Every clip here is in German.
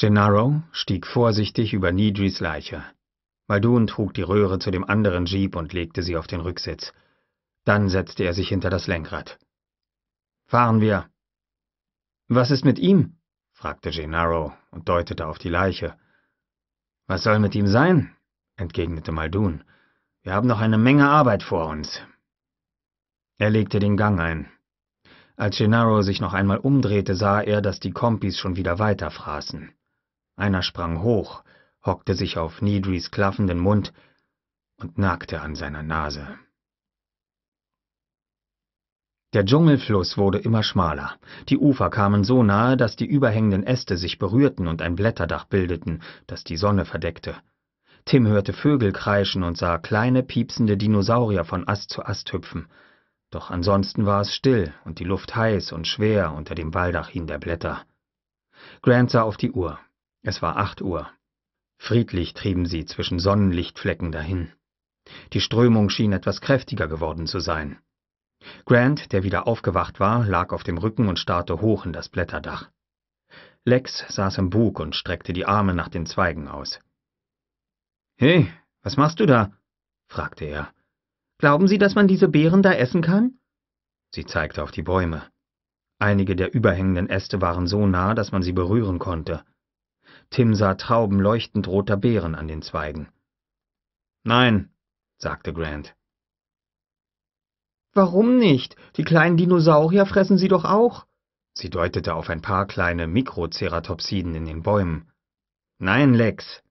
Gennaro stieg vorsichtig über Nidris Leiche. Muldoon trug die Röhre zu dem anderen Jeep und legte sie auf den Rücksitz. Dann setzte er sich hinter das Lenkrad. Fahren wir. Was ist mit ihm? fragte Gennaro und deutete auf die Leiche. Was soll mit ihm sein? entgegnete Muldoon. Wir haben noch eine Menge Arbeit vor uns. Er legte den Gang ein. Als Gennaro sich noch einmal umdrehte, sah er, dass die Kompis schon wieder weiterfraßen einer sprang hoch, hockte sich auf Nidris klaffenden Mund und nagte an seiner Nase. Der Dschungelfluss wurde immer schmaler. Die Ufer kamen so nahe, dass die überhängenden Äste sich berührten und ein Blätterdach bildeten, das die Sonne verdeckte. Tim hörte Vögel kreischen und sah kleine piepsende Dinosaurier von Ast zu Ast hüpfen. Doch ansonsten war es still und die Luft heiß und schwer unter dem Walldach der Blätter. Grant sah auf die Uhr. Es war acht Uhr. Friedlich trieben sie zwischen Sonnenlichtflecken dahin. Die Strömung schien etwas kräftiger geworden zu sein. Grant, der wieder aufgewacht war, lag auf dem Rücken und starrte hoch in das Blätterdach. Lex saß im Bug und streckte die Arme nach den Zweigen aus. Hey, was machst du da? fragte er. Glauben Sie, dass man diese Beeren da essen kann? Sie zeigte auf die Bäume. Einige der überhängenden Äste waren so nah, dass man sie berühren konnte. Tim sah Trauben leuchtend roter Beeren an den Zweigen. Nein, sagte Grant. Warum nicht? Die kleinen Dinosaurier fressen sie doch auch. Sie deutete auf ein paar kleine Mikroceratopsiden in den Bäumen. Nein, Lex.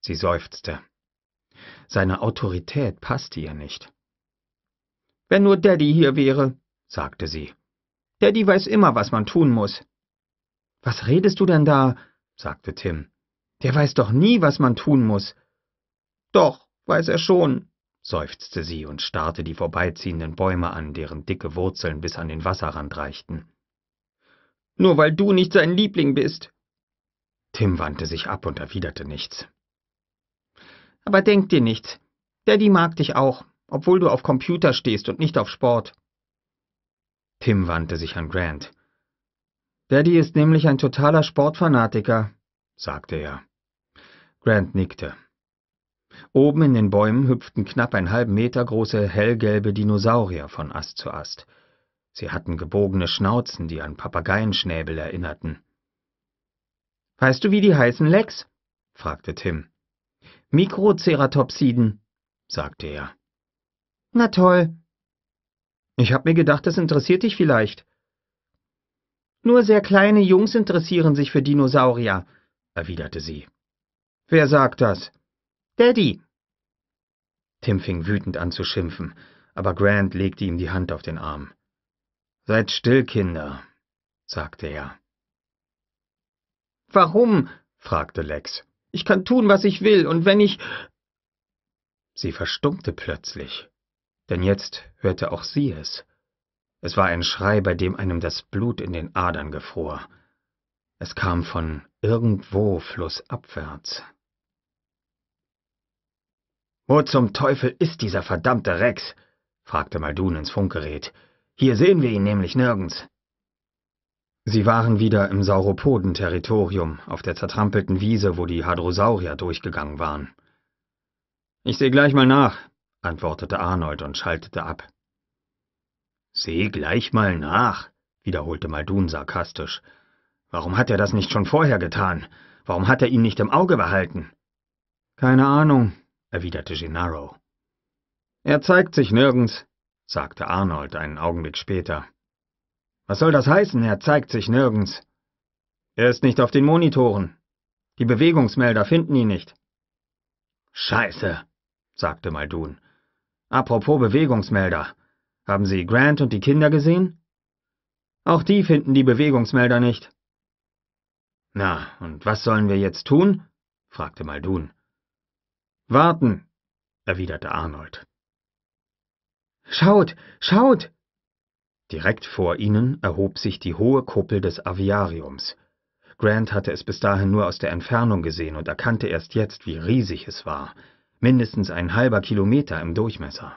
Sie seufzte. Seine Autorität passte ihr nicht. Wenn nur Daddy hier wäre, sagte sie. Daddy weiß immer, was man tun muss. Was redest du denn da? sagte Tim. Der weiß doch nie, was man tun muss. Doch, weiß er schon, seufzte sie und starrte die vorbeiziehenden Bäume an, deren dicke Wurzeln bis an den Wasserrand reichten. Nur weil du nicht sein Liebling bist. Tim wandte sich ab und erwiderte nichts. Aber denk dir nichts. Daddy mag dich auch, obwohl du auf Computer stehst und nicht auf Sport. Tim wandte sich an Grant. Daddy ist nämlich ein totaler Sportfanatiker, sagte er. Grant nickte. Oben in den Bäumen hüpften knapp einen halben Meter große hellgelbe Dinosaurier von Ast zu Ast. Sie hatten gebogene Schnauzen, die an Papageienschnäbel erinnerten. Weißt du, wie die heißen, Lex? fragte Tim. Mikroceratopsiden, sagte er. Na toll. Ich hab mir gedacht, das interessiert dich vielleicht, nur sehr kleine Jungs interessieren sich für Dinosaurier, erwiderte sie. Wer sagt das? Daddy. Tim fing wütend an zu schimpfen, aber Grant legte ihm die Hand auf den Arm. Seid still, Kinder, sagte er. Warum? fragte Lex. Ich kann tun, was ich will, und wenn ich. Sie verstummte plötzlich, denn jetzt hörte auch sie es. Es war ein Schrei, bei dem einem das Blut in den Adern gefror. Es kam von irgendwo flussabwärts. Wo zum Teufel ist dieser verdammte Rex? fragte Maldun ins Funkgerät. Hier sehen wir ihn nämlich nirgends. Sie waren wieder im Sauropoden-Territorium, auf der zertrampelten Wiese, wo die Hadrosaurier durchgegangen waren. Ich sehe gleich mal nach, antwortete Arnold und schaltete ab. Seh gleich mal nach, wiederholte Maldun sarkastisch. Warum hat er das nicht schon vorher getan? Warum hat er ihn nicht im Auge behalten? Keine Ahnung, erwiderte Gennaro. Er zeigt sich nirgends, sagte Arnold einen Augenblick später. Was soll das heißen, er zeigt sich nirgends? Er ist nicht auf den Monitoren. Die Bewegungsmelder finden ihn nicht. Scheiße, sagte Maldun. Apropos Bewegungsmelder. Haben Sie Grant und die Kinder gesehen? Auch die finden die Bewegungsmelder nicht. Na, und was sollen wir jetzt tun? fragte Muldoon. Warten, erwiderte Arnold. Schaut, schaut! Direkt vor ihnen erhob sich die hohe Kuppel des Aviariums. Grant hatte es bis dahin nur aus der Entfernung gesehen und erkannte erst jetzt, wie riesig es war, mindestens ein halber Kilometer im Durchmesser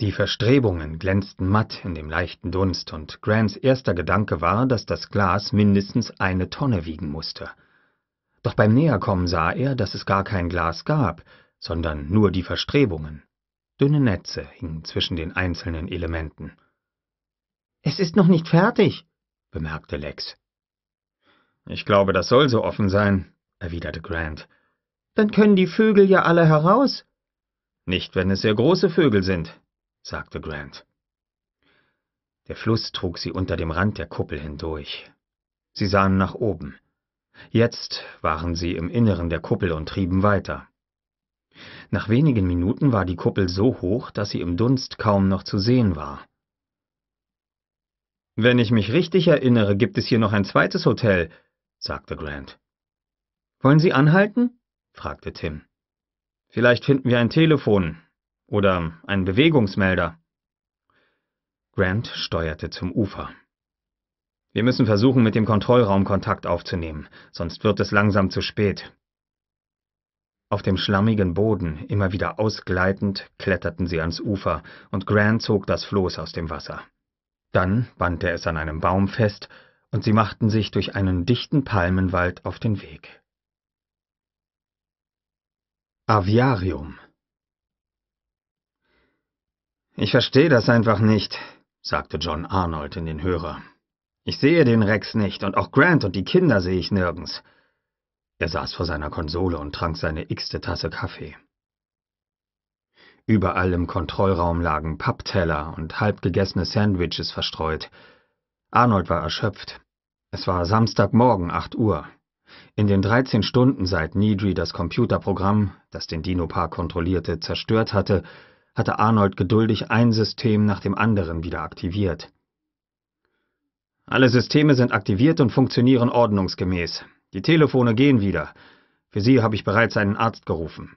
die verstrebungen glänzten matt in dem leichten dunst und grants erster gedanke war daß das glas mindestens eine tonne wiegen mußte doch beim näherkommen sah er daß es gar kein glas gab sondern nur die verstrebungen dünne netze hingen zwischen den einzelnen elementen es ist noch nicht fertig bemerkte lex ich glaube das soll so offen sein erwiderte grant dann können die vögel ja alle heraus nicht wenn es sehr große vögel sind sagte Grant. Der Fluss trug sie unter dem Rand der Kuppel hindurch. Sie sahen nach oben. Jetzt waren sie im Inneren der Kuppel und trieben weiter. Nach wenigen Minuten war die Kuppel so hoch, dass sie im Dunst kaum noch zu sehen war. Wenn ich mich richtig erinnere, gibt es hier noch ein zweites Hotel, sagte Grant. Wollen Sie anhalten? fragte Tim. Vielleicht finden wir ein Telefon, oder ein Bewegungsmelder. Grant steuerte zum Ufer. Wir müssen versuchen, mit dem Kontrollraum Kontakt aufzunehmen, sonst wird es langsam zu spät. Auf dem schlammigen Boden, immer wieder ausgleitend, kletterten sie ans Ufer, und Grant zog das Floß aus dem Wasser. Dann band er es an einem Baum fest, und sie machten sich durch einen dichten Palmenwald auf den Weg. Aviarium ich verstehe das einfach nicht, sagte John Arnold in den Hörer. Ich sehe den Rex nicht und auch Grant und die Kinder sehe ich nirgends. Er saß vor seiner Konsole und trank seine x-te Tasse Kaffee. Überall im Kontrollraum lagen Pappteller und halbgegessene Sandwiches verstreut. Arnold war erschöpft. Es war Samstagmorgen, 8 Uhr. In den 13 Stunden, seit Nidri das Computerprogramm, das den Dino-Park kontrollierte, zerstört hatte, hatte Arnold geduldig ein System nach dem anderen wieder aktiviert. Alle Systeme sind aktiviert und funktionieren ordnungsgemäß. Die Telefone gehen wieder. Für Sie habe ich bereits einen Arzt gerufen.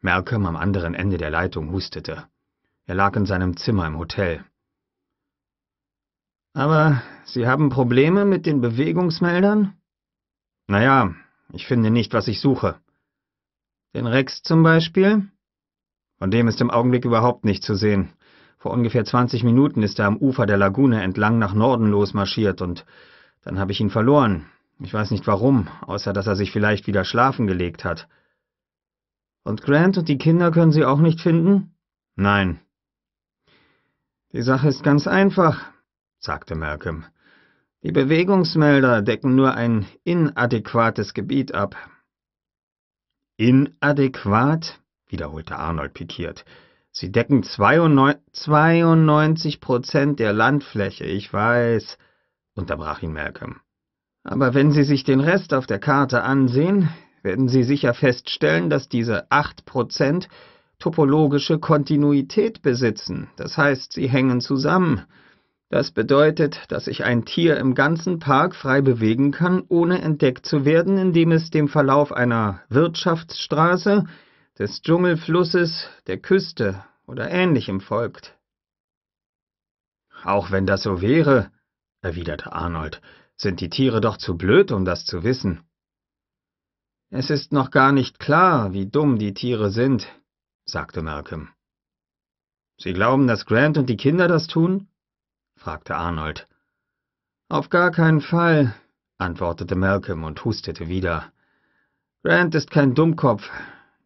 Malcolm am anderen Ende der Leitung hustete. Er lag in seinem Zimmer im Hotel. Aber Sie haben Probleme mit den Bewegungsmeldern? Naja, ich finde nicht, was ich suche. Den Rex zum Beispiel? Von dem ist im Augenblick überhaupt nicht zu sehen. Vor ungefähr 20 Minuten ist er am Ufer der Lagune entlang nach Norden losmarschiert und dann habe ich ihn verloren. Ich weiß nicht warum, außer dass er sich vielleicht wieder schlafen gelegt hat. Und Grant und die Kinder können Sie auch nicht finden? Nein. Die Sache ist ganz einfach, sagte Malcolm. Die Bewegungsmelder decken nur ein inadäquates Gebiet ab. Inadäquat? wiederholte Arnold pikiert. Sie decken 92 Prozent der Landfläche, ich weiß, unterbrach ihn Malcolm. Aber wenn Sie sich den Rest auf der Karte ansehen, werden Sie sicher feststellen, dass diese 8 Prozent topologische Kontinuität besitzen. Das heißt, sie hängen zusammen. Das bedeutet, dass sich ein Tier im ganzen Park frei bewegen kann, ohne entdeckt zu werden, indem es dem Verlauf einer Wirtschaftsstraße, des Dschungelflusses, der Küste oder ähnlichem folgt. Auch wenn das so wäre, erwiderte Arnold, sind die Tiere doch zu blöd, um das zu wissen. Es ist noch gar nicht klar, wie dumm die Tiere sind, sagte Malcolm. Sie glauben, dass Grant und die Kinder das tun? fragte Arnold. Auf gar keinen Fall, antwortete Malcolm und hustete wieder. Grant ist kein Dummkopf,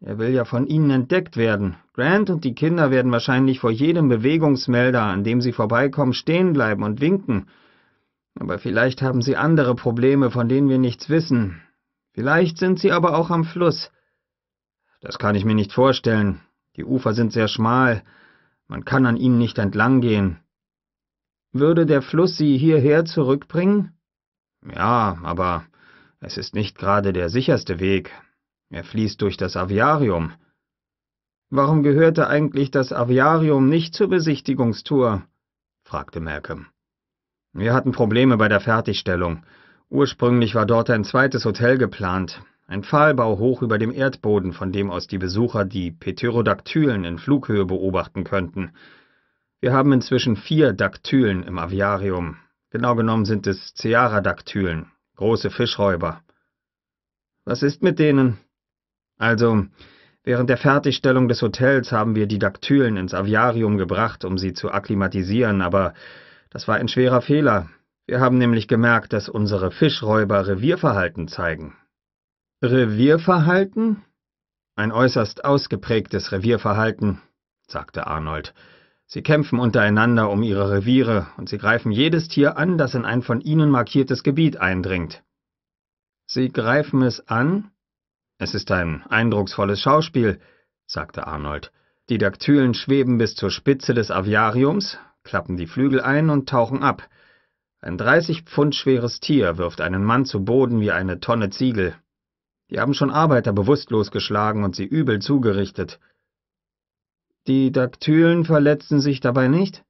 er will ja von ihnen entdeckt werden. Grant und die Kinder werden wahrscheinlich vor jedem Bewegungsmelder, an dem sie vorbeikommen, stehen bleiben und winken. Aber vielleicht haben sie andere Probleme, von denen wir nichts wissen. Vielleicht sind sie aber auch am Fluss. Das kann ich mir nicht vorstellen. Die Ufer sind sehr schmal. Man kann an ihnen nicht entlanggehen. Würde der Fluss sie hierher zurückbringen? Ja, aber es ist nicht gerade der sicherste Weg. Er fließt durch das Aviarium. Warum gehörte eigentlich das Aviarium nicht zur Besichtigungstour? fragte Malcolm. Wir hatten Probleme bei der Fertigstellung. Ursprünglich war dort ein zweites Hotel geplant, ein Pfahlbau hoch über dem Erdboden, von dem aus die Besucher die Pterodaktylen in Flughöhe beobachten könnten. Wir haben inzwischen vier Daktylen im Aviarium. Genau genommen sind es Cearadaktylen, große Fischräuber. Was ist mit denen? Also, während der Fertigstellung des Hotels haben wir die Daktylen ins Aviarium gebracht, um sie zu akklimatisieren, aber das war ein schwerer Fehler. Wir haben nämlich gemerkt, dass unsere Fischräuber Revierverhalten zeigen. Revierverhalten? Ein äußerst ausgeprägtes Revierverhalten, sagte Arnold. Sie kämpfen untereinander um ihre Reviere und sie greifen jedes Tier an, das in ein von ihnen markiertes Gebiet eindringt. Sie greifen es an? Es ist ein eindrucksvolles Schauspiel, sagte Arnold. Die Daktylen schweben bis zur Spitze des Aviariums, klappen die Flügel ein und tauchen ab. Ein 30 Pfund schweres Tier wirft einen Mann zu Boden wie eine Tonne Ziegel. Die haben schon Arbeiter bewusstlos geschlagen und sie übel zugerichtet. Die Daktylen verletzen sich dabei nicht?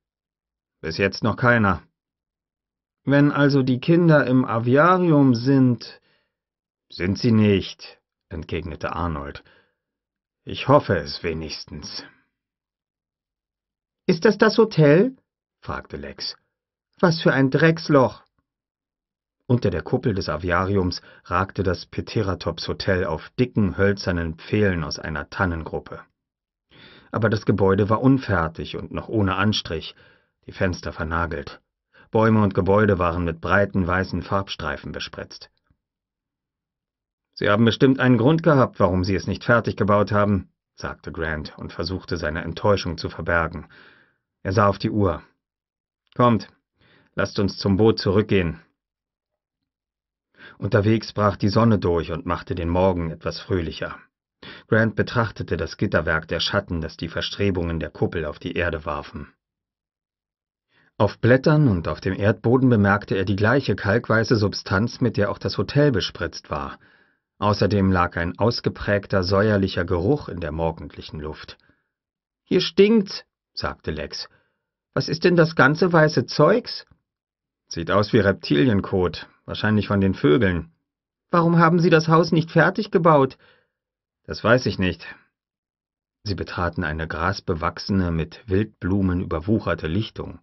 Bis jetzt noch keiner. Wenn also die Kinder im Aviarium sind. Sind sie nicht, entgegnete Arnold. Ich hoffe es wenigstens. Ist das das Hotel? fragte Lex. Was für ein Drecksloch! Unter der Kuppel des Aviariums ragte das Pteratops Hotel auf dicken hölzernen Pfählen aus einer Tannengruppe. Aber das Gebäude war unfertig und noch ohne Anstrich, die Fenster vernagelt. Bäume und Gebäude waren mit breiten weißen Farbstreifen bespritzt. Sie haben bestimmt einen Grund gehabt, warum Sie es nicht fertig gebaut haben, sagte Grant und versuchte seine Enttäuschung zu verbergen. Er sah auf die Uhr. Kommt, lasst uns zum Boot zurückgehen. Unterwegs brach die Sonne durch und machte den Morgen etwas fröhlicher. Grant betrachtete das Gitterwerk der Schatten, das die Verstrebungen der Kuppel auf die Erde warfen. Auf Blättern und auf dem Erdboden bemerkte er die gleiche kalkweiße Substanz, mit der auch das Hotel bespritzt war. Außerdem lag ein ausgeprägter säuerlicher Geruch in der morgendlichen Luft. Hier stinkt's, sagte Lex. Was ist denn das ganze weiße Zeugs? Sieht aus wie Reptilienkot, wahrscheinlich von den Vögeln. Warum haben Sie das Haus nicht fertig gebaut? Das weiß ich nicht. Sie betraten eine grasbewachsene, mit Wildblumen überwucherte Lichtung.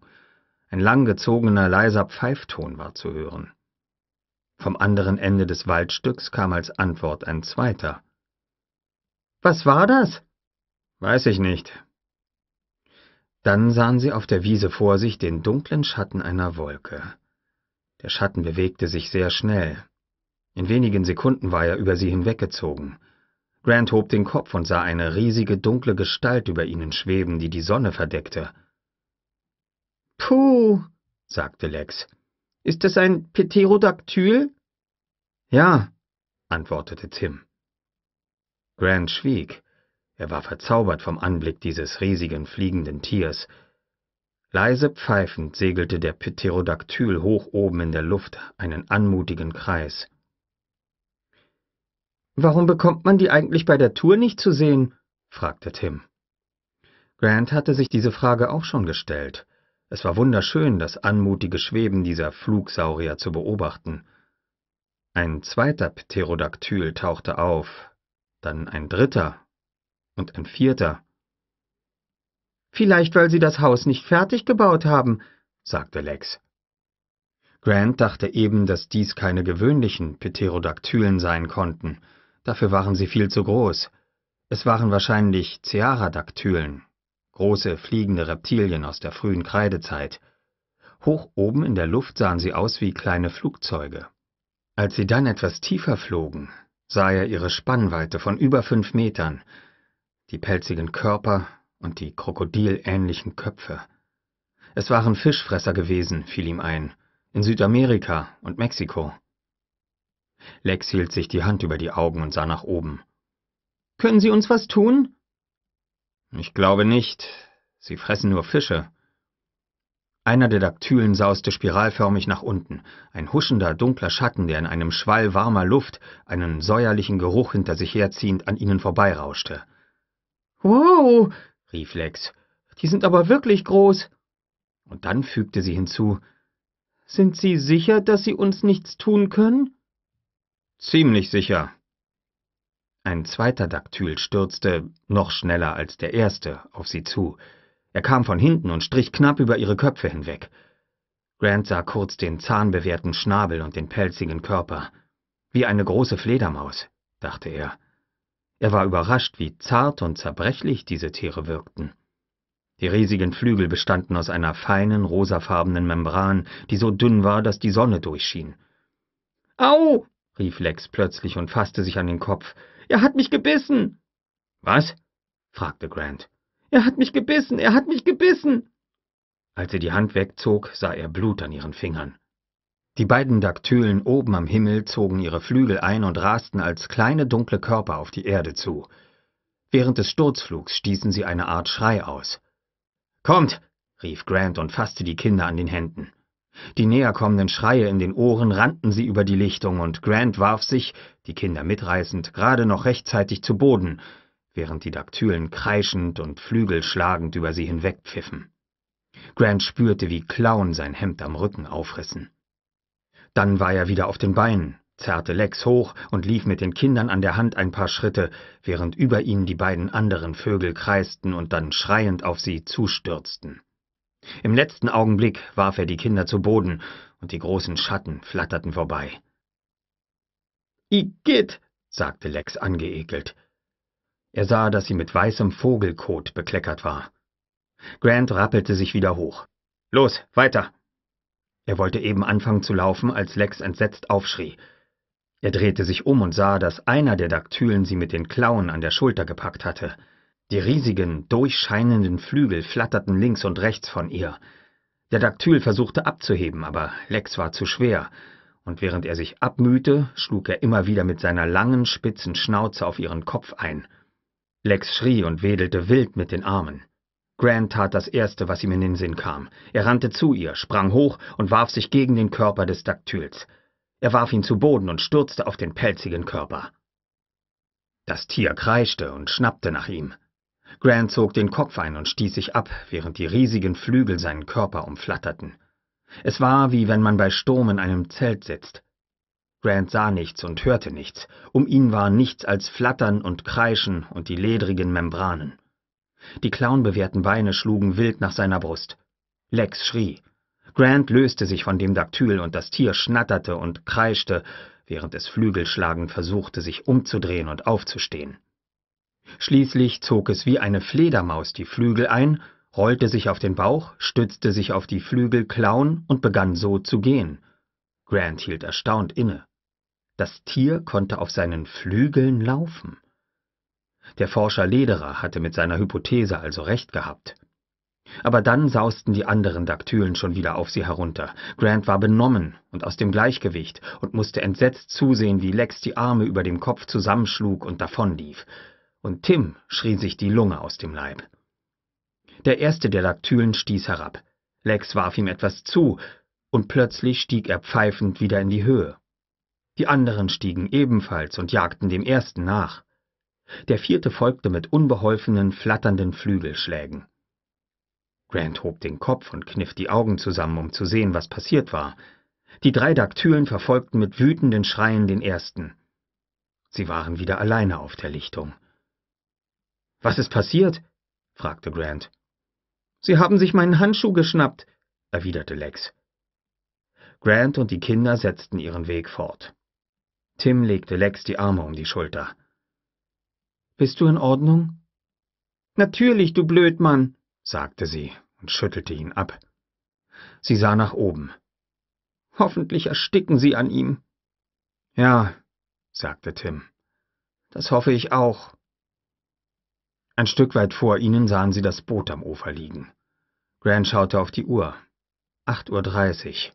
Ein langgezogener, leiser Pfeifton war zu hören. Vom anderen Ende des Waldstücks kam als Antwort ein zweiter. Was war das? Weiß ich nicht. Dann sahen sie auf der Wiese vor sich den dunklen Schatten einer Wolke. Der Schatten bewegte sich sehr schnell. In wenigen Sekunden war er über sie hinweggezogen. Grant hob den Kopf und sah eine riesige dunkle Gestalt über ihnen schweben, die die Sonne verdeckte. Puh, sagte Lex. Ist es ein Pterodaktyl? Ja, antwortete Tim. Grant schwieg. Er war verzaubert vom Anblick dieses riesigen fliegenden Tiers. Leise pfeifend segelte der Pterodaktyl hoch oben in der Luft einen anmutigen Kreis. Warum bekommt man die eigentlich bei der Tour nicht zu sehen? fragte Tim. Grant hatte sich diese Frage auch schon gestellt. Es war wunderschön, das anmutige Schweben dieser Flugsaurier zu beobachten. Ein zweiter Pterodaktyl tauchte auf, dann ein dritter und ein vierter. Vielleicht, weil sie das Haus nicht fertig gebaut haben, sagte Lex. Grant dachte eben, dass dies keine gewöhnlichen Pterodaktylen sein konnten. Dafür waren sie viel zu groß. Es waren wahrscheinlich Cearadaktylen, große fliegende Reptilien aus der frühen Kreidezeit. Hoch oben in der Luft sahen sie aus wie kleine Flugzeuge. Als sie dann etwas tiefer flogen, sah er ihre Spannweite von über fünf Metern, die pelzigen Körper und die krokodilähnlichen Köpfe. Es waren Fischfresser gewesen, fiel ihm ein, in Südamerika und Mexiko. Lex hielt sich die Hand über die Augen und sah nach oben. Können Sie uns was tun? Ich glaube nicht. Sie fressen nur Fische. Einer der Daktylen sauste spiralförmig nach unten, ein huschender, dunkler Schatten, der in einem Schwall warmer Luft, einen säuerlichen Geruch hinter sich herziehend, an ihnen vorbeirauschte. Wow, rief Lex, die sind aber wirklich groß. Und dann fügte sie hinzu, sind Sie sicher, dass Sie uns nichts tun können? Ziemlich sicher, ein zweiter Daktyl stürzte, noch schneller als der erste, auf sie zu. Er kam von hinten und strich knapp über ihre Köpfe hinweg. Grant sah kurz den zahnbewehrten Schnabel und den pelzigen Körper. Wie eine große Fledermaus, dachte er. Er war überrascht, wie zart und zerbrechlich diese Tiere wirkten. Die riesigen Flügel bestanden aus einer feinen, rosafarbenen Membran, die so dünn war, dass die Sonne durchschien. Au! rief Lex plötzlich und fasste sich an den Kopf. Er hat mich gebissen. Was? fragte Grant. Er hat mich gebissen. Er hat mich gebissen. Als er die Hand wegzog, sah er Blut an ihren Fingern. Die beiden Daktylen oben am Himmel zogen ihre Flügel ein und rasten als kleine dunkle Körper auf die Erde zu. Während des Sturzflugs stießen sie eine Art Schrei aus. Kommt! rief Grant und fasste die Kinder an den Händen. Die näherkommenden Schreie in den Ohren rannten sie über die Lichtung, und Grant warf sich, die Kinder mitreißend, gerade noch rechtzeitig zu Boden, während die Daktylen kreischend und flügelschlagend über sie hinwegpfiffen. Grant spürte, wie Clown sein Hemd am Rücken aufrissen. Dann war er wieder auf den Beinen, zerrte Lex hoch und lief mit den Kindern an der Hand ein paar Schritte, während über ihnen die beiden anderen Vögel kreisten und dann schreiend auf sie zustürzten. Im letzten Augenblick warf er die Kinder zu Boden, und die großen Schatten flatterten vorbei. Igitt, sagte Lex angeekelt. Er sah, dass sie mit weißem Vogelkot bekleckert war. Grant rappelte sich wieder hoch. Los, weiter! Er wollte eben anfangen zu laufen, als Lex entsetzt aufschrie. Er drehte sich um und sah, dass einer der Daktylen sie mit den Klauen an der Schulter gepackt hatte. Die riesigen, durchscheinenden Flügel flatterten links und rechts von ihr. Der Daktyl versuchte abzuheben, aber Lex war zu schwer, und während er sich abmühte, schlug er immer wieder mit seiner langen, spitzen Schnauze auf ihren Kopf ein. Lex schrie und wedelte wild mit den Armen. Grant tat das Erste, was ihm in den Sinn kam. Er rannte zu ihr, sprang hoch und warf sich gegen den Körper des Daktyls. Er warf ihn zu Boden und stürzte auf den pelzigen Körper. Das Tier kreischte und schnappte nach ihm. Grant zog den Kopf ein und stieß sich ab, während die riesigen Flügel seinen Körper umflatterten. Es war, wie wenn man bei Sturm in einem Zelt sitzt. Grant sah nichts und hörte nichts. Um ihn war nichts als Flattern und Kreischen und die ledrigen Membranen. Die clownbewehrten Beine schlugen wild nach seiner Brust. Lex schrie. Grant löste sich von dem Daktyl und das Tier schnatterte und kreischte, während es flügelschlagend versuchte, sich umzudrehen und aufzustehen. Schließlich zog es wie eine Fledermaus die Flügel ein, rollte sich auf den Bauch, stützte sich auf die Flügelklauen und begann so zu gehen. Grant hielt erstaunt inne. Das Tier konnte auf seinen Flügeln laufen. Der Forscher Lederer hatte mit seiner Hypothese also recht gehabt. Aber dann sausten die anderen Daktylen schon wieder auf sie herunter. Grant war benommen und aus dem Gleichgewicht und musste entsetzt zusehen, wie Lex die Arme über dem Kopf zusammenschlug und davonlief und Tim schrie sich die Lunge aus dem Leib. Der erste der Daktylen stieß herab. Lex warf ihm etwas zu, und plötzlich stieg er pfeifend wieder in die Höhe. Die anderen stiegen ebenfalls und jagten dem ersten nach. Der vierte folgte mit unbeholfenen, flatternden Flügelschlägen. Grant hob den Kopf und kniff die Augen zusammen, um zu sehen, was passiert war. Die drei Daktylen verfolgten mit wütenden Schreien den ersten. Sie waren wieder alleine auf der Lichtung. Was ist passiert? fragte Grant. Sie haben sich meinen Handschuh geschnappt, erwiderte Lex. Grant und die Kinder setzten ihren Weg fort. Tim legte Lex die Arme um die Schulter. Bist du in Ordnung? Natürlich, du Blödmann, sagte sie und schüttelte ihn ab. Sie sah nach oben. Hoffentlich ersticken sie an ihm. Ja, sagte Tim. Das hoffe ich auch. Ein Stück weit vor ihnen sahen sie das Boot am Ufer liegen. Grant schaute auf die Uhr. Acht Uhr. dreißig.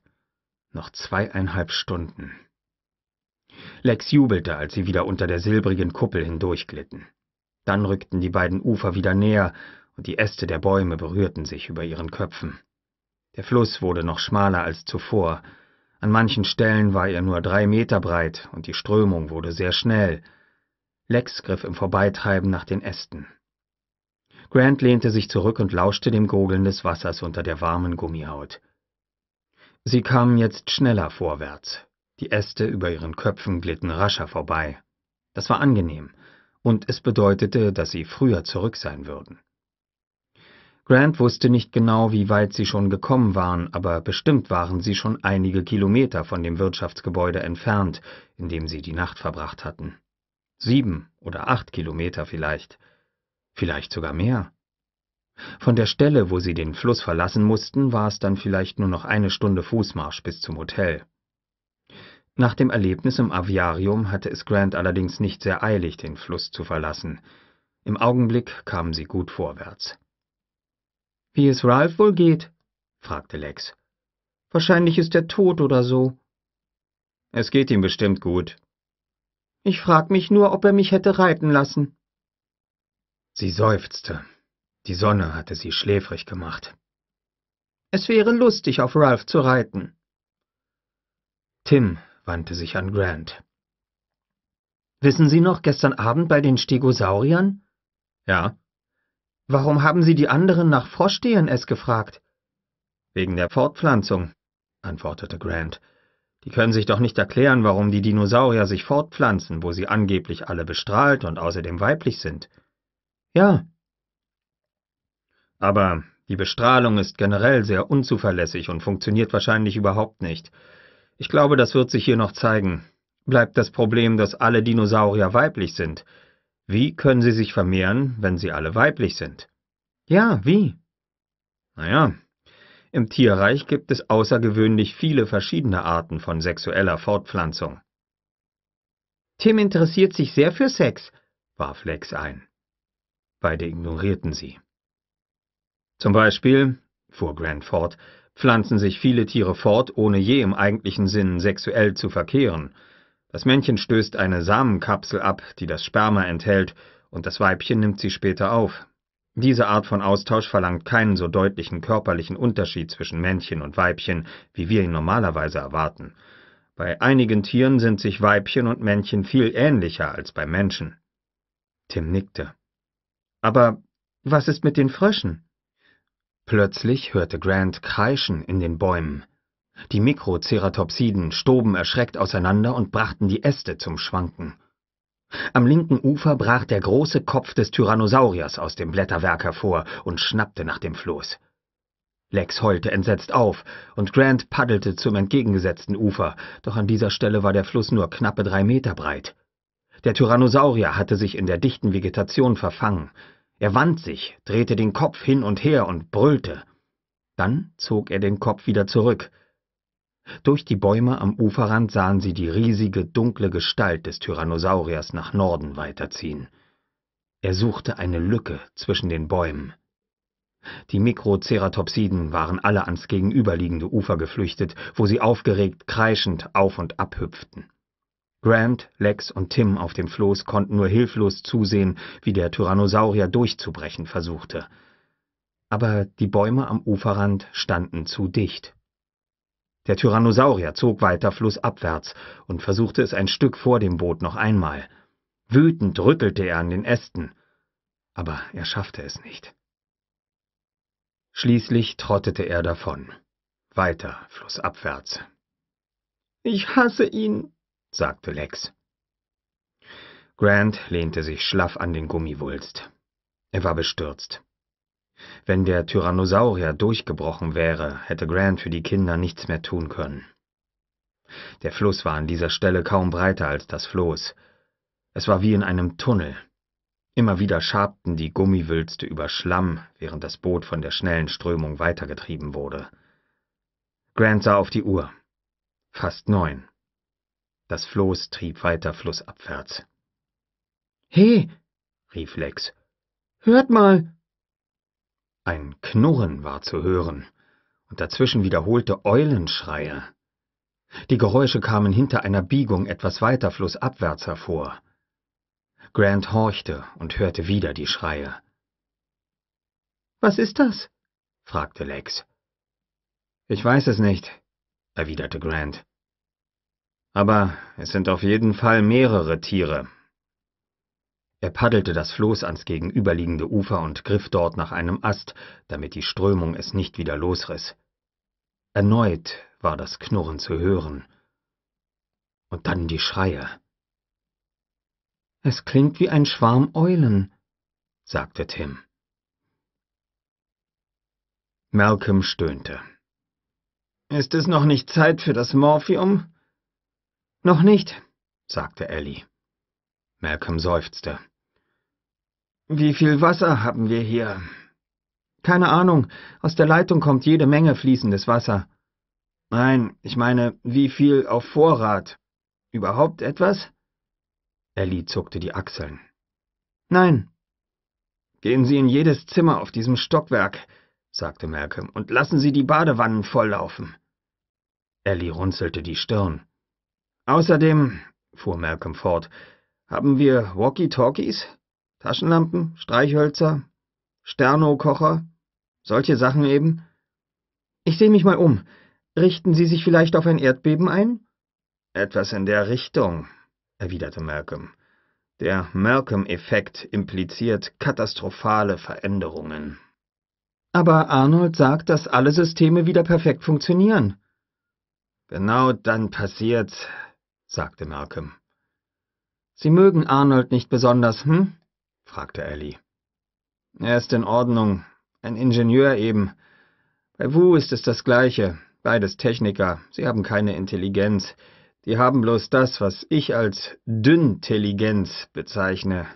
Noch zweieinhalb Stunden. Lex jubelte, als sie wieder unter der silbrigen Kuppel hindurchglitten. Dann rückten die beiden Ufer wieder näher und die Äste der Bäume berührten sich über ihren Köpfen. Der Fluss wurde noch schmaler als zuvor. An manchen Stellen war er nur drei Meter breit und die Strömung wurde sehr schnell. Lex griff im Vorbeitreiben nach den Ästen. Grant lehnte sich zurück und lauschte dem Gurgeln des Wassers unter der warmen Gummihaut. Sie kamen jetzt schneller vorwärts. Die Äste über ihren Köpfen glitten rascher vorbei. Das war angenehm, und es bedeutete, dass sie früher zurück sein würden. Grant wusste nicht genau, wie weit sie schon gekommen waren, aber bestimmt waren sie schon einige Kilometer von dem Wirtschaftsgebäude entfernt, in dem sie die Nacht verbracht hatten. Sieben oder acht Kilometer vielleicht vielleicht sogar mehr. Von der Stelle, wo sie den Fluss verlassen mussten, war es dann vielleicht nur noch eine Stunde Fußmarsch bis zum Hotel. Nach dem Erlebnis im Aviarium hatte es Grant allerdings nicht sehr eilig, den Fluss zu verlassen. Im Augenblick kamen sie gut vorwärts. Wie es Ralph wohl geht? fragte Lex. Wahrscheinlich ist er tot oder so. Es geht ihm bestimmt gut. Ich frag mich nur, ob er mich hätte reiten lassen. Sie seufzte. Die Sonne hatte sie schläfrig gemacht. Es wäre lustig, auf Ralph zu reiten. Tim wandte sich an Grant. Wissen Sie noch gestern Abend bei den Stegosauriern? Ja. Warum haben Sie die anderen nach Frosch-DNS gefragt? Wegen der Fortpflanzung, antwortete Grant. Die können sich doch nicht erklären, warum die Dinosaurier sich fortpflanzen, wo sie angeblich alle bestrahlt und außerdem weiblich sind. Ja. Aber die Bestrahlung ist generell sehr unzuverlässig und funktioniert wahrscheinlich überhaupt nicht. Ich glaube, das wird sich hier noch zeigen. Bleibt das Problem, dass alle Dinosaurier weiblich sind. Wie können sie sich vermehren, wenn sie alle weiblich sind? Ja, wie? Naja, im Tierreich gibt es außergewöhnlich viele verschiedene Arten von sexueller Fortpflanzung. Tim interessiert sich sehr für Sex, warf Lex ein. Beide ignorierten sie. Zum Beispiel, fuhr Grant fort, pflanzen sich viele Tiere fort, ohne je im eigentlichen Sinn sexuell zu verkehren. Das Männchen stößt eine Samenkapsel ab, die das Sperma enthält, und das Weibchen nimmt sie später auf. Diese Art von Austausch verlangt keinen so deutlichen körperlichen Unterschied zwischen Männchen und Weibchen, wie wir ihn normalerweise erwarten. Bei einigen Tieren sind sich Weibchen und Männchen viel ähnlicher als bei Menschen. Tim nickte. Aber was ist mit den Fröschen? Plötzlich hörte Grant Kreischen in den Bäumen. Die Mikroceratopsiden stoben erschreckt auseinander und brachten die Äste zum Schwanken. Am linken Ufer brach der große Kopf des Tyrannosauriers aus dem Blätterwerk hervor und schnappte nach dem Floß. Lex heulte entsetzt auf, und Grant paddelte zum entgegengesetzten Ufer, doch an dieser Stelle war der Fluss nur knappe drei Meter breit. Der Tyrannosaurier hatte sich in der dichten Vegetation verfangen, er wand sich, drehte den Kopf hin und her und brüllte. Dann zog er den Kopf wieder zurück. Durch die Bäume am Uferrand sahen sie die riesige, dunkle Gestalt des Tyrannosauriers nach Norden weiterziehen. Er suchte eine Lücke zwischen den Bäumen. Die Mikroceratopsiden waren alle ans gegenüberliegende Ufer geflüchtet, wo sie aufgeregt kreischend auf und abhüpften. Grant, Lex und Tim auf dem Floß konnten nur hilflos zusehen, wie der Tyrannosaurier durchzubrechen versuchte. Aber die Bäume am Uferrand standen zu dicht. Der Tyrannosaurier zog weiter flussabwärts und versuchte es ein Stück vor dem Boot noch einmal. Wütend rüttelte er an den Ästen, aber er schaffte es nicht. Schließlich trottete er davon, weiter flussabwärts. Ich hasse ihn, sagte Lex. Grant lehnte sich schlaff an den Gummiwulst. Er war bestürzt. Wenn der Tyrannosaurier durchgebrochen wäre, hätte Grant für die Kinder nichts mehr tun können. Der Fluss war an dieser Stelle kaum breiter als das Floß. Es war wie in einem Tunnel. Immer wieder schabten die Gummiwülste über Schlamm, während das Boot von der schnellen Strömung weitergetrieben wurde. Grant sah auf die Uhr. Fast neun. Das Floß trieb weiter flussabwärts. He! rief Lex. Hört mal! Ein Knurren war zu hören, und dazwischen wiederholte Eulenschreie. Die Geräusche kamen hinter einer Biegung etwas weiter flussabwärts hervor. Grant horchte und hörte wieder die Schreie. Was ist das? fragte Lex. Ich weiß es nicht, erwiderte Grant. Aber es sind auf jeden Fall mehrere Tiere. Er paddelte das Floß ans gegenüberliegende Ufer und griff dort nach einem Ast, damit die Strömung es nicht wieder losriss. Erneut war das Knurren zu hören. Und dann die Schreie. Es klingt wie ein Schwarm Eulen, sagte Tim. Malcolm stöhnte. Ist es noch nicht Zeit für das Morphium? Noch nicht, sagte Ellie. Malcolm seufzte. Wie viel Wasser haben wir hier? Keine Ahnung, aus der Leitung kommt jede Menge fließendes Wasser. Nein, ich meine, wie viel auf Vorrat? Überhaupt etwas? Ellie zuckte die Achseln. Nein. Gehen Sie in jedes Zimmer auf diesem Stockwerk, sagte Malcolm, und lassen Sie die Badewannen volllaufen. Ellie runzelte die Stirn. Außerdem, fuhr Malcolm fort, haben wir Walkie-Talkies, Taschenlampen, Streichhölzer, Sterno-Kocher, solche Sachen eben. Ich sehe mich mal um. Richten Sie sich vielleicht auf ein Erdbeben ein? Etwas in der Richtung, erwiderte Malcolm. Der Malcolm-Effekt impliziert katastrophale Veränderungen. Aber Arnold sagt, dass alle Systeme wieder perfekt funktionieren. Genau dann passiert's, sagte Malcolm. Sie mögen Arnold nicht besonders, hm? fragte Ellie. Er ist in Ordnung, ein Ingenieur eben. Bei Wu ist es das Gleiche, beides Techniker, sie haben keine Intelligenz, die haben bloß das, was ich als Dünntelligenz bezeichne.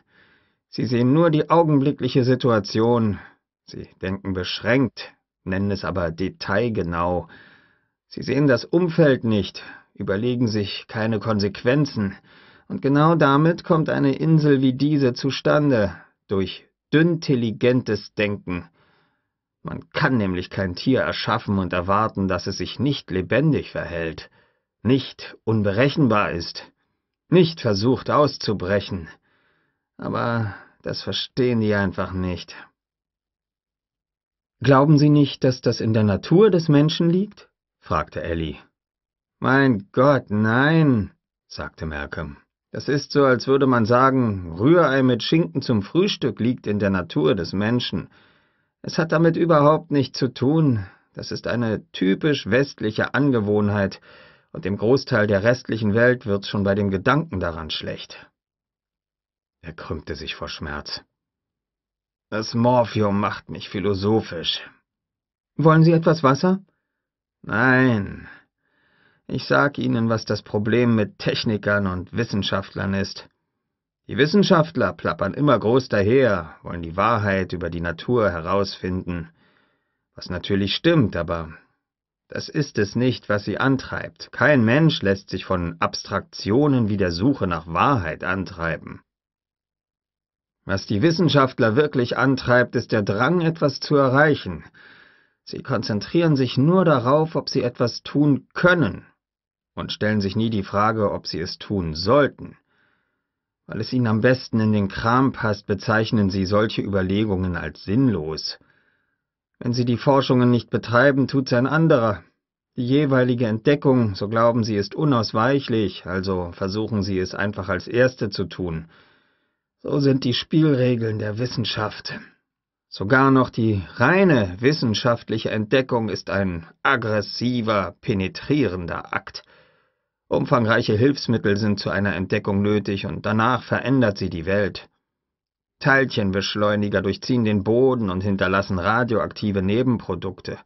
Sie sehen nur die augenblickliche Situation, sie denken beschränkt, nennen es aber detailgenau. Sie sehen das Umfeld nicht, überlegen sich keine Konsequenzen, und genau damit kommt eine Insel wie diese zustande, durch dünntelligentes Denken. Man kann nämlich kein Tier erschaffen und erwarten, dass es sich nicht lebendig verhält, nicht unberechenbar ist, nicht versucht auszubrechen. Aber das verstehen die einfach nicht. Glauben Sie nicht, dass das in der Natur des Menschen liegt? fragte Ellie. Mein Gott, nein, sagte Malcolm. Das ist so, als würde man sagen, Rührei mit Schinken zum Frühstück liegt in der Natur des Menschen. Es hat damit überhaupt nichts zu tun. Das ist eine typisch westliche Angewohnheit, und dem Großteil der restlichen Welt wird's schon bei dem Gedanken daran schlecht. Er krümmte sich vor Schmerz. Das Morphium macht mich philosophisch. Wollen Sie etwas Wasser? Nein, ich sag Ihnen, was das Problem mit Technikern und Wissenschaftlern ist. Die Wissenschaftler plappern immer groß daher, wollen die Wahrheit über die Natur herausfinden, was natürlich stimmt, aber das ist es nicht, was sie antreibt. Kein Mensch lässt sich von Abstraktionen wie der Suche nach Wahrheit antreiben. Was die Wissenschaftler wirklich antreibt, ist der Drang, etwas zu erreichen. Sie konzentrieren sich nur darauf, ob sie etwas tun können, und stellen sich nie die Frage, ob sie es tun sollten. Weil es ihnen am besten in den Kram passt, bezeichnen sie solche Überlegungen als sinnlos. Wenn sie die Forschungen nicht betreiben, tut es ein anderer. Die jeweilige Entdeckung, so glauben sie, ist unausweichlich, also versuchen sie es einfach als Erste zu tun. So sind die Spielregeln der Wissenschaft. Sogar noch die reine wissenschaftliche Entdeckung ist ein aggressiver, penetrierender Akt. Umfangreiche Hilfsmittel sind zu einer Entdeckung nötig und danach verändert sie die Welt. Teilchenbeschleuniger durchziehen den Boden und hinterlassen radioaktive Nebenprodukte.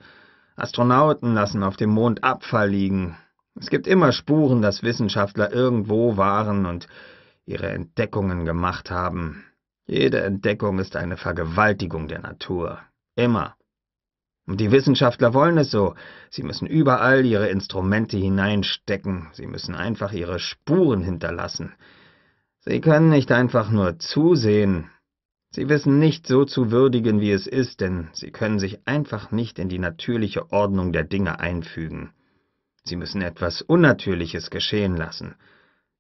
Astronauten lassen auf dem Mond Abfall liegen. Es gibt immer Spuren, dass Wissenschaftler irgendwo waren und ihre Entdeckungen gemacht haben. Jede Entdeckung ist eine Vergewaltigung der Natur. Immer. Und die Wissenschaftler wollen es so. Sie müssen überall ihre Instrumente hineinstecken. Sie müssen einfach ihre Spuren hinterlassen. Sie können nicht einfach nur zusehen. Sie wissen nicht so zu würdigen, wie es ist, denn sie können sich einfach nicht in die natürliche Ordnung der Dinge einfügen. Sie müssen etwas Unnatürliches geschehen lassen.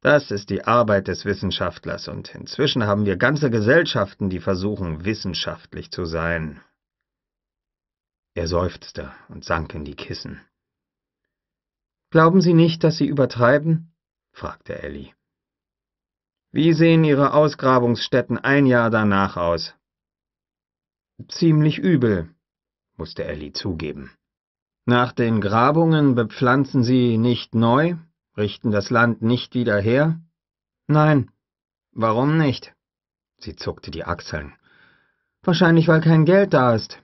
Das ist die Arbeit des Wissenschaftlers, und inzwischen haben wir ganze Gesellschaften, die versuchen, wissenschaftlich zu sein. Er seufzte und sank in die Kissen. Glauben Sie nicht, dass Sie übertreiben? fragte Ellie. Wie sehen Ihre Ausgrabungsstätten ein Jahr danach aus? Ziemlich übel, musste Ellie zugeben. Nach den Grabungen bepflanzen Sie nicht neu, richten das Land nicht wieder her? Nein. Warum nicht? Sie zuckte die Achseln. Wahrscheinlich, weil kein Geld da ist.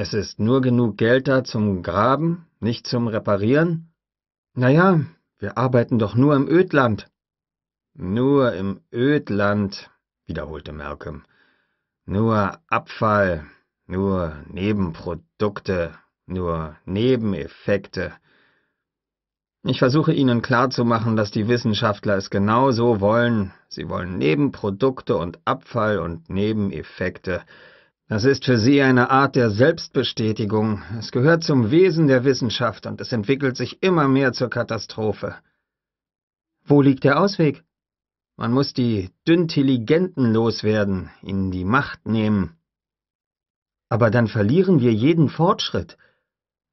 Es ist nur genug Geld da zum Graben, nicht zum Reparieren? Na ja, wir arbeiten doch nur im Ödland. Nur im Ödland, wiederholte Malcolm. Nur Abfall, nur Nebenprodukte, nur Nebeneffekte. Ich versuche Ihnen klarzumachen, dass die Wissenschaftler es genau so wollen. Sie wollen Nebenprodukte und Abfall und Nebeneffekte. Das ist für sie eine Art der Selbstbestätigung. Es gehört zum Wesen der Wissenschaft und es entwickelt sich immer mehr zur Katastrophe. Wo liegt der Ausweg? Man muss die Düntilligenten loswerden, ihnen die Macht nehmen. Aber dann verlieren wir jeden Fortschritt.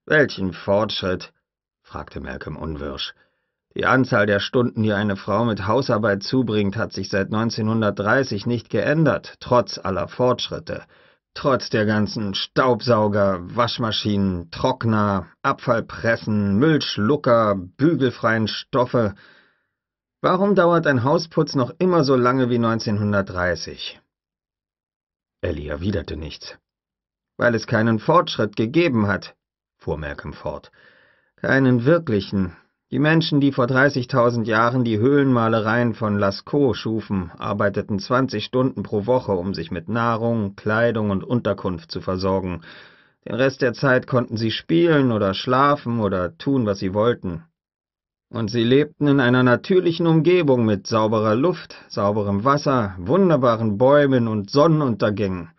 Welchen Fortschritt? fragte Malcolm unwirsch. Die Anzahl der Stunden, die eine Frau mit Hausarbeit zubringt, hat sich seit 1930 nicht geändert, trotz aller Fortschritte. Trotz der ganzen Staubsauger, Waschmaschinen, Trockner, Abfallpressen, Müllschlucker, bügelfreien Stoffe. Warum dauert ein Hausputz noch immer so lange wie 1930? Ellie erwiderte nichts. Weil es keinen Fortschritt gegeben hat, fuhr Malcolm fort. Keinen wirklichen, die Menschen, die vor 30.000 Jahren die Höhlenmalereien von Lascaux schufen, arbeiteten 20 Stunden pro Woche, um sich mit Nahrung, Kleidung und Unterkunft zu versorgen. Den Rest der Zeit konnten sie spielen oder schlafen oder tun, was sie wollten. Und sie lebten in einer natürlichen Umgebung mit sauberer Luft, sauberem Wasser, wunderbaren Bäumen und Sonnenuntergängen.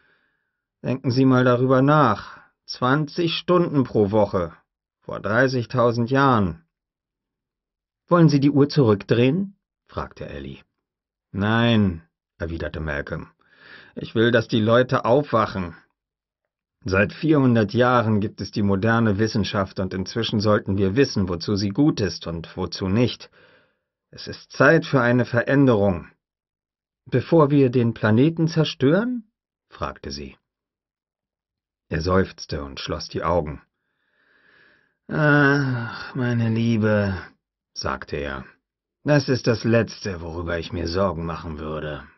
Denken Sie mal darüber nach. 20 Stunden pro Woche. Vor 30.000 Jahren. Wollen Sie die Uhr zurückdrehen? fragte Ellie. Nein, erwiderte Malcolm. Ich will, dass die Leute aufwachen. Seit 400 Jahren gibt es die moderne Wissenschaft und inzwischen sollten wir wissen, wozu sie gut ist und wozu nicht. Es ist Zeit für eine Veränderung. Bevor wir den Planeten zerstören? fragte sie. Er seufzte und schloss die Augen. Ach, meine Liebe, sagte er. Das ist das Letzte, worüber ich mir Sorgen machen würde.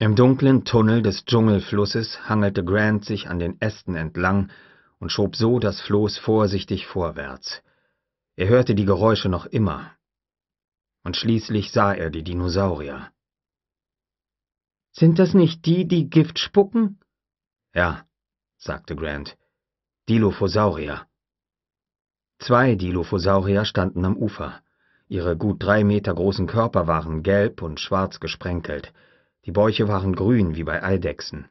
Im dunklen Tunnel des Dschungelflusses hangelte Grant sich an den Ästen entlang und schob so das Floß vorsichtig vorwärts. Er hörte die Geräusche noch immer. Und schließlich sah er die Dinosaurier. Sind das nicht die, die Gift spucken? Ja, sagte Grant. Dilophosaurier. Zwei Dilophosaurier standen am Ufer. Ihre gut drei Meter großen Körper waren gelb und schwarz gesprenkelt. Die Bäuche waren grün wie bei Eidechsen.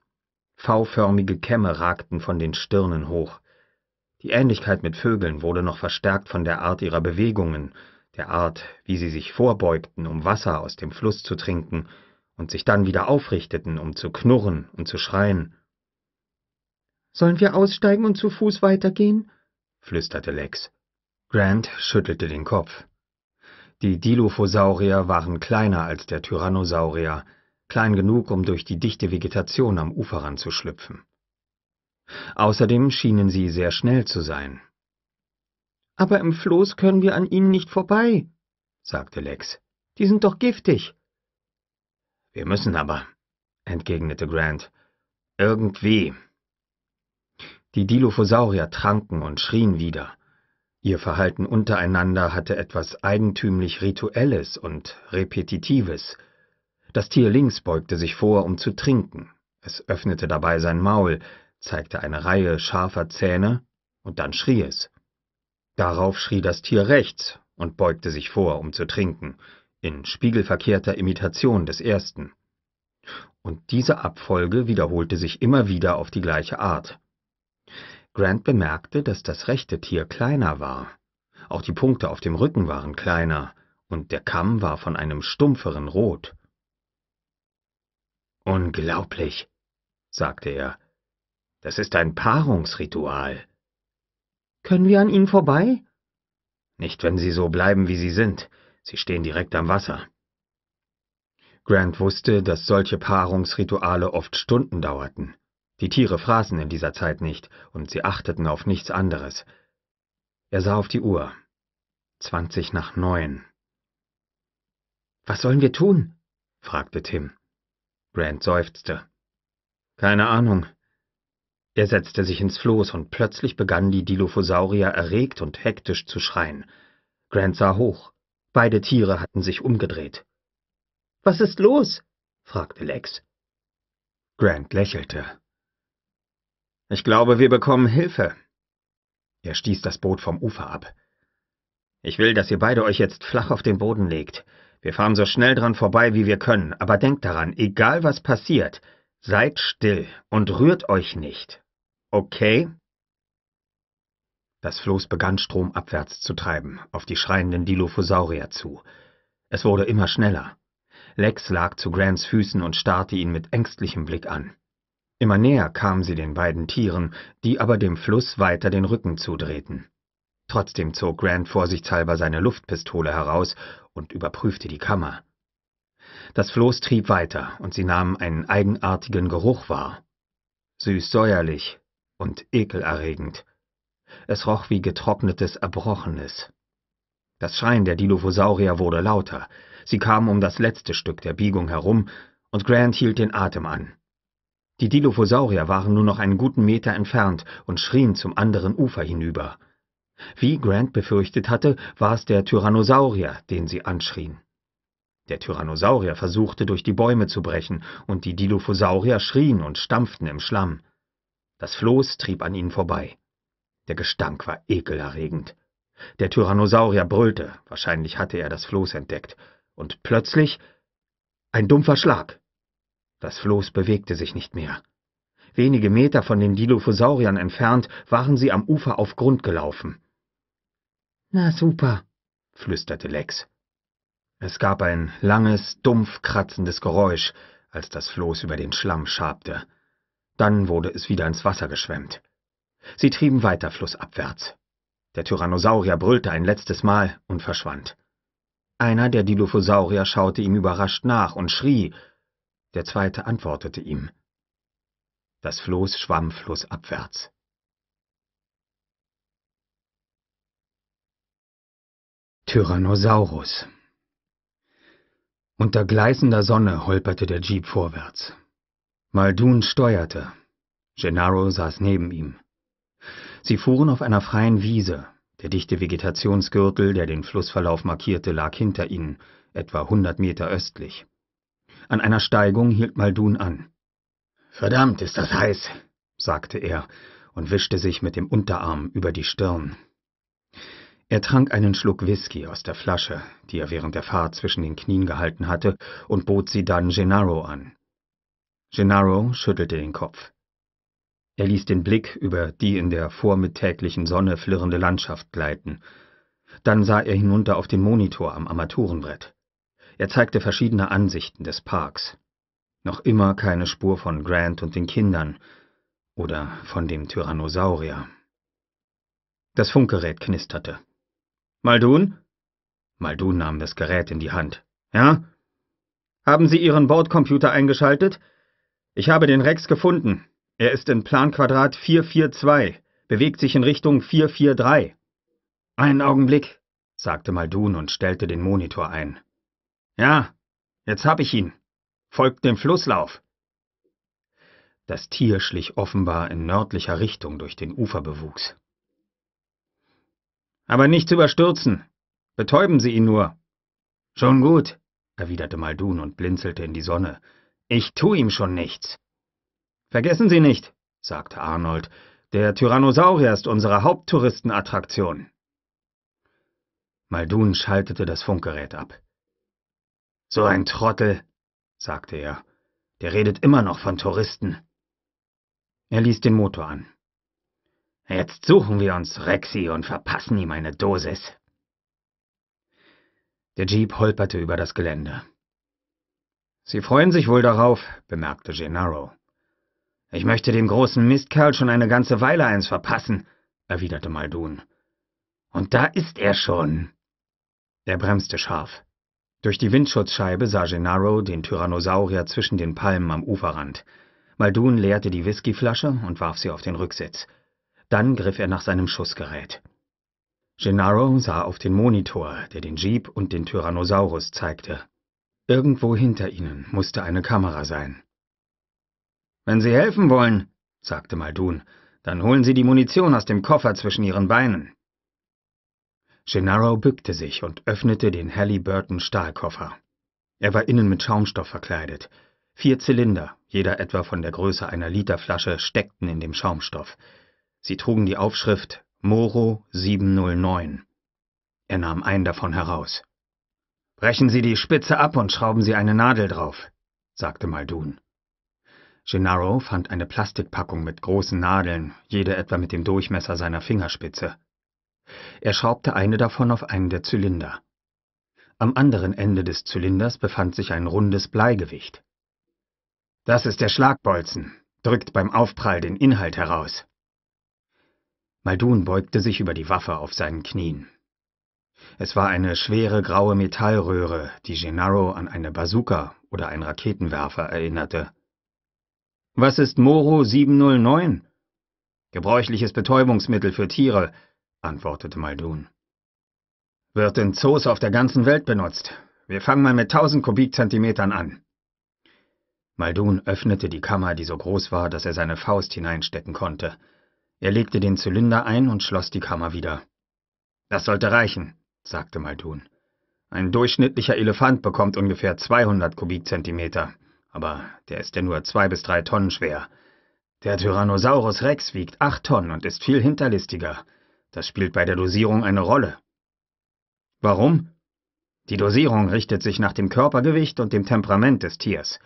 V-förmige Kämme ragten von den Stirnen hoch. Die Ähnlichkeit mit Vögeln wurde noch verstärkt von der Art ihrer Bewegungen, der Art, wie sie sich vorbeugten, um Wasser aus dem Fluss zu trinken, und sich dann wieder aufrichteten, um zu knurren und zu schreien Sollen wir aussteigen und zu Fuß weitergehen? flüsterte Lex. Grant schüttelte den Kopf. Die Dilophosaurier waren kleiner als der Tyrannosaurier, klein genug, um durch die dichte Vegetation am Uferrand zu schlüpfen. Außerdem schienen sie sehr schnell zu sein. Aber im Floß können wir an ihnen nicht vorbei, sagte Lex. Die sind doch giftig. Wir müssen aber, entgegnete Grant. Irgendwie. Die Dilophosaurier tranken und schrien wieder. Ihr Verhalten untereinander hatte etwas eigentümlich Rituelles und Repetitives. Das Tier links beugte sich vor, um zu trinken. Es öffnete dabei sein Maul, zeigte eine Reihe scharfer Zähne und dann schrie es. Darauf schrie das Tier rechts und beugte sich vor, um zu trinken, in spiegelverkehrter Imitation des ersten. Und diese Abfolge wiederholte sich immer wieder auf die gleiche Art. Grant bemerkte, dass das rechte Tier kleiner war. Auch die Punkte auf dem Rücken waren kleiner, und der Kamm war von einem stumpferen Rot. Unglaublich, sagte er. Das ist ein Paarungsritual. Können wir an ihnen vorbei? Nicht, wenn sie so bleiben, wie sie sind. Sie stehen direkt am Wasser. Grant wusste, dass solche Paarungsrituale oft Stunden dauerten. Die Tiere fraßen in dieser Zeit nicht, und sie achteten auf nichts anderes. Er sah auf die Uhr. Zwanzig nach neun. Was sollen wir tun? fragte Tim. Grant seufzte. Keine Ahnung. Er setzte sich ins Floß und plötzlich begannen die Dilophosaurier erregt und hektisch zu schreien. Grant sah hoch. Beide Tiere hatten sich umgedreht. Was ist los? fragte Lex. Grant lächelte. Ich glaube, wir bekommen Hilfe. Er stieß das Boot vom Ufer ab. Ich will, dass ihr beide euch jetzt flach auf den Boden legt. Wir fahren so schnell dran vorbei, wie wir können, aber denkt daran, egal was passiert, seid still und rührt euch nicht. Okay? Das Floß begann stromabwärts zu treiben, auf die schreienden Dilophosaurier zu. Es wurde immer schneller. Lex lag zu Grants Füßen und starrte ihn mit ängstlichem Blick an. Immer näher kamen sie den beiden Tieren, die aber dem Fluss weiter den Rücken zudrehten. Trotzdem zog Grant vorsichtshalber seine Luftpistole heraus und überprüfte die Kammer. Das Floß trieb weiter, und sie nahmen einen eigenartigen Geruch wahr. Süß-säuerlich und ekelerregend. Es roch wie getrocknetes Erbrochenes. Das Schreien der Dilophosaurier wurde lauter. Sie kamen um das letzte Stück der Biegung herum, und Grant hielt den Atem an. Die Dilophosaurier waren nur noch einen guten Meter entfernt und schrien zum anderen Ufer hinüber. Wie Grant befürchtet hatte, war es der Tyrannosaurier, den sie anschrien. Der Tyrannosaurier versuchte durch die Bäume zu brechen, und die Dilophosaurier schrien und stampften im Schlamm. Das Floß trieb an ihnen vorbei. Der Gestank war ekelerregend. Der Tyrannosaurier brüllte, wahrscheinlich hatte er das Floß entdeckt, und plötzlich ein dumpfer Schlag. Das Floß bewegte sich nicht mehr. Wenige Meter von den Dilophosauriern entfernt waren sie am Ufer auf Grund gelaufen. Na super, flüsterte Lex. Es gab ein langes, dumpf kratzendes Geräusch, als das Floß über den Schlamm schabte. Dann wurde es wieder ins Wasser geschwemmt. Sie trieben weiter flussabwärts. Der Tyrannosaurier brüllte ein letztes Mal und verschwand. Einer der Dilophosaurier schaute ihm überrascht nach und schrie, der zweite antwortete ihm. Das Floß schwamm flussabwärts. Tyrannosaurus. Unter gleißender Sonne holperte der Jeep vorwärts. Muldoon steuerte. Gennaro saß neben ihm. Sie fuhren auf einer freien Wiese. Der dichte Vegetationsgürtel, der den Flussverlauf markierte, lag hinter ihnen, etwa hundert Meter östlich. An einer Steigung hielt Maldun an. Verdammt, ist das heiß, sagte er und wischte sich mit dem Unterarm über die Stirn. Er trank einen Schluck Whisky aus der Flasche, die er während der Fahrt zwischen den Knien gehalten hatte, und bot sie dann Gennaro an. Gennaro schüttelte den Kopf. Er ließ den Blick über die in der vormittäglichen Sonne flirrende Landschaft gleiten. Dann sah er hinunter auf den Monitor am Armaturenbrett. Er zeigte verschiedene Ansichten des Parks. Noch immer keine Spur von Grant und den Kindern oder von dem Tyrannosaurier. Das Funkgerät knisterte. Maldun? Maldun nahm das Gerät in die Hand. Ja? Haben Sie Ihren Bordcomputer eingeschaltet? Ich habe den Rex gefunden. Er ist in Planquadrat 442, bewegt sich in Richtung 443. Einen Augenblick, sagte Maldun und stellte den Monitor ein. Ja, jetzt hab ich ihn. Folgt dem Flusslauf. Das Tier schlich offenbar in nördlicher Richtung durch den Uferbewuchs. Aber nichts überstürzen. Betäuben Sie ihn nur. Schon gut, erwiderte Maldun und blinzelte in die Sonne. Ich tu ihm schon nichts. Vergessen Sie nicht, sagte Arnold, der Tyrannosaurier ist unsere Haupttouristenattraktion. Maldun schaltete das Funkgerät ab. So ein Trottel, sagte er, der redet immer noch von Touristen. Er ließ den Motor an. Jetzt suchen wir uns Rexy und verpassen ihm eine Dosis. Der Jeep holperte über das Gelände. Sie freuen sich wohl darauf, bemerkte Gennaro. Ich möchte dem großen Mistkerl schon eine ganze Weile eins verpassen, erwiderte Maldun. Und da ist er schon. Er bremste scharf. Durch die Windschutzscheibe sah Gennaro den Tyrannosaurier zwischen den Palmen am Uferrand. Muldoon leerte die Whiskyflasche und warf sie auf den Rücksitz. Dann griff er nach seinem Schussgerät. Gennaro sah auf den Monitor, der den Jeep und den Tyrannosaurus zeigte. Irgendwo hinter ihnen musste eine Kamera sein. Wenn Sie helfen wollen, sagte Muldoon, dann holen Sie die Munition aus dem Koffer zwischen Ihren Beinen. Gennaro bückte sich und öffnete den Halliburton-Stahlkoffer. Er war innen mit Schaumstoff verkleidet. Vier Zylinder, jeder etwa von der Größe einer Literflasche, steckten in dem Schaumstoff. Sie trugen die Aufschrift Moro 709. Er nahm einen davon heraus. Brechen Sie die Spitze ab und schrauben Sie eine Nadel drauf, sagte Muldoon. Gennaro fand eine Plastikpackung mit großen Nadeln, jede etwa mit dem Durchmesser seiner Fingerspitze. Er schraubte eine davon auf einen der Zylinder. Am anderen Ende des Zylinders befand sich ein rundes Bleigewicht. Das ist der Schlagbolzen, drückt beim Aufprall den Inhalt heraus. Maldun beugte sich über die Waffe auf seinen Knien. Es war eine schwere graue Metallröhre, die Gennaro an eine Bazooka oder einen Raketenwerfer erinnerte. Was ist Moro 709? Gebräuchliches Betäubungsmittel für Tiere, antwortete Muldoon. Wird in Zoos auf der ganzen Welt benutzt. Wir fangen mal mit 1000 Kubikzentimetern an. Muldoon öffnete die Kammer, die so groß war, dass er seine Faust hineinstecken konnte. Er legte den Zylinder ein und schloss die Kammer wieder. Das sollte reichen, sagte Muldoon. Ein durchschnittlicher Elefant bekommt ungefähr 200 Kubikzentimeter, aber der ist ja nur zwei bis drei Tonnen schwer. Der Tyrannosaurus Rex wiegt acht Tonnen und ist viel hinterlistiger. Das spielt bei der Dosierung eine Rolle. Warum? Die Dosierung richtet sich nach dem Körpergewicht und dem Temperament des Tiers.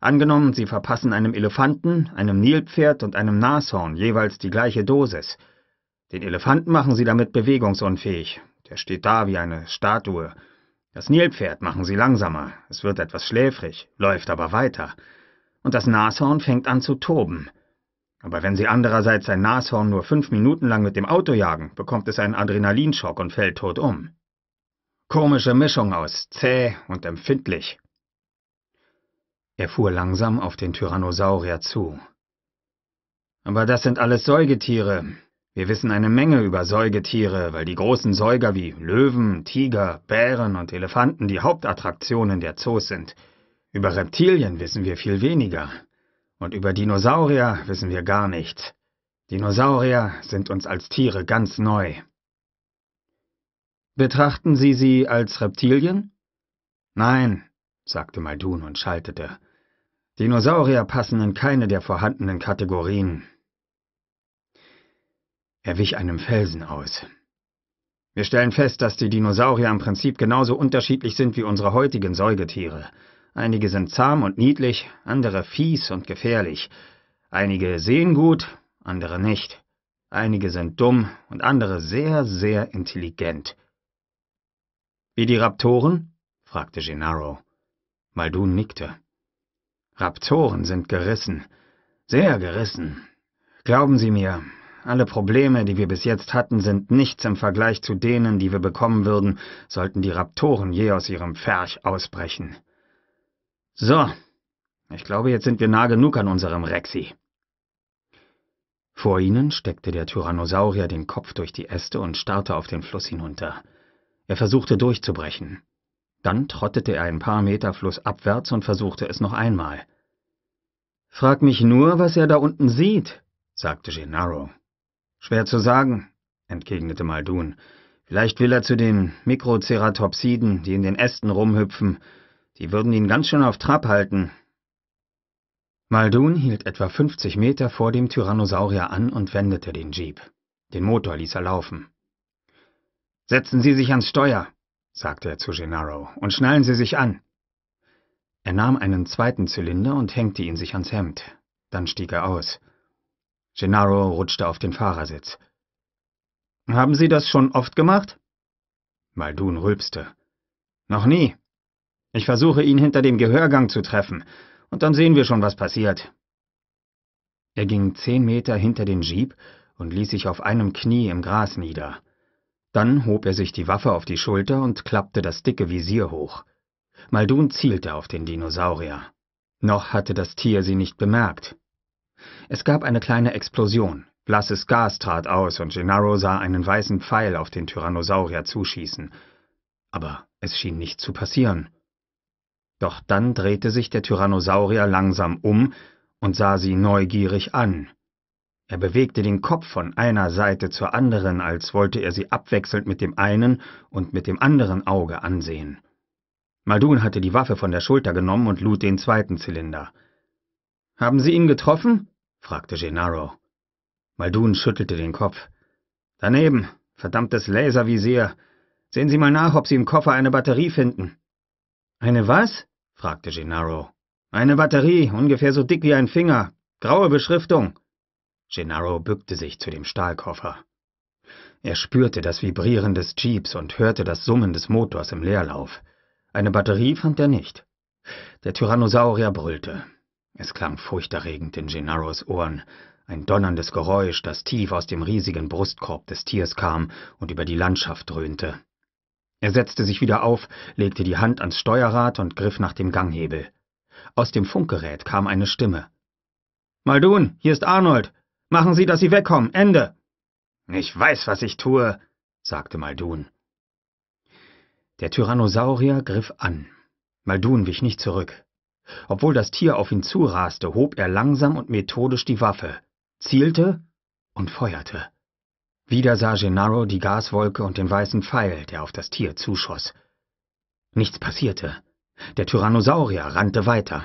Angenommen, Sie verpassen einem Elefanten, einem Nilpferd und einem Nashorn jeweils die gleiche Dosis. Den Elefanten machen Sie damit bewegungsunfähig. Der steht da wie eine Statue. Das Nilpferd machen Sie langsamer. Es wird etwas schläfrig, läuft aber weiter. Und das Nashorn fängt an zu toben. Aber wenn Sie andererseits ein Nashorn nur fünf Minuten lang mit dem Auto jagen, bekommt es einen Adrenalinschock und fällt tot um. Komische Mischung aus zäh und empfindlich. Er fuhr langsam auf den Tyrannosaurier zu. Aber das sind alles Säugetiere. Wir wissen eine Menge über Säugetiere, weil die großen Säuger wie Löwen, Tiger, Bären und Elefanten die Hauptattraktionen der Zoos sind. Über Reptilien wissen wir viel weniger. Und über Dinosaurier wissen wir gar nichts. Dinosaurier sind uns als Tiere ganz neu. Betrachten Sie sie als Reptilien? Nein, sagte Maidun und schaltete. Dinosaurier passen in keine der vorhandenen Kategorien. Er wich einem Felsen aus. Wir stellen fest, dass die Dinosaurier im Prinzip genauso unterschiedlich sind wie unsere heutigen Säugetiere einige sind zahm und niedlich, andere fies und gefährlich, einige sehen gut, andere nicht, einige sind dumm und andere sehr, sehr intelligent. Wie die Raptoren? fragte Gennaro. Muldoon nickte. Raptoren sind gerissen, sehr gerissen. Glauben Sie mir, alle Probleme, die wir bis jetzt hatten, sind nichts im Vergleich zu denen, die wir bekommen würden, sollten die Raptoren je aus ihrem Pferch ausbrechen. So, ich glaube, jetzt sind wir nah genug an unserem Rexi. Vor ihnen steckte der Tyrannosaurier den Kopf durch die Äste und starrte auf den Fluss hinunter. Er versuchte durchzubrechen. Dann trottete er ein paar Meter flussabwärts und versuchte es noch einmal. Frag mich nur, was er da unten sieht, sagte Gennaro. Schwer zu sagen, entgegnete Maldun. Vielleicht will er zu den Mikroceratopsiden, die in den Ästen rumhüpfen, die würden ihn ganz schön auf Trab halten. Muldoon hielt etwa 50 Meter vor dem Tyrannosaurier an und wendete den Jeep. Den Motor ließ er laufen. Setzen Sie sich ans Steuer, sagte er zu Gennaro, und schnallen Sie sich an. Er nahm einen zweiten Zylinder und hängte ihn sich ans Hemd. Dann stieg er aus. Gennaro rutschte auf den Fahrersitz. Haben Sie das schon oft gemacht? Muldoon rülpste. Noch nie. Ich versuche ihn hinter dem Gehörgang zu treffen, und dann sehen wir schon, was passiert. Er ging zehn Meter hinter den Jeep und ließ sich auf einem Knie im Gras nieder. Dann hob er sich die Waffe auf die Schulter und klappte das dicke Visier hoch. Maldun zielte auf den Dinosaurier. Noch hatte das Tier sie nicht bemerkt. Es gab eine kleine Explosion. Blasses Gas trat aus und Gennaro sah einen weißen Pfeil auf den Tyrannosaurier zuschießen. Aber es schien nicht zu passieren doch dann drehte sich der tyrannosaurier langsam um und sah sie neugierig an er bewegte den kopf von einer seite zur anderen als wollte er sie abwechselnd mit dem einen und mit dem anderen auge ansehen muldoon hatte die waffe von der schulter genommen und lud den zweiten zylinder haben sie ihn getroffen fragte gennaro muldoon schüttelte den kopf daneben verdammtes laservisier sehen sie mal nach ob sie im koffer eine batterie finden eine was? fragte Gennaro. Eine Batterie, ungefähr so dick wie ein Finger. Graue Beschriftung. Gennaro bückte sich zu dem Stahlkoffer. Er spürte das Vibrieren des Jeeps und hörte das Summen des Motors im Leerlauf. Eine Batterie fand er nicht. Der Tyrannosaurier brüllte. Es klang furchterregend in Gennaros Ohren, ein donnerndes Geräusch, das tief aus dem riesigen Brustkorb des Tiers kam und über die Landschaft dröhnte. Er setzte sich wieder auf, legte die Hand ans Steuerrad und griff nach dem Ganghebel. Aus dem Funkgerät kam eine Stimme. Maldun, hier ist Arnold. Machen Sie, dass Sie wegkommen. Ende. Ich weiß, was ich tue, sagte Maldun. Der Tyrannosaurier griff an. Maldun wich nicht zurück. Obwohl das Tier auf ihn zuraste, hob er langsam und methodisch die Waffe, zielte und feuerte. Wieder sah Gennaro die Gaswolke und den weißen Pfeil, der auf das Tier zuschoss. Nichts passierte. Der Tyrannosaurier rannte weiter.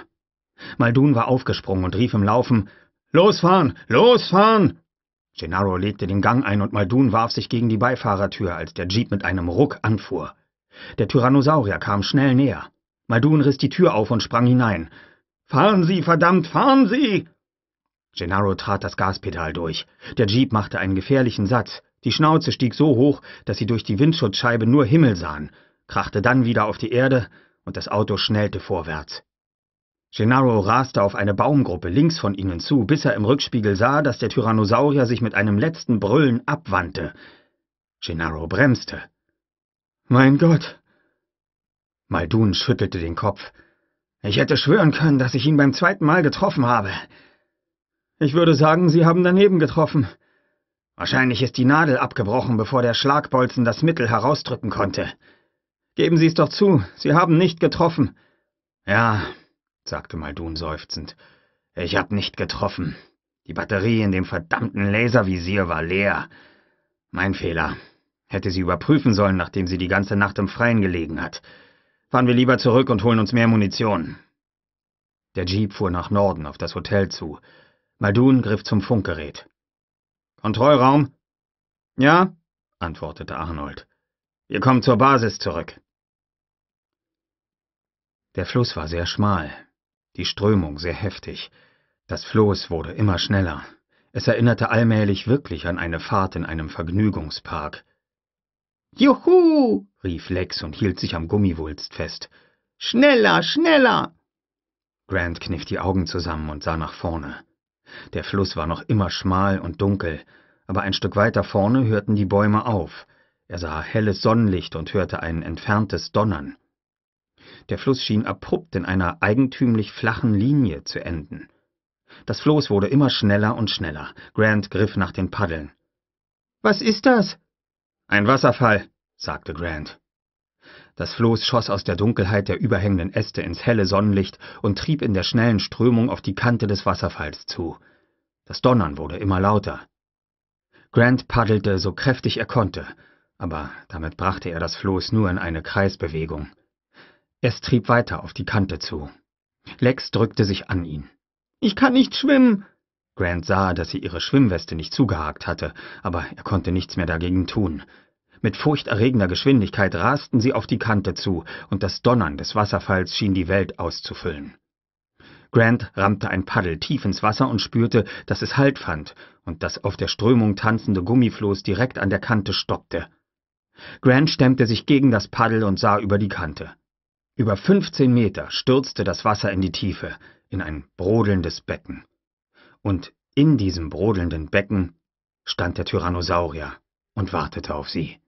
Maldun war aufgesprungen und rief im Laufen Losfahren. Losfahren. Gennaro legte den Gang ein und Maldun warf sich gegen die Beifahrertür, als der Jeep mit einem Ruck anfuhr. Der Tyrannosaurier kam schnell näher. Maldun riss die Tür auf und sprang hinein. Fahren Sie, verdammt, fahren Sie! Gennaro trat das Gaspedal durch. Der Jeep machte einen gefährlichen Satz. Die Schnauze stieg so hoch, dass sie durch die Windschutzscheibe nur Himmel sahen, krachte dann wieder auf die Erde und das Auto schnellte vorwärts. Gennaro raste auf eine Baumgruppe links von ihnen zu, bis er im Rückspiegel sah, dass der Tyrannosaurier sich mit einem letzten Brüllen abwandte. Gennaro bremste. Mein Gott! Maldun schüttelte den Kopf. Ich hätte schwören können, dass ich ihn beim zweiten Mal getroffen habe. Ich würde sagen, Sie haben daneben getroffen. Wahrscheinlich ist die Nadel abgebrochen, bevor der Schlagbolzen das Mittel herausdrücken konnte. Geben Sie es doch zu, Sie haben nicht getroffen. Ja, sagte Maldun seufzend, ich hab nicht getroffen. Die Batterie in dem verdammten Laservisier war leer. Mein Fehler. Hätte sie überprüfen sollen, nachdem sie die ganze Nacht im Freien gelegen hat. Fahren wir lieber zurück und holen uns mehr Munition. Der Jeep fuhr nach Norden auf das Hotel zu, Maldun griff zum Funkgerät. Kontrollraum? Ja, antwortete Arnold. Wir kommen zur Basis zurück. Der Fluss war sehr schmal, die Strömung sehr heftig. Das Floß wurde immer schneller. Es erinnerte allmählich wirklich an eine Fahrt in einem Vergnügungspark. Juhu! rief Lex und hielt sich am Gummiwulst fest. Schneller, schneller! Grant kniff die Augen zusammen und sah nach vorne. Der Fluss war noch immer schmal und dunkel, aber ein Stück weiter vorne hörten die Bäume auf. Er sah helles Sonnenlicht und hörte ein entferntes Donnern. Der Fluss schien abrupt in einer eigentümlich flachen Linie zu enden. Das Floß wurde immer schneller und schneller. Grant griff nach den Paddeln. Was ist das? Ein Wasserfall, sagte Grant. Das Floß schoss aus der Dunkelheit der überhängenden Äste ins helle Sonnenlicht und trieb in der schnellen Strömung auf die Kante des Wasserfalls zu. Das Donnern wurde immer lauter. Grant paddelte so kräftig er konnte, aber damit brachte er das Floß nur in eine Kreisbewegung. Es trieb weiter auf die Kante zu. Lex drückte sich an ihn. Ich kann nicht schwimmen! Grant sah, dass sie ihre Schwimmweste nicht zugehakt hatte, aber er konnte nichts mehr dagegen tun. Mit furchterregender Geschwindigkeit rasten sie auf die Kante zu, und das Donnern des Wasserfalls schien die Welt auszufüllen. Grant rammte ein Paddel tief ins Wasser und spürte, dass es Halt fand und das auf der Strömung tanzende Gummifloß direkt an der Kante stoppte. Grant stemmte sich gegen das Paddel und sah über die Kante. Über 15 Meter stürzte das Wasser in die Tiefe, in ein brodelndes Becken. Und in diesem brodelnden Becken stand der Tyrannosaurier und wartete auf sie.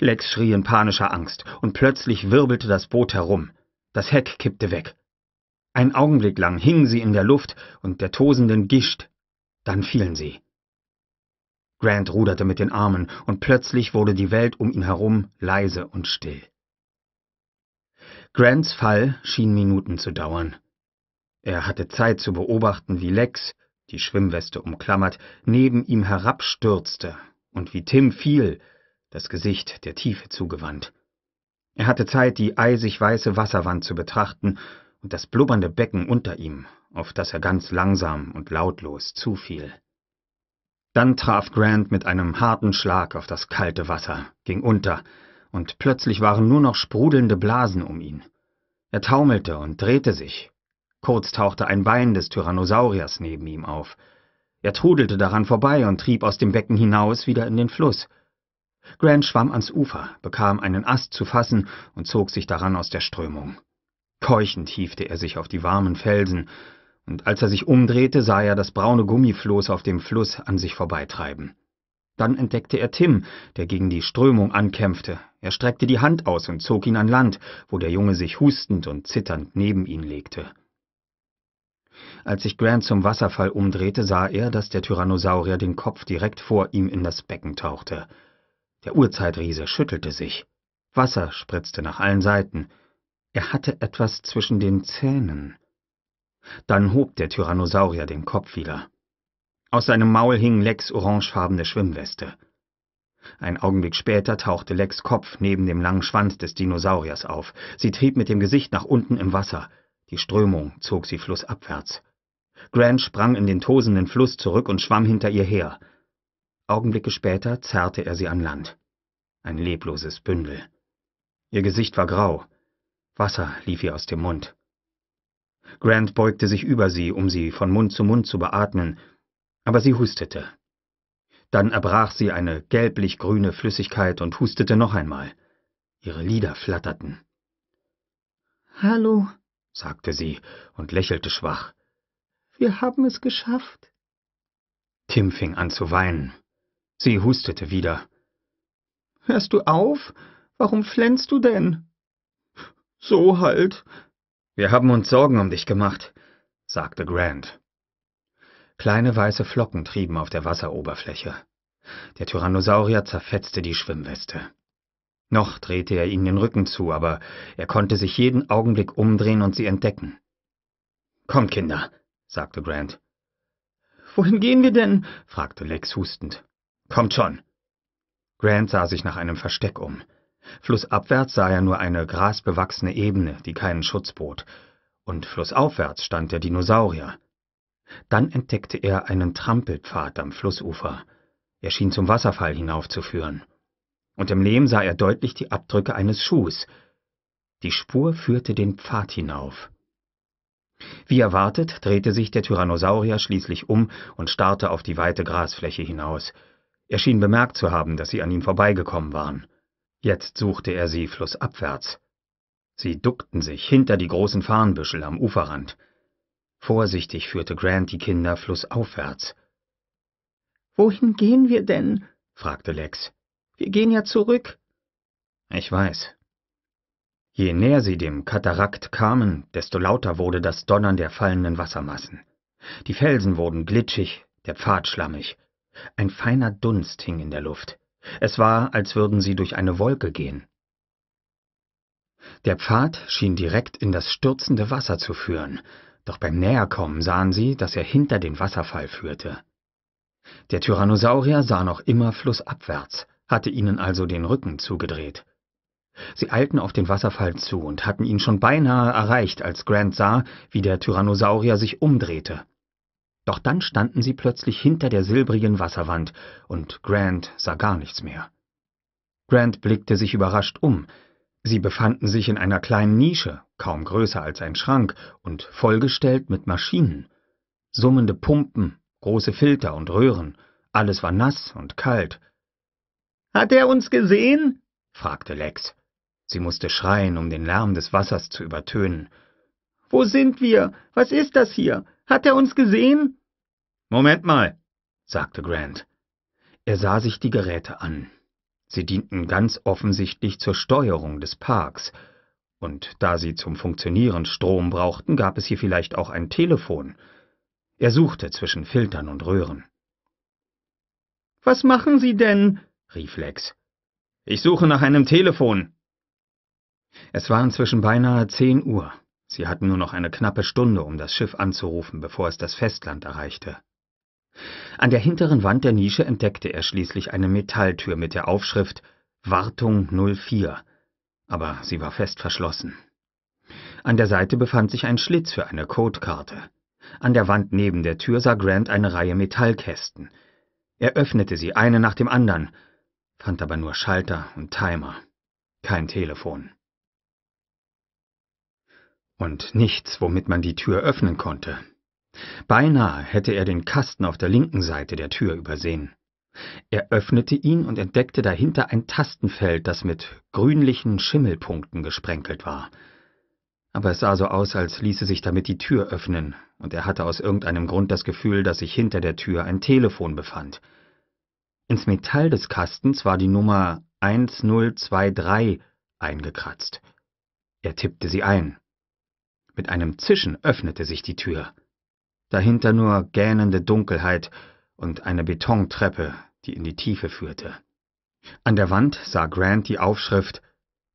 Lex schrie in panischer Angst, und plötzlich wirbelte das Boot herum. Das Heck kippte weg. Einen Augenblick lang hingen sie in der Luft und der tosenden Gischt. Dann fielen sie. Grant ruderte mit den Armen, und plötzlich wurde die Welt um ihn herum leise und still. Grants Fall schien Minuten zu dauern. Er hatte Zeit zu beobachten, wie Lex, die Schwimmweste umklammert, neben ihm herabstürzte und wie Tim fiel, das Gesicht der Tiefe zugewandt. Er hatte Zeit, die eisig weiße Wasserwand zu betrachten und das blubbernde Becken unter ihm, auf das er ganz langsam und lautlos zufiel. Dann traf Grant mit einem harten Schlag auf das kalte Wasser, ging unter, und plötzlich waren nur noch sprudelnde Blasen um ihn. Er taumelte und drehte sich. Kurz tauchte ein Bein des Tyrannosauriers neben ihm auf. Er trudelte daran vorbei und trieb aus dem Becken hinaus wieder in den Fluss. Grant schwamm ans Ufer, bekam einen Ast zu fassen und zog sich daran aus der Strömung. Keuchend hiefte er sich auf die warmen Felsen, und als er sich umdrehte, sah er das braune Gummifloß auf dem Fluss an sich vorbeitreiben. Dann entdeckte er Tim, der gegen die Strömung ankämpfte. Er streckte die Hand aus und zog ihn an Land, wo der Junge sich hustend und zitternd neben ihn legte. Als sich Grant zum Wasserfall umdrehte, sah er, dass der Tyrannosaurier den Kopf direkt vor ihm in das Becken tauchte. Der Urzeitriese schüttelte sich. Wasser spritzte nach allen Seiten. Er hatte etwas zwischen den Zähnen. Dann hob der Tyrannosaurier den Kopf wieder. Aus seinem Maul hing Lex orangefarbene Schwimmweste. Ein Augenblick später tauchte Lex Kopf neben dem langen Schwanz des Dinosauriers auf. Sie trieb mit dem Gesicht nach unten im Wasser. Die Strömung zog sie flussabwärts. Grant sprang in den tosenden Fluss zurück und schwamm hinter ihr her. Augenblicke später zerrte er sie an Land. Ein lebloses Bündel. Ihr Gesicht war grau. Wasser lief ihr aus dem Mund. Grant beugte sich über sie, um sie von Mund zu Mund zu beatmen, aber sie hustete. Dann erbrach sie eine gelblich-grüne Flüssigkeit und hustete noch einmal. Ihre Lider flatterten. Hallo, sagte sie und lächelte schwach. Wir haben es geschafft. Tim fing an zu weinen. Sie hustete wieder. Hörst du auf? Warum flennst du denn? So halt. Wir haben uns Sorgen um dich gemacht, sagte Grant. Kleine weiße Flocken trieben auf der Wasseroberfläche. Der Tyrannosaurier zerfetzte die Schwimmweste. Noch drehte er ihnen den Rücken zu, aber er konnte sich jeden Augenblick umdrehen und sie entdecken. Kommt, Kinder, sagte Grant. Wohin gehen wir denn? fragte Lex hustend. Kommt schon! Grant sah sich nach einem Versteck um. Flussabwärts sah er nur eine grasbewachsene Ebene, die keinen Schutz bot, und flussaufwärts stand der Dinosaurier. Dann entdeckte er einen Trampelpfad am Flussufer. Er schien zum Wasserfall hinaufzuführen. Und im Lehm sah er deutlich die Abdrücke eines Schuhs. Die Spur führte den Pfad hinauf. Wie erwartet drehte sich der Tyrannosaurier schließlich um und starrte auf die weite Grasfläche hinaus. Er schien bemerkt zu haben, dass sie an ihm vorbeigekommen waren. Jetzt suchte er sie flussabwärts. Sie duckten sich hinter die großen Farnbüschel am Uferrand. Vorsichtig führte Grant die Kinder flussaufwärts. Wohin gehen wir denn? fragte Lex. Wir gehen ja zurück. Ich weiß. Je näher sie dem Katarakt kamen, desto lauter wurde das Donnern der fallenden Wassermassen. Die Felsen wurden glitschig, der Pfad schlammig ein feiner Dunst hing in der Luft. Es war, als würden sie durch eine Wolke gehen. Der Pfad schien direkt in das stürzende Wasser zu führen, doch beim Näherkommen sahen sie, dass er hinter den Wasserfall führte. Der Tyrannosaurier sah noch immer flussabwärts, hatte ihnen also den Rücken zugedreht. Sie eilten auf den Wasserfall zu und hatten ihn schon beinahe erreicht, als Grant sah, wie der Tyrannosaurier sich umdrehte. Doch dann standen sie plötzlich hinter der silbrigen Wasserwand, und Grant sah gar nichts mehr. Grant blickte sich überrascht um. Sie befanden sich in einer kleinen Nische, kaum größer als ein Schrank und vollgestellt mit Maschinen. Summende Pumpen, große Filter und Röhren, alles war nass und kalt. Hat er uns gesehen? fragte Lex. Sie musste schreien, um den Lärm des Wassers zu übertönen. Wo sind wir? Was ist das hier? Hat er uns gesehen? Moment mal, sagte Grant. Er sah sich die Geräte an. Sie dienten ganz offensichtlich zur Steuerung des Parks, und da sie zum Funktionieren Strom brauchten, gab es hier vielleicht auch ein Telefon. Er suchte zwischen Filtern und Röhren. Was machen Sie denn? rief Lex. Ich suche nach einem Telefon. Es war inzwischen beinahe zehn Uhr. Sie hatten nur noch eine knappe Stunde, um das Schiff anzurufen, bevor es das Festland erreichte. An der hinteren Wand der Nische entdeckte er schließlich eine Metalltür mit der Aufschrift Wartung 04, aber sie war fest verschlossen. An der Seite befand sich ein Schlitz für eine Codekarte. An der Wand neben der Tür sah Grant eine Reihe Metallkästen. Er öffnete sie eine nach dem anderen, fand aber nur Schalter und Timer, kein Telefon und nichts, womit man die Tür öffnen konnte. Beinahe hätte er den Kasten auf der linken Seite der Tür übersehen. Er öffnete ihn und entdeckte dahinter ein Tastenfeld, das mit grünlichen Schimmelpunkten gesprenkelt war. Aber es sah so aus, als ließe sich damit die Tür öffnen, und er hatte aus irgendeinem Grund das Gefühl, dass sich hinter der Tür ein Telefon befand. Ins Metall des Kastens war die Nummer 1023 eingekratzt. Er tippte sie ein. Mit einem Zischen öffnete sich die Tür. Dahinter nur gähnende Dunkelheit und eine Betontreppe, die in die Tiefe führte. An der Wand sah Grant die Aufschrift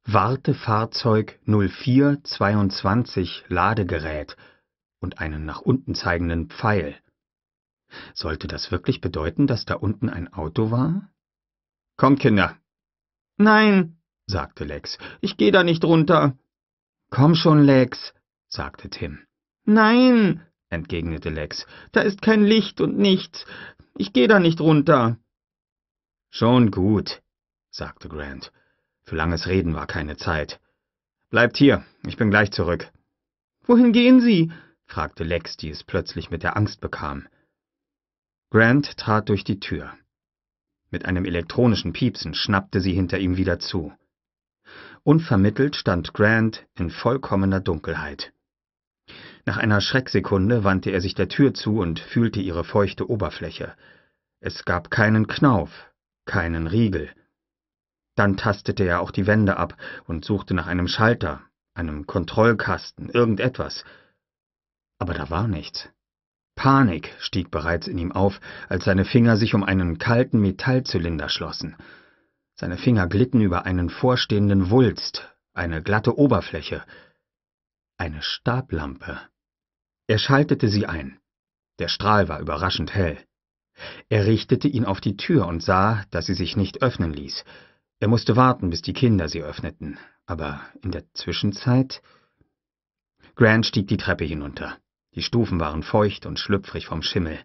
Wartefahrzeug 0422 Ladegerät und einen nach unten zeigenden Pfeil. Sollte das wirklich bedeuten, dass da unten ein Auto war? Kommt, Kinder. Nein, sagte Lex, ich gehe da nicht runter. Komm schon, Lex, sagte Tim. Nein, entgegnete Lex, da ist kein Licht und nichts. Ich gehe da nicht runter. Schon gut, sagte Grant. Für langes Reden war keine Zeit. Bleibt hier, ich bin gleich zurück. Wohin gehen Sie? fragte Lex, die es plötzlich mit der Angst bekam. Grant trat durch die Tür. Mit einem elektronischen Piepsen schnappte sie hinter ihm wieder zu. Unvermittelt stand Grant in vollkommener Dunkelheit. Nach einer Schrecksekunde wandte er sich der Tür zu und fühlte ihre feuchte Oberfläche. Es gab keinen Knauf, keinen Riegel. Dann tastete er auch die Wände ab und suchte nach einem Schalter, einem Kontrollkasten, irgendetwas. Aber da war nichts. Panik stieg bereits in ihm auf, als seine Finger sich um einen kalten Metallzylinder schlossen. Seine Finger glitten über einen vorstehenden Wulst, eine glatte Oberfläche, eine Stablampe. Er schaltete sie ein. Der Strahl war überraschend hell. Er richtete ihn auf die Tür und sah, dass sie sich nicht öffnen ließ. Er musste warten, bis die Kinder sie öffneten, aber in der Zwischenzeit. Grant stieg die Treppe hinunter. Die Stufen waren feucht und schlüpfrig vom Schimmel.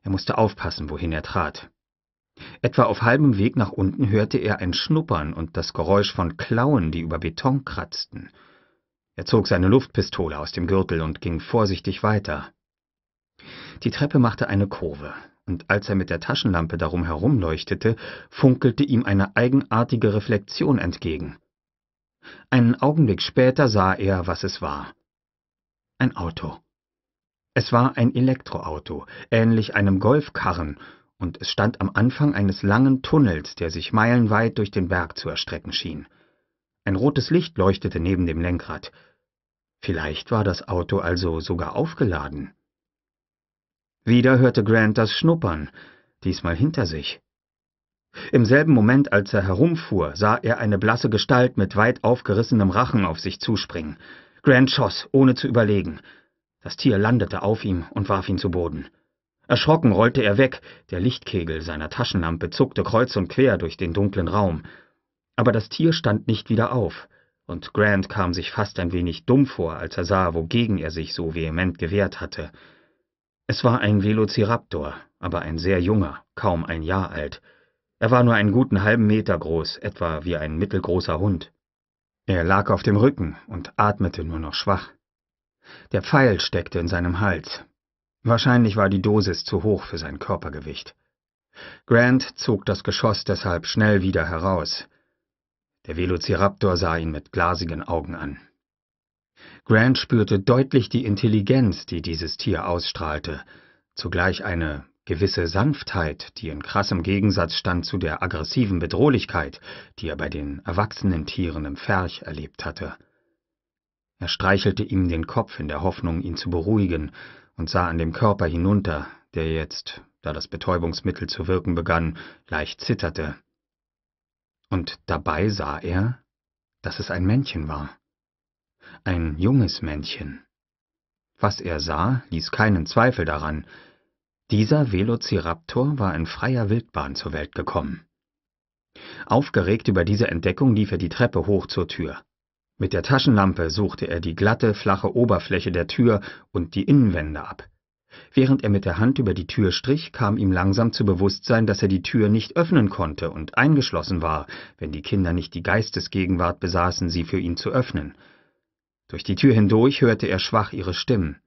Er musste aufpassen, wohin er trat. Etwa auf halbem Weg nach unten hörte er ein Schnuppern und das Geräusch von Klauen, die über Beton kratzten. Er zog seine Luftpistole aus dem Gürtel und ging vorsichtig weiter. Die Treppe machte eine Kurve, und als er mit der Taschenlampe darum herumleuchtete, funkelte ihm eine eigenartige Reflexion entgegen. Einen Augenblick später sah er, was es war. Ein Auto. Es war ein Elektroauto, ähnlich einem Golfkarren, und es stand am Anfang eines langen Tunnels, der sich meilenweit durch den Berg zu erstrecken schien. Ein rotes Licht leuchtete neben dem Lenkrad. Vielleicht war das Auto also sogar aufgeladen. Wieder hörte Grant das Schnuppern, diesmal hinter sich. Im selben Moment, als er herumfuhr, sah er eine blasse Gestalt mit weit aufgerissenem Rachen auf sich zuspringen. Grant schoss, ohne zu überlegen. Das Tier landete auf ihm und warf ihn zu Boden. Erschrocken rollte er weg, der Lichtkegel seiner Taschenlampe zuckte kreuz und quer durch den dunklen Raum. Aber das Tier stand nicht wieder auf und Grant kam sich fast ein wenig dumm vor, als er sah, wogegen er sich so vehement gewehrt hatte. Es war ein Velociraptor, aber ein sehr junger, kaum ein Jahr alt. Er war nur einen guten halben Meter groß, etwa wie ein mittelgroßer Hund. Er lag auf dem Rücken und atmete nur noch schwach. Der Pfeil steckte in seinem Hals. Wahrscheinlich war die Dosis zu hoch für sein Körpergewicht. Grant zog das Geschoss deshalb schnell wieder heraus, der Velociraptor sah ihn mit glasigen Augen an. Grant spürte deutlich die Intelligenz, die dieses Tier ausstrahlte, zugleich eine gewisse Sanftheit, die in krassem Gegensatz stand zu der aggressiven Bedrohlichkeit, die er bei den erwachsenen Tieren im Ferch erlebt hatte. Er streichelte ihm den Kopf in der Hoffnung, ihn zu beruhigen, und sah an dem Körper hinunter, der jetzt, da das Betäubungsmittel zu wirken begann, leicht zitterte und dabei sah er, dass es ein Männchen war. Ein junges Männchen. Was er sah, ließ keinen Zweifel daran. Dieser Velociraptor war in freier Wildbahn zur Welt gekommen. Aufgeregt über diese Entdeckung lief er die Treppe hoch zur Tür. Mit der Taschenlampe suchte er die glatte, flache Oberfläche der Tür und die Innenwände ab. Während er mit der Hand über die Tür strich, kam ihm langsam zu Bewusstsein, dass er die Tür nicht öffnen konnte und eingeschlossen war, wenn die Kinder nicht die Geistesgegenwart besaßen, sie für ihn zu öffnen. Durch die Tür hindurch hörte er schwach ihre Stimmen.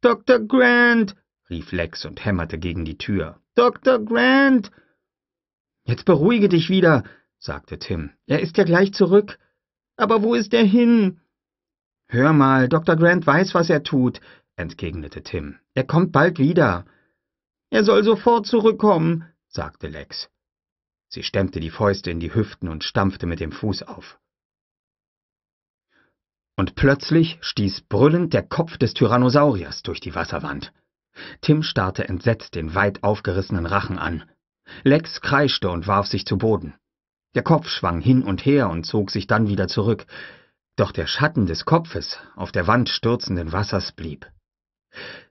Dr. Grant! rief Lex und hämmerte gegen die Tür. Dr. Grant! Jetzt beruhige dich wieder, sagte Tim. Er ist ja gleich zurück. Aber wo ist er hin? Hör mal, Dr. Grant weiß, was er tut entgegnete Tim. Er kommt bald wieder. Er soll sofort zurückkommen, sagte Lex. Sie stemmte die Fäuste in die Hüften und stampfte mit dem Fuß auf. Und plötzlich stieß brüllend der Kopf des Tyrannosauriers durch die Wasserwand. Tim starrte entsetzt den weit aufgerissenen Rachen an. Lex kreischte und warf sich zu Boden. Der Kopf schwang hin und her und zog sich dann wieder zurück, doch der Schatten des Kopfes auf der Wand stürzenden Wassers blieb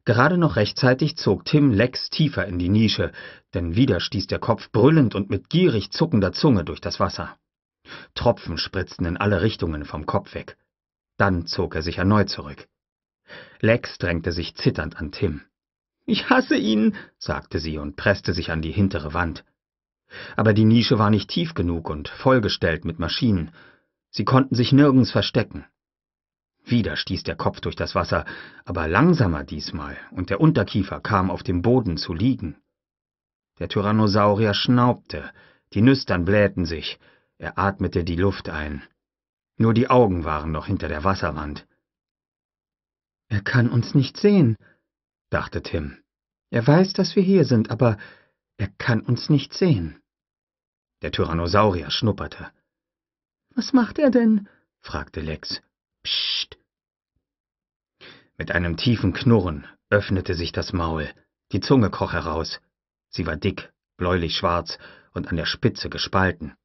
gerade noch rechtzeitig zog tim lex tiefer in die nische denn wieder stieß der kopf brüllend und mit gierig zuckender zunge durch das wasser tropfen spritzten in alle richtungen vom kopf weg dann zog er sich erneut zurück lex drängte sich zitternd an tim ich hasse ihn sagte sie und preßte sich an die hintere wand aber die nische war nicht tief genug und vollgestellt mit maschinen sie konnten sich nirgends verstecken wieder stieß der Kopf durch das Wasser, aber langsamer diesmal, und der Unterkiefer kam auf dem Boden zu liegen. Der Tyrannosaurier schnaubte, die Nüstern blähten sich, er atmete die Luft ein. Nur die Augen waren noch hinter der Wasserwand. Er kann uns nicht sehen, dachte Tim. Er weiß, dass wir hier sind, aber er kann uns nicht sehen. Der Tyrannosaurier schnupperte. Was macht er denn? fragte Lex. Psst! Mit einem tiefen Knurren öffnete sich das Maul, die Zunge kroch heraus. Sie war dick, bläulich-schwarz und an der Spitze gespalten.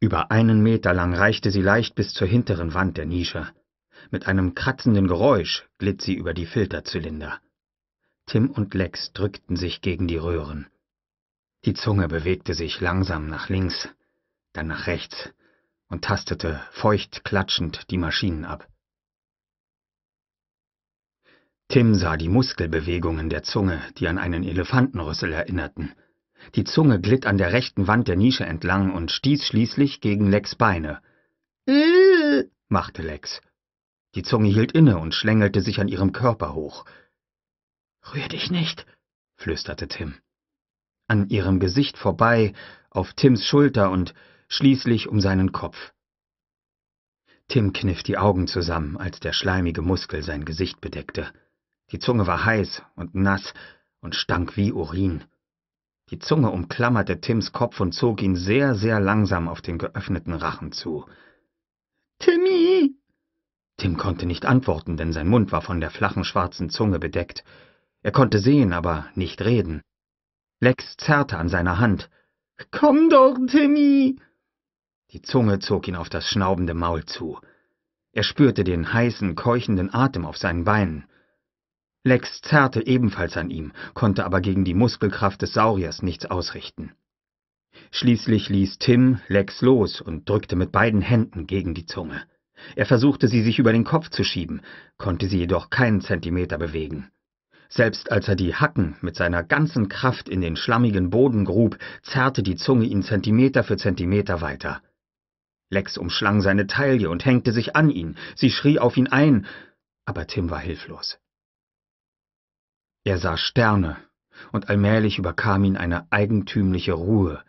Über einen Meter lang reichte sie leicht bis zur hinteren Wand der Nische. Mit einem kratzenden Geräusch glitt sie über die Filterzylinder. Tim und Lex drückten sich gegen die Röhren. Die Zunge bewegte sich langsam nach links, dann nach rechts und tastete feucht klatschend die Maschinen ab. Tim sah die Muskelbewegungen der Zunge, die an einen Elefantenrüssel erinnerten. Die Zunge glitt an der rechten Wand der Nische entlang und stieß schließlich gegen Lex Beine. Äh, machte Lex. Die Zunge hielt inne und schlängelte sich an ihrem Körper hoch. Rühr dich nicht, flüsterte Tim. An ihrem Gesicht vorbei, auf Tims Schulter und schließlich um seinen Kopf. Tim kniff die Augen zusammen, als der schleimige Muskel sein Gesicht bedeckte. Die Zunge war heiß und nass und stank wie Urin. Die Zunge umklammerte Tims Kopf und zog ihn sehr, sehr langsam auf den geöffneten Rachen zu. Timmy! Tim konnte nicht antworten, denn sein Mund war von der flachen schwarzen Zunge bedeckt. Er konnte sehen, aber nicht reden. Lex zerrte an seiner Hand. Komm doch, Timmy! Die Zunge zog ihn auf das schnaubende Maul zu. Er spürte den heißen, keuchenden Atem auf seinen Beinen. Lex zerrte ebenfalls an ihm, konnte aber gegen die Muskelkraft des Sauriers nichts ausrichten. Schließlich ließ Tim Lex los und drückte mit beiden Händen gegen die Zunge. Er versuchte, sie sich über den Kopf zu schieben, konnte sie jedoch keinen Zentimeter bewegen. Selbst als er die Hacken mit seiner ganzen Kraft in den schlammigen Boden grub, zerrte die Zunge ihn Zentimeter für Zentimeter weiter. Lex umschlang seine Taille und hängte sich an ihn, sie schrie auf ihn ein, aber Tim war hilflos er sah Sterne, und allmählich überkam ihn eine eigentümliche Ruhe,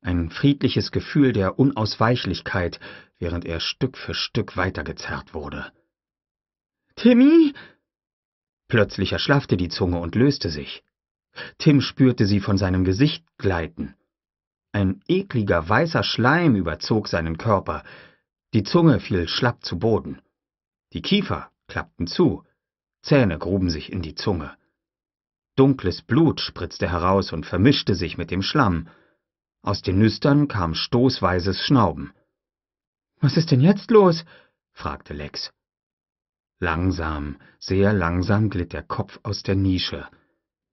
ein friedliches Gefühl der Unausweichlichkeit, während er Stück für Stück weitergezerrt wurde. Timmy! Plötzlich erschlaffte die Zunge und löste sich. Tim spürte sie von seinem Gesicht gleiten. Ein ekliger weißer Schleim überzog seinen Körper. Die Zunge fiel schlapp zu Boden. Die Kiefer klappten zu, Zähne gruben sich in die Zunge. Dunkles Blut spritzte heraus und vermischte sich mit dem Schlamm. Aus den Nüstern kam stoßweises Schnauben. Was ist denn jetzt los? fragte Lex. Langsam, sehr langsam glitt der Kopf aus der Nische,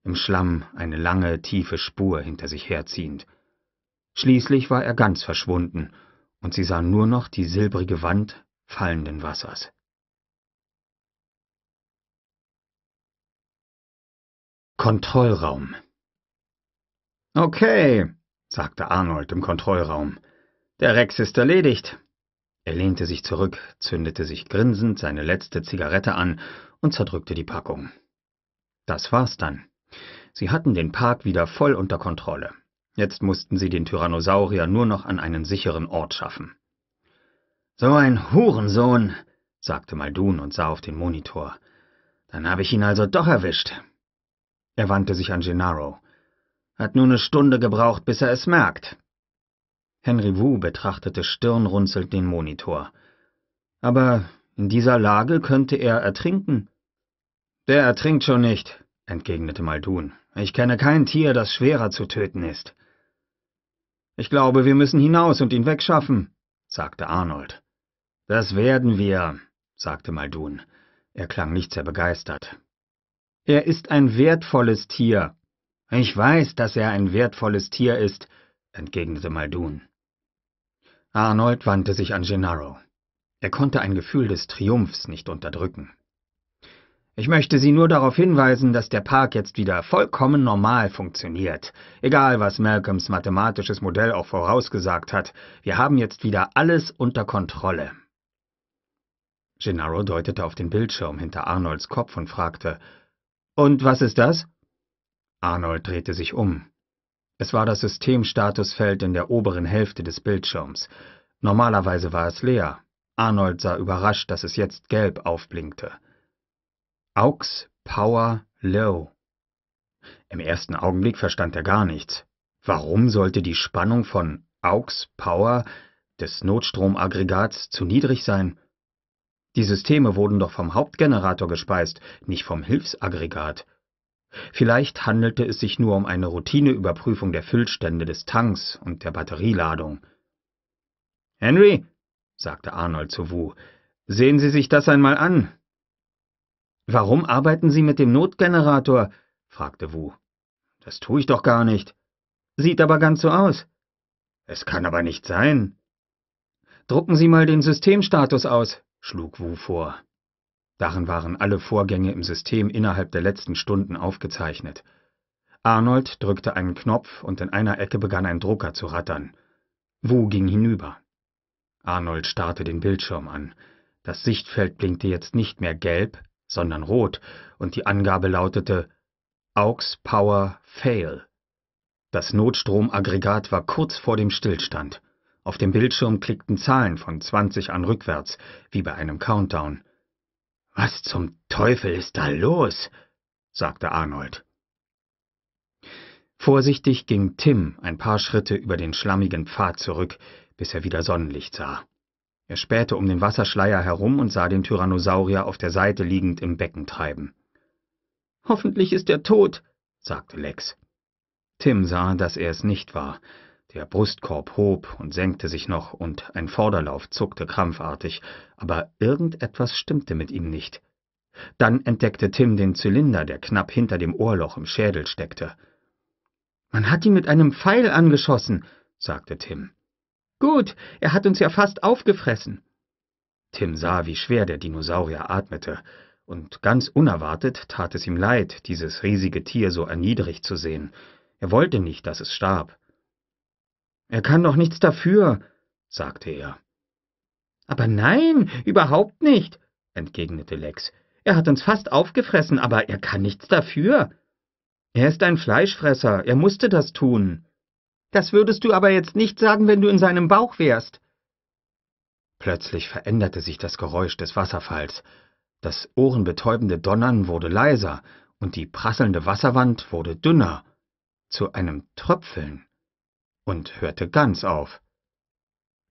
im Schlamm eine lange, tiefe Spur hinter sich herziehend. Schließlich war er ganz verschwunden, und sie sah nur noch die silbrige Wand fallenden Wassers. Kontrollraum. Okay, sagte Arnold im Kontrollraum. Der Rex ist erledigt. Er lehnte sich zurück, zündete sich grinsend seine letzte Zigarette an und zerdrückte die Packung. Das war's dann. Sie hatten den Park wieder voll unter Kontrolle. Jetzt mussten sie den Tyrannosaurier nur noch an einen sicheren Ort schaffen. So ein Hurensohn, sagte Maldun und sah auf den Monitor. Dann habe ich ihn also doch erwischt. Er wandte sich an Gennaro. Hat nur eine Stunde gebraucht, bis er es merkt. Henry Wu betrachtete stirnrunzelnd den Monitor. Aber in dieser Lage könnte er ertrinken. Der ertrinkt schon nicht, entgegnete Muldoon. Ich kenne kein Tier, das schwerer zu töten ist. Ich glaube, wir müssen hinaus und ihn wegschaffen, sagte Arnold. Das werden wir, sagte Muldoon. Er klang nicht sehr begeistert. Er ist ein wertvolles Tier. Ich weiß, dass er ein wertvolles Tier ist, entgegnete Maldun. Arnold wandte sich an Gennaro. Er konnte ein Gefühl des Triumphs nicht unterdrücken. Ich möchte Sie nur darauf hinweisen, dass der Park jetzt wieder vollkommen normal funktioniert. Egal, was Malcolms mathematisches Modell auch vorausgesagt hat, wir haben jetzt wieder alles unter Kontrolle. Gennaro deutete auf den Bildschirm hinter Arnolds Kopf und fragte, und was ist das? Arnold drehte sich um. Es war das Systemstatusfeld in der oberen Hälfte des Bildschirms. Normalerweise war es leer. Arnold sah überrascht, dass es jetzt gelb aufblinkte. AUX Power Low. Im ersten Augenblick verstand er gar nichts. Warum sollte die Spannung von AUX Power des Notstromaggregats zu niedrig sein? Die Systeme wurden doch vom Hauptgenerator gespeist, nicht vom Hilfsaggregat. Vielleicht handelte es sich nur um eine Routineüberprüfung der Füllstände des Tanks und der Batterieladung. Henry, sagte Arnold zu Wu, sehen Sie sich das einmal an. Warum arbeiten Sie mit dem Notgenerator? fragte Wu. Das tue ich doch gar nicht. Sieht aber ganz so aus. Es kann aber nicht sein. Drucken Sie mal den Systemstatus aus, schlug Wu vor. Darin waren alle Vorgänge im System innerhalb der letzten Stunden aufgezeichnet. Arnold drückte einen Knopf und in einer Ecke begann ein Drucker zu rattern. Wu ging hinüber. Arnold starrte den Bildschirm an. Das Sichtfeld blinkte jetzt nicht mehr gelb, sondern rot, und die Angabe lautete AUX Power Fail. Das Notstromaggregat war kurz vor dem Stillstand. Auf dem Bildschirm klickten Zahlen von 20 an rückwärts, wie bei einem Countdown. Was zum Teufel ist da los? sagte Arnold. Vorsichtig ging Tim ein paar Schritte über den schlammigen Pfad zurück, bis er wieder Sonnenlicht sah. Er spähte um den Wasserschleier herum und sah den Tyrannosaurier auf der Seite liegend im Becken treiben. Hoffentlich ist er tot, sagte Lex. Tim sah, dass er es nicht war, der Brustkorb hob und senkte sich noch, und ein Vorderlauf zuckte krampfartig, aber irgendetwas stimmte mit ihm nicht. Dann entdeckte Tim den Zylinder, der knapp hinter dem Ohrloch im Schädel steckte. Man hat ihn mit einem Pfeil angeschossen, sagte Tim. Gut, er hat uns ja fast aufgefressen. Tim sah, wie schwer der Dinosaurier atmete, und ganz unerwartet tat es ihm leid, dieses riesige Tier so erniedrigt zu sehen. Er wollte nicht, dass es starb. Er kann doch nichts dafür, sagte er. Aber nein, überhaupt nicht, entgegnete Lex. Er hat uns fast aufgefressen, aber er kann nichts dafür. Er ist ein Fleischfresser, er musste das tun. Das würdest du aber jetzt nicht sagen, wenn du in seinem Bauch wärst. Plötzlich veränderte sich das Geräusch des Wasserfalls. Das ohrenbetäubende Donnern wurde leiser und die prasselnde Wasserwand wurde dünner, zu einem Tröpfeln und hörte ganz auf.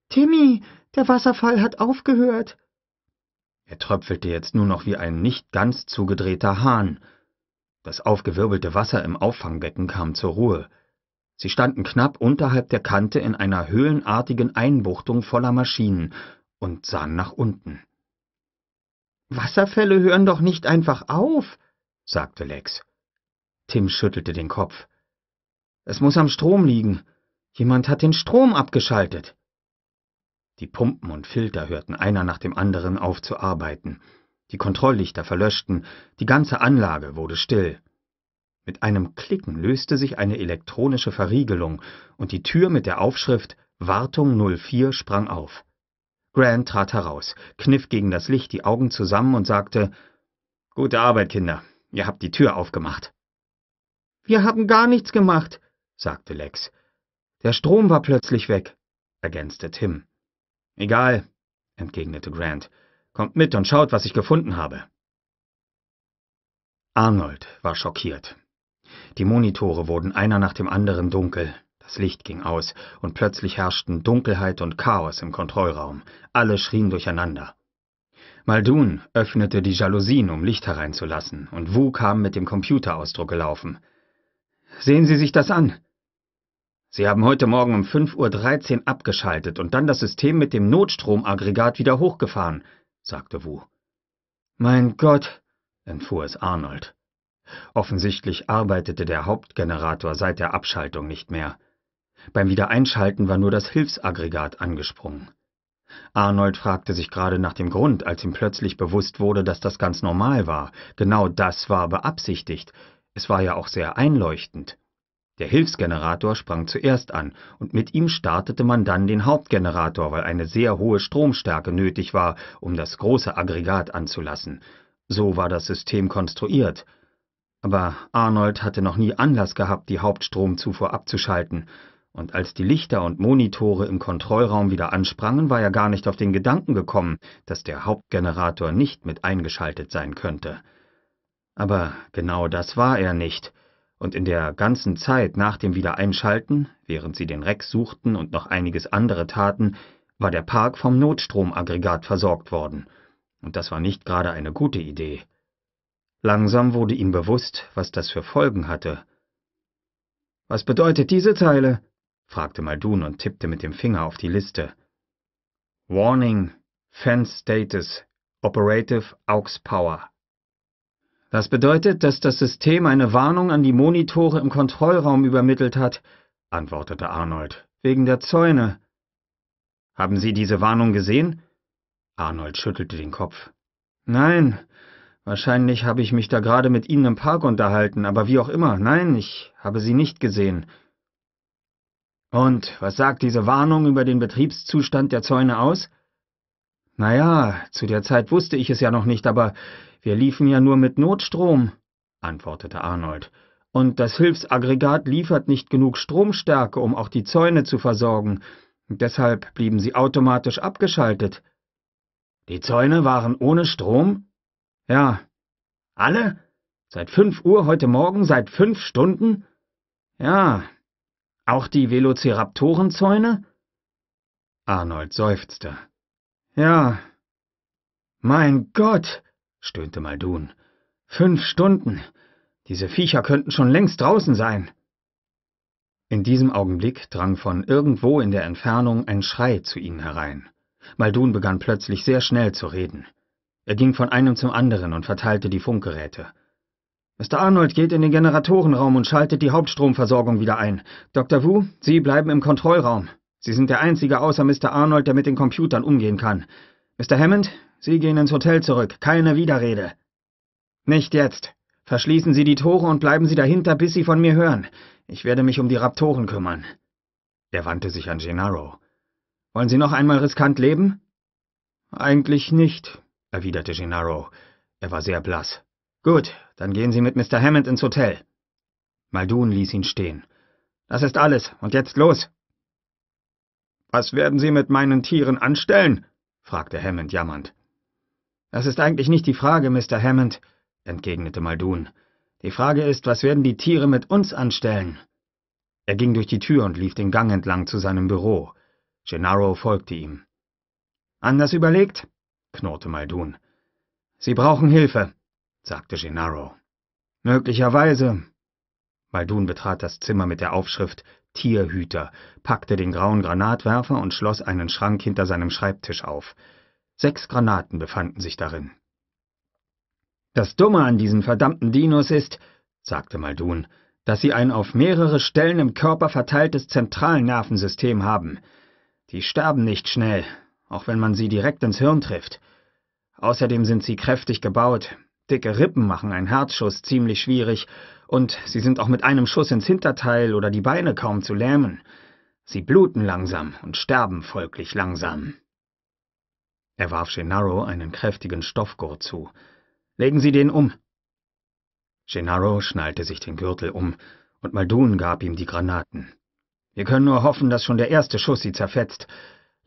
Timmy, der Wasserfall hat aufgehört. Er tröpfelte jetzt nur noch wie ein nicht ganz zugedrehter Hahn. Das aufgewirbelte Wasser im Auffangbecken kam zur Ruhe. Sie standen knapp unterhalb der Kante in einer höhlenartigen Einbuchtung voller Maschinen und sahen nach unten. Wasserfälle hören doch nicht einfach auf, sagte Lex. Tim schüttelte den Kopf. Es muss am Strom liegen. Jemand hat den Strom abgeschaltet. Die Pumpen und Filter hörten einer nach dem anderen auf zu arbeiten. Die Kontrolllichter verlöschten, die ganze Anlage wurde still. Mit einem Klicken löste sich eine elektronische Verriegelung und die Tür mit der Aufschrift Wartung 04 sprang auf. Grant trat heraus, kniff gegen das Licht die Augen zusammen und sagte, Gute Arbeit, Kinder. Ihr habt die Tür aufgemacht. Wir haben gar nichts gemacht, sagte Lex. Der Strom war plötzlich weg, ergänzte Tim. Egal, entgegnete Grant. Kommt mit und schaut, was ich gefunden habe. Arnold war schockiert. Die Monitore wurden einer nach dem anderen dunkel, das Licht ging aus, und plötzlich herrschten Dunkelheit und Chaos im Kontrollraum. Alle schrien durcheinander. Muldoon öffnete die Jalousien, um Licht hereinzulassen, und Wu kam mit dem Computerausdruck gelaufen. Sehen Sie sich das an, Sie haben heute Morgen um 5.13 Uhr abgeschaltet und dann das System mit dem Notstromaggregat wieder hochgefahren, sagte Wu. Mein Gott, entfuhr es Arnold. Offensichtlich arbeitete der Hauptgenerator seit der Abschaltung nicht mehr. Beim Wiedereinschalten war nur das Hilfsaggregat angesprungen. Arnold fragte sich gerade nach dem Grund, als ihm plötzlich bewusst wurde, dass das ganz normal war. Genau das war beabsichtigt. Es war ja auch sehr einleuchtend. Der Hilfsgenerator sprang zuerst an und mit ihm startete man dann den Hauptgenerator, weil eine sehr hohe Stromstärke nötig war, um das große Aggregat anzulassen. So war das System konstruiert. Aber Arnold hatte noch nie Anlass gehabt, die Hauptstromzufuhr abzuschalten, und als die Lichter und Monitore im Kontrollraum wieder ansprangen, war er gar nicht auf den Gedanken gekommen, dass der Hauptgenerator nicht mit eingeschaltet sein könnte. Aber genau das war er nicht. Und in der ganzen Zeit nach dem Wiedereinschalten, während sie den Rex suchten und noch einiges andere taten, war der Park vom Notstromaggregat versorgt worden. Und das war nicht gerade eine gute Idee. Langsam wurde ihm bewusst, was das für Folgen hatte. Was bedeutet diese Zeile? fragte Muldoon und tippte mit dem Finger auf die Liste. Warning, Fan Status, Operative AUX Power. Das bedeutet, dass das System eine Warnung an die Monitore im Kontrollraum übermittelt hat, antwortete Arnold, wegen der Zäune. Haben Sie diese Warnung gesehen? Arnold schüttelte den Kopf. Nein, wahrscheinlich habe ich mich da gerade mit Ihnen im Park unterhalten, aber wie auch immer, nein, ich habe sie nicht gesehen. Und was sagt diese Warnung über den Betriebszustand der Zäune aus? Naja, zu der Zeit wusste ich es ja noch nicht, aber wir liefen ja nur mit Notstrom, antwortete Arnold. Und das Hilfsaggregat liefert nicht genug Stromstärke, um auch die Zäune zu versorgen. Deshalb blieben sie automatisch abgeschaltet. Die Zäune waren ohne Strom? Ja. Alle? Seit fünf Uhr heute Morgen, seit fünf Stunden? Ja. Auch die Velociraptorenzäune? Arnold seufzte. Ja. Mein Gott, stöhnte Muldoon. Fünf Stunden. Diese Viecher könnten schon längst draußen sein. In diesem Augenblick drang von irgendwo in der Entfernung ein Schrei zu ihnen herein. Muldoon begann plötzlich sehr schnell zu reden. Er ging von einem zum anderen und verteilte die Funkgeräte. Mr. Arnold geht in den Generatorenraum und schaltet die Hauptstromversorgung wieder ein. Dr. Wu, Sie bleiben im Kontrollraum. Sie sind der Einzige außer Mr. Arnold, der mit den Computern umgehen kann. Mr. Hammond, Sie gehen ins Hotel zurück. Keine Widerrede. Nicht jetzt. Verschließen Sie die Tore und bleiben Sie dahinter, bis Sie von mir hören. Ich werde mich um die Raptoren kümmern. Er wandte sich an Gennaro. Wollen Sie noch einmal riskant leben? Eigentlich nicht, erwiderte Gennaro. Er war sehr blass. Gut, dann gehen Sie mit Mr. Hammond ins Hotel. Muldoon ließ ihn stehen. Das ist alles, und jetzt los. Was werden Sie mit meinen Tieren anstellen? fragte Hammond jammernd. Das ist eigentlich nicht die Frage, Mr. Hammond, entgegnete Muldoon. Die Frage ist, was werden die Tiere mit uns anstellen? Er ging durch die Tür und lief den Gang entlang zu seinem Büro. Gennaro folgte ihm. Anders überlegt? knurrte Muldoon. Sie brauchen Hilfe, sagte Gennaro. Möglicherweise. Muldoon betrat das Zimmer mit der Aufschrift Tierhüter, packte den grauen Granatwerfer und schloss einen Schrank hinter seinem Schreibtisch auf. Sechs Granaten befanden sich darin. Das Dumme an diesen verdammten Dinos ist, sagte Muldoon, dass sie ein auf mehrere Stellen im Körper verteiltes Zentralnervensystem haben. Die sterben nicht schnell, auch wenn man sie direkt ins Hirn trifft. Außerdem sind sie kräftig gebaut, dicke Rippen machen einen Herzschuss ziemlich schwierig und sie sind auch mit einem Schuss ins Hinterteil oder die Beine kaum zu lähmen. Sie bluten langsam und sterben folglich langsam. Er warf Gennaro einen kräftigen Stoffgurt zu. Legen Sie den um. Gennaro schnallte sich den Gürtel um, und Maldun gab ihm die Granaten. Wir können nur hoffen, dass schon der erste Schuss sie zerfetzt.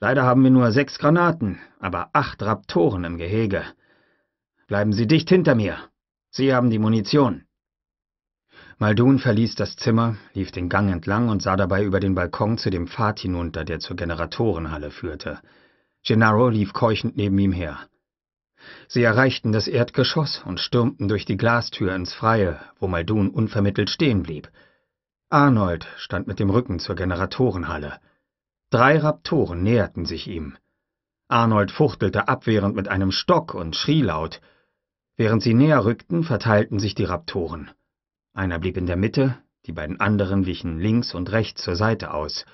Leider haben wir nur sechs Granaten, aber acht Raptoren im Gehege. Bleiben Sie dicht hinter mir. Sie haben die Munition. Maldun verließ das Zimmer, lief den Gang entlang und sah dabei über den Balkon zu dem Pfad hinunter, der zur Generatorenhalle führte. Gennaro lief keuchend neben ihm her. Sie erreichten das Erdgeschoss und stürmten durch die Glastür ins Freie, wo Maldun unvermittelt stehen blieb. Arnold stand mit dem Rücken zur Generatorenhalle. Drei Raptoren näherten sich ihm. Arnold fuchtelte abwehrend mit einem Stock und schrie laut. Während sie näher rückten, verteilten sich die Raptoren. Einer blieb in der Mitte, die beiden anderen wichen links und rechts zur Seite aus.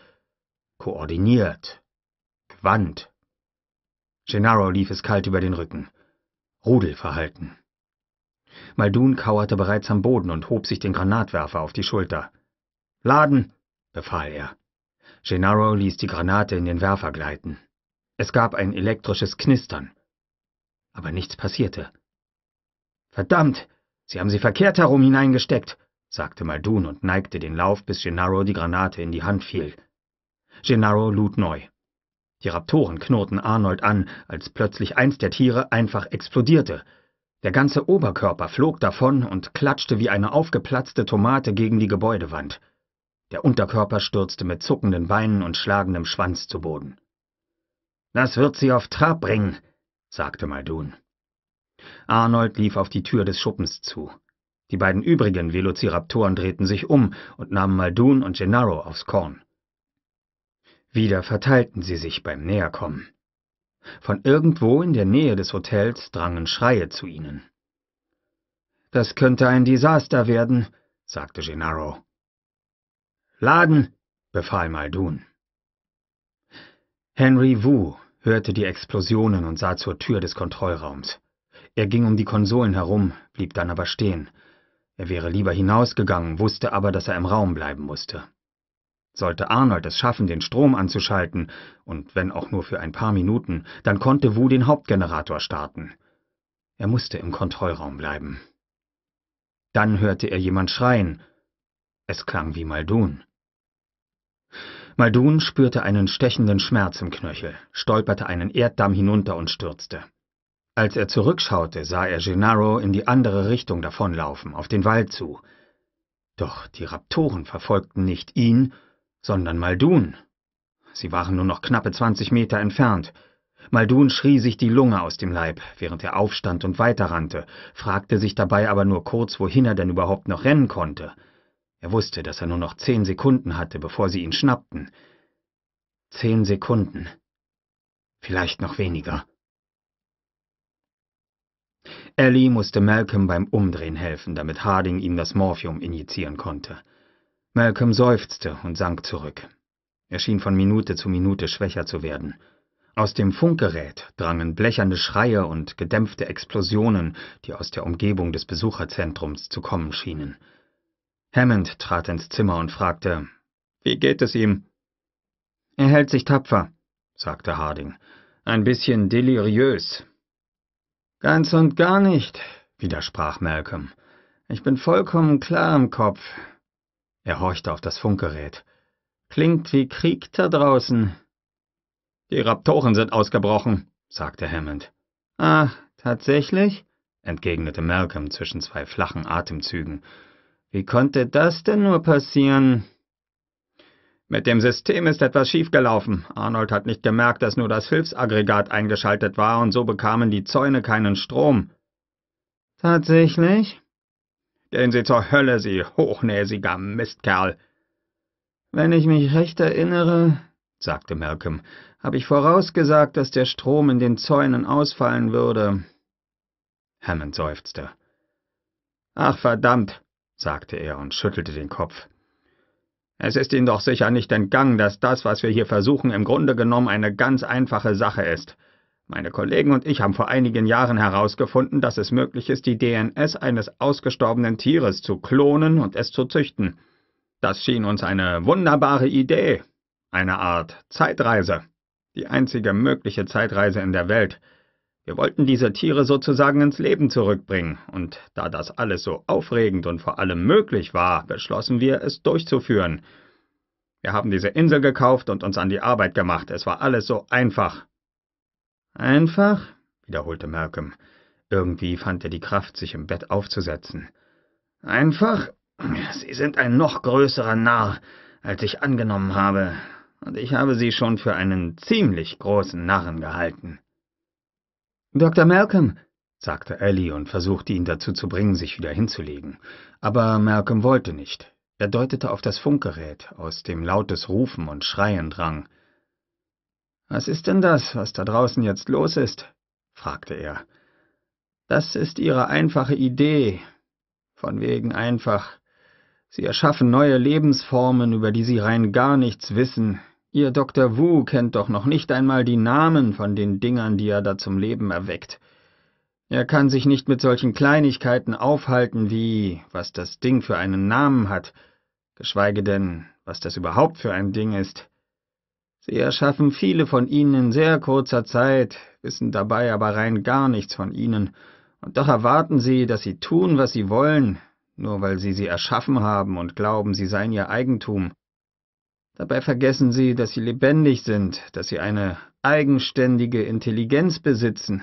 Koordiniert. Quant. Gennaro lief es kalt über den Rücken. Rudelverhalten. Maldun kauerte bereits am Boden und hob sich den Granatwerfer auf die Schulter. Laden, befahl er. Gennaro ließ die Granate in den Werfer gleiten. Es gab ein elektrisches Knistern. Aber nichts passierte. Verdammt, Sie haben sie verkehrt herum hineingesteckt, sagte Muldoon und neigte den Lauf, bis Gennaro die Granate in die Hand fiel. Gennaro lud neu. Die Raptoren knurrten Arnold an, als plötzlich eins der Tiere einfach explodierte. Der ganze Oberkörper flog davon und klatschte wie eine aufgeplatzte Tomate gegen die Gebäudewand. Der Unterkörper stürzte mit zuckenden Beinen und schlagendem Schwanz zu Boden. Das wird sie auf Trab bringen, sagte Maldun. Arnold lief auf die Tür des Schuppens zu. Die beiden übrigen Velociraptoren drehten sich um und nahmen Muldoon und Gennaro aufs Korn. Wieder verteilten sie sich beim Näherkommen. Von irgendwo in der Nähe des Hotels drangen Schreie zu ihnen. Das könnte ein Desaster werden, sagte Gennaro. Laden, befahl Muldoon. Henry Wu hörte die Explosionen und sah zur Tür des Kontrollraums. Er ging um die Konsolen herum, blieb dann aber stehen. Er wäre lieber hinausgegangen, wusste aber, dass er im Raum bleiben musste. Sollte Arnold es schaffen, den Strom anzuschalten, und wenn auch nur für ein paar Minuten, dann konnte Wu den Hauptgenerator starten. Er musste im Kontrollraum bleiben. Dann hörte er jemand schreien. Es klang wie Maldun. Maldun spürte einen stechenden Schmerz im Knöchel, stolperte einen Erddamm hinunter und stürzte. Als er zurückschaute, sah er Gennaro in die andere Richtung davonlaufen, auf den Wald zu. Doch die Raptoren verfolgten nicht ihn, sondern Maldun. Sie waren nur noch knappe zwanzig Meter entfernt. Maldun schrie sich die Lunge aus dem Leib, während er aufstand und weiterrannte, fragte sich dabei aber nur kurz, wohin er denn überhaupt noch rennen konnte. Er wusste, dass er nur noch zehn Sekunden hatte, bevor sie ihn schnappten. Zehn Sekunden. Vielleicht noch weniger. Ellie musste Malcolm beim Umdrehen helfen, damit Harding ihm das Morphium injizieren konnte. Malcolm seufzte und sank zurück. Er schien von Minute zu Minute schwächer zu werden. Aus dem Funkgerät drangen blechernde Schreie und gedämpfte Explosionen, die aus der Umgebung des Besucherzentrums zu kommen schienen. Hammond trat ins Zimmer und fragte, Wie geht es ihm? Er hält sich tapfer, sagte Harding. Ein bisschen deliriös, Ganz und gar nicht, widersprach Malcolm. Ich bin vollkommen klar im Kopf. Er horchte auf das Funkgerät. Klingt wie Krieg da draußen. Die Raptoren sind ausgebrochen, sagte Hammond. Ach, tatsächlich? entgegnete Malcolm zwischen zwei flachen Atemzügen. Wie konnte das denn nur passieren? Mit dem System ist etwas schiefgelaufen. Arnold hat nicht gemerkt, dass nur das Hilfsaggregat eingeschaltet war und so bekamen die Zäune keinen Strom. Tatsächlich? Gehen Sie zur Hölle, Sie hochnäsiger Mistkerl. Wenn ich mich recht erinnere, sagte Malcolm, habe ich vorausgesagt, dass der Strom in den Zäunen ausfallen würde. Hammond seufzte. Ach verdammt, sagte er und schüttelte den Kopf. Es ist Ihnen doch sicher nicht entgangen, dass das, was wir hier versuchen, im Grunde genommen eine ganz einfache Sache ist. Meine Kollegen und ich haben vor einigen Jahren herausgefunden, dass es möglich ist, die DNS eines ausgestorbenen Tieres zu klonen und es zu züchten. Das schien uns eine wunderbare Idee, eine Art Zeitreise, die einzige mögliche Zeitreise in der Welt, wir wollten diese Tiere sozusagen ins Leben zurückbringen, und da das alles so aufregend und vor allem möglich war, beschlossen wir, es durchzuführen. Wir haben diese Insel gekauft und uns an die Arbeit gemacht. Es war alles so einfach. Einfach? wiederholte Malcolm. Irgendwie fand er die Kraft, sich im Bett aufzusetzen. Einfach? Sie sind ein noch größerer Narr, als ich angenommen habe, und ich habe Sie schon für einen ziemlich großen Narren gehalten. Dr. Malcolm, sagte Ellie und versuchte ihn dazu zu bringen, sich wieder hinzulegen. Aber Malcolm wollte nicht. Er deutete auf das Funkgerät, aus dem lautes Rufen und Schreien drang. Was ist denn das, was da draußen jetzt los ist? fragte er. Das ist Ihre einfache Idee. Von wegen einfach. Sie erschaffen neue Lebensformen, über die Sie rein gar nichts wissen, Ihr Dr. Wu kennt doch noch nicht einmal die Namen von den Dingern, die er da zum Leben erweckt. Er kann sich nicht mit solchen Kleinigkeiten aufhalten wie, was das Ding für einen Namen hat, geschweige denn, was das überhaupt für ein Ding ist. Sie erschaffen viele von ihnen in sehr kurzer Zeit, wissen dabei aber rein gar nichts von ihnen, und doch erwarten sie, dass sie tun, was sie wollen, nur weil sie sie erschaffen haben und glauben, sie seien ihr Eigentum. Dabei vergessen sie, dass sie lebendig sind, dass sie eine eigenständige Intelligenz besitzen,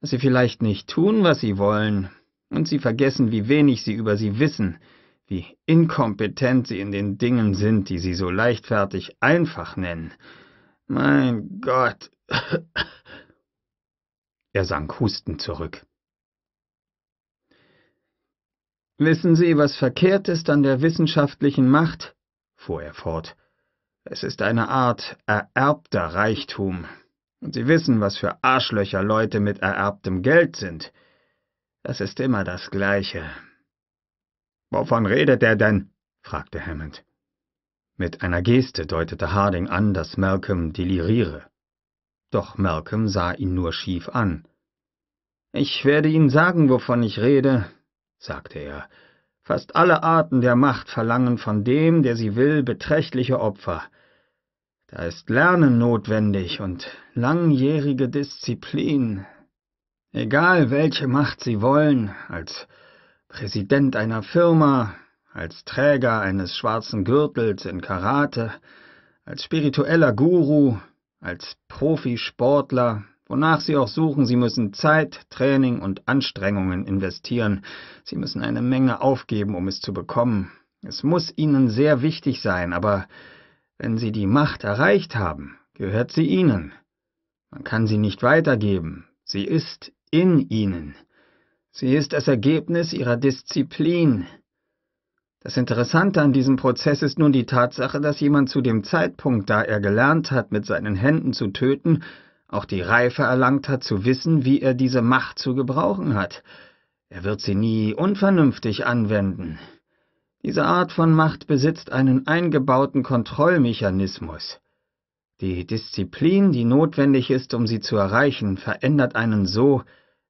dass sie vielleicht nicht tun, was sie wollen, und sie vergessen, wie wenig sie über sie wissen, wie inkompetent sie in den Dingen sind, die sie so leichtfertig einfach nennen. Mein Gott. Er sank hustend zurück. Wissen Sie, was verkehrt ist an der wissenschaftlichen Macht? fuhr er fort. Es ist eine Art ererbter Reichtum. Und Sie wissen, was für Arschlöcher Leute mit ererbtem Geld sind. Das ist immer das Gleiche. Wovon redet er denn? fragte Hammond. Mit einer Geste deutete Harding an, dass Malcolm deliriere. Doch Malcolm sah ihn nur schief an. Ich werde Ihnen sagen, wovon ich rede, sagte er, Fast alle Arten der Macht verlangen von dem, der sie will, beträchtliche Opfer. Da ist Lernen notwendig und langjährige Disziplin. Egal welche Macht Sie wollen, als Präsident einer Firma, als Träger eines schwarzen Gürtels in Karate, als spiritueller Guru, als Profisportler, Wonach Sie auch suchen, Sie müssen Zeit, Training und Anstrengungen investieren. Sie müssen eine Menge aufgeben, um es zu bekommen. Es muss Ihnen sehr wichtig sein, aber wenn Sie die Macht erreicht haben, gehört sie Ihnen. Man kann sie nicht weitergeben. Sie ist in Ihnen. Sie ist das Ergebnis Ihrer Disziplin. Das Interessante an diesem Prozess ist nun die Tatsache, dass jemand zu dem Zeitpunkt, da er gelernt hat, mit seinen Händen zu töten, auch die Reife erlangt hat, zu wissen, wie er diese Macht zu gebrauchen hat. Er wird sie nie unvernünftig anwenden. Diese Art von Macht besitzt einen eingebauten Kontrollmechanismus. Die Disziplin, die notwendig ist, um sie zu erreichen, verändert einen so,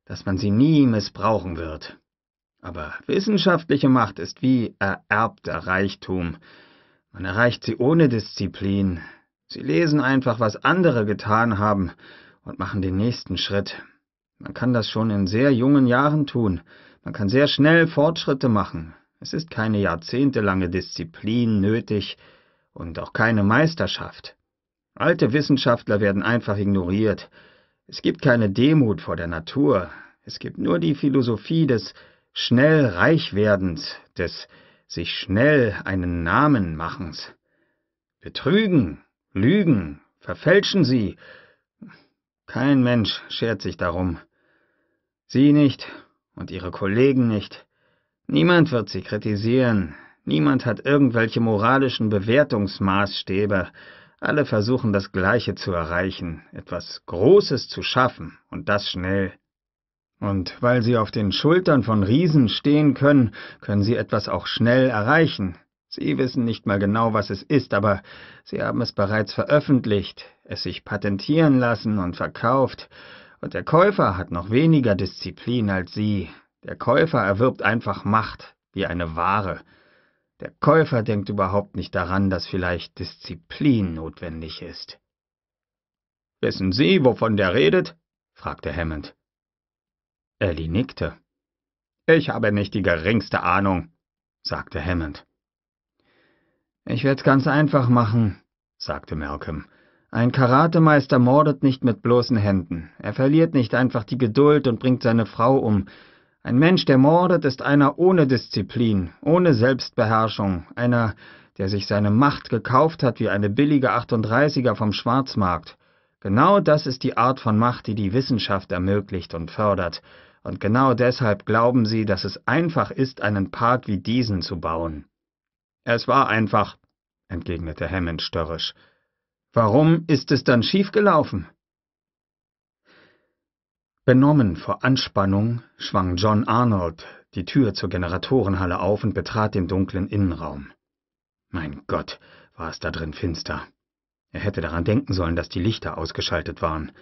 dass man sie nie missbrauchen wird. Aber wissenschaftliche Macht ist wie ererbter Reichtum. Man erreicht sie ohne Disziplin, Sie lesen einfach, was andere getan haben und machen den nächsten Schritt. Man kann das schon in sehr jungen Jahren tun. Man kann sehr schnell Fortschritte machen. Es ist keine jahrzehntelange Disziplin nötig und auch keine Meisterschaft. Alte Wissenschaftler werden einfach ignoriert. Es gibt keine Demut vor der Natur. Es gibt nur die Philosophie des schnell Reichwerdens, des sich schnell einen Namen machens. Betrügen lügen, verfälschen sie. Kein Mensch schert sich darum. Sie nicht und ihre Kollegen nicht. Niemand wird sie kritisieren, niemand hat irgendwelche moralischen Bewertungsmaßstäbe, alle versuchen das Gleiche zu erreichen, etwas Großes zu schaffen, und das schnell. Und weil sie auf den Schultern von Riesen stehen können, können sie etwas auch schnell erreichen, Sie wissen nicht mal genau, was es ist, aber Sie haben es bereits veröffentlicht, es sich patentieren lassen und verkauft. Und der Käufer hat noch weniger Disziplin als Sie. Der Käufer erwirbt einfach Macht, wie eine Ware. Der Käufer denkt überhaupt nicht daran, dass vielleicht Disziplin notwendig ist. Wissen Sie, wovon der redet? fragte Hammond. Ellie nickte. Ich habe nicht die geringste Ahnung, sagte Hammond. Ich werd's ganz einfach machen, sagte Malcolm. Ein Karatemeister mordet nicht mit bloßen Händen. Er verliert nicht einfach die Geduld und bringt seine Frau um. Ein Mensch, der mordet, ist einer ohne Disziplin, ohne Selbstbeherrschung, einer, der sich seine Macht gekauft hat wie eine billige 38er vom Schwarzmarkt. Genau das ist die Art von Macht, die die Wissenschaft ermöglicht und fördert. Und genau deshalb glauben sie, dass es einfach ist, einen Park wie diesen zu bauen. Es war einfach, entgegnete Hammond störrisch. Warum ist es dann schiefgelaufen? Benommen vor Anspannung schwang John Arnold die Tür zur Generatorenhalle auf und betrat den dunklen Innenraum. Mein Gott, war es da drin finster. Er hätte daran denken sollen, dass die Lichter ausgeschaltet waren.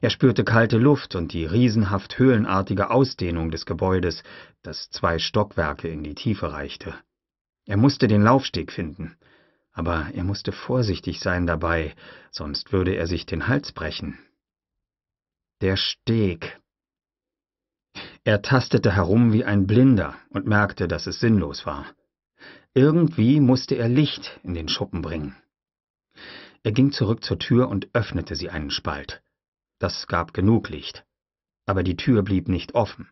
Er spürte kalte Luft und die riesenhaft höhlenartige Ausdehnung des Gebäudes, das zwei Stockwerke in die Tiefe reichte. Er musste den Laufsteg finden. Aber er musste vorsichtig sein dabei, sonst würde er sich den Hals brechen. Der Steg. Er tastete herum wie ein Blinder und merkte, dass es sinnlos war. Irgendwie musste er Licht in den Schuppen bringen. Er ging zurück zur Tür und öffnete sie einen Spalt. Das gab genug Licht. Aber die Tür blieb nicht offen.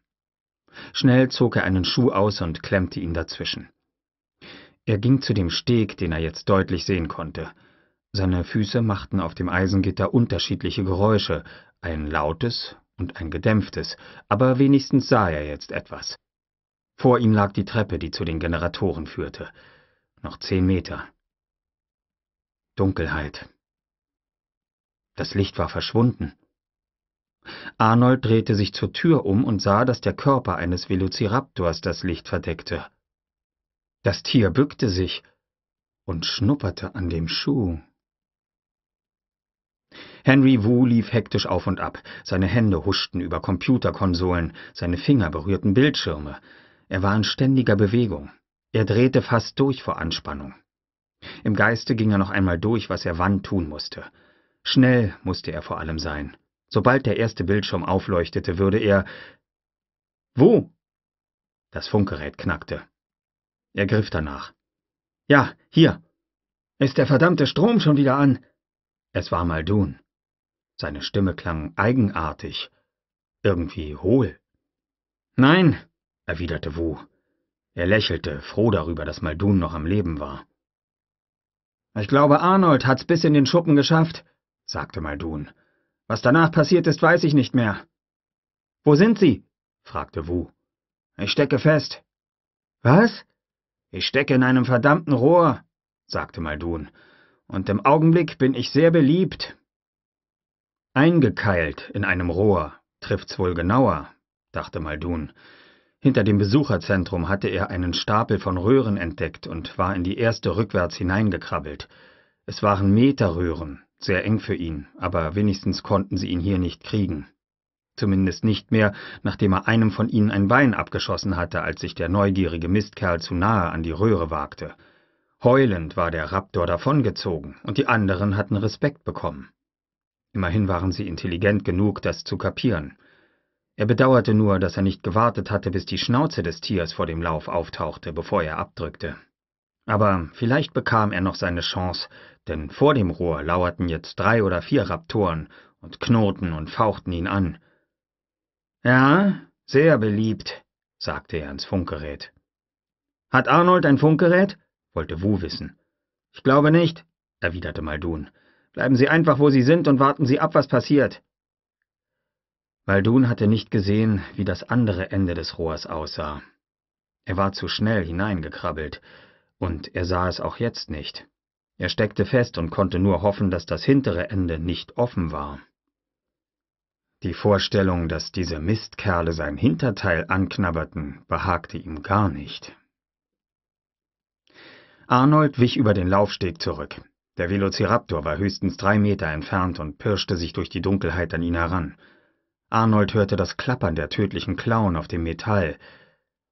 Schnell zog er einen Schuh aus und klemmte ihn dazwischen. Er ging zu dem Steg, den er jetzt deutlich sehen konnte. Seine Füße machten auf dem Eisengitter unterschiedliche Geräusche, ein lautes und ein gedämpftes, aber wenigstens sah er jetzt etwas. Vor ihm lag die Treppe, die zu den Generatoren führte. Noch zehn Meter. Dunkelheit. Das Licht war verschwunden. Arnold drehte sich zur Tür um und sah, dass der Körper eines Velociraptors das Licht verdeckte. Das Tier bückte sich und schnupperte an dem Schuh. Henry Wu lief hektisch auf und ab, seine Hände huschten über Computerkonsolen, seine Finger berührten Bildschirme, er war in ständiger Bewegung, er drehte fast durch vor Anspannung. Im Geiste ging er noch einmal durch, was er wann tun musste. Schnell musste er vor allem sein. Sobald der erste Bildschirm aufleuchtete, würde er. Wo? Das Funkgerät knackte. Er griff danach. Ja, hier. Ist der verdammte Strom schon wieder an? Es war Maldun. Seine Stimme klang eigenartig, irgendwie hohl. Nein, erwiderte Wu. Er lächelte, froh darüber, dass Maldun noch am Leben war. Ich glaube, Arnold hat's bis in den Schuppen geschafft, sagte Maldun. Was danach passiert ist, weiß ich nicht mehr. Wo sind Sie? fragte Wu. Ich stecke fest. Was? Ich stecke in einem verdammten Rohr, sagte Maldun, und im Augenblick bin ich sehr beliebt. Eingekeilt in einem Rohr trifft's wohl genauer, dachte Maldun. Hinter dem Besucherzentrum hatte er einen Stapel von Röhren entdeckt und war in die erste rückwärts hineingekrabbelt. Es waren Meterröhren, sehr eng für ihn, aber wenigstens konnten sie ihn hier nicht kriegen. Zumindest nicht mehr, nachdem er einem von ihnen ein Bein abgeschossen hatte, als sich der neugierige Mistkerl zu nahe an die Röhre wagte. Heulend war der Raptor davongezogen, und die anderen hatten Respekt bekommen. Immerhin waren sie intelligent genug, das zu kapieren. Er bedauerte nur, dass er nicht gewartet hatte, bis die Schnauze des Tiers vor dem Lauf auftauchte, bevor er abdrückte. Aber vielleicht bekam er noch seine Chance, denn vor dem Rohr lauerten jetzt drei oder vier Raptoren und knurrten und fauchten ihn an. Ja, sehr beliebt, sagte er ans Funkgerät. Hat Arnold ein Funkgerät? wollte Wu wissen. Ich glaube nicht, erwiderte Maldun. Bleiben Sie einfach, wo Sie sind, und warten Sie ab, was passiert. Maldun hatte nicht gesehen, wie das andere Ende des Rohrs aussah. Er war zu schnell hineingekrabbelt, und er sah es auch jetzt nicht. Er steckte fest und konnte nur hoffen, dass das hintere Ende nicht offen war. Die Vorstellung, dass diese Mistkerle sein Hinterteil anknabberten, behagte ihm gar nicht. Arnold wich über den Laufsteg zurück. Der Velociraptor war höchstens drei Meter entfernt und pirschte sich durch die Dunkelheit an ihn heran. Arnold hörte das Klappern der tödlichen Klauen auf dem Metall,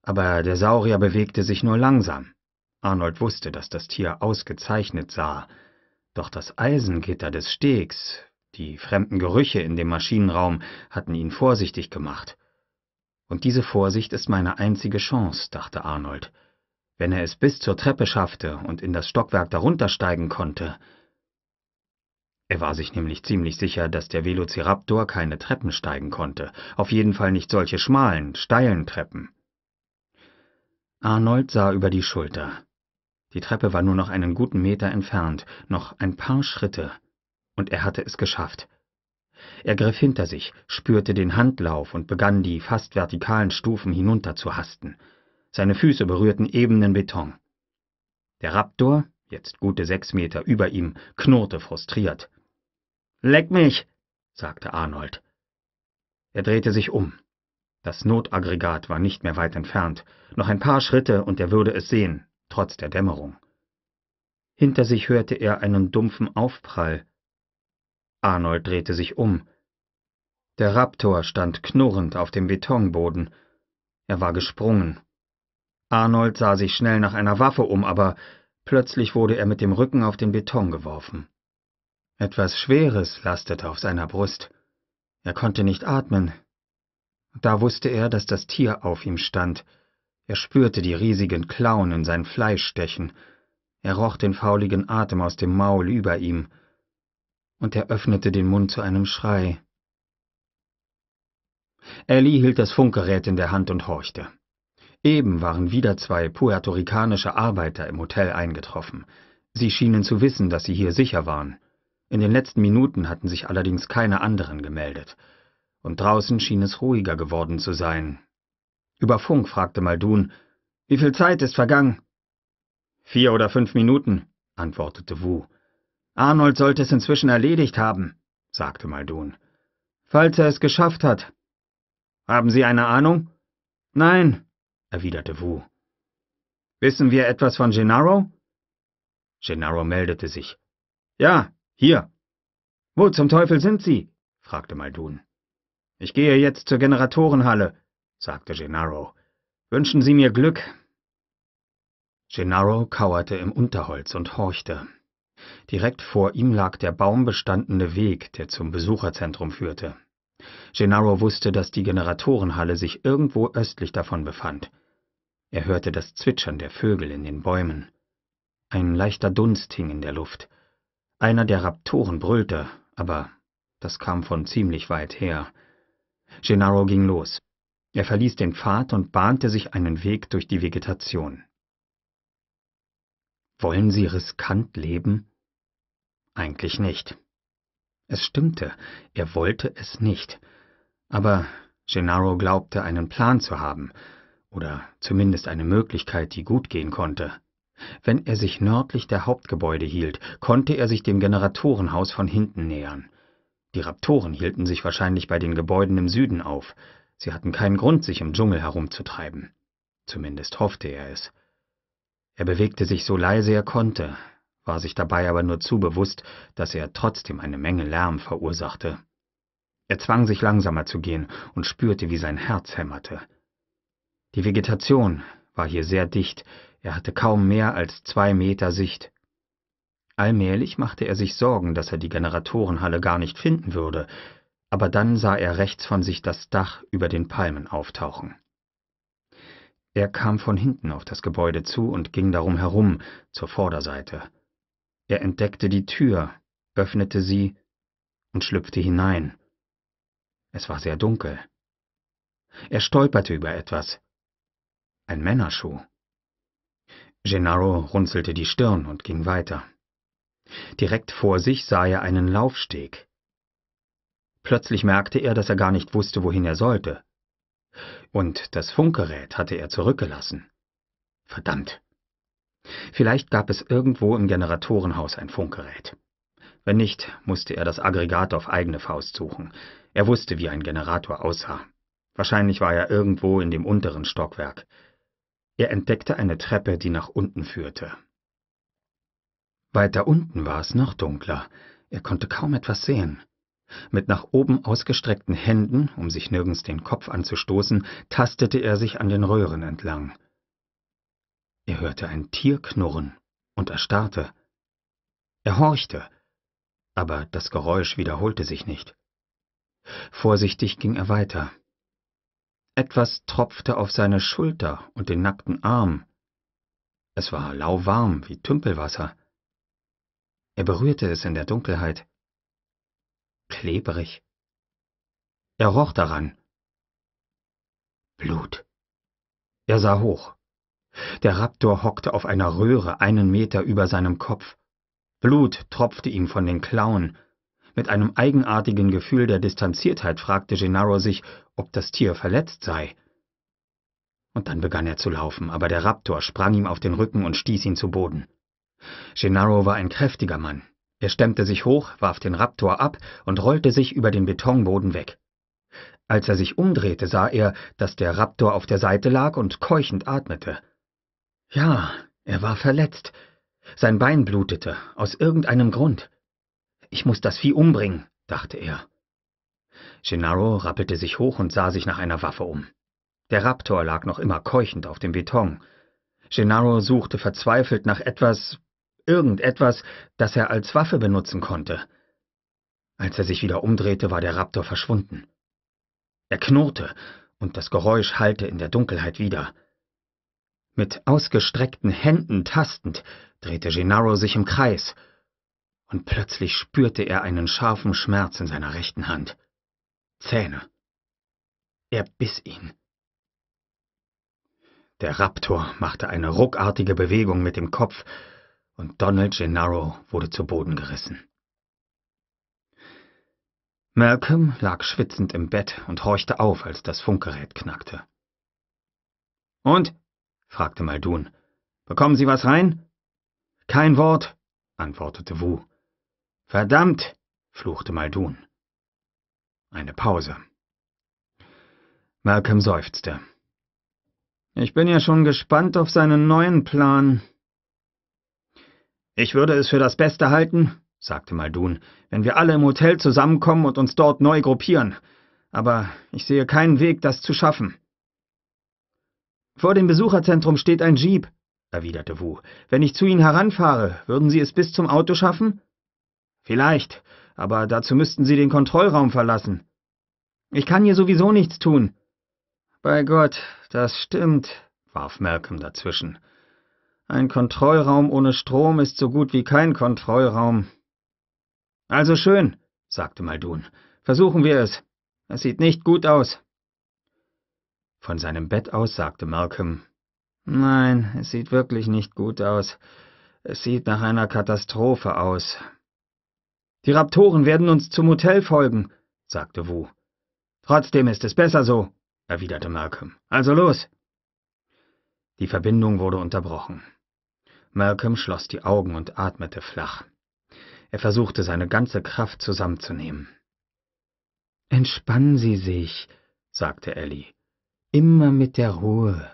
aber der Saurier bewegte sich nur langsam. Arnold wusste, dass das Tier ausgezeichnet sah, doch das Eisengitter des Stegs die fremden Gerüche in dem Maschinenraum hatten ihn vorsichtig gemacht. Und diese Vorsicht ist meine einzige Chance, dachte Arnold. Wenn er es bis zur Treppe schaffte und in das Stockwerk darunter steigen konnte. Er war sich nämlich ziemlich sicher, dass der Velociraptor keine Treppen steigen konnte, auf jeden Fall nicht solche schmalen, steilen Treppen. Arnold sah über die Schulter. Die Treppe war nur noch einen guten Meter entfernt, noch ein paar Schritte und er hatte es geschafft. Er griff hinter sich, spürte den Handlauf und begann die fast vertikalen Stufen hinunter zu hasten. Seine Füße berührten ebenen Beton. Der Raptor, jetzt gute sechs Meter über ihm, knurrte frustriert. Leck mich, sagte Arnold. Er drehte sich um. Das Notaggregat war nicht mehr weit entfernt. Noch ein paar Schritte und er würde es sehen, trotz der Dämmerung. Hinter sich hörte er einen dumpfen Aufprall. Arnold drehte sich um. Der Raptor stand knurrend auf dem Betonboden. Er war gesprungen. Arnold sah sich schnell nach einer Waffe um, aber plötzlich wurde er mit dem Rücken auf den Beton geworfen. Etwas Schweres lastete auf seiner Brust. Er konnte nicht atmen. Da wusste er, dass das Tier auf ihm stand. Er spürte die riesigen Klauen in sein Fleisch stechen. Er roch den fauligen Atem aus dem Maul über ihm und er öffnete den Mund zu einem Schrei. Ellie hielt das Funkgerät in der Hand und horchte. Eben waren wieder zwei puerto-ricanische Arbeiter im Hotel eingetroffen. Sie schienen zu wissen, dass sie hier sicher waren. In den letzten Minuten hatten sich allerdings keine anderen gemeldet. Und draußen schien es ruhiger geworden zu sein. Über Funk fragte Maldun, wie viel Zeit ist vergangen? Vier oder fünf Minuten, antwortete Wu. Arnold sollte es inzwischen erledigt haben, sagte Muldoon. Falls er es geschafft hat. Haben Sie eine Ahnung? Nein, erwiderte Wu. Wissen wir etwas von Gennaro? Gennaro meldete sich. Ja, hier. Wo zum Teufel sind Sie? fragte Muldoon. Ich gehe jetzt zur Generatorenhalle, sagte Gennaro. Wünschen Sie mir Glück. Gennaro kauerte im Unterholz und horchte. Direkt vor ihm lag der baumbestandene Weg, der zum Besucherzentrum führte. Gennaro wusste, dass die Generatorenhalle sich irgendwo östlich davon befand. Er hörte das Zwitschern der Vögel in den Bäumen. Ein leichter Dunst hing in der Luft. Einer der Raptoren brüllte, aber das kam von ziemlich weit her. Gennaro ging los. Er verließ den Pfad und bahnte sich einen Weg durch die Vegetation. Wollen Sie riskant leben? Eigentlich nicht. Es stimmte, er wollte es nicht. Aber Gennaro glaubte, einen Plan zu haben, oder zumindest eine Möglichkeit, die gut gehen konnte. Wenn er sich nördlich der Hauptgebäude hielt, konnte er sich dem Generatorenhaus von hinten nähern. Die Raptoren hielten sich wahrscheinlich bei den Gebäuden im Süden auf. Sie hatten keinen Grund, sich im Dschungel herumzutreiben. Zumindest hoffte er es. Er bewegte sich so leise er konnte, war sich dabei aber nur zu bewusst, dass er trotzdem eine Menge Lärm verursachte. Er zwang sich langsamer zu gehen und spürte, wie sein Herz hämmerte. Die Vegetation war hier sehr dicht, er hatte kaum mehr als zwei Meter Sicht. Allmählich machte er sich Sorgen, dass er die Generatorenhalle gar nicht finden würde, aber dann sah er rechts von sich das Dach über den Palmen auftauchen. Er kam von hinten auf das Gebäude zu und ging darum herum, zur Vorderseite. Er entdeckte die Tür, öffnete sie und schlüpfte hinein. Es war sehr dunkel. Er stolperte über etwas. Ein Männerschuh. Gennaro runzelte die Stirn und ging weiter. Direkt vor sich sah er einen Laufsteg. Plötzlich merkte er, dass er gar nicht wusste, wohin er sollte. Und das Funkgerät hatte er zurückgelassen. Verdammt. Vielleicht gab es irgendwo im Generatorenhaus ein Funkgerät. Wenn nicht, musste er das Aggregat auf eigene Faust suchen. Er wusste, wie ein Generator aussah. Wahrscheinlich war er irgendwo in dem unteren Stockwerk. Er entdeckte eine Treppe, die nach unten führte. Weiter unten war es noch dunkler. Er konnte kaum etwas sehen. Mit nach oben ausgestreckten Händen, um sich nirgends den Kopf anzustoßen, tastete er sich an den Röhren entlang. Er hörte ein Tier knurren und erstarrte. Er horchte, aber das Geräusch wiederholte sich nicht. Vorsichtig ging er weiter. Etwas tropfte auf seine Schulter und den nackten Arm. Es war lauwarm wie Tümpelwasser. Er berührte es in der Dunkelheit. Klebrig. Er roch daran. Blut. Er sah hoch. Der Raptor hockte auf einer Röhre einen Meter über seinem Kopf. Blut tropfte ihm von den Klauen. Mit einem eigenartigen Gefühl der Distanziertheit fragte Gennaro sich, ob das Tier verletzt sei. Und dann begann er zu laufen, aber der Raptor sprang ihm auf den Rücken und stieß ihn zu Boden. Gennaro war ein kräftiger Mann. Er stemmte sich hoch, warf den Raptor ab und rollte sich über den Betonboden weg. Als er sich umdrehte, sah er, dass der Raptor auf der Seite lag und keuchend atmete. Ja, er war verletzt. Sein Bein blutete, aus irgendeinem Grund. Ich muss das Vieh umbringen, dachte er. Gennaro rappelte sich hoch und sah sich nach einer Waffe um. Der Raptor lag noch immer keuchend auf dem Beton. Gennaro suchte verzweifelt nach etwas, irgendetwas, das er als Waffe benutzen konnte. Als er sich wieder umdrehte, war der Raptor verschwunden. Er knurrte, und das Geräusch hallte in der Dunkelheit wieder. Mit ausgestreckten Händen tastend drehte Gennaro sich im Kreis, und plötzlich spürte er einen scharfen Schmerz in seiner rechten Hand. Zähne. Er biss ihn. Der Raptor machte eine ruckartige Bewegung mit dem Kopf, und Donald Gennaro wurde zu Boden gerissen. Malcolm lag schwitzend im Bett und horchte auf, als das Funkgerät knackte. Und? fragte Muldoon. Bekommen Sie was rein? Kein Wort, antwortete Wu. Verdammt, fluchte Muldoon. Eine Pause. Malcolm seufzte. Ich bin ja schon gespannt auf seinen neuen Plan. Ich würde es für das Beste halten, sagte Muldoon, wenn wir alle im Hotel zusammenkommen und uns dort neu gruppieren. Aber ich sehe keinen Weg, das zu schaffen. Vor dem Besucherzentrum steht ein Jeep, erwiderte Wu. Wenn ich zu Ihnen heranfahre, würden Sie es bis zum Auto schaffen? Vielleicht, aber dazu müssten Sie den Kontrollraum verlassen. Ich kann hier sowieso nichts tun. Bei Gott, das stimmt, warf Malcolm dazwischen. Ein Kontrollraum ohne Strom ist so gut wie kein Kontrollraum. Also schön, sagte Maldun. Versuchen wir es. Es sieht nicht gut aus. Von seinem Bett aus sagte Malcolm Nein, es sieht wirklich nicht gut aus. Es sieht nach einer Katastrophe aus. Die Raptoren werden uns zum Hotel folgen, sagte Wu. Trotzdem ist es besser so, erwiderte Malcolm. Also los. Die Verbindung wurde unterbrochen. Malcolm schloss die Augen und atmete flach. Er versuchte seine ganze Kraft zusammenzunehmen. Entspannen Sie sich, sagte Ellie immer mit der Ruhe.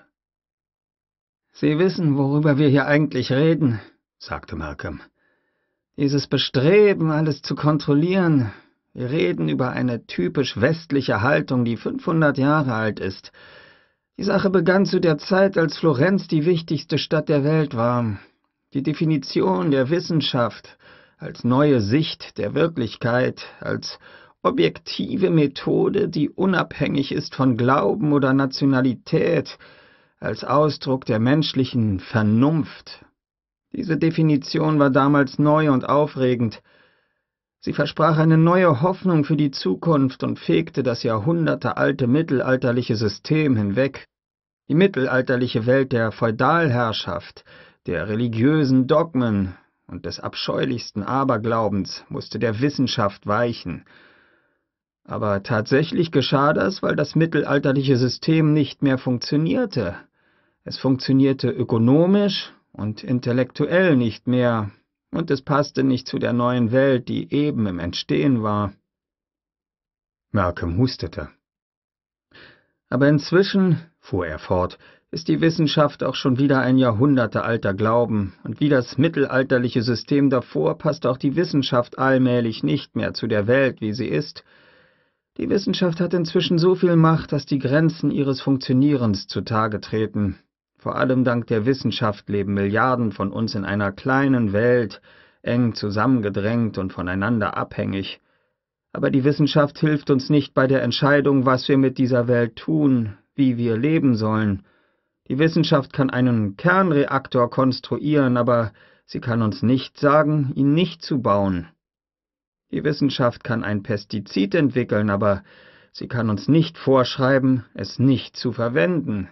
Sie wissen, worüber wir hier eigentlich reden, sagte Malcolm. Dieses Bestreben, alles zu kontrollieren. Wir reden über eine typisch westliche Haltung, die 500 Jahre alt ist. Die Sache begann zu der Zeit, als Florenz die wichtigste Stadt der Welt war. Die Definition der Wissenschaft als neue Sicht der Wirklichkeit, als objektive Methode, die unabhängig ist von Glauben oder Nationalität, als Ausdruck der menschlichen Vernunft. Diese Definition war damals neu und aufregend. Sie versprach eine neue Hoffnung für die Zukunft und fegte das jahrhundertealte mittelalterliche System hinweg. Die mittelalterliche Welt der Feudalherrschaft, der religiösen Dogmen und des abscheulichsten Aberglaubens musste der Wissenschaft weichen, aber tatsächlich geschah das, weil das mittelalterliche System nicht mehr funktionierte. Es funktionierte ökonomisch und intellektuell nicht mehr, und es passte nicht zu der neuen Welt, die eben im Entstehen war. Malcolm hustete. Aber inzwischen, fuhr er fort, ist die Wissenschaft auch schon wieder ein jahrhundertealter Glauben, und wie das mittelalterliche System davor passt auch die Wissenschaft allmählich nicht mehr zu der Welt, wie sie ist, die Wissenschaft hat inzwischen so viel Macht, dass die Grenzen ihres Funktionierens zutage treten. Vor allem dank der Wissenschaft leben Milliarden von uns in einer kleinen Welt, eng zusammengedrängt und voneinander abhängig. Aber die Wissenschaft hilft uns nicht bei der Entscheidung, was wir mit dieser Welt tun, wie wir leben sollen. Die Wissenschaft kann einen Kernreaktor konstruieren, aber sie kann uns nicht sagen, ihn nicht zu bauen. Die Wissenschaft kann ein Pestizid entwickeln, aber sie kann uns nicht vorschreiben, es nicht zu verwenden.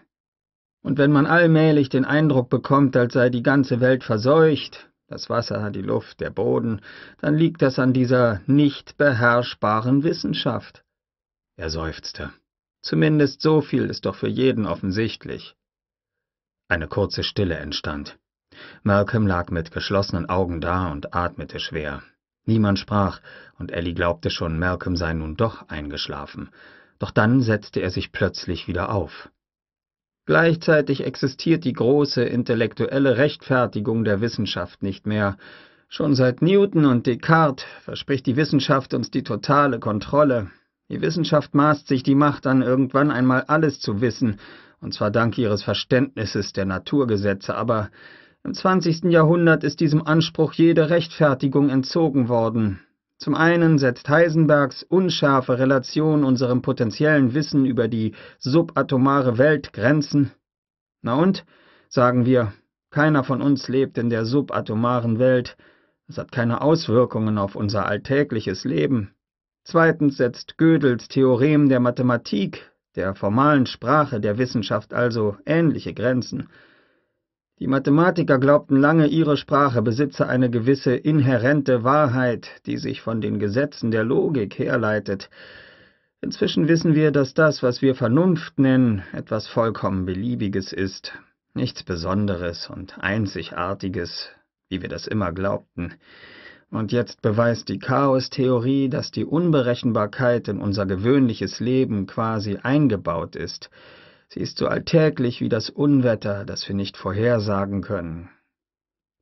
Und wenn man allmählich den Eindruck bekommt, als sei die ganze Welt verseucht, das Wasser, die Luft, der Boden, dann liegt das an dieser nicht beherrschbaren Wissenschaft. Er seufzte. Zumindest so viel ist doch für jeden offensichtlich. Eine kurze Stille entstand. Malcolm lag mit geschlossenen Augen da und atmete schwer. Niemand sprach, und Ellie glaubte schon, Malcolm sei nun doch eingeschlafen. Doch dann setzte er sich plötzlich wieder auf. Gleichzeitig existiert die große intellektuelle Rechtfertigung der Wissenschaft nicht mehr. Schon seit Newton und Descartes verspricht die Wissenschaft uns die totale Kontrolle. Die Wissenschaft maßt sich die Macht an, irgendwann einmal alles zu wissen, und zwar dank ihres Verständnisses der Naturgesetze, aber im 20. Jahrhundert ist diesem Anspruch jede Rechtfertigung entzogen worden. Zum einen setzt Heisenbergs unscharfe Relation unserem potenziellen Wissen über die subatomare Welt Grenzen. Na und? Sagen wir, keiner von uns lebt in der subatomaren Welt. Es hat keine Auswirkungen auf unser alltägliches Leben. Zweitens setzt Gödels Theorem der Mathematik, der formalen Sprache der Wissenschaft also ähnliche Grenzen. Die Mathematiker glaubten lange, ihre Sprache besitze eine gewisse inhärente Wahrheit, die sich von den Gesetzen der Logik herleitet. Inzwischen wissen wir, dass das, was wir Vernunft nennen, etwas vollkommen Beliebiges ist, nichts Besonderes und Einzigartiges, wie wir das immer glaubten. Und jetzt beweist die Chaos-Theorie, dass die Unberechenbarkeit in unser gewöhnliches Leben quasi eingebaut ist – Sie ist so alltäglich wie das Unwetter, das wir nicht vorhersagen können.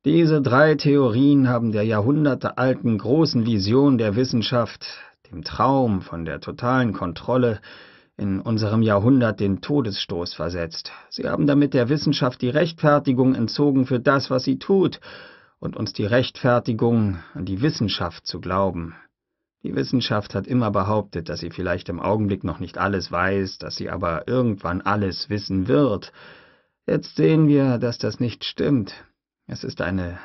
Diese drei Theorien haben der jahrhundertealten großen Vision der Wissenschaft, dem Traum von der totalen Kontrolle, in unserem Jahrhundert den Todesstoß versetzt. Sie haben damit der Wissenschaft die Rechtfertigung entzogen für das, was sie tut, und uns die Rechtfertigung, an die Wissenschaft zu glauben. Die Wissenschaft hat immer behauptet, dass sie vielleicht im Augenblick noch nicht alles weiß, dass sie aber irgendwann alles wissen wird. Jetzt sehen wir, dass das nicht stimmt. Es ist eine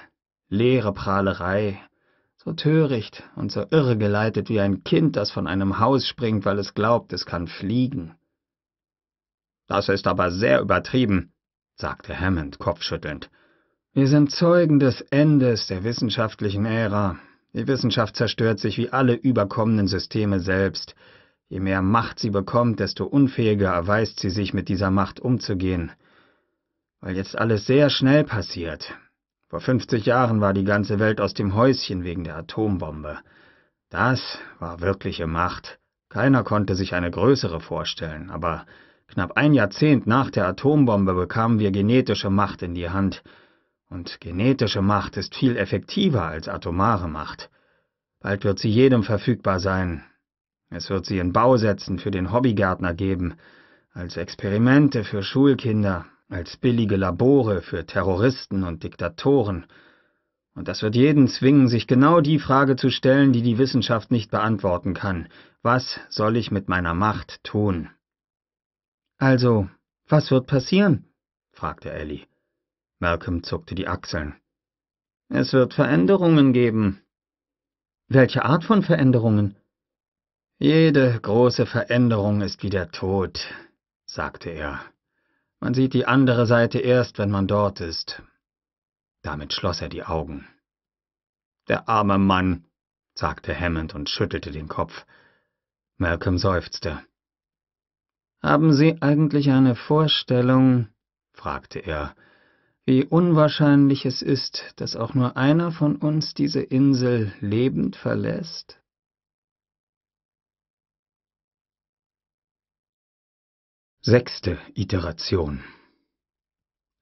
leere Prahlerei, so töricht und so irregeleitet wie ein Kind, das von einem Haus springt, weil es glaubt, es kann fliegen. Das ist aber sehr übertrieben, sagte Hammond kopfschüttelnd. Wir sind Zeugen des Endes der wissenschaftlichen Ära, die Wissenschaft zerstört sich wie alle überkommenen Systeme selbst. Je mehr Macht sie bekommt, desto unfähiger erweist sie sich, mit dieser Macht umzugehen. Weil jetzt alles sehr schnell passiert. Vor 50 Jahren war die ganze Welt aus dem Häuschen wegen der Atombombe. Das war wirkliche Macht. Keiner konnte sich eine größere vorstellen, aber knapp ein Jahrzehnt nach der Atombombe bekamen wir genetische Macht in die Hand – und genetische Macht ist viel effektiver als atomare Macht. Bald wird sie jedem verfügbar sein. Es wird sie in Bausätzen für den Hobbygärtner geben, als Experimente für Schulkinder, als billige Labore für Terroristen und Diktatoren. Und das wird jeden zwingen, sich genau die Frage zu stellen, die die Wissenschaft nicht beantworten kann. Was soll ich mit meiner Macht tun? Also, was wird passieren? fragte Ellie. Malcolm zuckte die Achseln. Es wird Veränderungen geben. Welche Art von Veränderungen? Jede große Veränderung ist wie der Tod, sagte er. Man sieht die andere Seite erst, wenn man dort ist. Damit schloss er die Augen. Der arme Mann, sagte Hammond und schüttelte den Kopf. Malcolm seufzte. Haben Sie eigentlich eine Vorstellung? fragte er, wie unwahrscheinlich es ist, dass auch nur einer von uns diese Insel lebend verlässt? Sechste Iteration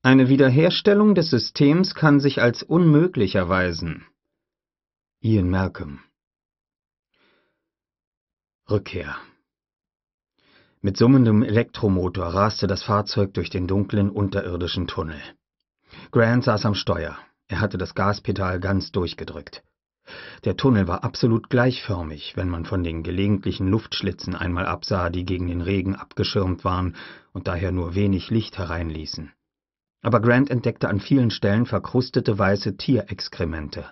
Eine Wiederherstellung des Systems kann sich als unmöglich erweisen. Ian Malcolm Rückkehr Mit summendem Elektromotor raste das Fahrzeug durch den dunklen unterirdischen Tunnel. Grant saß am Steuer. Er hatte das Gaspedal ganz durchgedrückt. Der Tunnel war absolut gleichförmig, wenn man von den gelegentlichen Luftschlitzen einmal absah, die gegen den Regen abgeschirmt waren und daher nur wenig Licht hereinließen. Aber Grant entdeckte an vielen Stellen verkrustete weiße Tierexkremente.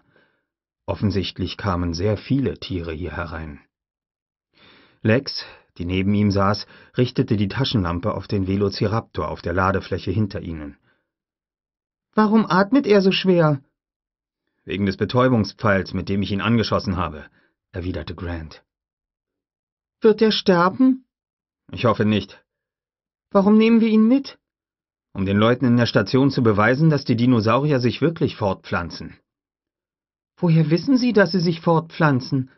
Offensichtlich kamen sehr viele Tiere hier herein. Lex, die neben ihm saß, richtete die Taschenlampe auf den Velociraptor auf der Ladefläche hinter ihnen. Warum atmet er so schwer? Wegen des Betäubungspfeils, mit dem ich ihn angeschossen habe, erwiderte Grant. Wird er sterben? Ich hoffe nicht. Warum nehmen wir ihn mit? Um den Leuten in der Station zu beweisen, dass die Dinosaurier sich wirklich fortpflanzen. Woher wissen Sie, dass sie sich fortpflanzen?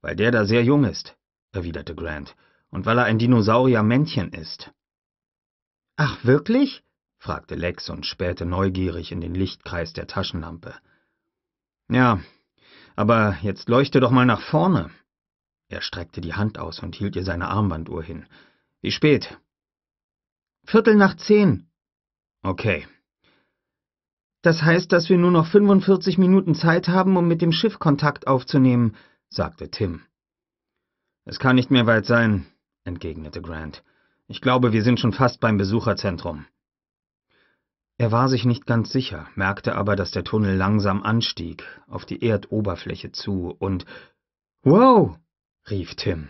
Weil der da sehr jung ist, erwiderte Grant, und weil er ein Dinosauriermännchen ist. Ach, wirklich? fragte Lex und spähte neugierig in den Lichtkreis der Taschenlampe. Ja, aber jetzt leuchte doch mal nach vorne. Er streckte die Hand aus und hielt ihr seine Armbanduhr hin. Wie spät? Viertel nach zehn. Okay. Das heißt, dass wir nur noch 45 Minuten Zeit haben, um mit dem Schiff Kontakt aufzunehmen, sagte Tim. Es kann nicht mehr weit sein, entgegnete Grant. Ich glaube, wir sind schon fast beim Besucherzentrum. Er war sich nicht ganz sicher, merkte aber, dass der Tunnel langsam anstieg, auf die Erdoberfläche zu und Wow! rief Tim.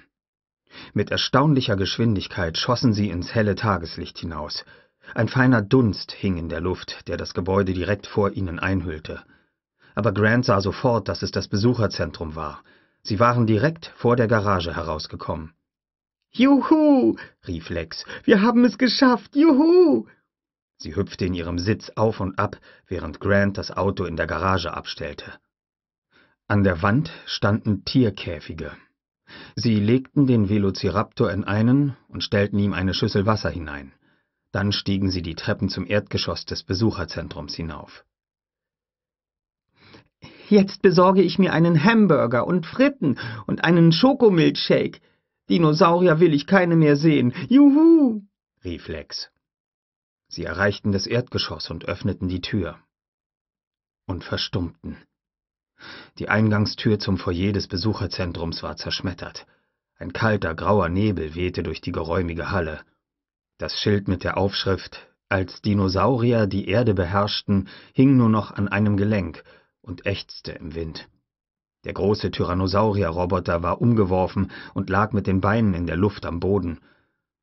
Mit erstaunlicher Geschwindigkeit schossen sie ins helle Tageslicht hinaus. Ein feiner Dunst hing in der Luft, der das Gebäude direkt vor ihnen einhüllte. Aber Grant sah sofort, dass es das Besucherzentrum war. Sie waren direkt vor der Garage herausgekommen. Juhu! rief Lex. Wir haben es geschafft! Juhu! Sie hüpfte in ihrem Sitz auf und ab, während Grant das Auto in der Garage abstellte. An der Wand standen Tierkäfige. Sie legten den Velociraptor in einen und stellten ihm eine Schüssel Wasser hinein. Dann stiegen sie die Treppen zum Erdgeschoss des Besucherzentrums hinauf. Jetzt besorge ich mir einen Hamburger und Fritten und einen Schokomilchshake. Dinosaurier will ich keine mehr sehen. Juhu! rief Lex. Sie erreichten das Erdgeschoss und öffneten die Tür. Und verstummten. Die Eingangstür zum Foyer des Besucherzentrums war zerschmettert. Ein kalter, grauer Nebel wehte durch die geräumige Halle. Das Schild mit der Aufschrift Als Dinosaurier die Erde beherrschten, hing nur noch an einem Gelenk und ächzte im Wind. Der große Tyrannosaurier-Roboter war umgeworfen und lag mit den Beinen in der Luft am Boden.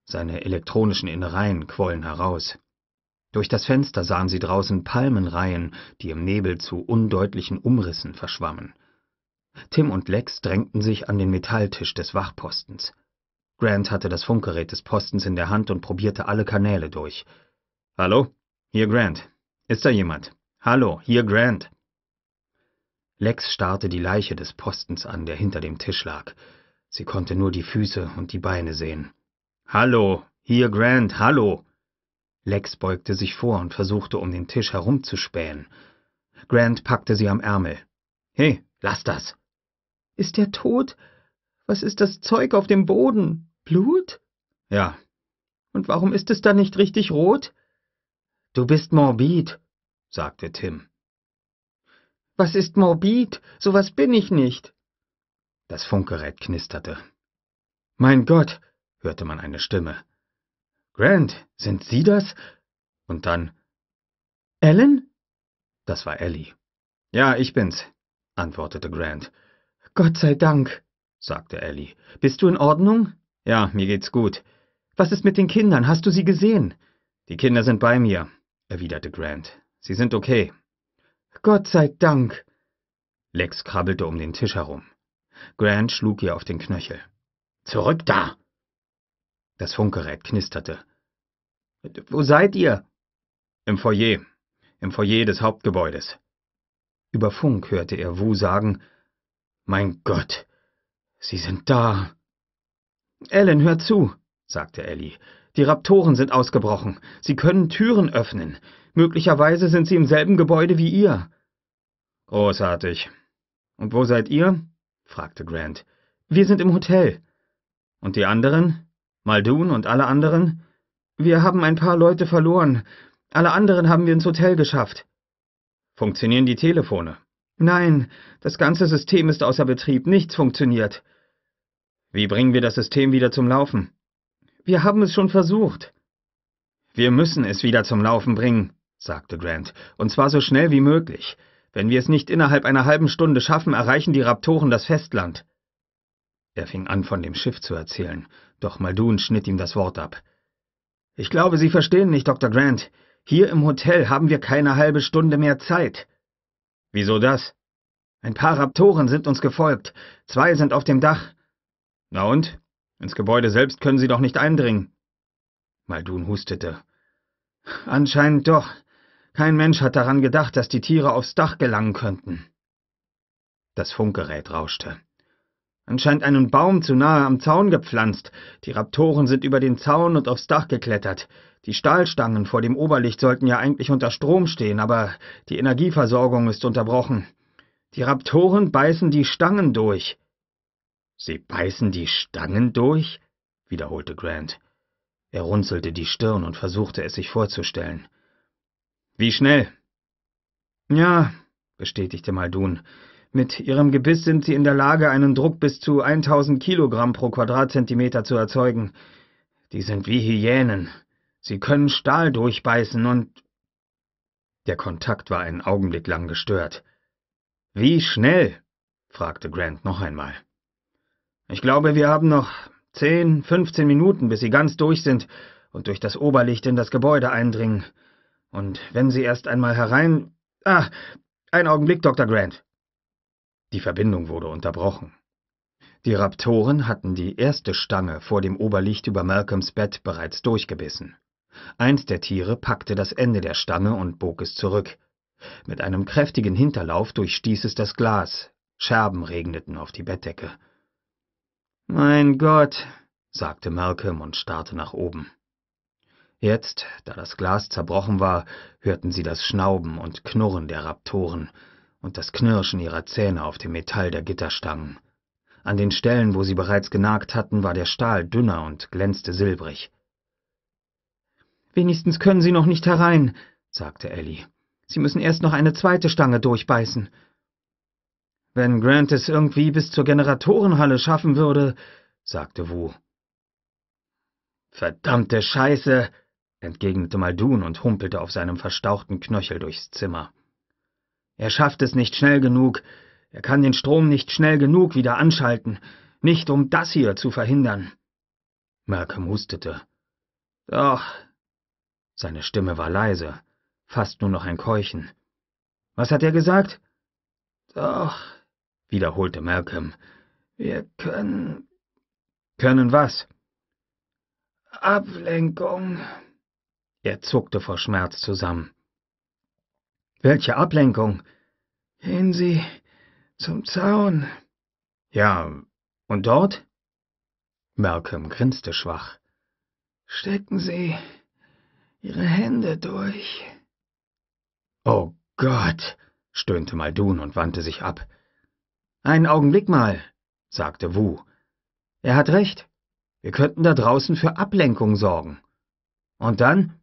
Seine elektronischen Innereien quollen heraus. Durch das Fenster sahen sie draußen Palmenreihen, die im Nebel zu undeutlichen Umrissen verschwammen. Tim und Lex drängten sich an den Metalltisch des Wachpostens. Grant hatte das Funkgerät des Postens in der Hand und probierte alle Kanäle durch. Hallo? Hier Grant. Ist da jemand? Hallo, hier Grant. Lex starrte die Leiche des Postens an, der hinter dem Tisch lag. Sie konnte nur die Füße und die Beine sehen. Hallo, hier Grant, hallo. Lex beugte sich vor und versuchte, um den Tisch herumzuspähen. Grant packte sie am Ärmel. Hey, lass das! Ist er tot? Was ist das Zeug auf dem Boden? Blut? Ja. Und warum ist es dann nicht richtig rot? Du bist morbid, sagte Tim. Was ist morbid? Sowas bin ich nicht. Das Funkgerät knisterte. Mein Gott, hörte man eine Stimme. Grant, sind Sie das? Und dann Ellen? Das war Ellie. Ja, ich bin's, antwortete Grant. Gott sei Dank, sagte Ellie. Bist du in Ordnung? Ja, mir geht's gut. Was ist mit den Kindern? Hast du sie gesehen? Die Kinder sind bei mir, erwiderte Grant. Sie sind okay. Gott sei Dank. Lex krabbelte um den Tisch herum. Grant schlug ihr auf den Knöchel. Zurück da! Das Funkgerät knisterte. Wo seid ihr? Im Foyer, im Foyer des Hauptgebäudes. Über Funk hörte er Wu sagen, Mein Gott, Sie sind da. Ellen, hör zu, sagte Ellie. Die Raptoren sind ausgebrochen. Sie können Türen öffnen. Möglicherweise sind sie im selben Gebäude wie ihr. Großartig. Und wo seid ihr? fragte Grant. Wir sind im Hotel. Und die anderen? Muldoon und alle anderen? Wir haben ein paar Leute verloren. Alle anderen haben wir ins Hotel geschafft. Funktionieren die Telefone? Nein, das ganze System ist außer Betrieb. Nichts funktioniert. Wie bringen wir das System wieder zum Laufen? Wir haben es schon versucht. Wir müssen es wieder zum Laufen bringen, sagte Grant, und zwar so schnell wie möglich. Wenn wir es nicht innerhalb einer halben Stunde schaffen, erreichen die Raptoren das Festland. Er fing an, von dem Schiff zu erzählen, doch Muldoon schnitt ihm das Wort ab. Ich glaube, Sie verstehen nicht, Dr. Grant. Hier im Hotel haben wir keine halbe Stunde mehr Zeit. Wieso das? Ein paar Raptoren sind uns gefolgt. Zwei sind auf dem Dach. Na und? Ins Gebäude selbst können sie doch nicht eindringen. Maldun hustete. Anscheinend doch. Kein Mensch hat daran gedacht, dass die Tiere aufs Dach gelangen könnten. Das Funkgerät rauschte anscheinend einen Baum zu nahe am Zaun gepflanzt. Die Raptoren sind über den Zaun und aufs Dach geklettert. Die Stahlstangen vor dem Oberlicht sollten ja eigentlich unter Strom stehen, aber die Energieversorgung ist unterbrochen. Die Raptoren beißen die Stangen durch. Sie beißen die Stangen durch? wiederholte Grant. Er runzelte die Stirn und versuchte es sich vorzustellen. Wie schnell? Ja, bestätigte Maldun. Mit ihrem Gebiss sind sie in der Lage, einen Druck bis zu 1000 Kilogramm pro Quadratzentimeter zu erzeugen. Die sind wie Hyänen. Sie können Stahl durchbeißen und... Der Kontakt war einen Augenblick lang gestört. Wie schnell? fragte Grant noch einmal. Ich glaube, wir haben noch zehn, fünfzehn Minuten, bis sie ganz durch sind und durch das Oberlicht in das Gebäude eindringen. Und wenn sie erst einmal herein... Ah, ein Augenblick, Dr. Grant. Die Verbindung wurde unterbrochen. Die Raptoren hatten die erste Stange vor dem Oberlicht über Malcolms Bett bereits durchgebissen. Eins der Tiere packte das Ende der Stange und bog es zurück. Mit einem kräftigen Hinterlauf durchstieß es das Glas. Scherben regneten auf die Bettdecke. Mein Gott, sagte Malcolm und starrte nach oben. Jetzt, da das Glas zerbrochen war, hörten sie das Schnauben und Knurren der Raptoren und das Knirschen ihrer Zähne auf dem Metall der Gitterstangen. An den Stellen, wo sie bereits genagt hatten, war der Stahl dünner und glänzte silbrig. Wenigstens können Sie noch nicht herein, sagte Ellie. Sie müssen erst noch eine zweite Stange durchbeißen. Wenn Grant es irgendwie bis zur Generatorenhalle schaffen würde, sagte Wu. Verdammte Scheiße, entgegnete Muldoon und humpelte auf seinem verstauchten Knöchel durchs Zimmer. Er schafft es nicht schnell genug. Er kann den Strom nicht schnell genug wieder anschalten. Nicht um das hier zu verhindern. Malcolm hustete. Doch. Seine Stimme war leise, fast nur noch ein Keuchen. Was hat er gesagt? Doch, wiederholte Malcolm. Wir können. Können was? Ablenkung. Er zuckte vor Schmerz zusammen. Welche Ablenkung? Gehen Sie zum Zaun. Ja, und dort? Malcolm grinste schwach. Stecken Sie Ihre Hände durch. Oh Gott, stöhnte Maldun und wandte sich ab. Einen Augenblick mal, sagte Wu. Er hat recht. Wir könnten da draußen für Ablenkung sorgen. Und dann?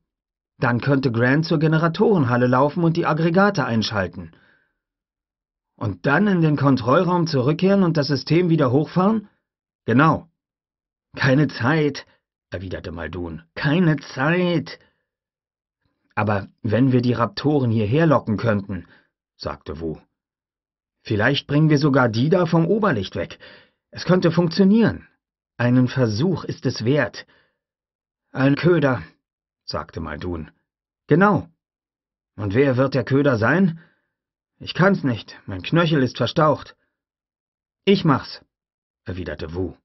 Dann könnte Grant zur Generatorenhalle laufen und die Aggregate einschalten. Und dann in den Kontrollraum zurückkehren und das System wieder hochfahren? Genau. Keine Zeit, erwiderte Muldoon. Keine Zeit. Aber wenn wir die Raptoren hierher locken könnten, sagte Wu. Vielleicht bringen wir sogar die da vom Oberlicht weg. Es könnte funktionieren. Einen Versuch ist es wert. Ein Köder, sagte Muldoon. Genau. Und wer wird der Köder sein? Ich kann's nicht, mein Knöchel ist verstaucht. Ich mach's, erwiderte Wu.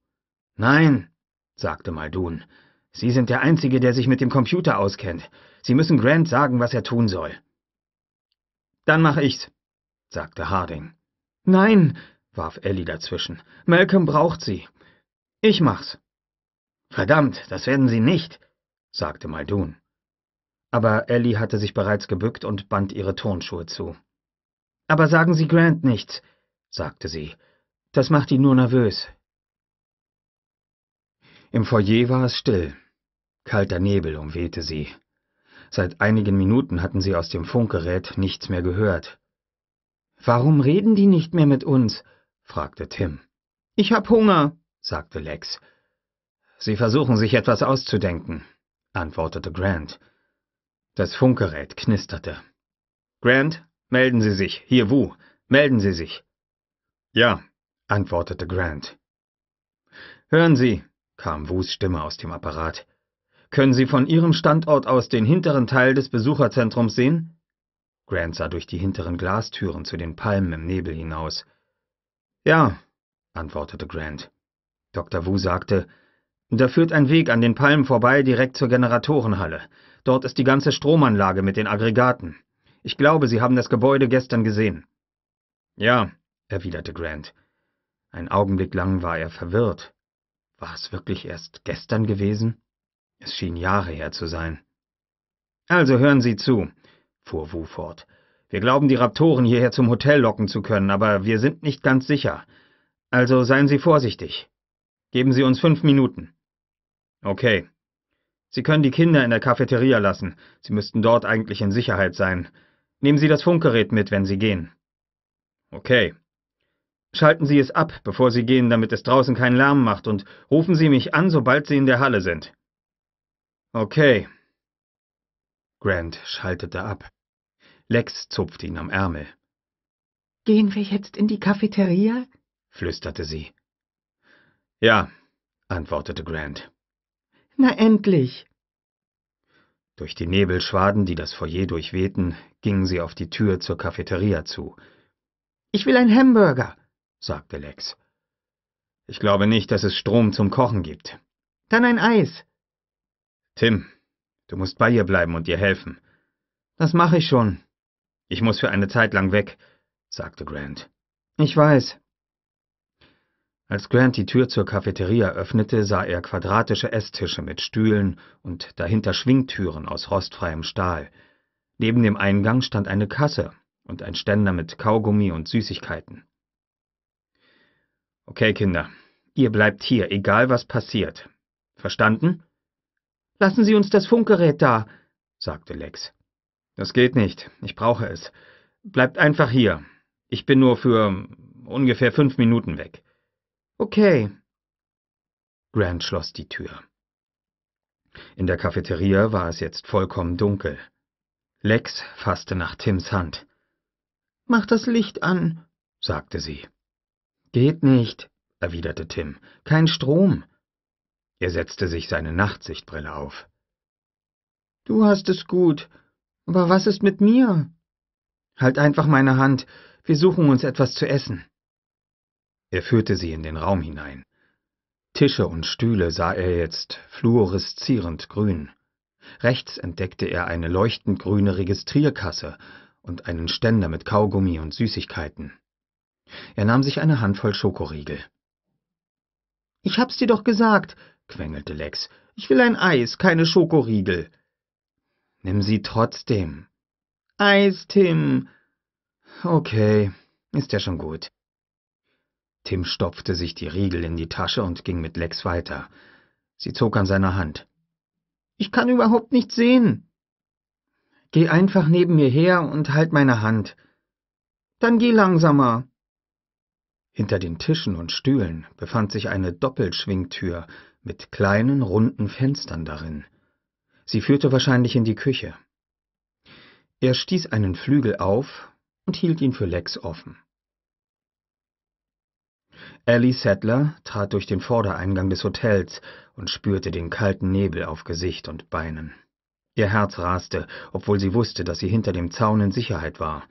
Nein, sagte Muldoon. Sie sind der Einzige, der sich mit dem Computer auskennt. Sie müssen Grant sagen, was er tun soll. Dann mach ich's, sagte Harding. Nein, warf Ellie dazwischen. Malcolm braucht sie. Ich mach's. Verdammt, das werden Sie nicht, sagte Maldun. Aber Ellie hatte sich bereits gebückt und band ihre Turnschuhe zu. Aber sagen Sie Grant nichts, sagte sie. Das macht ihn nur nervös. Im Foyer war es still. Kalter Nebel umwehte sie. Seit einigen Minuten hatten sie aus dem Funkgerät nichts mehr gehört. Warum reden die nicht mehr mit uns? fragte Tim. Ich hab Hunger, sagte Lex. Sie versuchen sich etwas auszudenken, antwortete Grant. Das Funkgerät knisterte. Grant, melden Sie sich, hier Wu, melden Sie sich. Ja, antwortete Grant. Hören Sie, kam Wus Stimme aus dem Apparat. Können Sie von Ihrem Standort aus den hinteren Teil des Besucherzentrums sehen? Grant sah durch die hinteren Glastüren zu den Palmen im Nebel hinaus. Ja, antwortete Grant. Dr. Wu sagte, da führt ein Weg an den Palmen vorbei direkt zur Generatorenhalle. Dort ist die ganze Stromanlage mit den Aggregaten. Ich glaube, Sie haben das Gebäude gestern gesehen. Ja, erwiderte Grant. Ein Augenblick lang war er verwirrt. War es wirklich erst gestern gewesen? Es schien Jahre her zu sein. Also hören Sie zu, fuhr Wu fort. Wir glauben, die Raptoren hierher zum Hotel locken zu können, aber wir sind nicht ganz sicher. Also seien Sie vorsichtig. Geben Sie uns fünf Minuten. Okay. Sie können die Kinder in der Cafeteria lassen. Sie müssten dort eigentlich in Sicherheit sein. Nehmen Sie das Funkgerät mit, wenn Sie gehen. Okay. Schalten Sie es ab, bevor Sie gehen, damit es draußen keinen Lärm macht, und rufen Sie mich an, sobald Sie in der Halle sind. Okay. Grant schaltete ab. Lex zupfte ihn am Ärmel. Gehen wir jetzt in die Cafeteria? flüsterte sie. Ja, antwortete Grant. Na endlich! Durch die Nebelschwaden, die das Foyer durchwehten, gingen sie auf die Tür zur Cafeteria zu. Ich will ein Hamburger, sagte Lex. Ich glaube nicht, dass es Strom zum Kochen gibt. Dann ein Eis. Tim, du musst bei ihr bleiben und ihr helfen. Das mache ich schon. Ich muss für eine Zeit lang weg, sagte Grant. Ich weiß, als Grant die Tür zur Cafeteria öffnete, sah er quadratische Esstische mit Stühlen und dahinter Schwingtüren aus rostfreiem Stahl. Neben dem Eingang stand eine Kasse und ein Ständer mit Kaugummi und Süßigkeiten. Okay, Kinder, ihr bleibt hier, egal was passiert. Verstanden? Lassen Sie uns das Funkgerät da, sagte Lex. Das geht nicht, ich brauche es. Bleibt einfach hier. Ich bin nur für ungefähr fünf Minuten weg. Okay. Grant schloss die Tür. In der Cafeteria war es jetzt vollkommen dunkel. Lex fasste nach Tims Hand. Mach das Licht an, sagte sie. Geht nicht, erwiderte Tim. Kein Strom. Er setzte sich seine Nachtsichtbrille auf. Du hast es gut, aber was ist mit mir? Halt einfach meine Hand, wir suchen uns etwas zu essen. Er führte sie in den Raum hinein. Tische und Stühle sah er jetzt fluoreszierend grün. Rechts entdeckte er eine leuchtend grüne Registrierkasse und einen Ständer mit Kaugummi und Süßigkeiten. Er nahm sich eine Handvoll Schokoriegel. Ich hab's dir doch gesagt, quengelte Lex. Ich will ein Eis, keine Schokoriegel. Nimm sie trotzdem. Eis, Tim. Okay, ist ja schon gut. Tim stopfte sich die Riegel in die Tasche und ging mit Lex weiter. Sie zog an seiner Hand. Ich kann überhaupt nicht sehen. Geh einfach neben mir her und halt meine Hand. Dann geh langsamer. Hinter den Tischen und Stühlen befand sich eine Doppelschwingtür mit kleinen runden Fenstern darin. Sie führte wahrscheinlich in die Küche. Er stieß einen Flügel auf und hielt ihn für Lex offen. Ellie Sattler trat durch den Vordereingang des Hotels und spürte den kalten Nebel auf Gesicht und Beinen. Ihr Herz raste, obwohl sie wusste, dass sie hinter dem Zaun in Sicherheit war.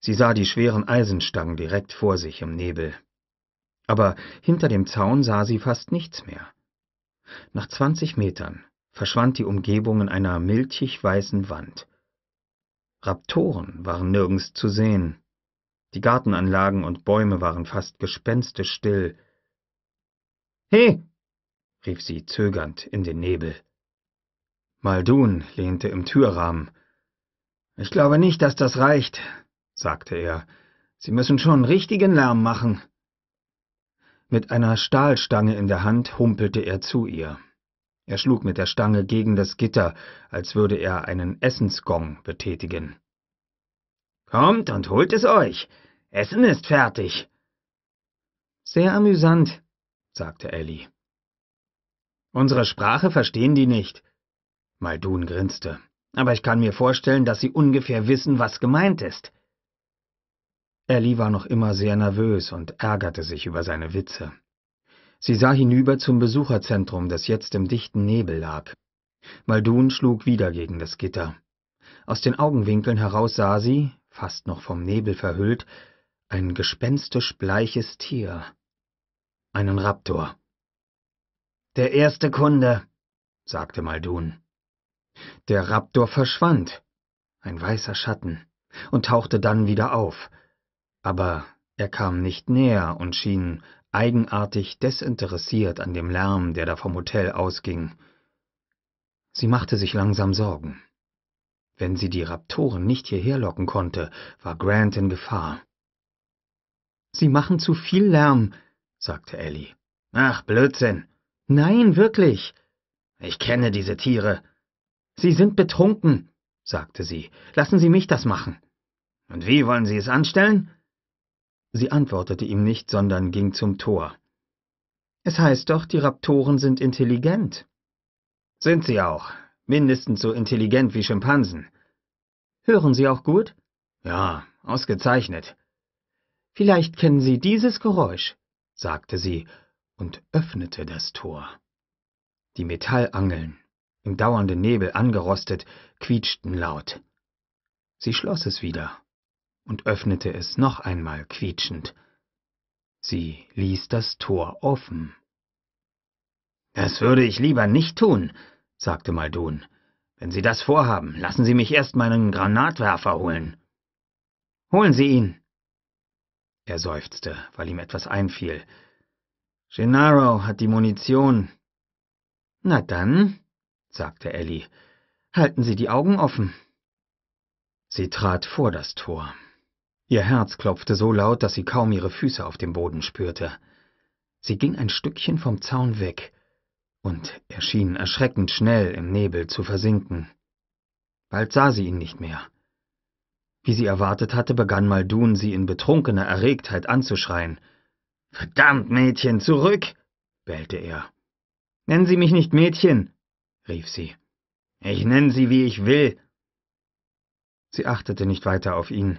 Sie sah die schweren Eisenstangen direkt vor sich im Nebel. Aber hinter dem Zaun sah sie fast nichts mehr. Nach zwanzig Metern verschwand die Umgebung in einer milchig weißen Wand. Raptoren waren nirgends zu sehen. Die Gartenanlagen und Bäume waren fast gespenstisch still. He! rief sie zögernd in den Nebel. Maldun lehnte im Türrahmen. Ich glaube nicht, dass das reicht, sagte er. Sie müssen schon richtigen Lärm machen. Mit einer Stahlstange in der Hand humpelte er zu ihr. Er schlug mit der Stange gegen das Gitter, als würde er einen Essensgong betätigen. Kommt und holt es euch. Essen ist fertig. Sehr amüsant, sagte Ellie. Unsere Sprache verstehen die nicht. Maldun grinste. Aber ich kann mir vorstellen, dass sie ungefähr wissen, was gemeint ist. Ellie war noch immer sehr nervös und ärgerte sich über seine Witze. Sie sah hinüber zum Besucherzentrum, das jetzt im dichten Nebel lag. Maldun schlug wieder gegen das Gitter. Aus den Augenwinkeln heraus sah sie, fast noch vom Nebel verhüllt, ein gespenstisch bleiches Tier, einen Raptor. Der erste Kunde, sagte Maldun. Der Raptor verschwand, ein weißer Schatten, und tauchte dann wieder auf, aber er kam nicht näher und schien eigenartig desinteressiert an dem Lärm, der da vom Hotel ausging. Sie machte sich langsam Sorgen. Wenn sie die Raptoren nicht hierher locken konnte, war Grant in Gefahr. Sie machen zu viel Lärm, sagte Ellie. Ach, Blödsinn. Nein, wirklich. Ich kenne diese Tiere. Sie sind betrunken, sagte sie. Lassen Sie mich das machen. Und wie wollen Sie es anstellen? Sie antwortete ihm nicht, sondern ging zum Tor. Es heißt doch, die Raptoren sind intelligent. Sind sie auch. Mindestens so intelligent wie Schimpansen. Hören Sie auch gut? Ja, ausgezeichnet. Vielleicht kennen Sie dieses Geräusch, sagte sie und öffnete das Tor. Die Metallangeln, im dauernden Nebel angerostet, quietschten laut. Sie schloss es wieder und öffnete es noch einmal quietschend. Sie ließ das Tor offen. Das würde ich lieber nicht tun, sagte Maldun. Wenn Sie das vorhaben, lassen Sie mich erst meinen Granatwerfer holen. Holen Sie ihn, er seufzte, weil ihm etwas einfiel. Gennaro hat die Munition. Na dann, sagte Ellie, halten Sie die Augen offen. Sie trat vor das Tor. Ihr Herz klopfte so laut, dass sie kaum ihre Füße auf dem Boden spürte. Sie ging ein Stückchen vom Zaun weg und erschien erschreckend schnell im Nebel zu versinken. Bald sah sie ihn nicht mehr. Wie sie erwartet hatte, begann Muldoon, sie in betrunkener Erregtheit anzuschreien. Verdammt, Mädchen, zurück! bellte er. Nennen Sie mich nicht Mädchen, rief sie. Ich nenne Sie, wie ich will. Sie achtete nicht weiter auf ihn.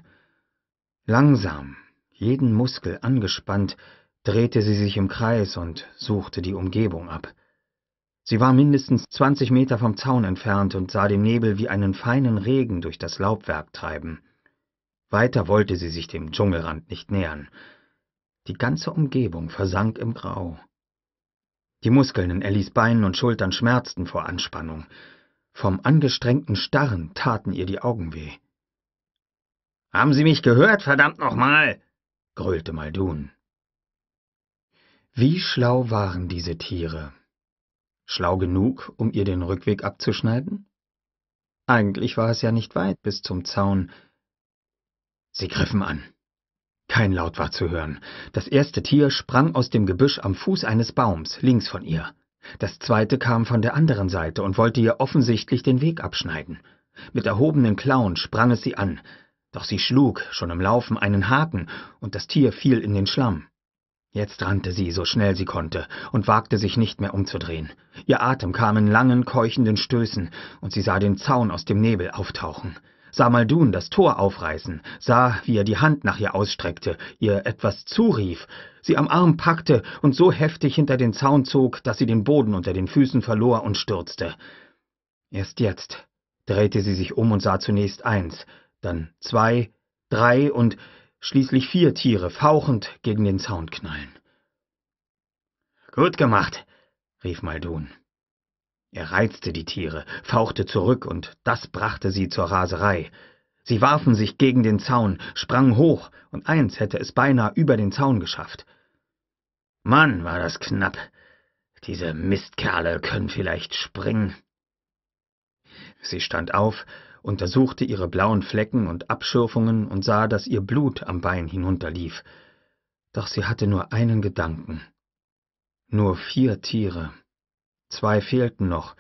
Langsam, jeden Muskel angespannt, drehte sie sich im Kreis und suchte die Umgebung ab. Sie war mindestens zwanzig Meter vom Zaun entfernt und sah den Nebel wie einen feinen Regen durch das Laubwerk treiben. Weiter wollte sie sich dem Dschungelrand nicht nähern. Die ganze Umgebung versank im Grau. Die Muskeln in Ellis Beinen und Schultern schmerzten vor Anspannung. Vom angestrengten Starren taten ihr die Augen weh. Haben Sie mich gehört, verdammt nochmal? gröhlte Maldun. Wie schlau waren diese Tiere? Schlau genug, um ihr den Rückweg abzuschneiden? Eigentlich war es ja nicht weit bis zum Zaun, Sie griffen an. Kein Laut war zu hören. Das erste Tier sprang aus dem Gebüsch am Fuß eines Baums, links von ihr. Das zweite kam von der anderen Seite und wollte ihr offensichtlich den Weg abschneiden. Mit erhobenen Klauen sprang es sie an, doch sie schlug, schon im Laufen, einen Haken, und das Tier fiel in den Schlamm. Jetzt rannte sie so schnell sie konnte und wagte sich nicht mehr umzudrehen. Ihr Atem kam in langen, keuchenden Stößen, und sie sah den Zaun aus dem Nebel auftauchen sah Maldun das Tor aufreißen, sah, wie er die Hand nach ihr ausstreckte, ihr etwas zurief, sie am Arm packte und so heftig hinter den Zaun zog, dass sie den Boden unter den Füßen verlor und stürzte. Erst jetzt drehte sie sich um und sah zunächst eins, dann zwei, drei und schließlich vier Tiere fauchend gegen den Zaun knallen. Gut gemacht, rief Maldun. Er reizte die Tiere, fauchte zurück, und das brachte sie zur Raserei. Sie warfen sich gegen den Zaun, sprangen hoch, und eins hätte es beinahe über den Zaun geschafft. Mann, war das knapp. Diese Mistkerle können vielleicht springen. Sie stand auf, untersuchte ihre blauen Flecken und Abschürfungen und sah, dass ihr Blut am Bein hinunterlief. Doch sie hatte nur einen Gedanken. Nur vier Tiere Zwei fehlten noch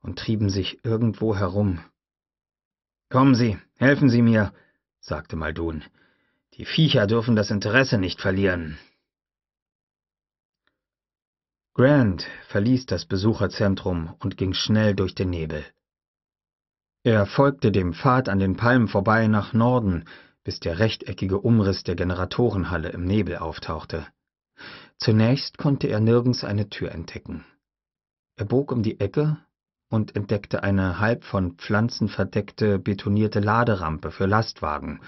und trieben sich irgendwo herum. Kommen Sie, helfen Sie mir, sagte Maldon. Die Viecher dürfen das Interesse nicht verlieren. Grant verließ das Besucherzentrum und ging schnell durch den Nebel. Er folgte dem Pfad an den Palmen vorbei nach Norden, bis der rechteckige Umriss der Generatorenhalle im Nebel auftauchte. Zunächst konnte er nirgends eine Tür entdecken er bog um die ecke und entdeckte eine halb von pflanzen verdeckte betonierte laderampe für lastwagen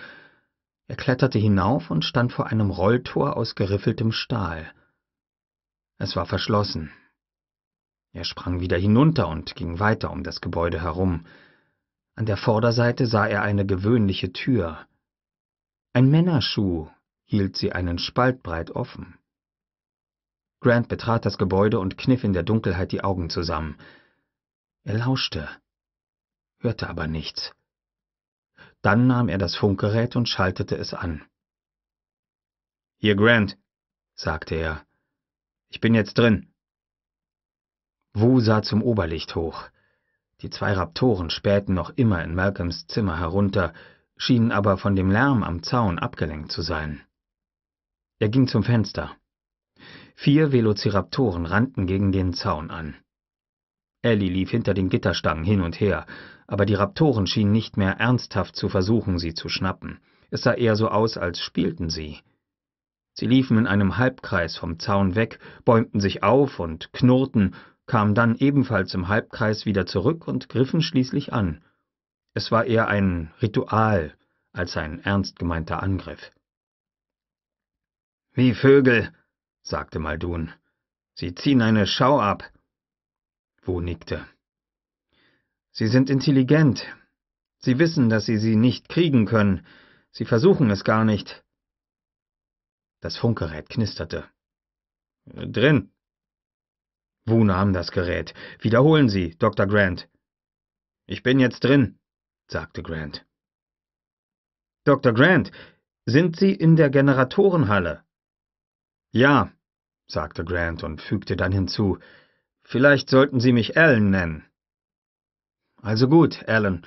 er kletterte hinauf und stand vor einem rolltor aus geriffeltem stahl es war verschlossen er sprang wieder hinunter und ging weiter um das gebäude herum an der vorderseite sah er eine gewöhnliche tür ein männerschuh hielt sie einen spalt breit offen Grant betrat das Gebäude und kniff in der Dunkelheit die Augen zusammen. Er lauschte, hörte aber nichts. Dann nahm er das Funkgerät und schaltete es an. Hier, Grant, sagte er. Ich bin jetzt drin. Wu sah zum Oberlicht hoch. Die zwei Raptoren spähten noch immer in Malcolms Zimmer herunter, schienen aber von dem Lärm am Zaun abgelenkt zu sein. Er ging zum Fenster. Vier Velociraptoren rannten gegen den Zaun an. Ellie lief hinter den Gitterstangen hin und her, aber die Raptoren schienen nicht mehr ernsthaft zu versuchen, sie zu schnappen. Es sah eher so aus, als spielten sie. Sie liefen in einem Halbkreis vom Zaun weg, bäumten sich auf und knurrten, kamen dann ebenfalls im Halbkreis wieder zurück und griffen schließlich an. Es war eher ein Ritual als ein ernst gemeinter Angriff. Wie Vögel, sagte Maldun. Sie ziehen eine Schau ab. Wo nickte. Sie sind intelligent. Sie wissen, dass Sie sie nicht kriegen können. Sie versuchen es gar nicht. Das Funkgerät knisterte. Drin. Wu nahm das Gerät. Wiederholen Sie, Dr. Grant. Ich bin jetzt drin, sagte Grant. Dr. Grant, sind Sie in der Generatorenhalle? Ja, sagte Grant und fügte dann hinzu, vielleicht sollten Sie mich Allen nennen. Also gut, Allen.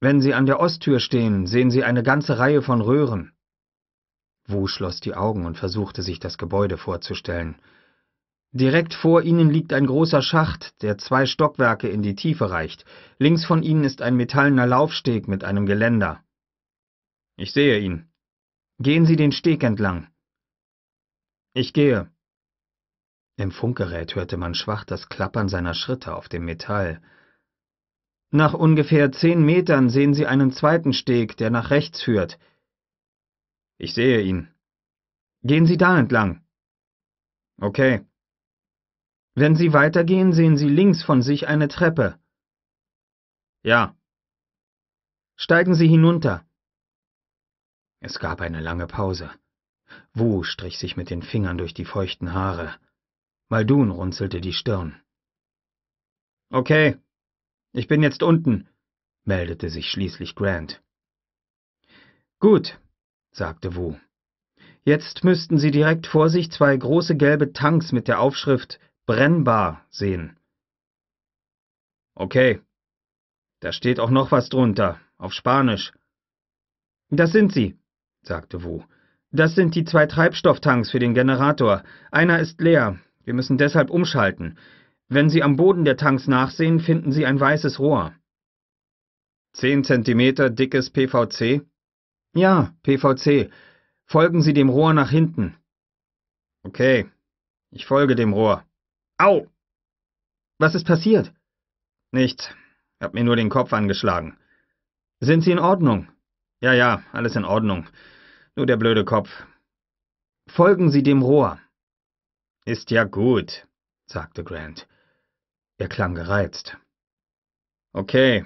Wenn Sie an der Osttür stehen, sehen Sie eine ganze Reihe von Röhren. Wu schloss die Augen und versuchte sich das Gebäude vorzustellen. Direkt vor ihnen liegt ein großer Schacht, der zwei Stockwerke in die Tiefe reicht. Links von ihnen ist ein metallener Laufsteg mit einem Geländer. Ich sehe ihn. Gehen Sie den Steg entlang. Ich gehe. Im Funkgerät hörte man schwach das Klappern seiner Schritte auf dem Metall. Nach ungefähr zehn Metern sehen Sie einen zweiten Steg, der nach rechts führt. Ich sehe ihn. Gehen Sie da entlang. Okay. Wenn Sie weitergehen, sehen Sie links von sich eine Treppe. Ja. Steigen Sie hinunter. Es gab eine lange Pause. Wu strich sich mit den Fingern durch die feuchten Haare. Maldun runzelte die Stirn. Okay, ich bin jetzt unten, meldete sich schließlich Grant. Gut, sagte Wu. Jetzt müssten Sie direkt vor sich zwei große gelbe Tanks mit der Aufschrift Brennbar sehen. Okay. Da steht auch noch was drunter, auf Spanisch. Das sind sie, sagte Wu das sind die zwei Treibstofftanks für den Generator. Einer ist leer. Wir müssen deshalb umschalten. Wenn Sie am Boden der Tanks nachsehen, finden Sie ein weißes Rohr. Zehn Zentimeter dickes PVC? Ja, PVC. Folgen Sie dem Rohr nach hinten. Okay, ich folge dem Rohr. Au! Was ist passiert? Nichts. Hab mir nur den Kopf angeschlagen. Sind Sie in Ordnung? Ja, ja, alles in Ordnung. Nur der blöde Kopf. Folgen Sie dem Rohr. Ist ja gut, sagte Grant. Er klang gereizt. Okay,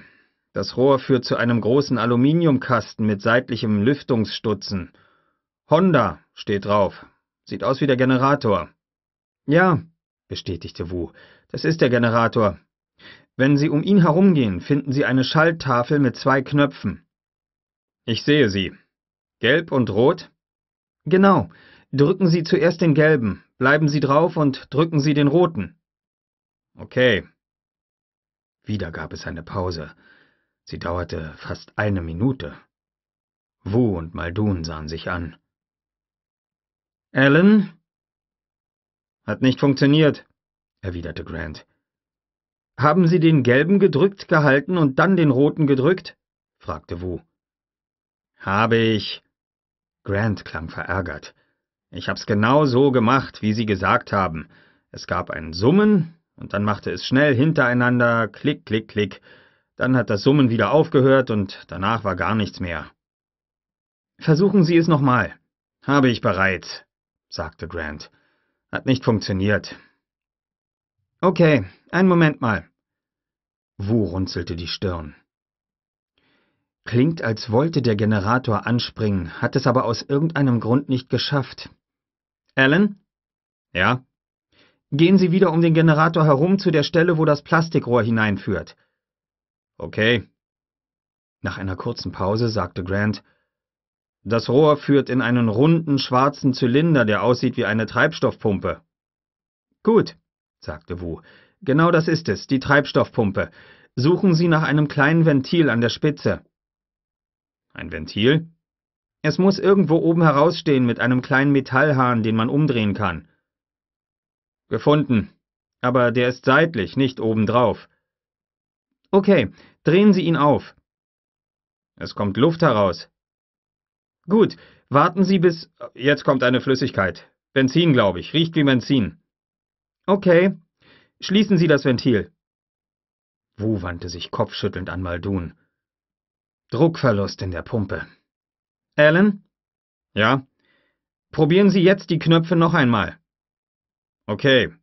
das Rohr führt zu einem großen Aluminiumkasten mit seitlichem Lüftungsstutzen. Honda steht drauf. Sieht aus wie der Generator. Ja, bestätigte Wu, das ist der Generator. Wenn Sie um ihn herumgehen, finden Sie eine Schalttafel mit zwei Knöpfen. Ich sehe sie, Gelb und Rot? Genau. Drücken Sie zuerst den gelben, bleiben Sie drauf und drücken Sie den roten. Okay. Wieder gab es eine Pause. Sie dauerte fast eine Minute. Wu und Maldun sahen sich an. Alan? Hat nicht funktioniert, erwiderte Grant. Haben Sie den gelben gedrückt gehalten und dann den roten gedrückt? fragte Wu. Habe ich, Grant klang verärgert. Ich hab's genau so gemacht, wie Sie gesagt haben. Es gab ein Summen, und dann machte es schnell hintereinander Klick, Klick, Klick. Dann hat das Summen wieder aufgehört und danach war gar nichts mehr. Versuchen Sie es nochmal. Habe ich bereits, sagte Grant. Hat nicht funktioniert. Okay, einen Moment mal. Wu runzelte die Stirn. Klingt, als wollte der Generator anspringen, hat es aber aus irgendeinem Grund nicht geschafft. Alan? Ja? Gehen Sie wieder um den Generator herum zu der Stelle, wo das Plastikrohr hineinführt. Okay. Nach einer kurzen Pause sagte Grant, das Rohr führt in einen runden, schwarzen Zylinder, der aussieht wie eine Treibstoffpumpe. Gut, sagte Wu. Genau das ist es, die Treibstoffpumpe. Suchen Sie nach einem kleinen Ventil an der Spitze. Ein Ventil? Es muss irgendwo oben herausstehen mit einem kleinen Metallhahn, den man umdrehen kann. Gefunden. Aber der ist seitlich, nicht obendrauf. Okay, drehen Sie ihn auf. Es kommt Luft heraus. Gut, warten Sie bis... Jetzt kommt eine Flüssigkeit. Benzin, glaube ich. Riecht wie Benzin. Okay. Schließen Sie das Ventil. Wu wandte sich kopfschüttelnd an Maldun. Druckverlust in der Pumpe. Alan? Ja? Probieren Sie jetzt die Knöpfe noch einmal. Okay.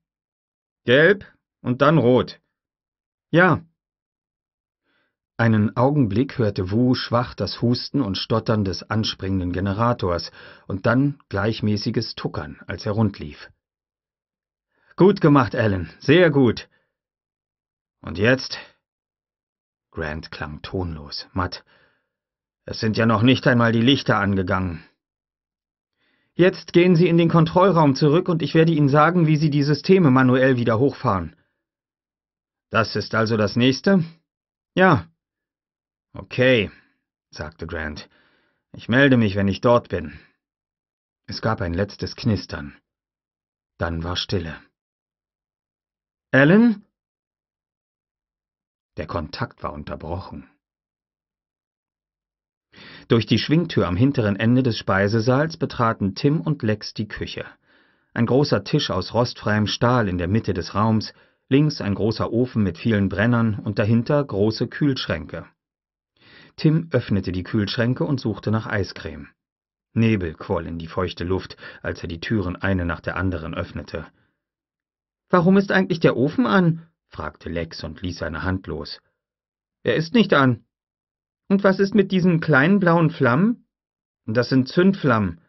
Gelb und dann rot. Ja. Einen Augenblick hörte Wu schwach das Husten und Stottern des anspringenden Generators und dann gleichmäßiges Tuckern, als er rundlief. Gut gemacht, Alan, sehr gut. Und jetzt Grant klang tonlos, matt. Es sind ja noch nicht einmal die Lichter angegangen. Jetzt gehen Sie in den Kontrollraum zurück und ich werde Ihnen sagen, wie Sie die Systeme manuell wieder hochfahren. Das ist also das nächste? Ja. Okay, sagte Grant. Ich melde mich, wenn ich dort bin. Es gab ein letztes Knistern. Dann war Stille. Alan? Der Kontakt war unterbrochen. Durch die Schwingtür am hinteren Ende des Speisesaals betraten Tim und Lex die Küche. Ein großer Tisch aus rostfreiem Stahl in der Mitte des Raums, links ein großer Ofen mit vielen Brennern und dahinter große Kühlschränke. Tim öffnete die Kühlschränke und suchte nach Eiscreme. Nebel quoll in die feuchte Luft, als er die Türen eine nach der anderen öffnete. Warum ist eigentlich der Ofen an? fragte Lex und ließ seine Hand los. Er ist nicht an. Und was ist mit diesen kleinen blauen Flammen? Das sind Zündflammen.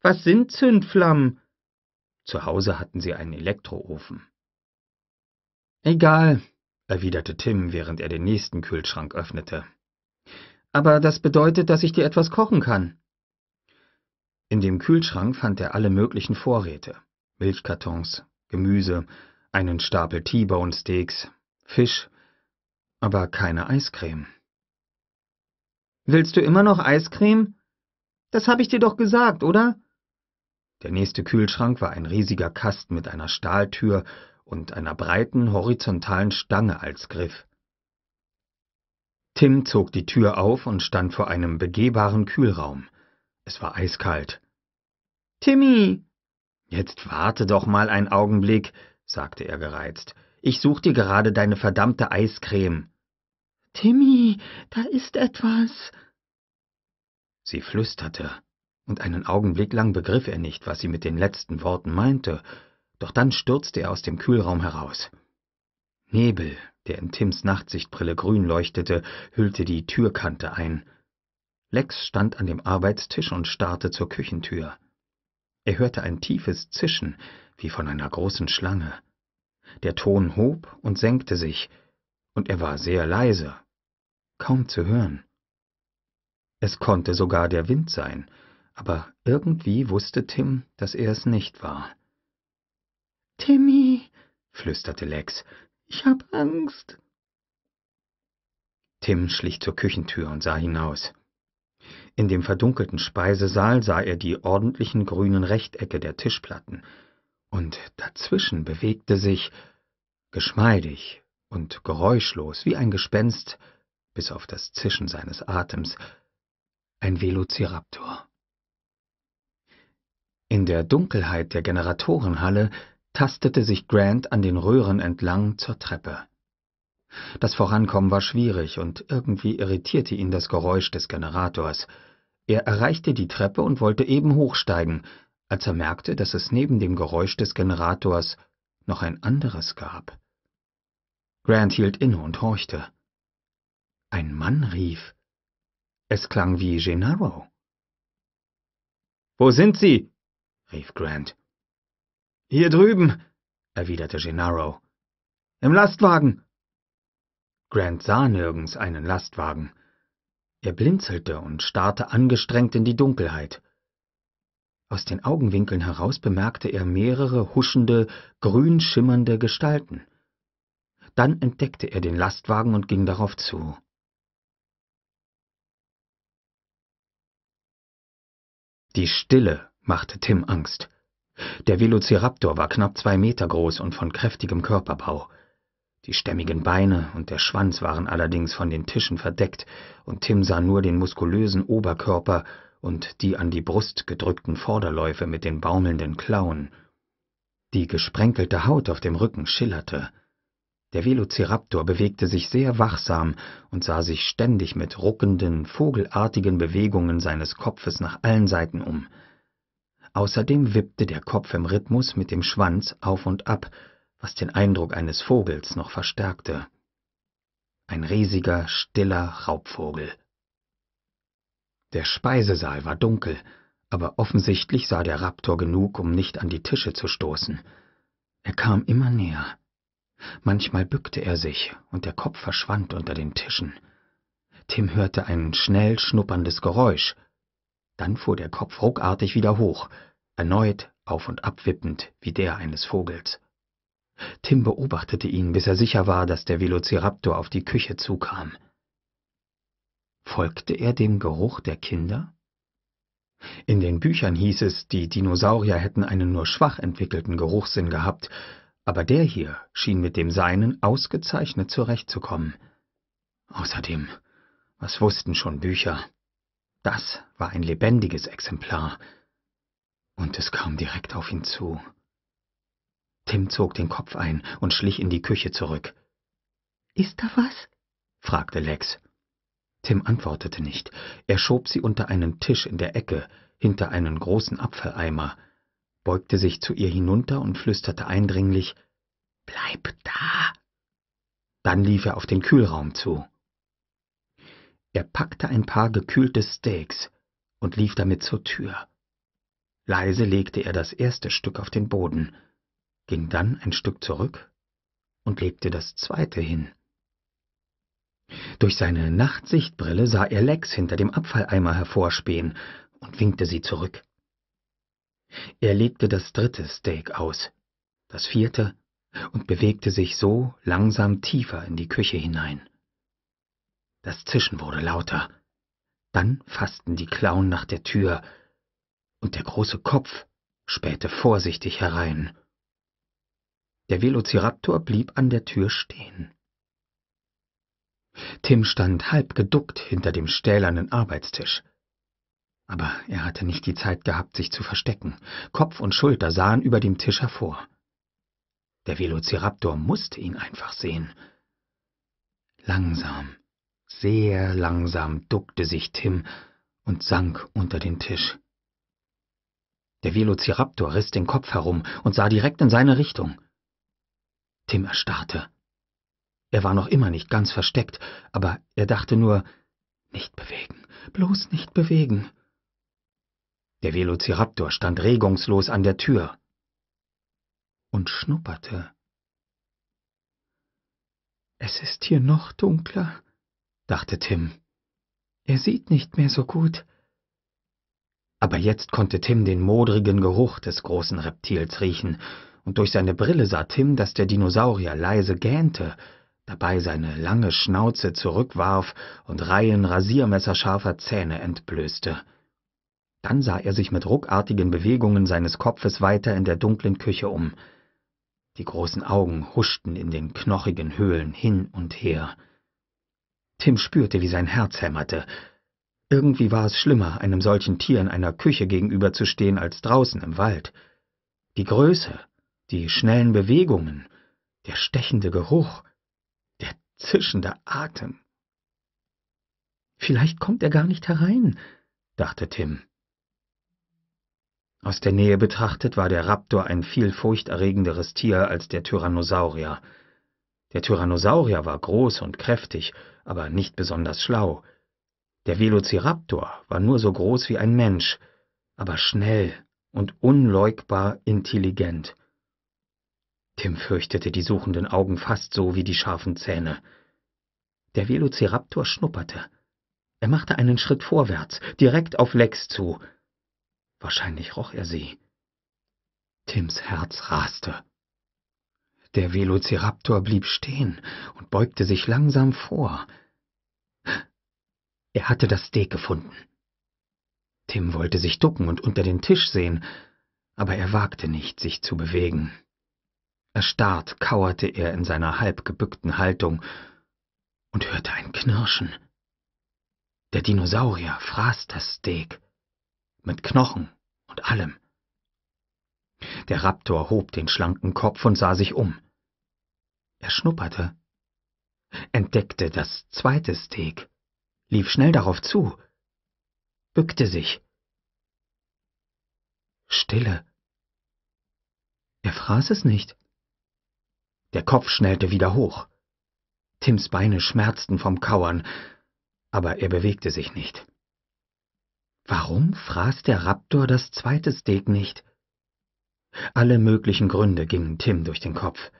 Was sind Zündflammen? Zu Hause hatten sie einen Elektroofen. Egal, erwiderte Tim, während er den nächsten Kühlschrank öffnete. Aber das bedeutet, dass ich dir etwas kochen kann. In dem Kühlschrank fand er alle möglichen Vorräte. Milchkartons, Gemüse, einen Stapel T-Bone Steaks, Fisch, aber keine Eiscreme. Willst du immer noch Eiscreme? Das habe ich dir doch gesagt, oder? Der nächste Kühlschrank war ein riesiger Kasten mit einer Stahltür und einer breiten, horizontalen Stange als Griff. Tim zog die Tür auf und stand vor einem begehbaren Kühlraum. Es war eiskalt. Timmy! Jetzt warte doch mal einen Augenblick, sagte er gereizt. Ich such dir gerade deine verdammte Eiscreme. Timmy, da ist etwas. Sie flüsterte, und einen Augenblick lang begriff er nicht, was sie mit den letzten Worten meinte, doch dann stürzte er aus dem Kühlraum heraus. Nebel, der in Tims Nachtsichtbrille grün leuchtete, hüllte die Türkante ein. Lex stand an dem Arbeitstisch und starrte zur Küchentür. Er hörte ein tiefes Zischen, wie von einer großen Schlange. Der Ton hob und senkte sich, und er war sehr leise, kaum zu hören. Es konnte sogar der Wind sein, aber irgendwie wusste Tim, dass er es nicht war. Timmy, flüsterte Lex, ich hab Angst. Tim schlich zur Küchentür und sah hinaus. In dem verdunkelten Speisesaal sah er die ordentlichen grünen Rechtecke der Tischplatten, und dazwischen bewegte sich, geschmeidig und geräuschlos wie ein Gespenst, bis auf das Zischen seines Atems, ein Velociraptor. In der Dunkelheit der Generatorenhalle tastete sich Grant an den Röhren entlang zur Treppe. Das Vorankommen war schwierig und irgendwie irritierte ihn das Geräusch des Generators. Er erreichte die Treppe und wollte eben hochsteigen, als er merkte, dass es neben dem Geräusch des Generators noch ein anderes gab. Grant hielt inne und horchte. Ein Mann rief. Es klang wie Gennaro. Wo sind Sie? rief Grant. Hier drüben, erwiderte Gennaro. Im Lastwagen. Grant sah nirgends einen Lastwagen. Er blinzelte und starrte angestrengt in die Dunkelheit. Aus den Augenwinkeln heraus bemerkte er mehrere huschende, grün schimmernde Gestalten. Dann entdeckte er den Lastwagen und ging darauf zu. Die Stille machte Tim Angst. Der Velociraptor war knapp zwei Meter groß und von kräftigem Körperbau. Die stämmigen Beine und der Schwanz waren allerdings von den Tischen verdeckt, und Tim sah nur den muskulösen Oberkörper und die an die Brust gedrückten Vorderläufe mit den baumelnden Klauen. Die gesprenkelte Haut auf dem Rücken schillerte. Der Velociraptor bewegte sich sehr wachsam und sah sich ständig mit ruckenden, vogelartigen Bewegungen seines Kopfes nach allen Seiten um. Außerdem wippte der Kopf im Rhythmus mit dem Schwanz auf und ab, was den Eindruck eines Vogels noch verstärkte. Ein riesiger, stiller Raubvogel. Der Speisesaal war dunkel, aber offensichtlich sah der Raptor genug, um nicht an die Tische zu stoßen. Er kam immer näher. Manchmal bückte er sich und der Kopf verschwand unter den Tischen. Tim hörte ein schnell schnupperndes Geräusch. Dann fuhr der Kopf ruckartig wieder hoch, erneut auf und abwippend wie der eines Vogels. Tim beobachtete ihn, bis er sicher war, dass der Velociraptor auf die Küche zukam. Folgte er dem Geruch der Kinder? In den Büchern hieß es, die Dinosaurier hätten einen nur schwach entwickelten Geruchssinn gehabt, aber der hier schien mit dem seinen ausgezeichnet zurechtzukommen. Außerdem, was wussten schon Bücher? Das war ein lebendiges Exemplar. Und es kam direkt auf ihn zu. Tim zog den Kopf ein und schlich in die Küche zurück. Ist da was? fragte Lex. Tim antwortete nicht, er schob sie unter einen Tisch in der Ecke, hinter einen großen Apfeleimer, beugte sich zu ihr hinunter und flüsterte eindringlich Bleib da. Dann lief er auf den Kühlraum zu. Er packte ein paar gekühlte Steaks und lief damit zur Tür. Leise legte er das erste Stück auf den Boden, ging dann ein Stück zurück und legte das zweite hin. Durch seine Nachtsichtbrille sah er Lex hinter dem Abfalleimer hervorspähen und winkte sie zurück. Er legte das dritte Steak aus, das vierte und bewegte sich so langsam tiefer in die Küche hinein. Das Zischen wurde lauter. Dann fassten die Klauen nach der Tür, und der große Kopf spähte vorsichtig herein. Der Velociraptor blieb an der Tür stehen. Tim stand halb geduckt hinter dem stählernen Arbeitstisch. Aber er hatte nicht die Zeit gehabt, sich zu verstecken. Kopf und Schulter sahen über dem Tisch hervor. Der Velociraptor musste ihn einfach sehen. Langsam, sehr langsam duckte sich Tim und sank unter den Tisch. Der Velociraptor riss den Kopf herum und sah direkt in seine Richtung. Tim erstarrte. Er war noch immer nicht ganz versteckt, aber er dachte nur, nicht bewegen, bloß nicht bewegen. Der Velociraptor stand regungslos an der Tür und schnupperte. Es ist hier noch dunkler, dachte Tim. Er sieht nicht mehr so gut. Aber jetzt konnte Tim den modrigen Geruch des großen Reptils riechen, und durch seine Brille sah Tim, dass der Dinosaurier leise gähnte, dabei seine lange Schnauze zurückwarf und Reihen rasiermesserscharfer Zähne entblößte. Dann sah er sich mit ruckartigen Bewegungen seines Kopfes weiter in der dunklen Küche um. Die großen Augen huschten in den knochigen Höhlen hin und her. Tim spürte, wie sein Herz hämmerte. Irgendwie war es schlimmer, einem solchen Tier in einer Küche gegenüberzustehen, als draußen im Wald. Die Größe, die schnellen Bewegungen, der stechende Geruch, zischender Atem. Vielleicht kommt er gar nicht herein, dachte Tim. Aus der Nähe betrachtet war der Raptor ein viel furchterregenderes Tier als der Tyrannosaurier. Der Tyrannosaurier war groß und kräftig, aber nicht besonders schlau. Der Velociraptor war nur so groß wie ein Mensch, aber schnell und unleugbar intelligent. Tim fürchtete die suchenden Augen fast so wie die scharfen Zähne. Der Velociraptor schnupperte. Er machte einen Schritt vorwärts, direkt auf Lex zu. Wahrscheinlich roch er sie. Tims Herz raste. Der Velociraptor blieb stehen und beugte sich langsam vor. Er hatte das Steak gefunden. Tim wollte sich ducken und unter den Tisch sehen, aber er wagte nicht, sich zu bewegen. Erstarrt kauerte er in seiner halb gebückten Haltung und hörte ein Knirschen. Der Dinosaurier fraß das Steak mit Knochen und allem. Der Raptor hob den schlanken Kopf und sah sich um. Er schnupperte, entdeckte das zweite Steak, lief schnell darauf zu, bückte sich. Stille. Er fraß es nicht. Der Kopf schnellte wieder hoch. Tims Beine schmerzten vom Kauern, aber er bewegte sich nicht. Warum fraß der Raptor das zweite Steak nicht? Alle möglichen Gründe gingen Tim durch den Kopf.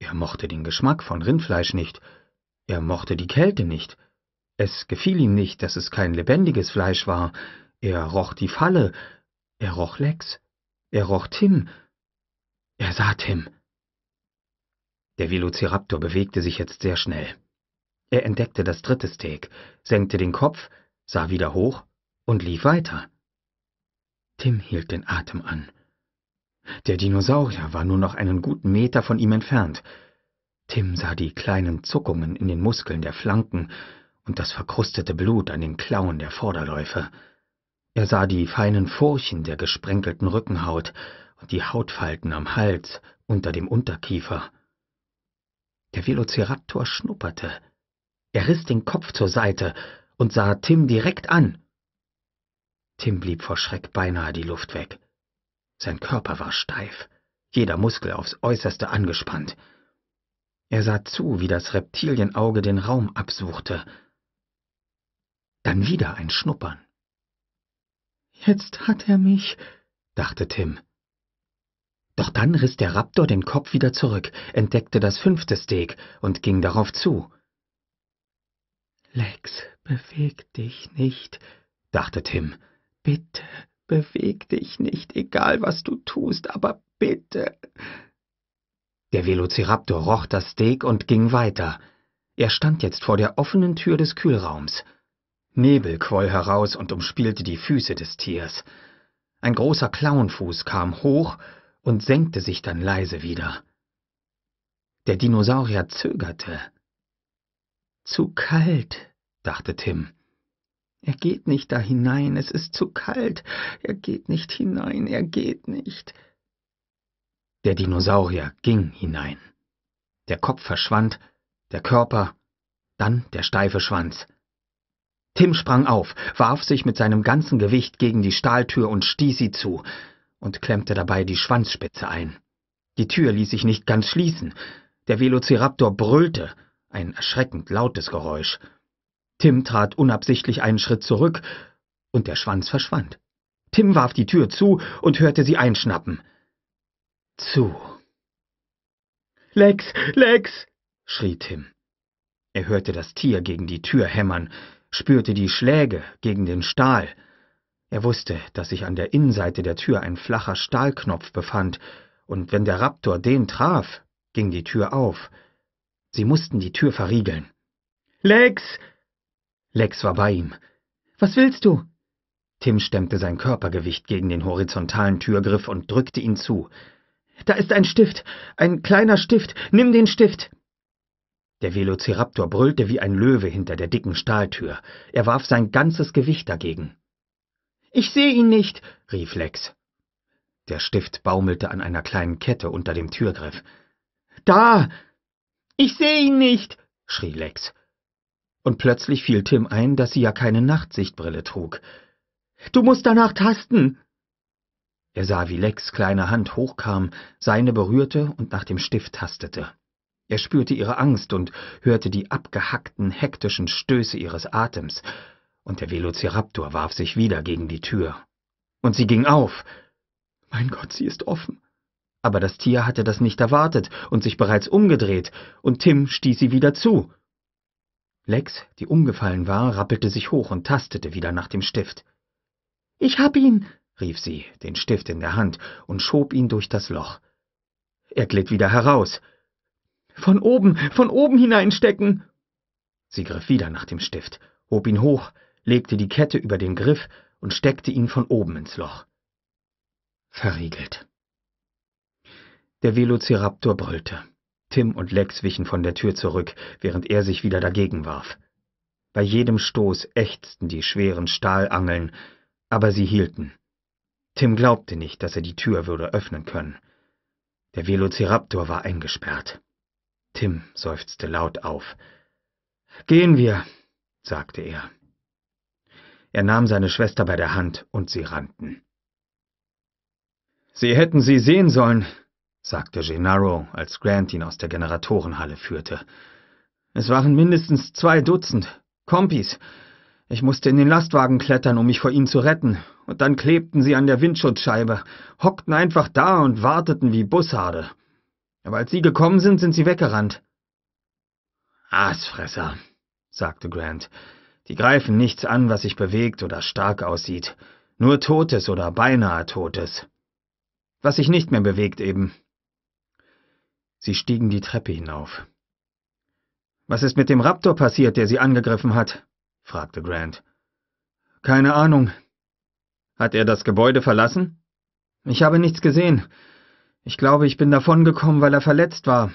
Er mochte den Geschmack von Rindfleisch nicht, er mochte die Kälte nicht, es gefiel ihm nicht, dass es kein lebendiges Fleisch war, er roch die Falle, er roch Lex, er roch Tim, er sah Tim. Der Velociraptor bewegte sich jetzt sehr schnell. Er entdeckte das dritte Steak, senkte den Kopf, sah wieder hoch und lief weiter. Tim hielt den Atem an. Der Dinosaurier war nur noch einen guten Meter von ihm entfernt. Tim sah die kleinen Zuckungen in den Muskeln der Flanken und das verkrustete Blut an den Klauen der Vorderläufe. Er sah die feinen Furchen der gesprenkelten Rückenhaut und die Hautfalten am Hals, unter dem Unterkiefer. Der Velociraptor schnupperte. Er riss den Kopf zur Seite und sah Tim direkt an. Tim blieb vor Schreck beinahe die Luft weg. Sein Körper war steif, jeder Muskel aufs äußerste angespannt. Er sah zu, wie das Reptilienauge den Raum absuchte. Dann wieder ein Schnuppern. Jetzt hat er mich, dachte Tim. Doch dann riss der Raptor den Kopf wieder zurück, entdeckte das fünfte Steak und ging darauf zu. Lex, beweg dich nicht, dachte Tim. Bitte, beweg dich nicht, egal was du tust, aber bitte. Der Velociraptor roch das Steak und ging weiter. Er stand jetzt vor der offenen Tür des Kühlraums. Nebel quoll heraus und umspielte die Füße des Tiers. Ein großer Klauenfuß kam hoch und senkte sich dann leise wieder. Der Dinosaurier zögerte. Zu kalt, dachte Tim. Er geht nicht da hinein, es ist zu kalt. Er geht nicht hinein, er geht nicht. Der Dinosaurier ging hinein. Der Kopf verschwand, der Körper, dann der steife Schwanz. Tim sprang auf, warf sich mit seinem ganzen Gewicht gegen die Stahltür und stieß sie zu und klemmte dabei die Schwanzspitze ein. Die Tür ließ sich nicht ganz schließen. Der Velociraptor brüllte, ein erschreckend lautes Geräusch. Tim trat unabsichtlich einen Schritt zurück, und der Schwanz verschwand. Tim warf die Tür zu und hörte sie einschnappen. Zu. Lex, Lex, schrie Tim. Er hörte das Tier gegen die Tür hämmern, spürte die Schläge gegen den Stahl, er wusste, dass sich an der Innenseite der Tür ein flacher Stahlknopf befand, und wenn der Raptor den traf, ging die Tür auf. Sie mussten die Tür verriegeln. Lex! Lex war bei ihm. Was willst du? Tim stemmte sein Körpergewicht gegen den horizontalen Türgriff und drückte ihn zu. Da ist ein Stift, ein kleiner Stift, nimm den Stift. Der Velociraptor brüllte wie ein Löwe hinter der dicken Stahltür. Er warf sein ganzes Gewicht dagegen. Ich sehe ihn nicht, rief Lex. Der Stift baumelte an einer kleinen Kette unter dem Türgriff. Da! Ich sehe ihn nicht, schrie Lex. Und plötzlich fiel Tim ein, dass sie ja keine Nachtsichtbrille trug. Du musst danach tasten! Er sah, wie Lex kleine Hand hochkam, seine berührte und nach dem Stift tastete. Er spürte ihre Angst und hörte die abgehackten, hektischen Stöße ihres Atems und der Velociraptor warf sich wieder gegen die Tür. Und sie ging auf. Mein Gott, sie ist offen. Aber das Tier hatte das nicht erwartet und sich bereits umgedreht, und Tim stieß sie wieder zu. Lex, die umgefallen war, rappelte sich hoch und tastete wieder nach dem Stift. Ich hab ihn, rief sie, den Stift in der Hand, und schob ihn durch das Loch. Er glitt wieder heraus. Von oben, von oben hineinstecken! Sie griff wieder nach dem Stift, hob ihn hoch, legte die Kette über den Griff und steckte ihn von oben ins Loch. Verriegelt. Der Velociraptor brüllte. Tim und Lex wichen von der Tür zurück, während er sich wieder dagegen warf. Bei jedem Stoß ächzten die schweren Stahlangeln, aber sie hielten. Tim glaubte nicht, dass er die Tür würde öffnen können. Der Velociraptor war eingesperrt. Tim seufzte laut auf. Gehen wir, sagte er. Er nahm seine Schwester bei der Hand, und sie rannten. Sie hätten sie sehen sollen, sagte Gennaro, als Grant ihn aus der Generatorenhalle führte. Es waren mindestens zwei Dutzend. Kompis. Ich musste in den Lastwagen klettern, um mich vor ihnen zu retten. Und dann klebten sie an der Windschutzscheibe, hockten einfach da und warteten wie Bussarde. Aber als sie gekommen sind, sind sie weggerannt. Aasfresser, sagte Grant. Die greifen nichts an, was sich bewegt oder stark aussieht. Nur Totes oder beinahe Totes. Was sich nicht mehr bewegt eben. Sie stiegen die Treppe hinauf. Was ist mit dem Raptor passiert, der sie angegriffen hat? fragte Grant. Keine Ahnung. Hat er das Gebäude verlassen? Ich habe nichts gesehen. Ich glaube, ich bin davongekommen, weil er verletzt war.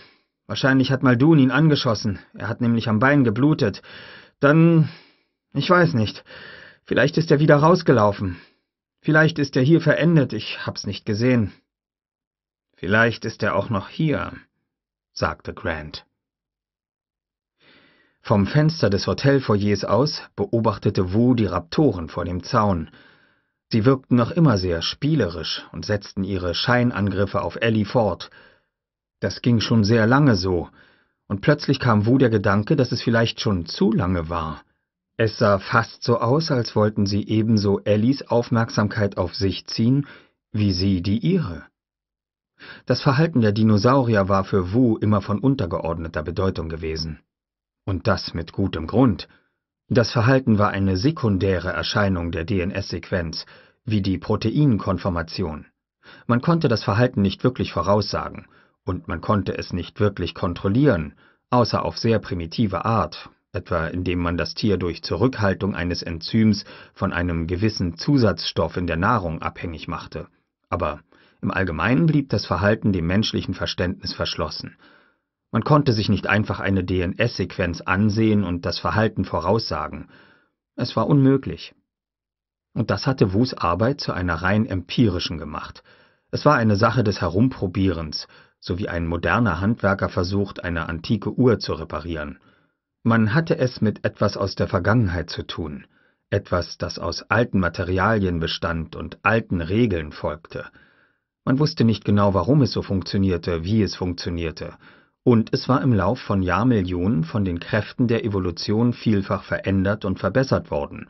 Wahrscheinlich hat Maldun ihn angeschossen. Er hat nämlich am Bein geblutet. Dann ich weiß nicht. Vielleicht ist er wieder rausgelaufen. Vielleicht ist er hier verendet, ich hab's nicht gesehen. Vielleicht ist er auch noch hier, sagte Grant. Vom Fenster des Hotelfoyers aus beobachtete Wu die Raptoren vor dem Zaun. Sie wirkten noch immer sehr spielerisch und setzten ihre Scheinangriffe auf Ellie fort. Das ging schon sehr lange so, und plötzlich kam Wu der Gedanke, dass es vielleicht schon zu lange war. Es sah fast so aus, als wollten sie ebenso Ellis Aufmerksamkeit auf sich ziehen, wie sie die ihre. Das Verhalten der Dinosaurier war für Wu immer von untergeordneter Bedeutung gewesen. Und das mit gutem Grund. Das Verhalten war eine sekundäre Erscheinung der DNS-Sequenz, wie die Proteinkonformation. Man konnte das Verhalten nicht wirklich voraussagen, und man konnte es nicht wirklich kontrollieren, außer auf sehr primitive Art, etwa indem man das Tier durch Zurückhaltung eines Enzyms von einem gewissen Zusatzstoff in der Nahrung abhängig machte, aber im Allgemeinen blieb das Verhalten dem menschlichen Verständnis verschlossen. Man konnte sich nicht einfach eine DNS-Sequenz ansehen und das Verhalten voraussagen. Es war unmöglich. Und das hatte Wus Arbeit zu einer rein empirischen gemacht. Es war eine Sache des Herumprobierens, so wie ein moderner Handwerker versucht, eine antike Uhr zu reparieren. Man hatte es mit etwas aus der Vergangenheit zu tun, etwas, das aus alten Materialien bestand und alten Regeln folgte. Man wusste nicht genau, warum es so funktionierte, wie es funktionierte, und es war im Lauf von Jahrmillionen von den Kräften der Evolution vielfach verändert und verbessert worden,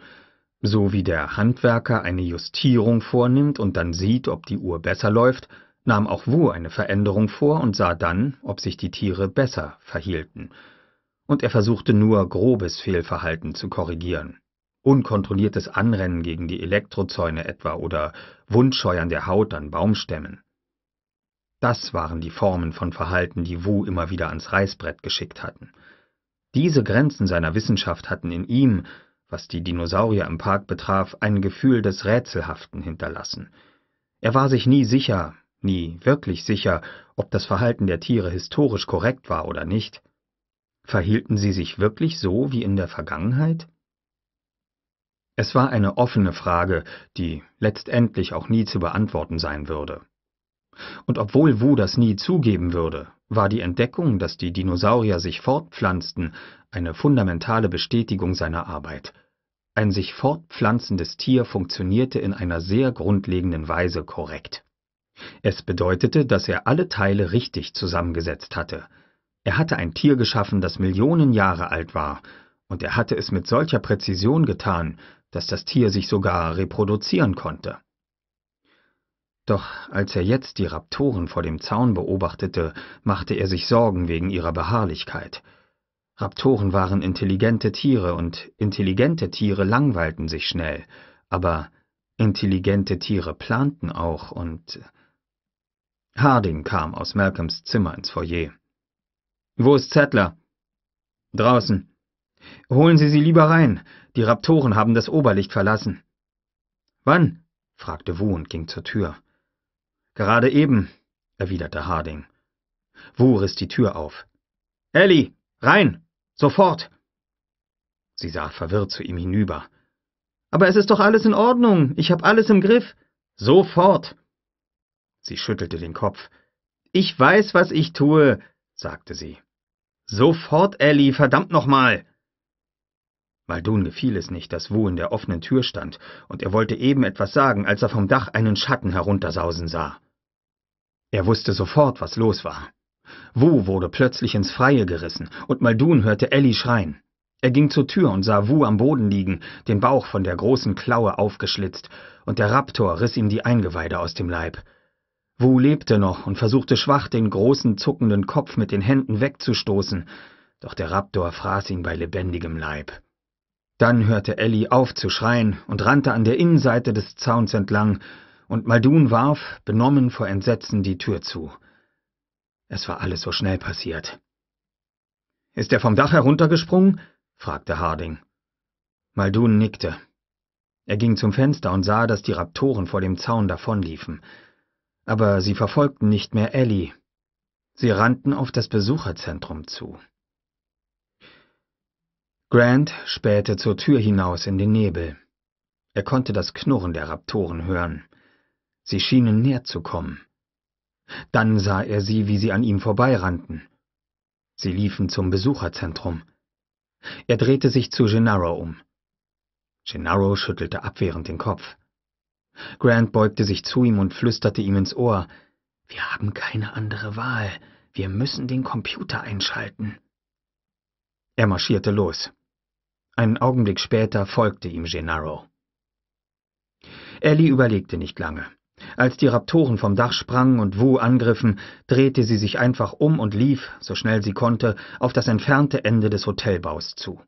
so wie der Handwerker eine Justierung vornimmt und dann sieht, ob die Uhr besser läuft, nahm auch Wu eine Veränderung vor und sah dann, ob sich die Tiere besser verhielten und er versuchte nur grobes Fehlverhalten zu korrigieren. Unkontrolliertes Anrennen gegen die Elektrozäune etwa oder Wundscheuern der Haut an Baumstämmen. Das waren die Formen von Verhalten, die Wu immer wieder ans Reißbrett geschickt hatten. Diese Grenzen seiner Wissenschaft hatten in ihm, was die Dinosaurier im Park betraf, ein Gefühl des Rätselhaften hinterlassen. Er war sich nie sicher, nie wirklich sicher, ob das Verhalten der Tiere historisch korrekt war oder nicht. Verhielten sie sich wirklich so wie in der Vergangenheit? Es war eine offene Frage, die letztendlich auch nie zu beantworten sein würde. Und obwohl Wu das nie zugeben würde, war die Entdeckung, dass die Dinosaurier sich fortpflanzten, eine fundamentale Bestätigung seiner Arbeit. Ein sich fortpflanzendes Tier funktionierte in einer sehr grundlegenden Weise korrekt. Es bedeutete, dass er alle Teile richtig zusammengesetzt hatte, er hatte ein Tier geschaffen, das Millionen Jahre alt war, und er hatte es mit solcher Präzision getan, dass das Tier sich sogar reproduzieren konnte. Doch als er jetzt die Raptoren vor dem Zaun beobachtete, machte er sich Sorgen wegen ihrer Beharrlichkeit. Raptoren waren intelligente Tiere und intelligente Tiere langweilten sich schnell, aber intelligente Tiere planten auch und. Harding kam aus Malcolms Zimmer ins Foyer. Wo ist Zettler? Draußen. Holen Sie sie lieber rein. Die Raptoren haben das Oberlicht verlassen. Wann? fragte Wu und ging zur Tür. Gerade eben, erwiderte Harding. Wu riss die Tür auf. Ellie, rein! Sofort! Sie sah verwirrt zu ihm hinüber. Aber es ist doch alles in Ordnung. Ich habe alles im Griff. Sofort! Sie schüttelte den Kopf. Ich weiß, was ich tue, sagte sie. Sofort, Ellie, verdammt nochmal! Waldun gefiel es nicht, dass Wu in der offenen Tür stand, und er wollte eben etwas sagen, als er vom Dach einen Schatten heruntersausen sah. Er wusste sofort, was los war. Wu wurde plötzlich ins Freie gerissen, und Maldun hörte Ellie schreien. Er ging zur Tür und sah Wu am Boden liegen, den Bauch von der großen Klaue aufgeschlitzt, und der Raptor riss ihm die Eingeweide aus dem Leib. Wu lebte noch und versuchte schwach, den großen, zuckenden Kopf mit den Händen wegzustoßen, doch der Raptor fraß ihn bei lebendigem Leib. Dann hörte Ellie auf zu schreien und rannte an der Innenseite des Zauns entlang, und Muldoon warf, benommen vor Entsetzen, die Tür zu. Es war alles so schnell passiert. Ist er vom Dach heruntergesprungen? fragte Harding. Muldoon nickte. Er ging zum Fenster und sah, dass die Raptoren vor dem Zaun davonliefen aber sie verfolgten nicht mehr Ellie. Sie rannten auf das Besucherzentrum zu. Grant spähte zur Tür hinaus in den Nebel. Er konnte das Knurren der Raptoren hören. Sie schienen näher zu kommen. Dann sah er sie, wie sie an ihm vorbeirannten. Sie liefen zum Besucherzentrum. Er drehte sich zu Gennaro um. Gennaro schüttelte abwehrend den Kopf. Grant beugte sich zu ihm und flüsterte ihm ins Ohr. Wir haben keine andere Wahl. Wir müssen den Computer einschalten. Er marschierte los. Einen Augenblick später folgte ihm Gennaro. Ellie überlegte nicht lange. Als die Raptoren vom Dach sprangen und Wu angriffen, drehte sie sich einfach um und lief, so schnell sie konnte, auf das entfernte Ende des Hotelbaus zu.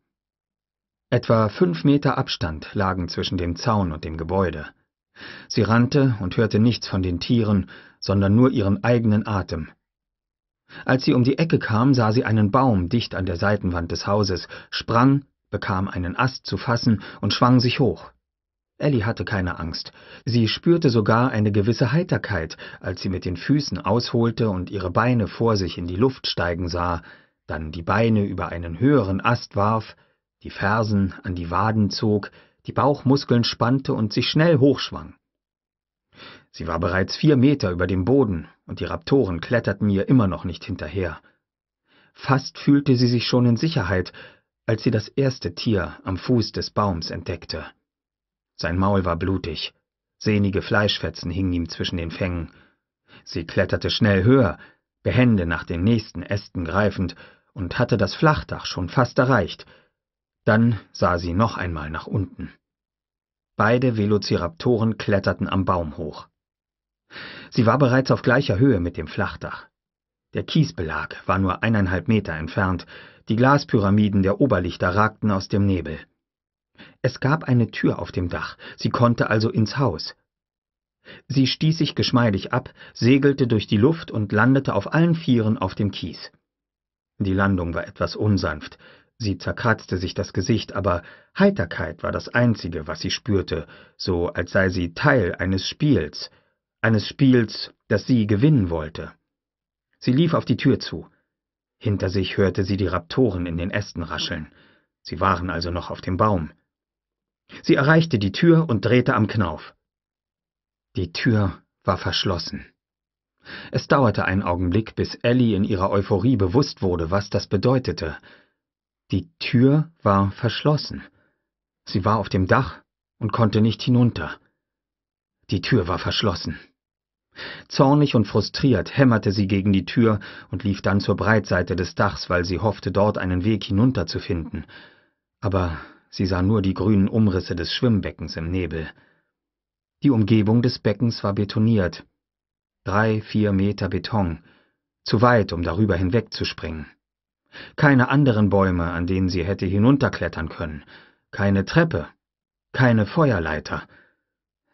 Etwa fünf Meter Abstand lagen zwischen dem Zaun und dem Gebäude. Sie rannte und hörte nichts von den Tieren, sondern nur ihren eigenen Atem. Als sie um die Ecke kam, sah sie einen Baum dicht an der Seitenwand des Hauses, sprang, bekam einen Ast zu fassen und schwang sich hoch. Ellie hatte keine Angst. Sie spürte sogar eine gewisse Heiterkeit, als sie mit den Füßen ausholte und ihre Beine vor sich in die Luft steigen sah, dann die Beine über einen höheren Ast warf, die Fersen an die Waden zog, die Bauchmuskeln spannte und sich schnell hochschwang. Sie war bereits vier Meter über dem Boden, und die Raptoren kletterten ihr immer noch nicht hinterher. Fast fühlte sie sich schon in Sicherheit, als sie das erste Tier am Fuß des Baums entdeckte. Sein Maul war blutig, sehnige Fleischfetzen hingen ihm zwischen den Fängen. Sie kletterte schnell höher, behende nach den nächsten Ästen greifend, und hatte das Flachdach schon fast erreicht, dann sah sie noch einmal nach unten. Beide Velociraptoren kletterten am Baum hoch. Sie war bereits auf gleicher Höhe mit dem Flachdach. Der Kiesbelag war nur eineinhalb Meter entfernt, die Glaspyramiden der Oberlichter ragten aus dem Nebel. Es gab eine Tür auf dem Dach, sie konnte also ins Haus. Sie stieß sich geschmeidig ab, segelte durch die Luft und landete auf allen Vieren auf dem Kies. Die Landung war etwas unsanft, Sie zerkratzte sich das Gesicht, aber Heiterkeit war das Einzige, was sie spürte, so als sei sie Teil eines Spiels, eines Spiels, das sie gewinnen wollte. Sie lief auf die Tür zu. Hinter sich hörte sie die Raptoren in den Ästen rascheln. Sie waren also noch auf dem Baum. Sie erreichte die Tür und drehte am Knauf. Die Tür war verschlossen. Es dauerte einen Augenblick, bis Ellie in ihrer Euphorie bewusst wurde, was das bedeutete – die Tür war verschlossen. Sie war auf dem Dach und konnte nicht hinunter. Die Tür war verschlossen. Zornig und frustriert hämmerte sie gegen die Tür und lief dann zur Breitseite des Dachs, weil sie hoffte, dort einen Weg hinunterzufinden. Aber sie sah nur die grünen Umrisse des Schwimmbeckens im Nebel. Die Umgebung des Beckens war betoniert. Drei, vier Meter Beton. Zu weit, um darüber hinwegzuspringen keine anderen Bäume, an denen sie hätte hinunterklettern können, keine Treppe, keine Feuerleiter,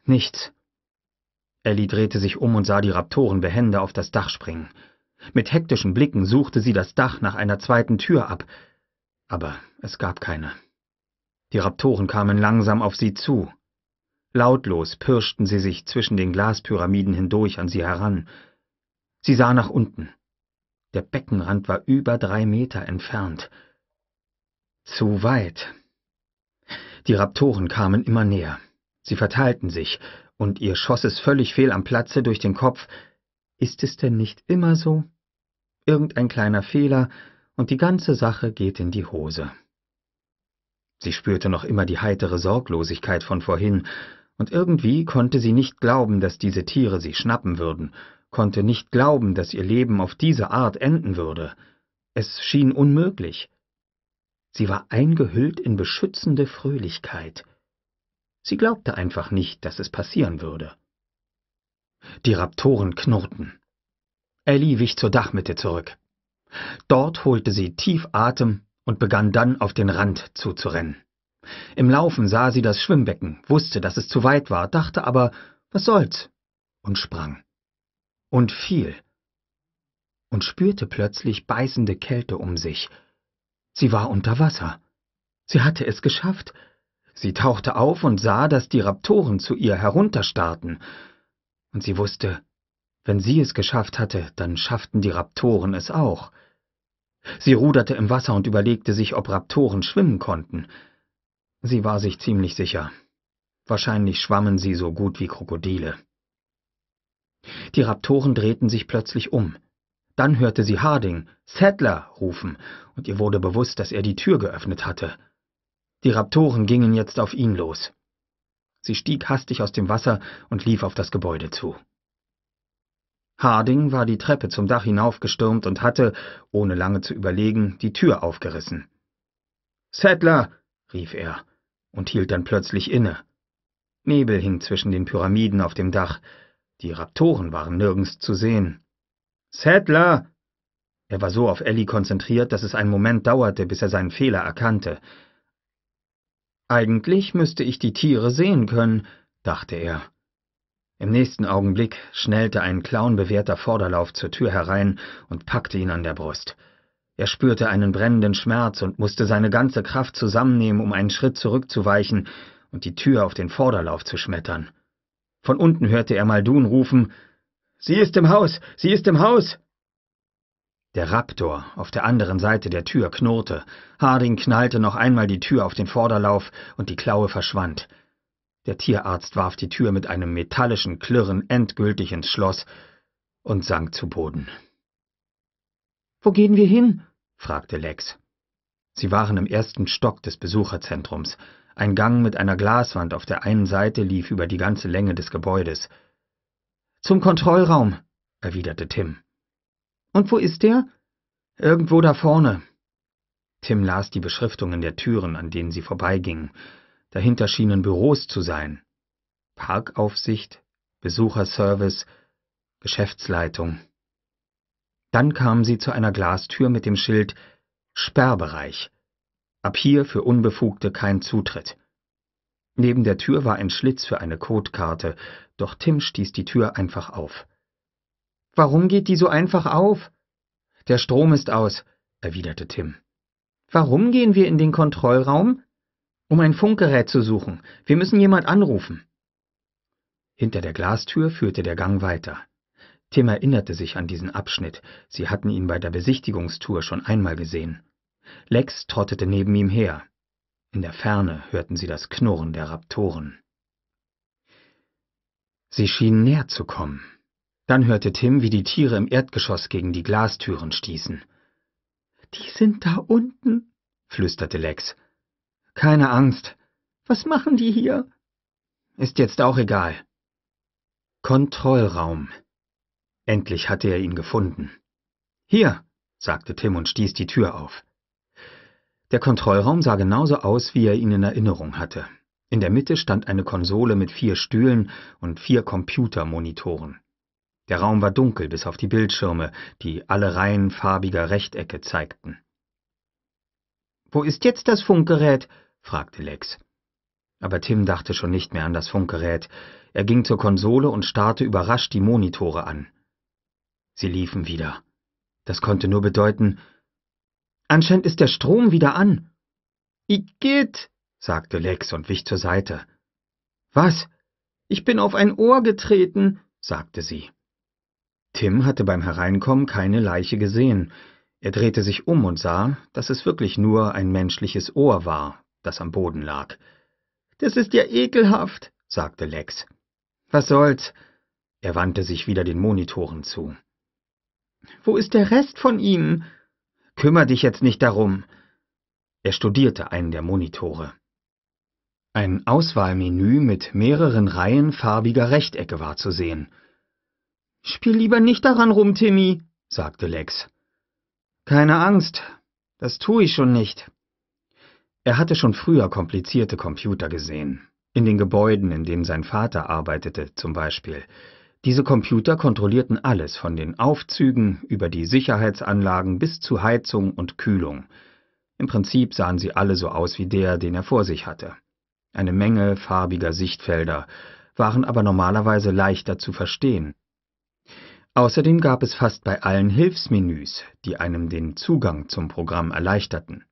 nichts. Ellie drehte sich um und sah die Raptoren behende auf das Dach springen. Mit hektischen Blicken suchte sie das Dach nach einer zweiten Tür ab, aber es gab keine. Die Raptoren kamen langsam auf sie zu. Lautlos pirschten sie sich zwischen den Glaspyramiden hindurch an sie heran. Sie sah nach unten. Der Beckenrand war über drei Meter entfernt. Zu weit. Die Raptoren kamen immer näher. Sie verteilten sich, und ihr schoss es völlig fehl am Platze durch den Kopf. Ist es denn nicht immer so? Irgendein kleiner Fehler, und die ganze Sache geht in die Hose. Sie spürte noch immer die heitere Sorglosigkeit von vorhin, und irgendwie konnte sie nicht glauben, dass diese Tiere sie schnappen würden, konnte nicht glauben, dass ihr Leben auf diese Art enden würde. Es schien unmöglich. Sie war eingehüllt in beschützende Fröhlichkeit. Sie glaubte einfach nicht, dass es passieren würde. Die Raptoren knurrten. Ellie wich zur Dachmitte zurück. Dort holte sie tief Atem und begann dann auf den Rand zuzurennen. Im Laufen sah sie das Schwimmbecken, wusste, dass es zu weit war, dachte aber, was soll's, und sprang und fiel und spürte plötzlich beißende Kälte um sich. Sie war unter Wasser. Sie hatte es geschafft. Sie tauchte auf und sah, dass die Raptoren zu ihr herunterstarrten. Und sie wusste, wenn sie es geschafft hatte, dann schafften die Raptoren es auch. Sie ruderte im Wasser und überlegte sich, ob Raptoren schwimmen konnten. Sie war sich ziemlich sicher. Wahrscheinlich schwammen sie so gut wie Krokodile. Die Raptoren drehten sich plötzlich um. Dann hörte sie Harding, Settler, rufen, und ihr wurde bewusst, dass er die Tür geöffnet hatte. Die Raptoren gingen jetzt auf ihn los. Sie stieg hastig aus dem Wasser und lief auf das Gebäude zu. Harding war die Treppe zum Dach hinaufgestürmt und hatte, ohne lange zu überlegen, die Tür aufgerissen. Settler, rief er und hielt dann plötzlich inne. Nebel hing zwischen den Pyramiden auf dem Dach, die Raptoren waren nirgends zu sehen. Sadler! Er war so auf Ellie konzentriert, dass es einen Moment dauerte, bis er seinen Fehler erkannte. Eigentlich müsste ich die Tiere sehen können, dachte er. Im nächsten Augenblick schnellte ein clownbewehrter Vorderlauf zur Tür herein und packte ihn an der Brust. Er spürte einen brennenden Schmerz und musste seine ganze Kraft zusammennehmen, um einen Schritt zurückzuweichen und die Tür auf den Vorderlauf zu schmettern. Von unten hörte er Maldun rufen Sie ist im Haus. Sie ist im Haus. Der Raptor auf der anderen Seite der Tür knurrte. Harding knallte noch einmal die Tür auf den Vorderlauf und die Klaue verschwand. Der Tierarzt warf die Tür mit einem metallischen Klirren endgültig ins Schloss und sank zu Boden. Wo gehen wir hin? fragte Lex. Sie waren im ersten Stock des Besucherzentrums. Ein Gang mit einer Glaswand auf der einen Seite lief über die ganze Länge des Gebäudes. Zum Kontrollraum, erwiderte Tim. Und wo ist der? Irgendwo da vorne. Tim las die Beschriftungen der Türen, an denen sie vorbeigingen. Dahinter schienen Büros zu sein. Parkaufsicht, Besucherservice, Geschäftsleitung. Dann kamen sie zu einer Glastür mit dem Schild Sperrbereich. Ab hier für Unbefugte kein Zutritt. Neben der Tür war ein Schlitz für eine Codekarte, doch Tim stieß die Tür einfach auf. Warum geht die so einfach auf? Der Strom ist aus, erwiderte Tim. Warum gehen wir in den Kontrollraum? Um ein Funkgerät zu suchen. Wir müssen jemand anrufen. Hinter der Glastür führte der Gang weiter. Tim erinnerte sich an diesen Abschnitt. Sie hatten ihn bei der Besichtigungstour schon einmal gesehen. Lex trottete neben ihm her. In der Ferne hörten sie das Knurren der Raptoren. Sie schienen näher zu kommen. Dann hörte Tim, wie die Tiere im Erdgeschoss gegen die Glastüren stießen. Die sind da unten, flüsterte Lex. Keine Angst. Was machen die hier? Ist jetzt auch egal. Kontrollraum. Endlich hatte er ihn gefunden. Hier, sagte Tim und stieß die Tür auf. Der Kontrollraum sah genauso aus, wie er ihn in Erinnerung hatte. In der Mitte stand eine Konsole mit vier Stühlen und vier Computermonitoren. Der Raum war dunkel bis auf die Bildschirme, die alle Reihen farbiger Rechtecke zeigten. Wo ist jetzt das Funkgerät? fragte Lex. Aber Tim dachte schon nicht mehr an das Funkgerät. Er ging zur Konsole und starrte überrascht die Monitore an. Sie liefen wieder. Das konnte nur bedeuten, Anscheinend ist der Strom wieder an. Igitt, sagte Lex und wich zur Seite. Was? Ich bin auf ein Ohr getreten, sagte sie. Tim hatte beim Hereinkommen keine Leiche gesehen. Er drehte sich um und sah, dass es wirklich nur ein menschliches Ohr war, das am Boden lag. Das ist ja ekelhaft, sagte Lex. Was soll's? Er wandte sich wieder den Monitoren zu. Wo ist der Rest von ihnen? Kümmer dich jetzt nicht darum. Er studierte einen der Monitore. Ein Auswahlmenü mit mehreren Reihen farbiger Rechtecke war zu sehen. Spiel lieber nicht daran rum, Timmy, sagte Lex. Keine Angst, das tue ich schon nicht. Er hatte schon früher komplizierte Computer gesehen, in den Gebäuden, in denen sein Vater arbeitete zum Beispiel. Diese Computer kontrollierten alles von den Aufzügen über die Sicherheitsanlagen bis zu Heizung und Kühlung. Im Prinzip sahen sie alle so aus wie der, den er vor sich hatte. Eine Menge farbiger Sichtfelder, waren aber normalerweise leichter zu verstehen. Außerdem gab es fast bei allen Hilfsmenüs, die einem den Zugang zum Programm erleichterten.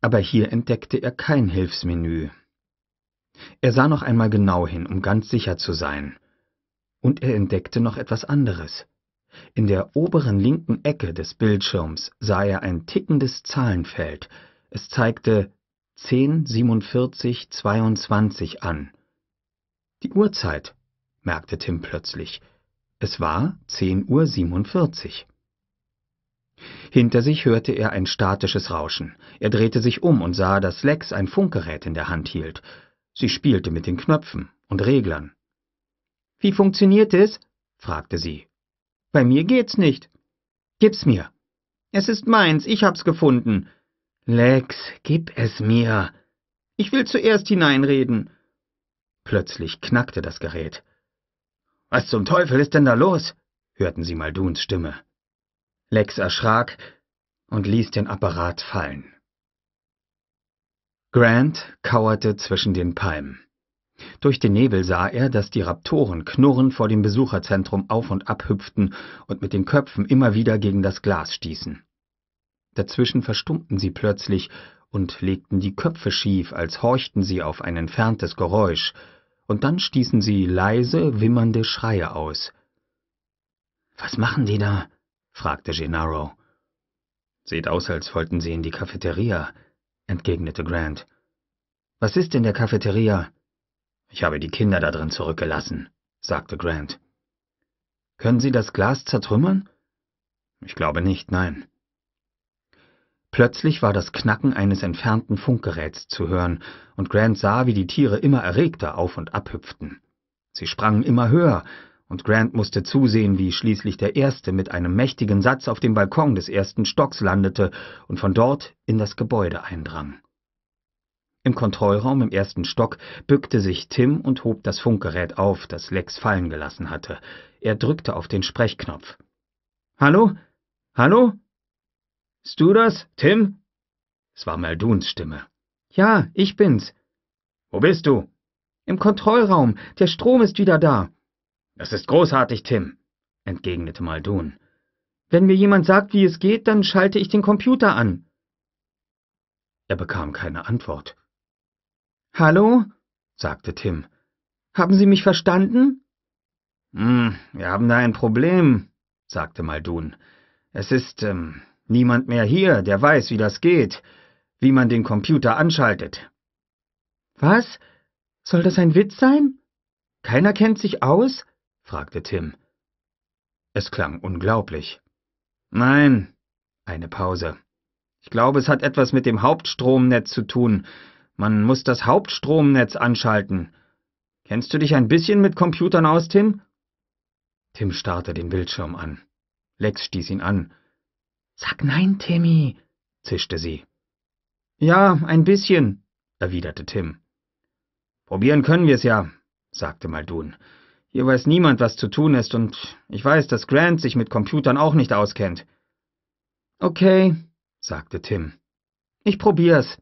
Aber hier entdeckte er kein Hilfsmenü. Er sah noch einmal genau hin, um ganz sicher zu sein und er entdeckte noch etwas anderes. In der oberen linken Ecke des Bildschirms sah er ein tickendes Zahlenfeld. Es zeigte 10.47.22 an. Die Uhrzeit, merkte Tim plötzlich. Es war 10.47 Uhr. Hinter sich hörte er ein statisches Rauschen. Er drehte sich um und sah, dass Lex ein Funkgerät in der Hand hielt. Sie spielte mit den Knöpfen und Reglern. Wie funktioniert es? fragte sie. Bei mir geht's nicht. Gib's mir. Es ist meins, ich hab's gefunden. Lex, gib es mir. Ich will zuerst hineinreden. Plötzlich knackte das Gerät. Was zum Teufel ist denn da los? hörten sie Malduns Stimme. Lex erschrak und ließ den Apparat fallen. Grant kauerte zwischen den Palmen. Durch den Nebel sah er, dass die Raptoren knurrend vor dem Besucherzentrum auf und ab hüpften und mit den Köpfen immer wieder gegen das Glas stießen. Dazwischen verstummten sie plötzlich und legten die Köpfe schief, als horchten sie auf ein entferntes Geräusch, und dann stießen sie leise, wimmernde Schreie aus. Was machen die da? fragte Gennaro. Sieht aus, als wollten sie in die Cafeteria, entgegnete Grant. Was ist in der Cafeteria? Ich habe die Kinder da drin zurückgelassen, sagte Grant. Können Sie das Glas zertrümmern? Ich glaube nicht, nein. Plötzlich war das Knacken eines entfernten Funkgeräts zu hören, und Grant sah, wie die Tiere immer erregter auf und abhüpften. Sie sprangen immer höher, und Grant musste zusehen, wie schließlich der erste mit einem mächtigen Satz auf dem Balkon des ersten Stocks landete und von dort in das Gebäude eindrang. Im Kontrollraum im ersten Stock bückte sich Tim und hob das Funkgerät auf, das Lex fallen gelassen hatte. Er drückte auf den Sprechknopf. Hallo? Hallo? das, Tim? Es war Malduns Stimme. Ja, ich bin's. Wo bist du? Im Kontrollraum. Der Strom ist wieder da. Das ist großartig, Tim, entgegnete Maldun. Wenn mir jemand sagt, wie es geht, dann schalte ich den Computer an. Er bekam keine Antwort. Hallo? sagte Tim. Haben Sie mich verstanden? Hm, wir haben da ein Problem, sagte Maldun. Es ist ähm, niemand mehr hier, der weiß, wie das geht, wie man den Computer anschaltet. Was? Soll das ein Witz sein? Keiner kennt sich aus? fragte Tim. Es klang unglaublich. Nein, eine Pause. Ich glaube, es hat etwas mit dem Hauptstromnetz zu tun, man muss das Hauptstromnetz anschalten. Kennst du dich ein bisschen mit Computern aus, Tim? Tim starrte den Bildschirm an. Lex stieß ihn an. Sag nein, Timmy, zischte sie. Ja, ein bisschen, erwiderte Tim. Probieren können wir's ja, sagte Maldun. Hier weiß niemand, was zu tun ist, und ich weiß, dass Grant sich mit Computern auch nicht auskennt. Okay, sagte Tim. Ich probier's.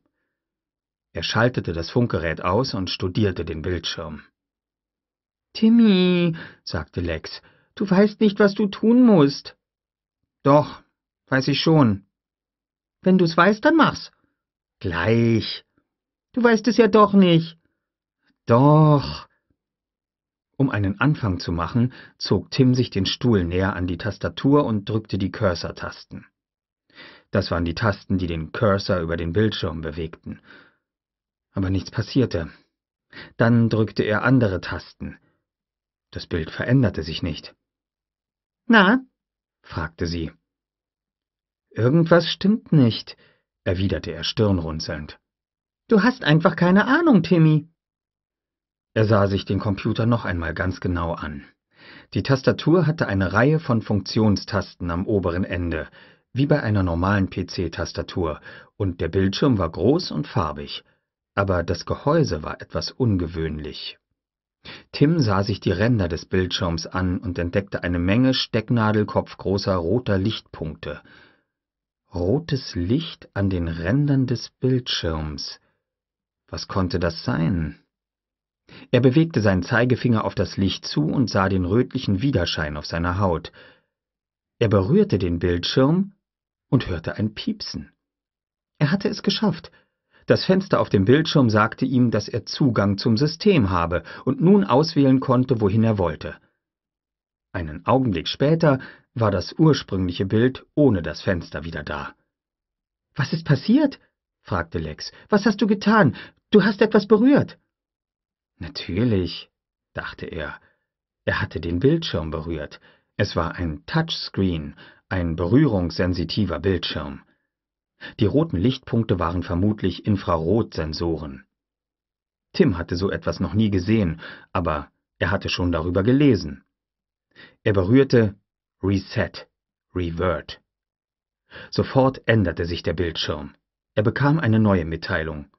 Er schaltete das Funkgerät aus und studierte den Bildschirm. Timmy, sagte Lex, du weißt nicht, was du tun musst. Doch, weiß ich schon. Wenn du's weißt, dann mach's. Gleich. Du weißt es ja doch nicht. Doch. Um einen Anfang zu machen, zog Tim sich den Stuhl näher an die Tastatur und drückte die Cursor-Tasten. Das waren die Tasten, die den Cursor über den Bildschirm bewegten aber nichts passierte. Dann drückte er andere Tasten. Das Bild veränderte sich nicht. Na? fragte sie. Irgendwas stimmt nicht, erwiderte er stirnrunzelnd. Du hast einfach keine Ahnung, Timmy. Er sah sich den Computer noch einmal ganz genau an. Die Tastatur hatte eine Reihe von Funktionstasten am oberen Ende, wie bei einer normalen PC-Tastatur, und der Bildschirm war groß und farbig aber das Gehäuse war etwas ungewöhnlich. Tim sah sich die Ränder des Bildschirms an und entdeckte eine Menge stecknadelkopfgroßer roter Lichtpunkte. Rotes Licht an den Rändern des Bildschirms. Was konnte das sein? Er bewegte seinen Zeigefinger auf das Licht zu und sah den rötlichen Widerschein auf seiner Haut. Er berührte den Bildschirm und hörte ein Piepsen. Er hatte es geschafft. Das Fenster auf dem Bildschirm sagte ihm, dass er Zugang zum System habe und nun auswählen konnte, wohin er wollte. Einen Augenblick später war das ursprüngliche Bild ohne das Fenster wieder da. Was ist passiert? fragte Lex. Was hast du getan? Du hast etwas berührt. Natürlich, dachte er. Er hatte den Bildschirm berührt. Es war ein Touchscreen, ein berührungssensitiver Bildschirm. Die roten Lichtpunkte waren vermutlich Infrarotsensoren. Tim hatte so etwas noch nie gesehen, aber er hatte schon darüber gelesen. Er berührte Reset, Revert. Sofort änderte sich der Bildschirm. Er bekam eine neue Mitteilung.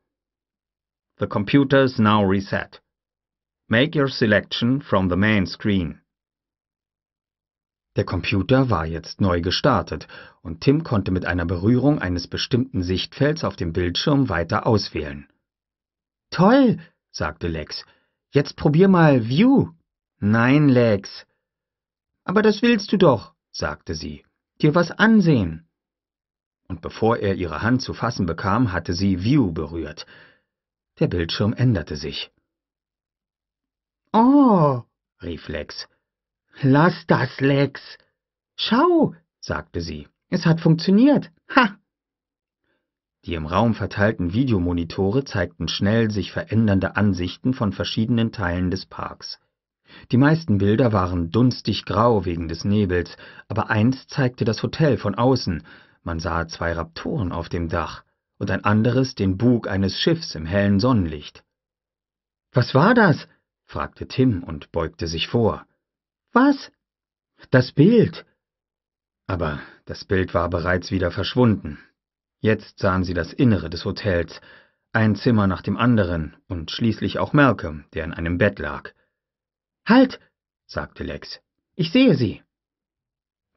The computer is now reset. Make your selection from the main screen. Der Computer war jetzt neu gestartet und Tim konnte mit einer Berührung eines bestimmten Sichtfelds auf dem Bildschirm weiter auswählen. Toll, sagte Lex. Jetzt probier mal View. Nein, Lex. Aber das willst du doch, sagte sie. Dir was ansehen. Und bevor er ihre Hand zu fassen bekam, hatte sie View berührt. Der Bildschirm änderte sich. Oh, rief Lex. Lass das, Lex. Schau, sagte sie, es hat funktioniert. Ha. Die im Raum verteilten Videomonitore zeigten schnell sich verändernde Ansichten von verschiedenen Teilen des Parks. Die meisten Bilder waren dunstig grau wegen des Nebels, aber eins zeigte das Hotel von außen. Man sah zwei Raptoren auf dem Dach und ein anderes den Bug eines Schiffs im hellen Sonnenlicht. Was war das? fragte Tim und beugte sich vor. Was? Das Bild. Aber das Bild war bereits wieder verschwunden. Jetzt sahen sie das Innere des Hotels, ein Zimmer nach dem anderen und schließlich auch Malcolm, der in einem Bett lag. Halt! sagte Lex. Ich sehe sie.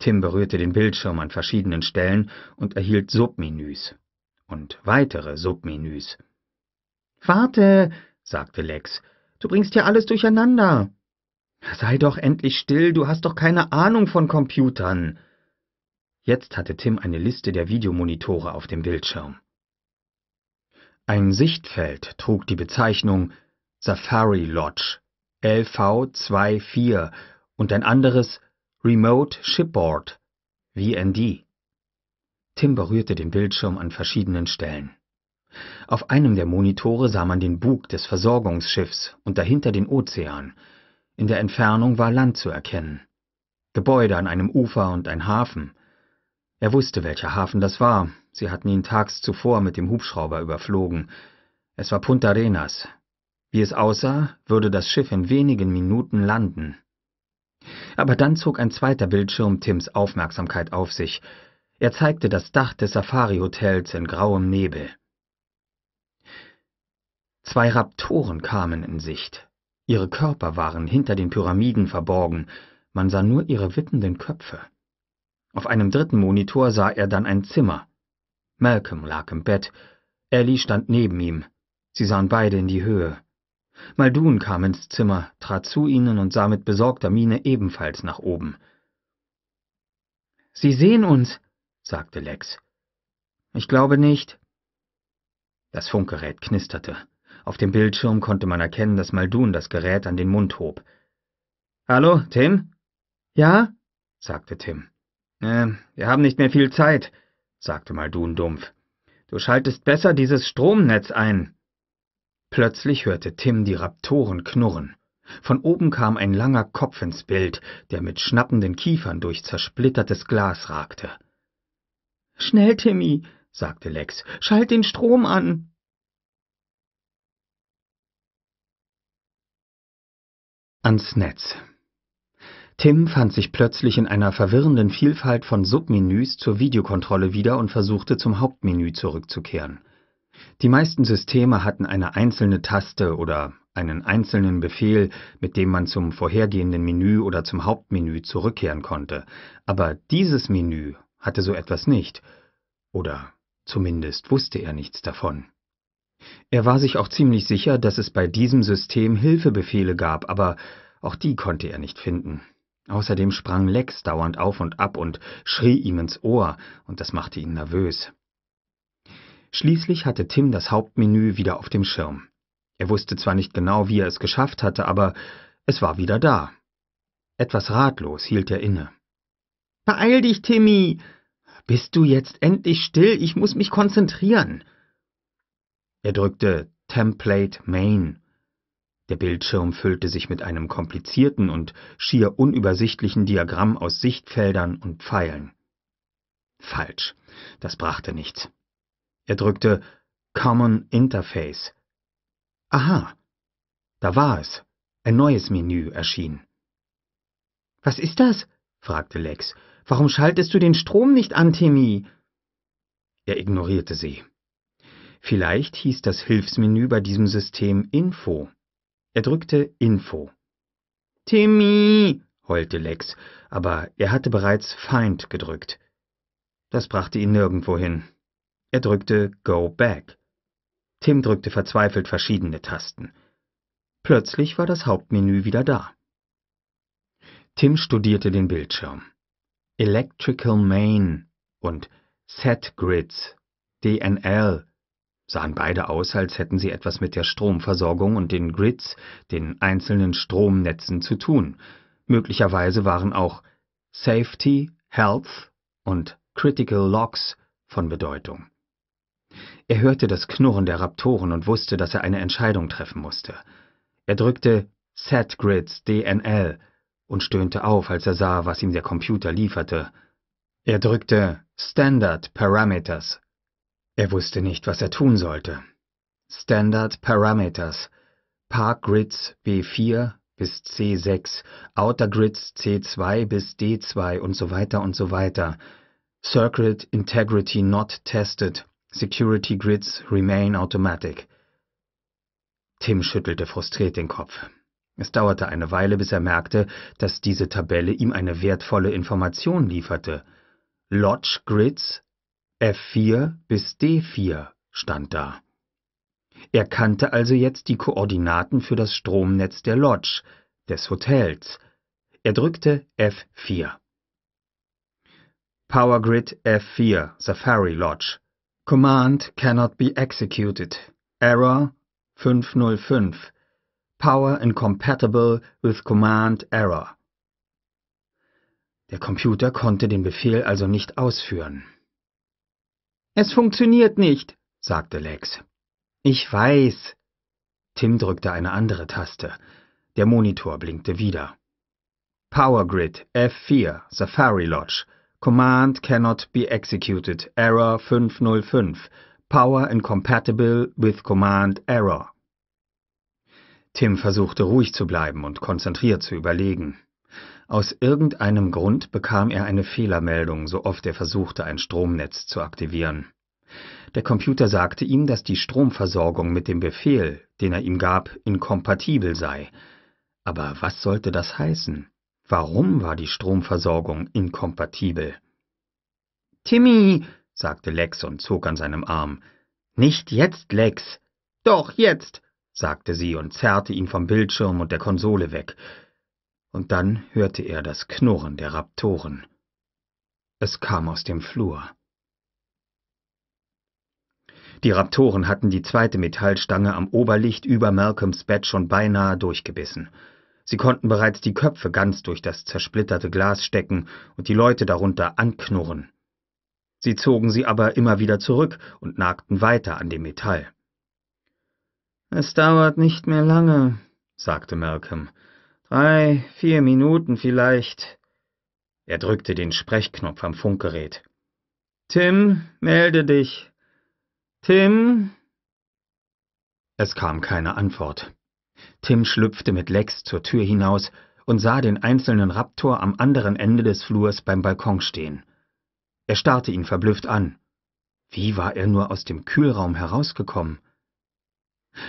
Tim berührte den Bildschirm an verschiedenen Stellen und erhielt Submenüs und weitere Submenüs. Warte, sagte Lex, du bringst ja alles durcheinander. Sei doch endlich still, du hast doch keine Ahnung von Computern. Jetzt hatte Tim eine Liste der Videomonitore auf dem Bildschirm. Ein Sichtfeld trug die Bezeichnung Safari Lodge LV24 und ein anderes Remote Shipboard VND. Tim berührte den Bildschirm an verschiedenen Stellen. Auf einem der Monitore sah man den Bug des Versorgungsschiffs und dahinter den Ozean, in der Entfernung war Land zu erkennen. Gebäude an einem Ufer und ein Hafen. Er wusste, welcher Hafen das war. Sie hatten ihn tags zuvor mit dem Hubschrauber überflogen. Es war Punta Arenas. Wie es aussah, würde das Schiff in wenigen Minuten landen. Aber dann zog ein zweiter Bildschirm Tims Aufmerksamkeit auf sich. Er zeigte das Dach des Safari-Hotels in grauem Nebel. Zwei Raptoren kamen in Sicht. Ihre Körper waren hinter den Pyramiden verborgen, man sah nur ihre wippenden Köpfe. Auf einem dritten Monitor sah er dann ein Zimmer. Malcolm lag im Bett, Ellie stand neben ihm. Sie sahen beide in die Höhe. Muldoon kam ins Zimmer, trat zu ihnen und sah mit besorgter Miene ebenfalls nach oben. Sie sehen uns, sagte Lex. Ich glaube nicht. Das Funkgerät knisterte. Auf dem Bildschirm konnte man erkennen, dass Muldoon das Gerät an den Mund hob. Hallo, Tim? Ja? sagte Tim. Äh, wir haben nicht mehr viel Zeit, sagte Muldoon dumpf. Du schaltest besser dieses Stromnetz ein. Plötzlich hörte Tim die Raptoren knurren. Von oben kam ein langer Kopf ins Bild, der mit schnappenden Kiefern durch zersplittertes Glas ragte. Schnell, Timmy, sagte Lex, schalt den Strom an. ans Netz. Tim fand sich plötzlich in einer verwirrenden Vielfalt von Submenüs zur Videokontrolle wieder und versuchte zum Hauptmenü zurückzukehren. Die meisten Systeme hatten eine einzelne Taste oder einen einzelnen Befehl, mit dem man zum vorhergehenden Menü oder zum Hauptmenü zurückkehren konnte, aber dieses Menü hatte so etwas nicht, oder zumindest wusste er nichts davon. Er war sich auch ziemlich sicher, dass es bei diesem System Hilfebefehle gab, aber auch die konnte er nicht finden. Außerdem sprang Lex dauernd auf und ab und schrie ihm ins Ohr, und das machte ihn nervös. Schließlich hatte Tim das Hauptmenü wieder auf dem Schirm. Er wusste zwar nicht genau, wie er es geschafft hatte, aber es war wieder da. Etwas ratlos hielt er inne. Beeil dich, Timmy! Bist du jetzt endlich still? Ich muss mich konzentrieren. Er drückte Template Main. Der Bildschirm füllte sich mit einem komplizierten und schier unübersichtlichen Diagramm aus Sichtfeldern und Pfeilen. Falsch. Das brachte nichts. Er drückte Common Interface. Aha. Da war es. Ein neues Menü erschien. Was ist das? fragte Lex. Warum schaltest du den Strom nicht an, Timmy? Er ignorierte sie. Vielleicht hieß das Hilfsmenü bei diesem System Info. Er drückte Info. Timmy, heulte Lex, aber er hatte bereits Feind gedrückt. Das brachte ihn nirgendwo hin. Er drückte Go Back. Tim drückte verzweifelt verschiedene Tasten. Plötzlich war das Hauptmenü wieder da. Tim studierte den Bildschirm. Electrical Main und Set Grids, DNL sahen beide aus, als hätten sie etwas mit der Stromversorgung und den Grids, den einzelnen Stromnetzen zu tun. Möglicherweise waren auch Safety, Health und Critical Locks von Bedeutung. Er hörte das Knurren der Raptoren und wusste, dass er eine Entscheidung treffen musste. Er drückte Set Grids DNL und stöhnte auf, als er sah, was ihm der Computer lieferte. Er drückte Standard Parameters er wusste nicht, was er tun sollte. Standard Parameters, Park Grids B4 bis C6, Outer Grids C2 bis D2 und so weiter und so weiter. Circuit Integrity Not Tested, Security Grids Remain Automatic. Tim schüttelte frustriert den Kopf. Es dauerte eine Weile, bis er merkte, dass diese Tabelle ihm eine wertvolle Information lieferte. Lodge Grids F4 bis D4 stand da. Er kannte also jetzt die Koordinaten für das Stromnetz der Lodge, des Hotels. Er drückte F4. Power Grid F4 Safari Lodge. Command cannot be executed. Error 505. Power incompatible with Command Error. Der Computer konnte den Befehl also nicht ausführen. Es funktioniert nicht, sagte Lex. Ich weiß. Tim drückte eine andere Taste. Der Monitor blinkte wieder. Power Grid F4 Safari Lodge. Command cannot be executed. Error 505. Power incompatible with Command Error. Tim versuchte ruhig zu bleiben und konzentriert zu überlegen. Aus irgendeinem Grund bekam er eine Fehlermeldung, so oft er versuchte, ein Stromnetz zu aktivieren. Der Computer sagte ihm, dass die Stromversorgung mit dem Befehl, den er ihm gab, inkompatibel sei. Aber was sollte das heißen? Warum war die Stromversorgung inkompatibel? Timmy, sagte Lex und zog an seinem Arm. Nicht jetzt, Lex. Doch jetzt, sagte sie und zerrte ihn vom Bildschirm und der Konsole weg und dann hörte er das Knurren der Raptoren. Es kam aus dem Flur. Die Raptoren hatten die zweite Metallstange am Oberlicht über Malcolms Bett schon beinahe durchgebissen. Sie konnten bereits die Köpfe ganz durch das zersplitterte Glas stecken und die Leute darunter anknurren. Sie zogen sie aber immer wieder zurück und nagten weiter an dem Metall. Es dauert nicht mehr lange, sagte Malcolm, Drei, vier Minuten vielleicht. Er drückte den Sprechknopf am Funkgerät. Tim, melde dich. Tim? Es kam keine Antwort. Tim schlüpfte mit Lex zur Tür hinaus und sah den einzelnen Raptor am anderen Ende des Flurs beim Balkon stehen. Er starrte ihn verblüfft an. Wie war er nur aus dem Kühlraum herausgekommen?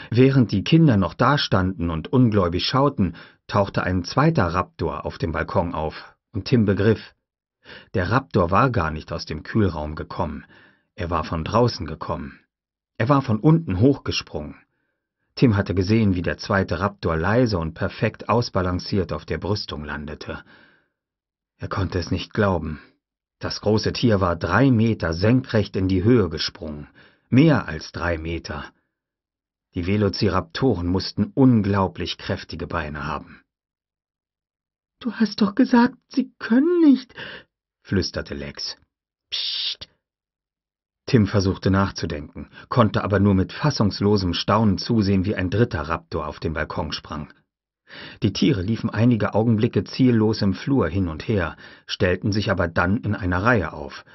Während die Kinder noch dastanden und ungläubig schauten, tauchte ein zweiter Raptor auf dem Balkon auf, und Tim begriff, der Raptor war gar nicht aus dem Kühlraum gekommen, er war von draußen gekommen. Er war von unten hochgesprungen. Tim hatte gesehen, wie der zweite Raptor leise und perfekt ausbalanciert auf der Brüstung landete. Er konnte es nicht glauben. Das große Tier war drei Meter senkrecht in die Höhe gesprungen, mehr als drei Meter. Die Velociraptoren mussten unglaublich kräftige Beine haben. Du hast doch gesagt, sie können nicht, flüsterte Lex. Psst. Tim versuchte nachzudenken, konnte aber nur mit fassungslosem Staunen zusehen, wie ein dritter Raptor auf den Balkon sprang. Die Tiere liefen einige Augenblicke ziellos im Flur hin und her, stellten sich aber dann in einer Reihe auf,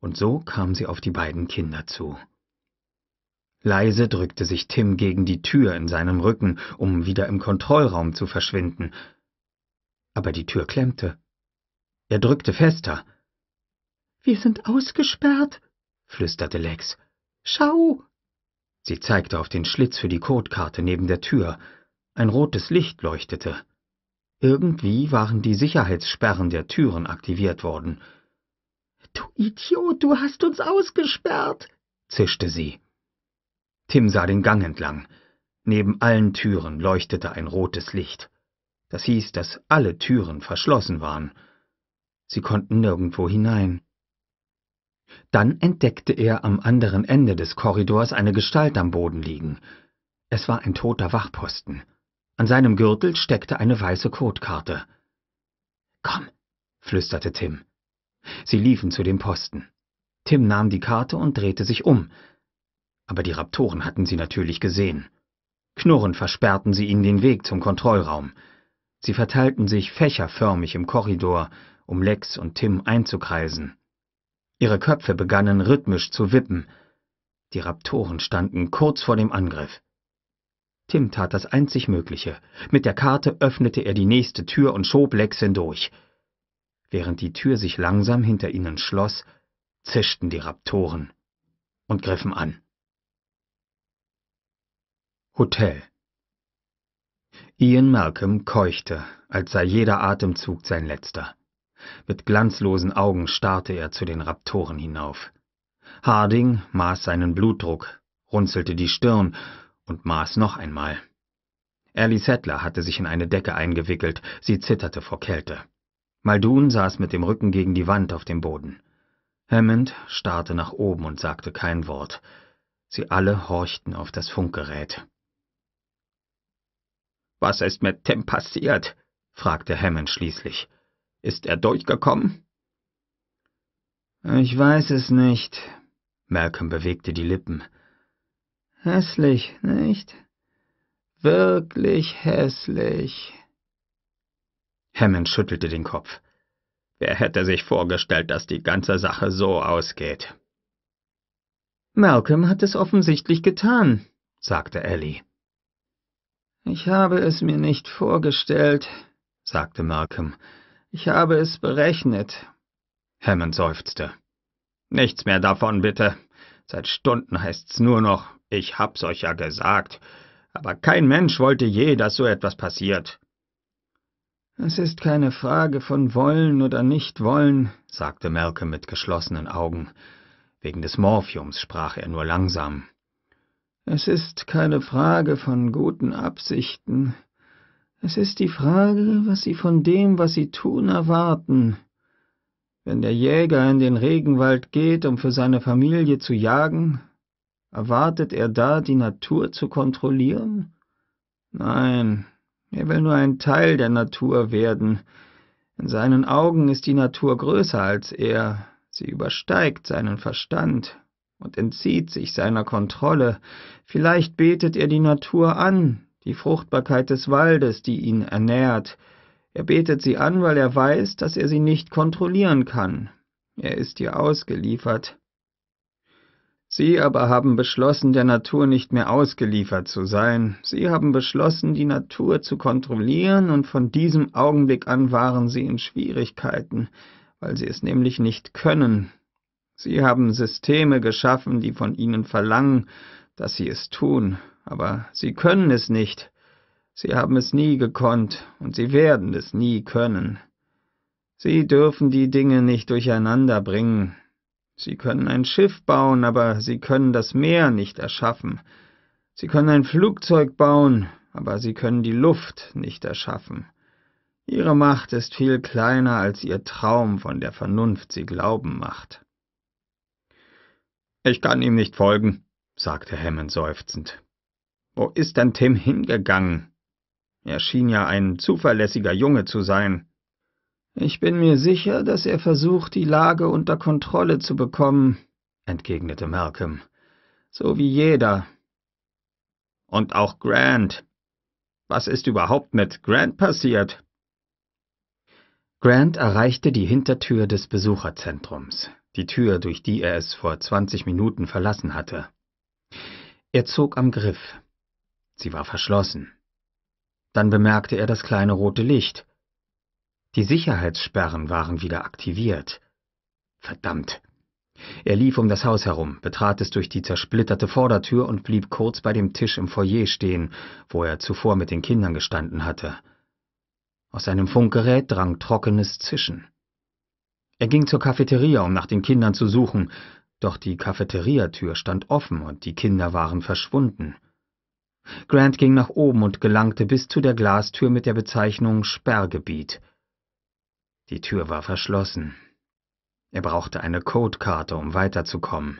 und so kamen sie auf die beiden Kinder zu. Leise drückte sich Tim gegen die Tür in seinem Rücken, um wieder im Kontrollraum zu verschwinden. Aber die Tür klemmte. Er drückte fester. Wir sind ausgesperrt, flüsterte Lex. Schau! Sie zeigte auf den Schlitz für die Codekarte neben der Tür. Ein rotes Licht leuchtete. Irgendwie waren die Sicherheitssperren der Türen aktiviert worden. Du Idiot, du hast uns ausgesperrt, zischte sie. Tim sah den Gang entlang. Neben allen Türen leuchtete ein rotes Licht. Das hieß, dass alle Türen verschlossen waren. Sie konnten nirgendwo hinein. Dann entdeckte er am anderen Ende des Korridors eine Gestalt am Boden liegen. Es war ein toter Wachposten. An seinem Gürtel steckte eine weiße Kotkarte. Komm, flüsterte Tim. Sie liefen zu dem Posten. Tim nahm die Karte und drehte sich um aber die Raptoren hatten sie natürlich gesehen. Knurrend versperrten sie ihnen den Weg zum Kontrollraum. Sie verteilten sich fächerförmig im Korridor, um Lex und Tim einzukreisen. Ihre Köpfe begannen rhythmisch zu wippen. Die Raptoren standen kurz vor dem Angriff. Tim tat das einzig Mögliche. Mit der Karte öffnete er die nächste Tür und schob Lex hindurch. Während die Tür sich langsam hinter ihnen schloss, zischten die Raptoren und griffen an. Hotel. Ian Malcolm keuchte, als sei jeder Atemzug sein letzter. Mit glanzlosen Augen starrte er zu den Raptoren hinauf. Harding maß seinen Blutdruck, runzelte die Stirn und maß noch einmal. Ellie Settler hatte sich in eine Decke eingewickelt, sie zitterte vor Kälte. Muldoon saß mit dem Rücken gegen die Wand auf dem Boden. Hammond starrte nach oben und sagte kein Wort. Sie alle horchten auf das Funkgerät. Was ist mit Tim passiert? fragte Hammond schließlich. Ist er durchgekommen? Ich weiß es nicht. Malcolm bewegte die Lippen. Hässlich, nicht? Wirklich hässlich. Hammond schüttelte den Kopf. Wer hätte sich vorgestellt, dass die ganze Sache so ausgeht? Malcolm hat es offensichtlich getan, sagte Ellie. Ich habe es mir nicht vorgestellt, sagte Malcolm. Ich habe es berechnet. Hammond seufzte. Nichts mehr davon, bitte. Seit Stunden heißt's nur noch, ich hab's euch ja gesagt. Aber kein Mensch wollte je, dass so etwas passiert. Es ist keine Frage von wollen oder nicht wollen, sagte Malcolm mit geschlossenen Augen. Wegen des Morphiums sprach er nur langsam. Es ist keine Frage von guten Absichten. Es ist die Frage, was sie von dem, was sie tun, erwarten. Wenn der Jäger in den Regenwald geht, um für seine Familie zu jagen, erwartet er da, die Natur zu kontrollieren? Nein, er will nur ein Teil der Natur werden. In seinen Augen ist die Natur größer als er, sie übersteigt seinen Verstand und entzieht sich seiner Kontrolle. Vielleicht betet er die Natur an, die Fruchtbarkeit des Waldes, die ihn ernährt. Er betet sie an, weil er weiß, dass er sie nicht kontrollieren kann. Er ist ihr ausgeliefert. Sie aber haben beschlossen, der Natur nicht mehr ausgeliefert zu sein. Sie haben beschlossen, die Natur zu kontrollieren, und von diesem Augenblick an waren sie in Schwierigkeiten, weil sie es nämlich nicht können, Sie haben Systeme geschaffen, die von ihnen verlangen, dass sie es tun, aber sie können es nicht. Sie haben es nie gekonnt und sie werden es nie können. Sie dürfen die Dinge nicht durcheinander bringen. Sie können ein Schiff bauen, aber sie können das Meer nicht erschaffen. Sie können ein Flugzeug bauen, aber sie können die Luft nicht erschaffen. Ihre Macht ist viel kleiner als ihr Traum von der Vernunft sie glauben macht. Ich kann ihm nicht folgen, sagte Hammond seufzend. Wo ist denn Tim hingegangen? Er schien ja ein zuverlässiger Junge zu sein. Ich bin mir sicher, dass er versucht, die Lage unter Kontrolle zu bekommen, entgegnete Malcolm. So wie jeder. Und auch Grant. Was ist überhaupt mit Grant passiert? Grant erreichte die Hintertür des Besucherzentrums die Tür, durch die er es vor zwanzig Minuten verlassen hatte. Er zog am Griff. Sie war verschlossen. Dann bemerkte er das kleine rote Licht. Die Sicherheitssperren waren wieder aktiviert. Verdammt. Er lief um das Haus herum, betrat es durch die zersplitterte Vordertür und blieb kurz bei dem Tisch im Foyer stehen, wo er zuvor mit den Kindern gestanden hatte. Aus seinem Funkgerät drang trockenes Zischen. Er ging zur Cafeteria, um nach den Kindern zu suchen, doch die Cafeteriatür stand offen und die Kinder waren verschwunden. Grant ging nach oben und gelangte bis zu der Glastür mit der Bezeichnung Sperrgebiet. Die Tür war verschlossen. Er brauchte eine Codekarte, um weiterzukommen.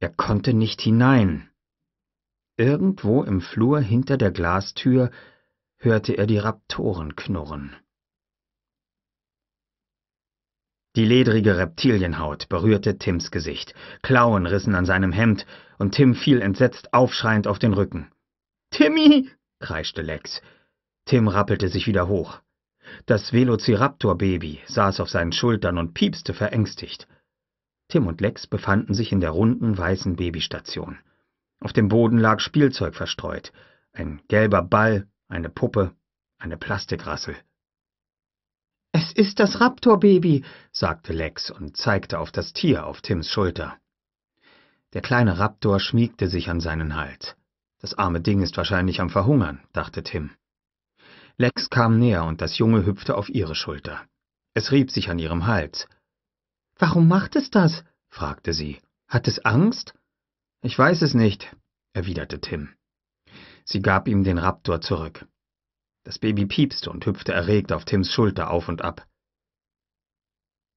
Er konnte nicht hinein. Irgendwo im Flur hinter der Glastür hörte er die Raptoren knurren. Die ledrige Reptilienhaut berührte Tims Gesicht, Klauen rissen an seinem Hemd, und Tim fiel entsetzt aufschreiend auf den Rücken. Timmy! kreischte Lex. Tim rappelte sich wieder hoch. Das Velociraptor-Baby saß auf seinen Schultern und piepste verängstigt. Tim und Lex befanden sich in der runden, weißen Babystation. Auf dem Boden lag Spielzeug verstreut. Ein gelber Ball, eine Puppe, eine Plastikrassel. Es ist das Raptorbaby, sagte Lex und zeigte auf das Tier auf Tims Schulter. Der kleine Raptor schmiegte sich an seinen Hals. Das arme Ding ist wahrscheinlich am Verhungern, dachte Tim. Lex kam näher und das Junge hüpfte auf ihre Schulter. Es rieb sich an ihrem Hals. Warum macht es das? fragte sie. Hat es Angst? Ich weiß es nicht, erwiderte Tim. Sie gab ihm den Raptor zurück. Das Baby piepste und hüpfte erregt auf Tims Schulter auf und ab.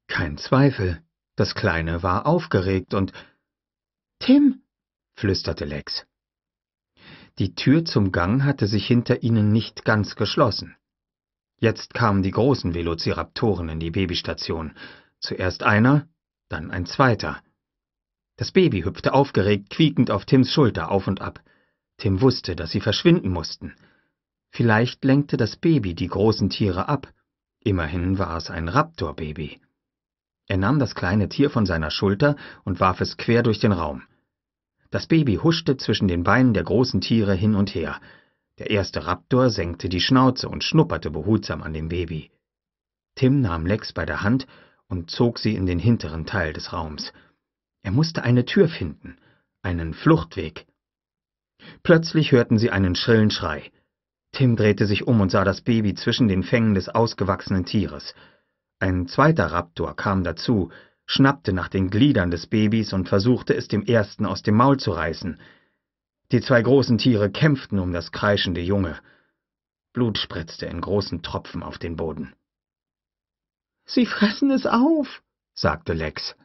Kein Zweifel, das Kleine war aufgeregt und Tim, flüsterte Lex. Die Tür zum Gang hatte sich hinter ihnen nicht ganz geschlossen. Jetzt kamen die großen Velociraptoren in die Babystation. Zuerst einer, dann ein zweiter. Das Baby hüpfte aufgeregt, quiekend auf Tims Schulter auf und ab. Tim wusste, dass sie verschwinden mussten. Vielleicht lenkte das Baby die großen Tiere ab. Immerhin war es ein Raptorbaby. Er nahm das kleine Tier von seiner Schulter und warf es quer durch den Raum. Das Baby huschte zwischen den Beinen der großen Tiere hin und her. Der erste Raptor senkte die Schnauze und schnupperte behutsam an dem Baby. Tim nahm Lex bei der Hand und zog sie in den hinteren Teil des Raums. Er musste eine Tür finden, einen Fluchtweg. Plötzlich hörten sie einen schrillen Schrei. Tim drehte sich um und sah das Baby zwischen den Fängen des ausgewachsenen Tieres. Ein zweiter Raptor kam dazu, schnappte nach den Gliedern des Babys und versuchte es dem ersten aus dem Maul zu reißen. Die zwei großen Tiere kämpften um das kreischende Junge. Blut spritzte in großen Tropfen auf den Boden. Sie fressen es auf, sagte Lex.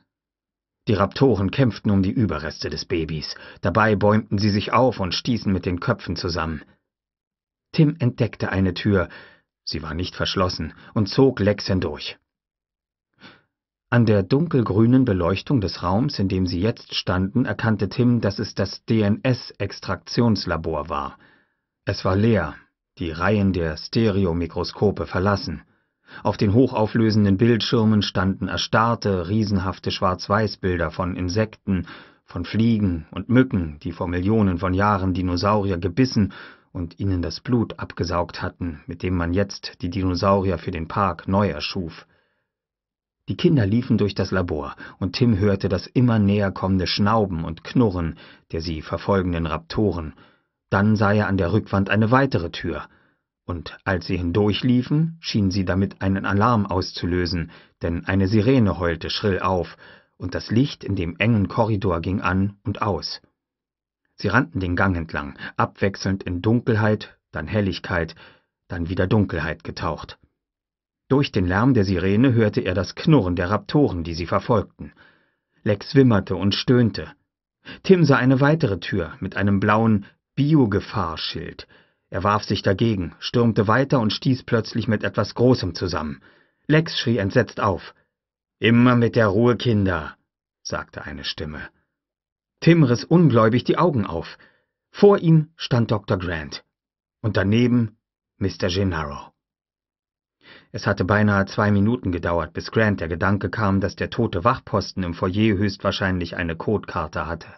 Die Raptoren kämpften um die Überreste des Babys. Dabei bäumten sie sich auf und stießen mit den Köpfen zusammen. Tim entdeckte eine Tür, sie war nicht verschlossen, und zog Lex hindurch. An der dunkelgrünen Beleuchtung des Raums, in dem sie jetzt standen, erkannte Tim, dass es das DNS-Extraktionslabor war. Es war leer, die Reihen der Stereomikroskope verlassen. Auf den hochauflösenden Bildschirmen standen erstarrte, riesenhafte Schwarz-Weiß-Bilder von Insekten, von Fliegen und Mücken, die vor Millionen von Jahren Dinosaurier gebissen und ihnen das Blut abgesaugt hatten, mit dem man jetzt die Dinosaurier für den Park neu erschuf. Die Kinder liefen durch das Labor, und Tim hörte das immer näher kommende Schnauben und Knurren der sie verfolgenden Raptoren. Dann sah er an der Rückwand eine weitere Tür, und als sie hindurchliefen, schien sie damit einen Alarm auszulösen, denn eine Sirene heulte schrill auf, und das Licht in dem engen Korridor ging an und aus. Sie rannten den Gang entlang, abwechselnd in Dunkelheit, dann Helligkeit, dann wieder Dunkelheit getaucht. Durch den Lärm der Sirene hörte er das Knurren der Raptoren, die sie verfolgten. Lex wimmerte und stöhnte. Tim sah eine weitere Tür mit einem blauen Biogefahr-Schild. Er warf sich dagegen, stürmte weiter und stieß plötzlich mit etwas Großem zusammen. Lex schrie entsetzt auf. Immer mit der Ruhe, Kinder, sagte eine Stimme. Tim riss ungläubig die Augen auf. Vor ihm stand Dr. Grant und daneben Mr. Gennaro. Es hatte beinahe zwei Minuten gedauert, bis Grant der Gedanke kam, dass der tote Wachposten im Foyer höchstwahrscheinlich eine Codekarte hatte.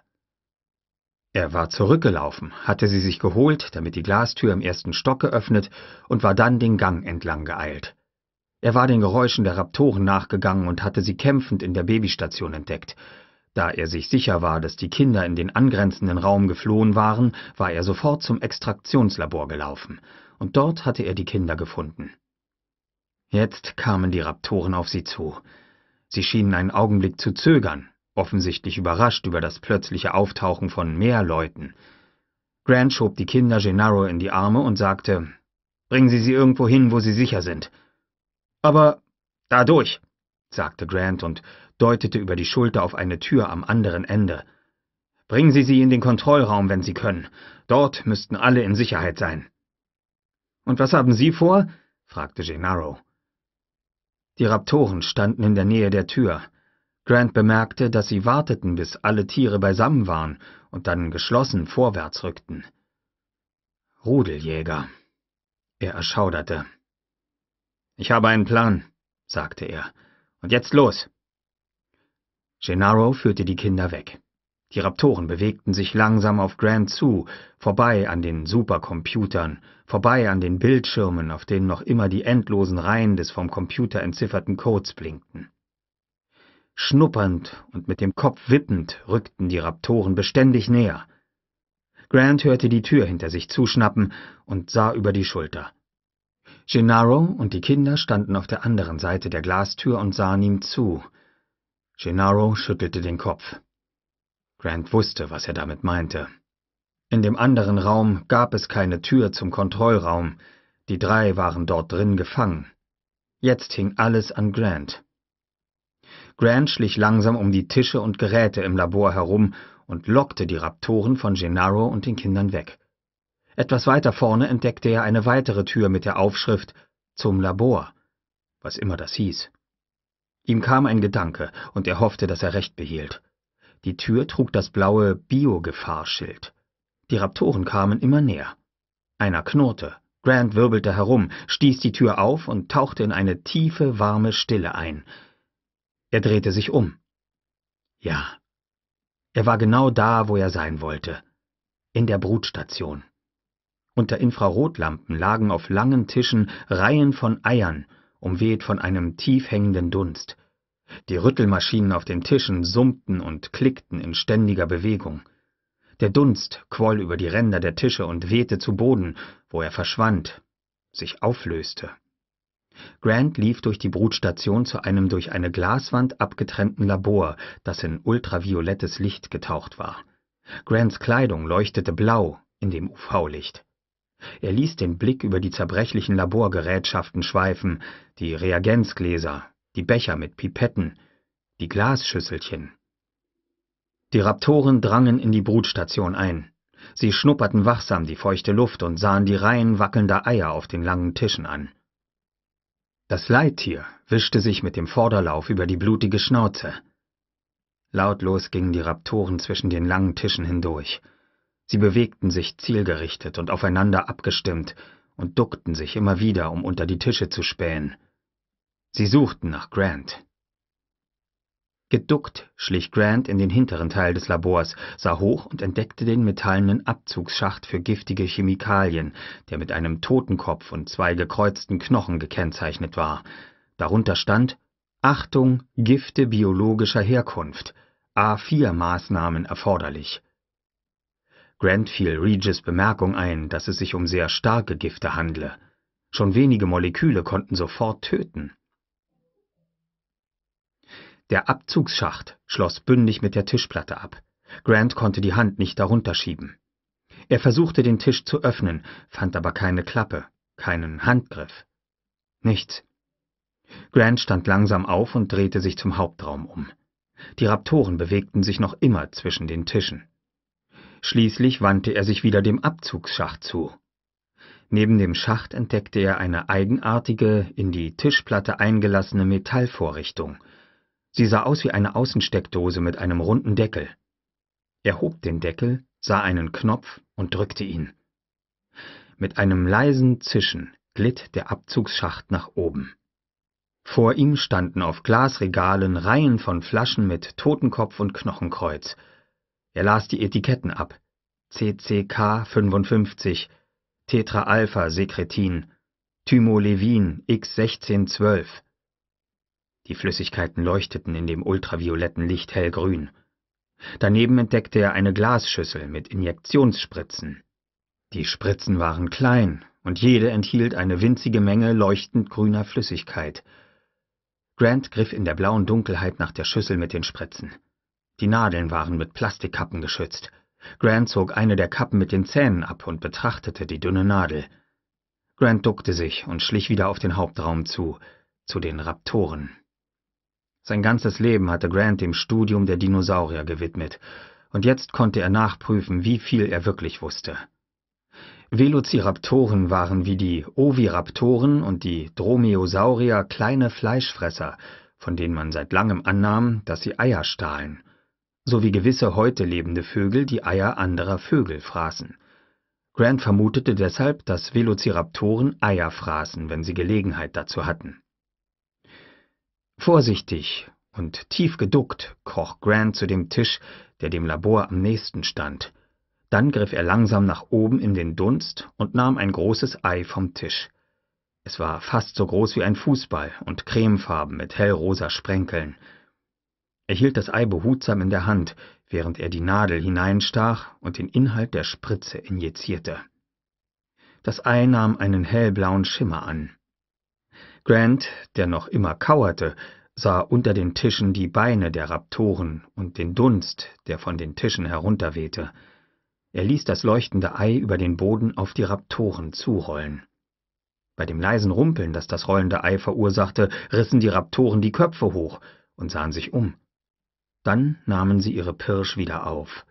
Er war zurückgelaufen, hatte sie sich geholt, damit die Glastür im ersten Stock geöffnet und war dann den Gang entlang geeilt. Er war den Geräuschen der Raptoren nachgegangen und hatte sie kämpfend in der Babystation entdeckt. Da er sich sicher war, dass die Kinder in den angrenzenden Raum geflohen waren, war er sofort zum Extraktionslabor gelaufen, und dort hatte er die Kinder gefunden. Jetzt kamen die Raptoren auf sie zu. Sie schienen einen Augenblick zu zögern, offensichtlich überrascht über das plötzliche Auftauchen von mehr Leuten. Grant schob die Kinder Gennaro in die Arme und sagte, Bringen Sie sie irgendwo hin, wo sie sicher sind. Aber da durch, sagte Grant und deutete über die Schulter auf eine Tür am anderen Ende. Bringen Sie sie in den Kontrollraum, wenn Sie können. Dort müssten alle in Sicherheit sein. Und was haben Sie vor? fragte Gennaro. Die Raptoren standen in der Nähe der Tür. Grant bemerkte, dass sie warteten, bis alle Tiere beisammen waren und dann geschlossen vorwärts rückten. Rudeljäger. Er erschauderte. Ich habe einen Plan, sagte er. Und jetzt los. Gennaro führte die Kinder weg. Die Raptoren bewegten sich langsam auf Grant zu, vorbei an den Supercomputern, vorbei an den Bildschirmen, auf denen noch immer die endlosen Reihen des vom Computer entzifferten Codes blinkten. Schnuppernd und mit dem Kopf wippend rückten die Raptoren beständig näher. Grant hörte die Tür hinter sich zuschnappen und sah über die Schulter. Gennaro und die Kinder standen auf der anderen Seite der Glastür und sahen ihm zu, Gennaro schüttelte den Kopf. Grant wusste, was er damit meinte. In dem anderen Raum gab es keine Tür zum Kontrollraum. Die drei waren dort drin gefangen. Jetzt hing alles an Grant. Grant schlich langsam um die Tische und Geräte im Labor herum und lockte die Raptoren von Gennaro und den Kindern weg. Etwas weiter vorne entdeckte er eine weitere Tür mit der Aufschrift Zum Labor, was immer das hieß. Ihm kam ein Gedanke, und er hoffte, dass er recht behielt. Die Tür trug das blaue Bio-Gefahrschild. Die Raptoren kamen immer näher. Einer knurrte. Grant wirbelte herum, stieß die Tür auf und tauchte in eine tiefe, warme Stille ein. Er drehte sich um. Ja. Er war genau da, wo er sein wollte. In der Brutstation. Unter Infrarotlampen lagen auf langen Tischen Reihen von Eiern, umweht von einem tief hängenden Dunst. Die Rüttelmaschinen auf den Tischen summten und klickten in ständiger Bewegung. Der Dunst quoll über die Ränder der Tische und wehte zu Boden, wo er verschwand, sich auflöste. Grant lief durch die Brutstation zu einem durch eine Glaswand abgetrennten Labor, das in ultraviolettes Licht getaucht war. Grants Kleidung leuchtete blau in dem UV-Licht. Er ließ den Blick über die zerbrechlichen Laborgerätschaften schweifen, die Reagenzgläser, die Becher mit Pipetten, die Glasschüsselchen. Die Raptoren drangen in die Brutstation ein. Sie schnupperten wachsam die feuchte Luft und sahen die Reihen wackelnder Eier auf den langen Tischen an. Das Leittier wischte sich mit dem Vorderlauf über die blutige Schnauze. Lautlos gingen die Raptoren zwischen den langen Tischen hindurch. Sie bewegten sich zielgerichtet und aufeinander abgestimmt und duckten sich immer wieder, um unter die Tische zu spähen. Sie suchten nach Grant. Geduckt schlich Grant in den hinteren Teil des Labors, sah hoch und entdeckte den metallenen Abzugsschacht für giftige Chemikalien, der mit einem Totenkopf und zwei gekreuzten Knochen gekennzeichnet war. Darunter stand Achtung, Gifte biologischer Herkunft. A4-Maßnahmen erforderlich. Grant fiel Regis Bemerkung ein, dass es sich um sehr starke Gifte handle. Schon wenige Moleküle konnten sofort töten. Der Abzugsschacht schloss bündig mit der Tischplatte ab. Grant konnte die Hand nicht darunter schieben. Er versuchte den Tisch zu öffnen, fand aber keine Klappe, keinen Handgriff. Nichts. Grant stand langsam auf und drehte sich zum Hauptraum um. Die Raptoren bewegten sich noch immer zwischen den Tischen. Schließlich wandte er sich wieder dem Abzugsschacht zu. Neben dem Schacht entdeckte er eine eigenartige, in die Tischplatte eingelassene Metallvorrichtung. Sie sah aus wie eine Außensteckdose mit einem runden Deckel. Er hob den Deckel, sah einen Knopf und drückte ihn. Mit einem leisen Zischen glitt der Abzugsschacht nach oben. Vor ihm standen auf Glasregalen Reihen von Flaschen mit Totenkopf und Knochenkreuz – er las die Etiketten ab. CCK 55, tetra alpha sekretin Thymolevin X1612. Die Flüssigkeiten leuchteten in dem ultravioletten Licht hellgrün. Daneben entdeckte er eine Glasschüssel mit Injektionsspritzen. Die Spritzen waren klein und jede enthielt eine winzige Menge leuchtend grüner Flüssigkeit. Grant griff in der blauen Dunkelheit nach der Schüssel mit den Spritzen. Die Nadeln waren mit Plastikkappen geschützt. Grant zog eine der Kappen mit den Zähnen ab und betrachtete die dünne Nadel. Grant duckte sich und schlich wieder auf den Hauptraum zu, zu den Raptoren. Sein ganzes Leben hatte Grant dem Studium der Dinosaurier gewidmet, und jetzt konnte er nachprüfen, wie viel er wirklich wusste. Velociraptoren waren wie die Oviraptoren und die Dromaeosaurier kleine Fleischfresser, von denen man seit langem annahm, dass sie Eier stahlen sowie gewisse heute lebende Vögel die Eier anderer Vögel fraßen. Grant vermutete deshalb, dass Velociraptoren Eier fraßen, wenn sie Gelegenheit dazu hatten. Vorsichtig und tief geduckt kroch Grant zu dem Tisch, der dem Labor am nächsten stand. Dann griff er langsam nach oben in den Dunst und nahm ein großes Ei vom Tisch. Es war fast so groß wie ein Fußball und cremefarben mit hellrosa Sprenkeln. Er hielt das Ei behutsam in der Hand, während er die Nadel hineinstach und den Inhalt der Spritze injizierte. Das Ei nahm einen hellblauen Schimmer an. Grant, der noch immer kauerte, sah unter den Tischen die Beine der Raptoren und den Dunst, der von den Tischen herunterwehte. Er ließ das leuchtende Ei über den Boden auf die Raptoren zurollen. Bei dem leisen Rumpeln, das das rollende Ei verursachte, rissen die Raptoren die Köpfe hoch und sahen sich um. Dann nahmen sie ihre Pirsch wieder auf.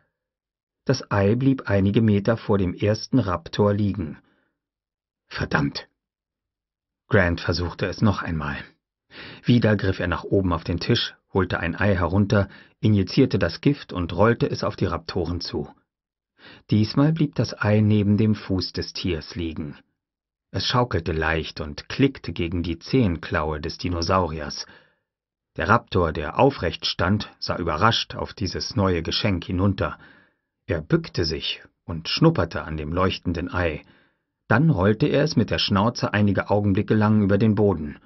Das Ei blieb einige Meter vor dem ersten Raptor liegen. Verdammt! Grant versuchte es noch einmal. Wieder griff er nach oben auf den Tisch, holte ein Ei herunter, injizierte das Gift und rollte es auf die Raptoren zu. Diesmal blieb das Ei neben dem Fuß des Tiers liegen. Es schaukelte leicht und klickte gegen die Zehenklaue des Dinosauriers. Der Raptor, der aufrecht stand, sah überrascht auf dieses neue Geschenk hinunter. Er bückte sich und schnupperte an dem leuchtenden Ei. Dann rollte er es mit der Schnauze einige Augenblicke lang über den Boden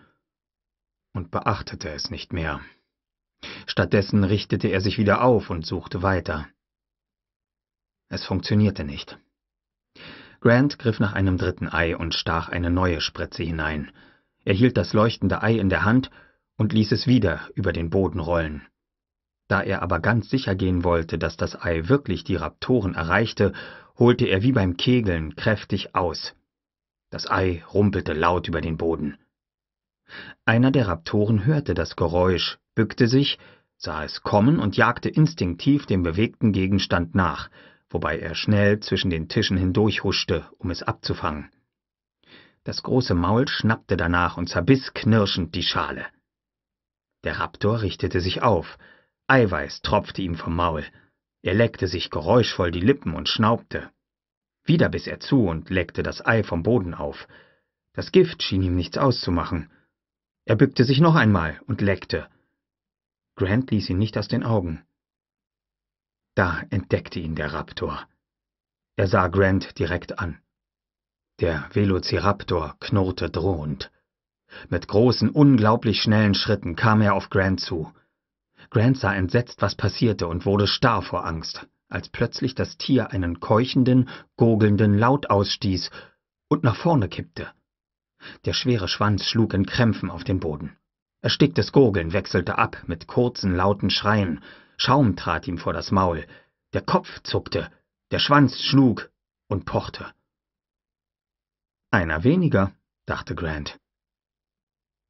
und beachtete es nicht mehr. Stattdessen richtete er sich wieder auf und suchte weiter. Es funktionierte nicht. Grant griff nach einem dritten Ei und stach eine neue Spritze hinein. Er hielt das leuchtende Ei in der Hand und ließ es wieder über den Boden rollen. Da er aber ganz sicher gehen wollte, dass das Ei wirklich die Raptoren erreichte, holte er wie beim Kegeln kräftig aus. Das Ei rumpelte laut über den Boden. Einer der Raptoren hörte das Geräusch, bückte sich, sah es kommen und jagte instinktiv dem bewegten Gegenstand nach, wobei er schnell zwischen den Tischen hindurchhuschte, um es abzufangen. Das große Maul schnappte danach und zerbiss knirschend die Schale. Der Raptor richtete sich auf. Eiweiß tropfte ihm vom Maul. Er leckte sich geräuschvoll die Lippen und schnaubte. Wieder biss er zu und leckte das Ei vom Boden auf. Das Gift schien ihm nichts auszumachen. Er bückte sich noch einmal und leckte. Grant ließ ihn nicht aus den Augen. Da entdeckte ihn der Raptor. Er sah Grant direkt an. Der Velociraptor knurrte drohend. Mit großen, unglaublich schnellen Schritten kam er auf Grant zu. Grant sah entsetzt, was passierte, und wurde starr vor Angst, als plötzlich das Tier einen keuchenden, gurgelnden Laut ausstieß und nach vorne kippte. Der schwere Schwanz schlug in Krämpfen auf den Boden. Ersticktes Gurgeln wechselte ab mit kurzen, lauten Schreien. Schaum trat ihm vor das Maul. Der Kopf zuckte, der Schwanz schlug und pochte. Einer weniger, dachte Grant.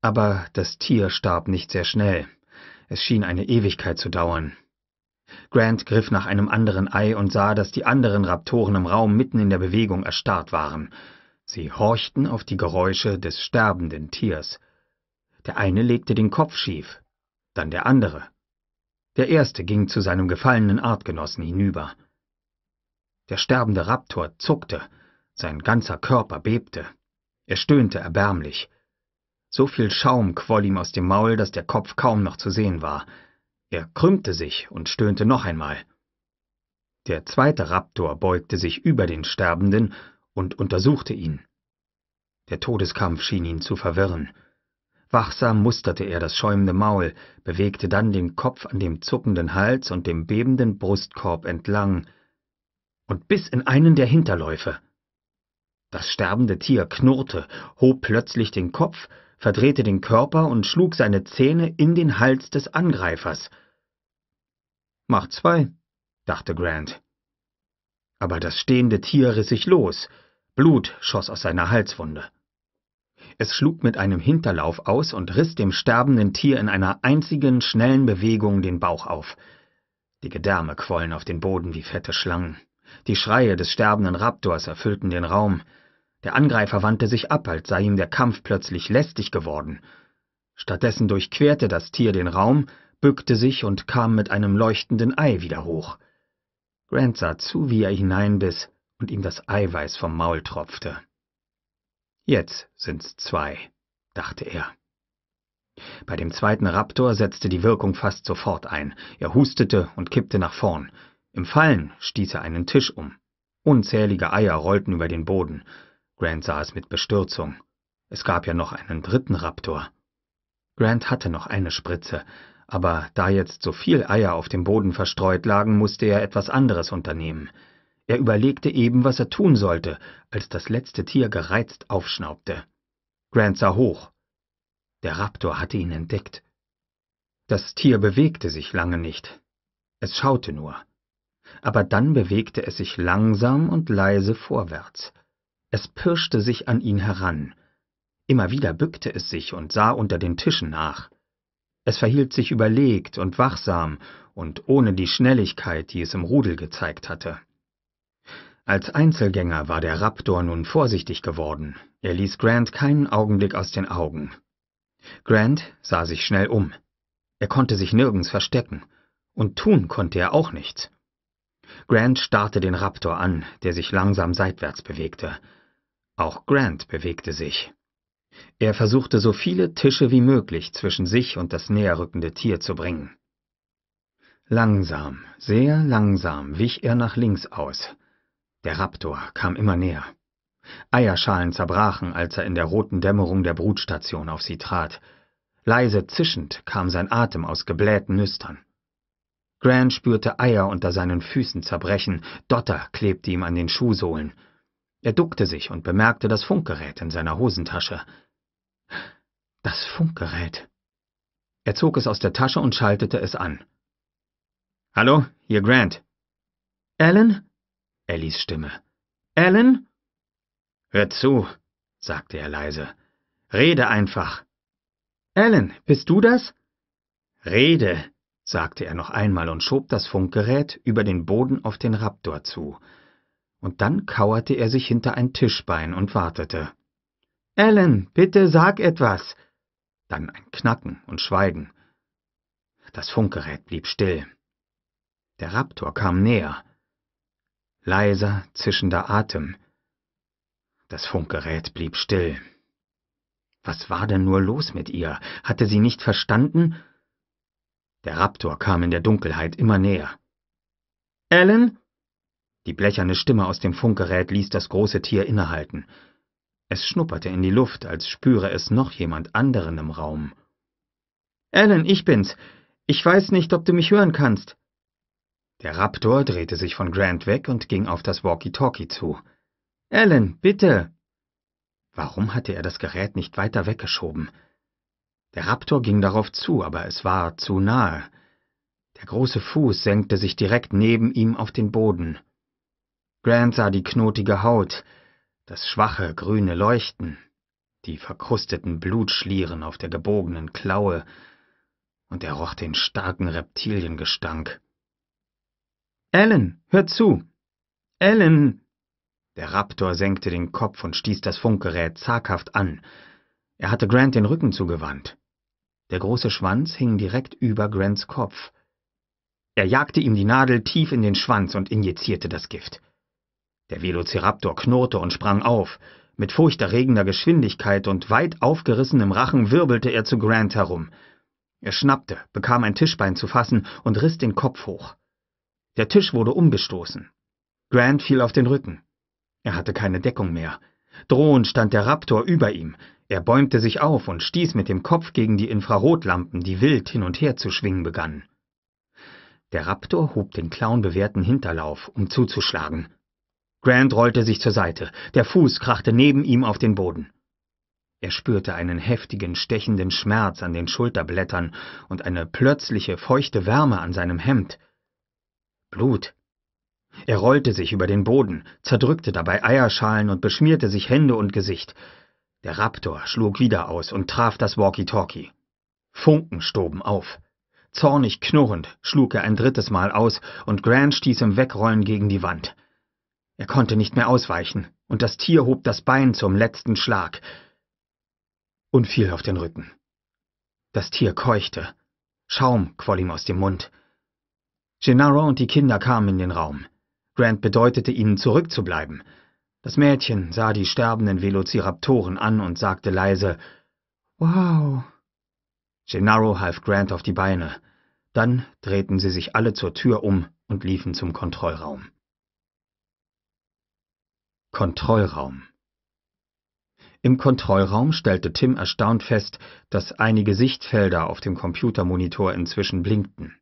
Aber das Tier starb nicht sehr schnell. Es schien eine Ewigkeit zu dauern. Grant griff nach einem anderen Ei und sah, dass die anderen Raptoren im Raum mitten in der Bewegung erstarrt waren. Sie horchten auf die Geräusche des sterbenden Tiers. Der eine legte den Kopf schief, dann der andere. Der erste ging zu seinem gefallenen Artgenossen hinüber. Der sterbende Raptor zuckte, sein ganzer Körper bebte. Er stöhnte erbärmlich. So viel Schaum quoll ihm aus dem Maul, dass der Kopf kaum noch zu sehen war. Er krümmte sich und stöhnte noch einmal. Der zweite Raptor beugte sich über den Sterbenden und untersuchte ihn. Der Todeskampf schien ihn zu verwirren. Wachsam musterte er das schäumende Maul, bewegte dann den Kopf an dem zuckenden Hals und dem bebenden Brustkorb entlang und bis in einen der Hinterläufe. Das sterbende Tier knurrte, hob plötzlich den Kopf verdrehte den Körper und schlug seine Zähne in den Hals des Angreifers. Mach zwei, dachte Grant. Aber das stehende Tier riss sich los. Blut schoss aus seiner Halswunde. Es schlug mit einem Hinterlauf aus und riss dem sterbenden Tier in einer einzigen, schnellen Bewegung den Bauch auf. Die Gedärme quollen auf den Boden wie fette Schlangen. Die Schreie des sterbenden Raptors erfüllten den Raum. Der Angreifer wandte sich ab, als sei ihm der Kampf plötzlich lästig geworden. Stattdessen durchquerte das Tier den Raum, bückte sich und kam mit einem leuchtenden Ei wieder hoch. Grant sah zu, wie er hineinbiss und ihm das Eiweiß vom Maul tropfte. Jetzt sind's zwei, dachte er. Bei dem zweiten Raptor setzte die Wirkung fast sofort ein. Er hustete und kippte nach vorn. Im Fallen stieß er einen Tisch um. Unzählige Eier rollten über den Boden. Grant sah es mit Bestürzung. Es gab ja noch einen dritten Raptor. Grant hatte noch eine Spritze, aber da jetzt so viel Eier auf dem Boden verstreut lagen, musste er etwas anderes unternehmen. Er überlegte eben, was er tun sollte, als das letzte Tier gereizt aufschnaubte. Grant sah hoch. Der Raptor hatte ihn entdeckt. Das Tier bewegte sich lange nicht. Es schaute nur. Aber dann bewegte es sich langsam und leise vorwärts. Es pirschte sich an ihn heran. Immer wieder bückte es sich und sah unter den Tischen nach. Es verhielt sich überlegt und wachsam und ohne die Schnelligkeit, die es im Rudel gezeigt hatte. Als Einzelgänger war der Raptor nun vorsichtig geworden. Er ließ Grant keinen Augenblick aus den Augen. Grant sah sich schnell um. Er konnte sich nirgends verstecken. Und tun konnte er auch nichts. Grant starrte den Raptor an, der sich langsam seitwärts bewegte. Auch Grant bewegte sich. Er versuchte so viele Tische wie möglich zwischen sich und das näherrückende Tier zu bringen. Langsam, sehr langsam wich er nach links aus. Der Raptor kam immer näher. Eierschalen zerbrachen, als er in der roten Dämmerung der Brutstation auf sie trat. Leise zischend kam sein Atem aus geblähten Nüstern. Grant spürte Eier unter seinen Füßen zerbrechen, Dotter klebte ihm an den Schuhsohlen. Er duckte sich und bemerkte das Funkgerät in seiner Hosentasche. Das Funkgerät. Er zog es aus der Tasche und schaltete es an. Hallo, hier Grant. Alan? Ellies Stimme. Alan? Hör zu, sagte er leise. Rede einfach. Alan, bist du das? Rede, sagte er noch einmal und schob das Funkgerät über den Boden auf den Raptor zu und dann kauerte er sich hinter ein Tischbein und wartete. Ellen, bitte sag etwas. Dann ein Knacken und Schweigen. Das Funkgerät blieb still. Der Raptor kam näher. Leiser, zischender Atem. Das Funkgerät blieb still. Was war denn nur los mit ihr? Hatte sie nicht verstanden? Der Raptor kam in der Dunkelheit immer näher. Ellen? Die blecherne Stimme aus dem Funkgerät ließ das große Tier innehalten. Es schnupperte in die Luft, als spüre es noch jemand anderen im Raum. Alan, ich bin's. Ich weiß nicht, ob du mich hören kannst. Der Raptor drehte sich von Grant weg und ging auf das Walkie-Talkie zu. Alan, bitte! Warum hatte er das Gerät nicht weiter weggeschoben? Der Raptor ging darauf zu, aber es war zu nahe. Der große Fuß senkte sich direkt neben ihm auf den Boden. Grant sah die knotige Haut, das schwache grüne Leuchten, die verkrusteten Blutschlieren auf der gebogenen Klaue, und er roch den starken Reptiliengestank. Ellen, hör zu! Ellen! Der Raptor senkte den Kopf und stieß das Funkgerät zaghaft an. Er hatte Grant den Rücken zugewandt. Der große Schwanz hing direkt über Grants Kopf. Er jagte ihm die Nadel tief in den Schwanz und injizierte das Gift. Der Velociraptor knurrte und sprang auf. Mit furchterregender Geschwindigkeit und weit aufgerissenem Rachen wirbelte er zu Grant herum. Er schnappte, bekam ein Tischbein zu fassen und riss den Kopf hoch. Der Tisch wurde umgestoßen. Grant fiel auf den Rücken. Er hatte keine Deckung mehr. Drohend stand der Raptor über ihm. Er bäumte sich auf und stieß mit dem Kopf gegen die Infrarotlampen, die wild hin und her zu schwingen begannen. Der Raptor hob den clownbewehrten Hinterlauf, um zuzuschlagen. Grant rollte sich zur Seite. Der Fuß krachte neben ihm auf den Boden. Er spürte einen heftigen, stechenden Schmerz an den Schulterblättern und eine plötzliche, feuchte Wärme an seinem Hemd. Blut. Er rollte sich über den Boden, zerdrückte dabei Eierschalen und beschmierte sich Hände und Gesicht. Der Raptor schlug wieder aus und traf das Walkie-Talkie. Funken stoben auf. Zornig knurrend schlug er ein drittes Mal aus und Grant stieß im Wegrollen gegen die Wand. Er konnte nicht mehr ausweichen, und das Tier hob das Bein zum letzten Schlag und fiel auf den Rücken. Das Tier keuchte. Schaum quoll ihm aus dem Mund. Gennaro und die Kinder kamen in den Raum. Grant bedeutete ihnen, zurückzubleiben. Das Mädchen sah die sterbenden Velociraptoren an und sagte leise, Wow. Gennaro half Grant auf die Beine. Dann drehten sie sich alle zur Tür um und liefen zum Kontrollraum. Kontrollraum. Im Kontrollraum stellte Tim erstaunt fest, dass einige Sichtfelder auf dem Computermonitor inzwischen blinkten.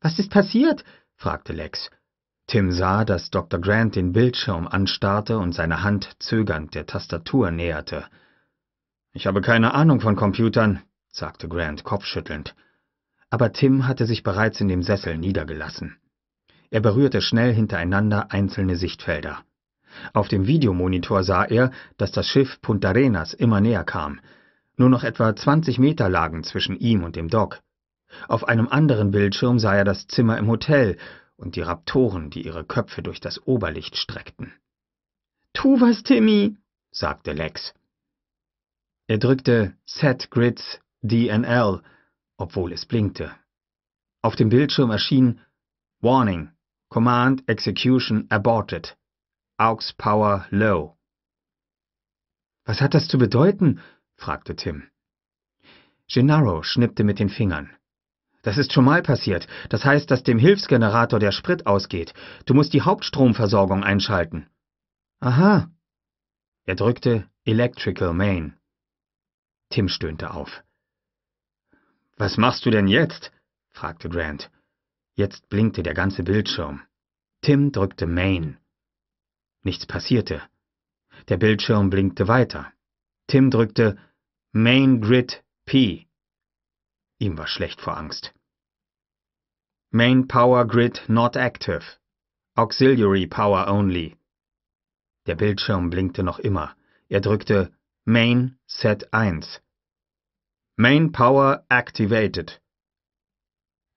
Was ist passiert? fragte Lex. Tim sah, dass Dr. Grant den Bildschirm anstarrte und seine Hand zögernd der Tastatur näherte. Ich habe keine Ahnung von Computern, sagte Grant kopfschüttelnd. Aber Tim hatte sich bereits in dem Sessel niedergelassen. Er berührte schnell hintereinander einzelne Sichtfelder. Auf dem Videomonitor sah er, dass das Schiff Puntarenas immer näher kam. Nur noch etwa 20 Meter lagen zwischen ihm und dem Dock. Auf einem anderen Bildschirm sah er das Zimmer im Hotel und die Raptoren, die ihre Köpfe durch das Oberlicht streckten. Tu was, Timmy, sagte Lex. Er drückte Set Grids DNL, obwohl es blinkte. Auf dem Bildschirm erschien Warning, Command Execution Aborted. Aux Power Low. Was hat das zu bedeuten? fragte Tim. Gennaro schnippte mit den Fingern. Das ist schon mal passiert. Das heißt, dass dem Hilfsgenerator der Sprit ausgeht. Du musst die Hauptstromversorgung einschalten. Aha. Er drückte Electrical Main. Tim stöhnte auf. Was machst du denn jetzt? fragte Grant. Jetzt blinkte der ganze Bildschirm. Tim drückte Main. Nichts passierte. Der Bildschirm blinkte weiter. Tim drückte Main Grid P. Ihm war schlecht vor Angst. Main Power Grid not active. Auxiliary Power only. Der Bildschirm blinkte noch immer. Er drückte Main Set 1. Main Power activated.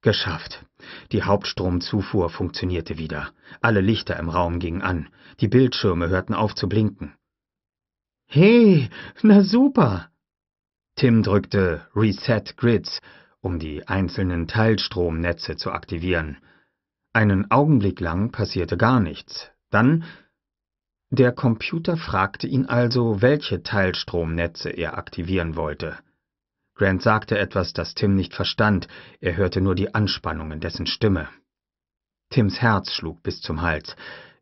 Geschafft. Die Hauptstromzufuhr funktionierte wieder. Alle Lichter im Raum gingen an. Die Bildschirme hörten auf zu blinken. Hey, na super! Tim drückte Reset Grids, um die einzelnen Teilstromnetze zu aktivieren. Einen Augenblick lang passierte gar nichts. Dann der Computer fragte ihn also, welche Teilstromnetze er aktivieren wollte. Grant sagte etwas, das Tim nicht verstand, er hörte nur die Anspannung in dessen Stimme. Tims Herz schlug bis zum Hals.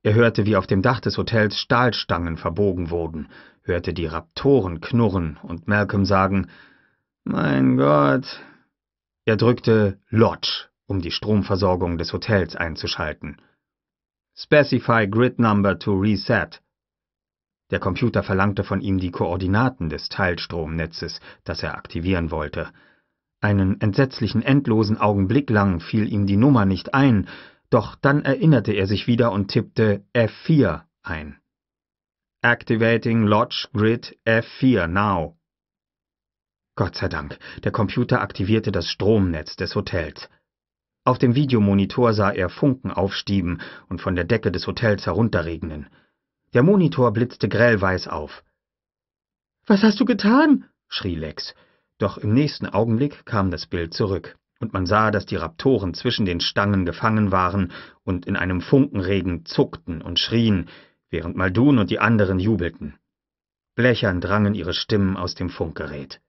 Er hörte, wie auf dem Dach des Hotels Stahlstangen verbogen wurden, hörte die Raptoren knurren und Malcolm sagen, Mein Gott. Er drückte Lodge, um die Stromversorgung des Hotels einzuschalten. Specify grid number to reset, der Computer verlangte von ihm die Koordinaten des Teilstromnetzes, das er aktivieren wollte. Einen entsetzlichen endlosen Augenblick lang fiel ihm die Nummer nicht ein, doch dann erinnerte er sich wieder und tippte F4 ein. Activating Lodge Grid F4 now. Gott sei Dank, der Computer aktivierte das Stromnetz des Hotels. Auf dem Videomonitor sah er Funken aufstieben und von der Decke des Hotels herunterregnen. Der Monitor blitzte grellweiß auf. Was hast du getan? schrie Lex. Doch im nächsten Augenblick kam das Bild zurück, und man sah, dass die Raptoren zwischen den Stangen gefangen waren und in einem Funkenregen zuckten und schrien, während Maldun und die anderen jubelten. Blechern drangen ihre Stimmen aus dem Funkgerät.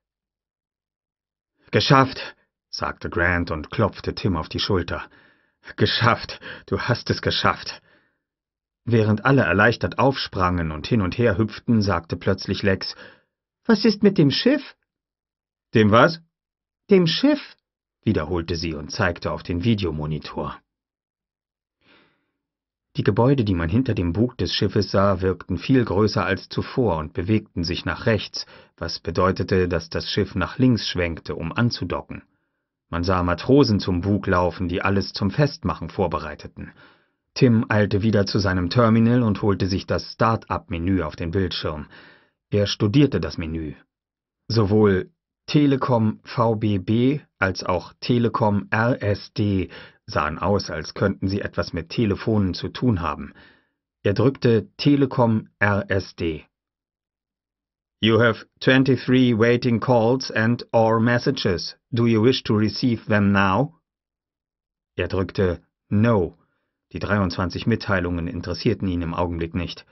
Geschafft, sagte Grant und klopfte Tim auf die Schulter. Geschafft, du hast es geschafft. Während alle erleichtert aufsprangen und hin und her hüpften, sagte plötzlich Lex Was ist mit dem Schiff? Dem was? Dem Schiff, wiederholte sie und zeigte auf den Videomonitor. Die Gebäude, die man hinter dem Bug des Schiffes sah, wirkten viel größer als zuvor und bewegten sich nach rechts, was bedeutete, dass das Schiff nach links schwenkte, um anzudocken. Man sah Matrosen zum Bug laufen, die alles zum Festmachen vorbereiteten. Tim eilte wieder zu seinem Terminal und holte sich das Start-up-Menü auf den Bildschirm. Er studierte das Menü. Sowohl Telekom VBB als auch Telekom RSD sahen aus, als könnten sie etwas mit Telefonen zu tun haben. Er drückte Telekom RSD. You have 23 waiting calls and or messages. Do you wish to receive them now? Er drückte No die 23 Mitteilungen interessierten ihn im Augenblick nicht.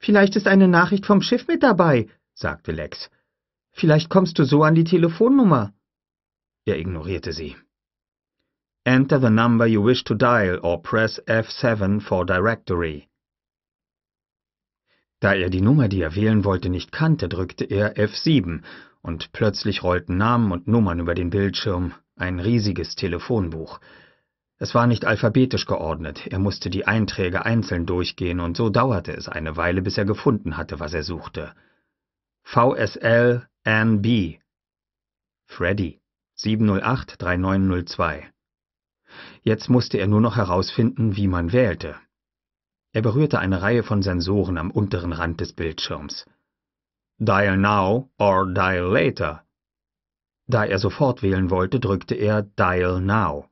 Vielleicht ist eine Nachricht vom Schiff mit dabei, sagte Lex. Vielleicht kommst du so an die Telefonnummer. Er ignorierte sie. Enter the number you wish to dial or press F7 for directory. Da er die Nummer, die er wählen wollte, nicht kannte, drückte er F7 und plötzlich rollten Namen und Nummern über den Bildschirm, ein riesiges Telefonbuch. Es war nicht alphabetisch geordnet, er musste die Einträge einzeln durchgehen, und so dauerte es eine Weile, bis er gefunden hatte, was er suchte. VSL NB Freddy 708 3902 Jetzt musste er nur noch herausfinden, wie man wählte. Er berührte eine Reihe von Sensoren am unteren Rand des Bildschirms. Dial now or dial later. Da er sofort wählen wollte, drückte er Dial now.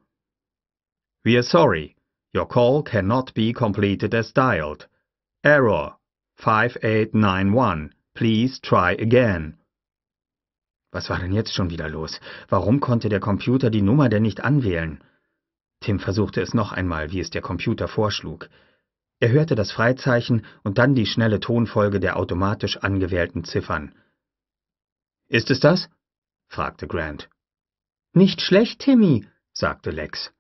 We're sorry. Your call cannot be completed as dialed. Error 5891. Please try again. Was war denn jetzt schon wieder los? Warum konnte der Computer die Nummer denn nicht anwählen? Tim versuchte es noch einmal, wie es der Computer vorschlug. Er hörte das Freizeichen und dann die schnelle Tonfolge der automatisch angewählten Ziffern. Ist es das? fragte Grant. Nicht schlecht, Timmy, sagte Lex.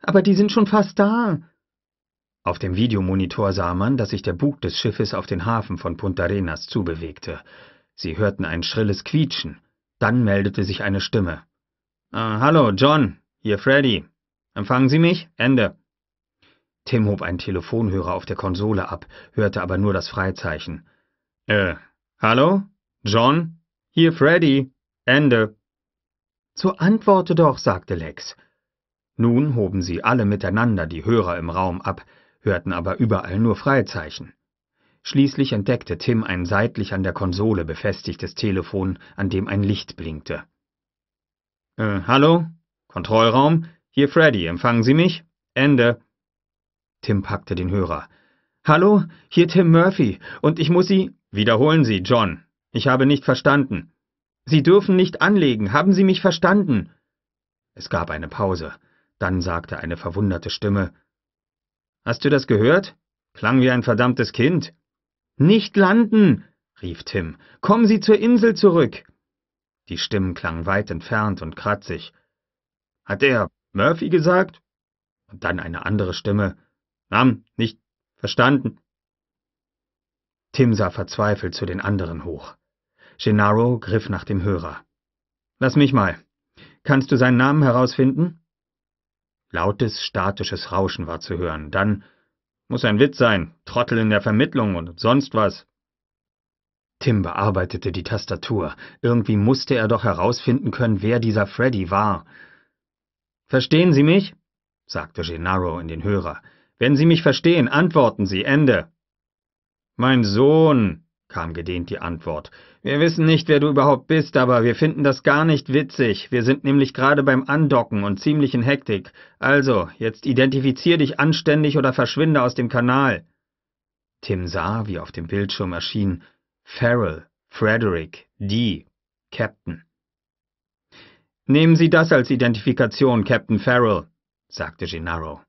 Aber die sind schon fast da. Auf dem Videomonitor sah man, dass sich der Bug des Schiffes auf den Hafen von Punta Arenas zubewegte. Sie hörten ein schrilles Quietschen. Dann meldete sich eine Stimme. Ah, hallo, John, hier Freddy. Empfangen Sie mich? Ende. Tim hob einen Telefonhörer auf der Konsole ab, hörte aber nur das Freizeichen. Äh, hallo? John? Hier Freddy. Ende. So antworte doch, sagte Lex. Nun hoben sie alle miteinander die Hörer im Raum ab, hörten aber überall nur Freizeichen. Schließlich entdeckte Tim ein seitlich an der Konsole befestigtes Telefon, an dem ein Licht blinkte. Äh, hallo? Kontrollraum? Hier Freddy, empfangen Sie mich? Ende. Tim packte den Hörer. Hallo, hier Tim Murphy, und ich muss Sie. Wiederholen Sie, John. Ich habe nicht verstanden. Sie dürfen nicht anlegen, haben Sie mich verstanden? Es gab eine Pause. Dann sagte eine verwunderte Stimme Hast du das gehört? Klang wie ein verdammtes Kind. Nicht landen, rief Tim. Kommen Sie zur Insel zurück. Die Stimmen klangen weit entfernt und kratzig. Hat er Murphy gesagt? Und dann eine andere Stimme. Nam, nicht verstanden. Tim sah verzweifelt zu den anderen hoch. Gennaro griff nach dem Hörer. Lass mich mal. Kannst du seinen Namen herausfinden? Lautes, statisches Rauschen war zu hören. Dann muss ein Witz sein, Trottel in der Vermittlung und sonst was. Tim bearbeitete die Tastatur. Irgendwie musste er doch herausfinden können, wer dieser Freddy war. Verstehen Sie mich? sagte Gennaro in den Hörer. Wenn Sie mich verstehen, antworten Sie. Ende. Mein Sohn, kam gedehnt die Antwort. Wir wissen nicht, wer du überhaupt bist, aber wir finden das gar nicht witzig. Wir sind nämlich gerade beim Andocken und ziemlich in Hektik. Also, jetzt identifizier dich anständig oder verschwinde aus dem Kanal. Tim sah, wie auf dem Bildschirm erschien, Farrell, Frederick, D, Captain. Nehmen Sie das als Identifikation, Captain Farrell, sagte Gennaro.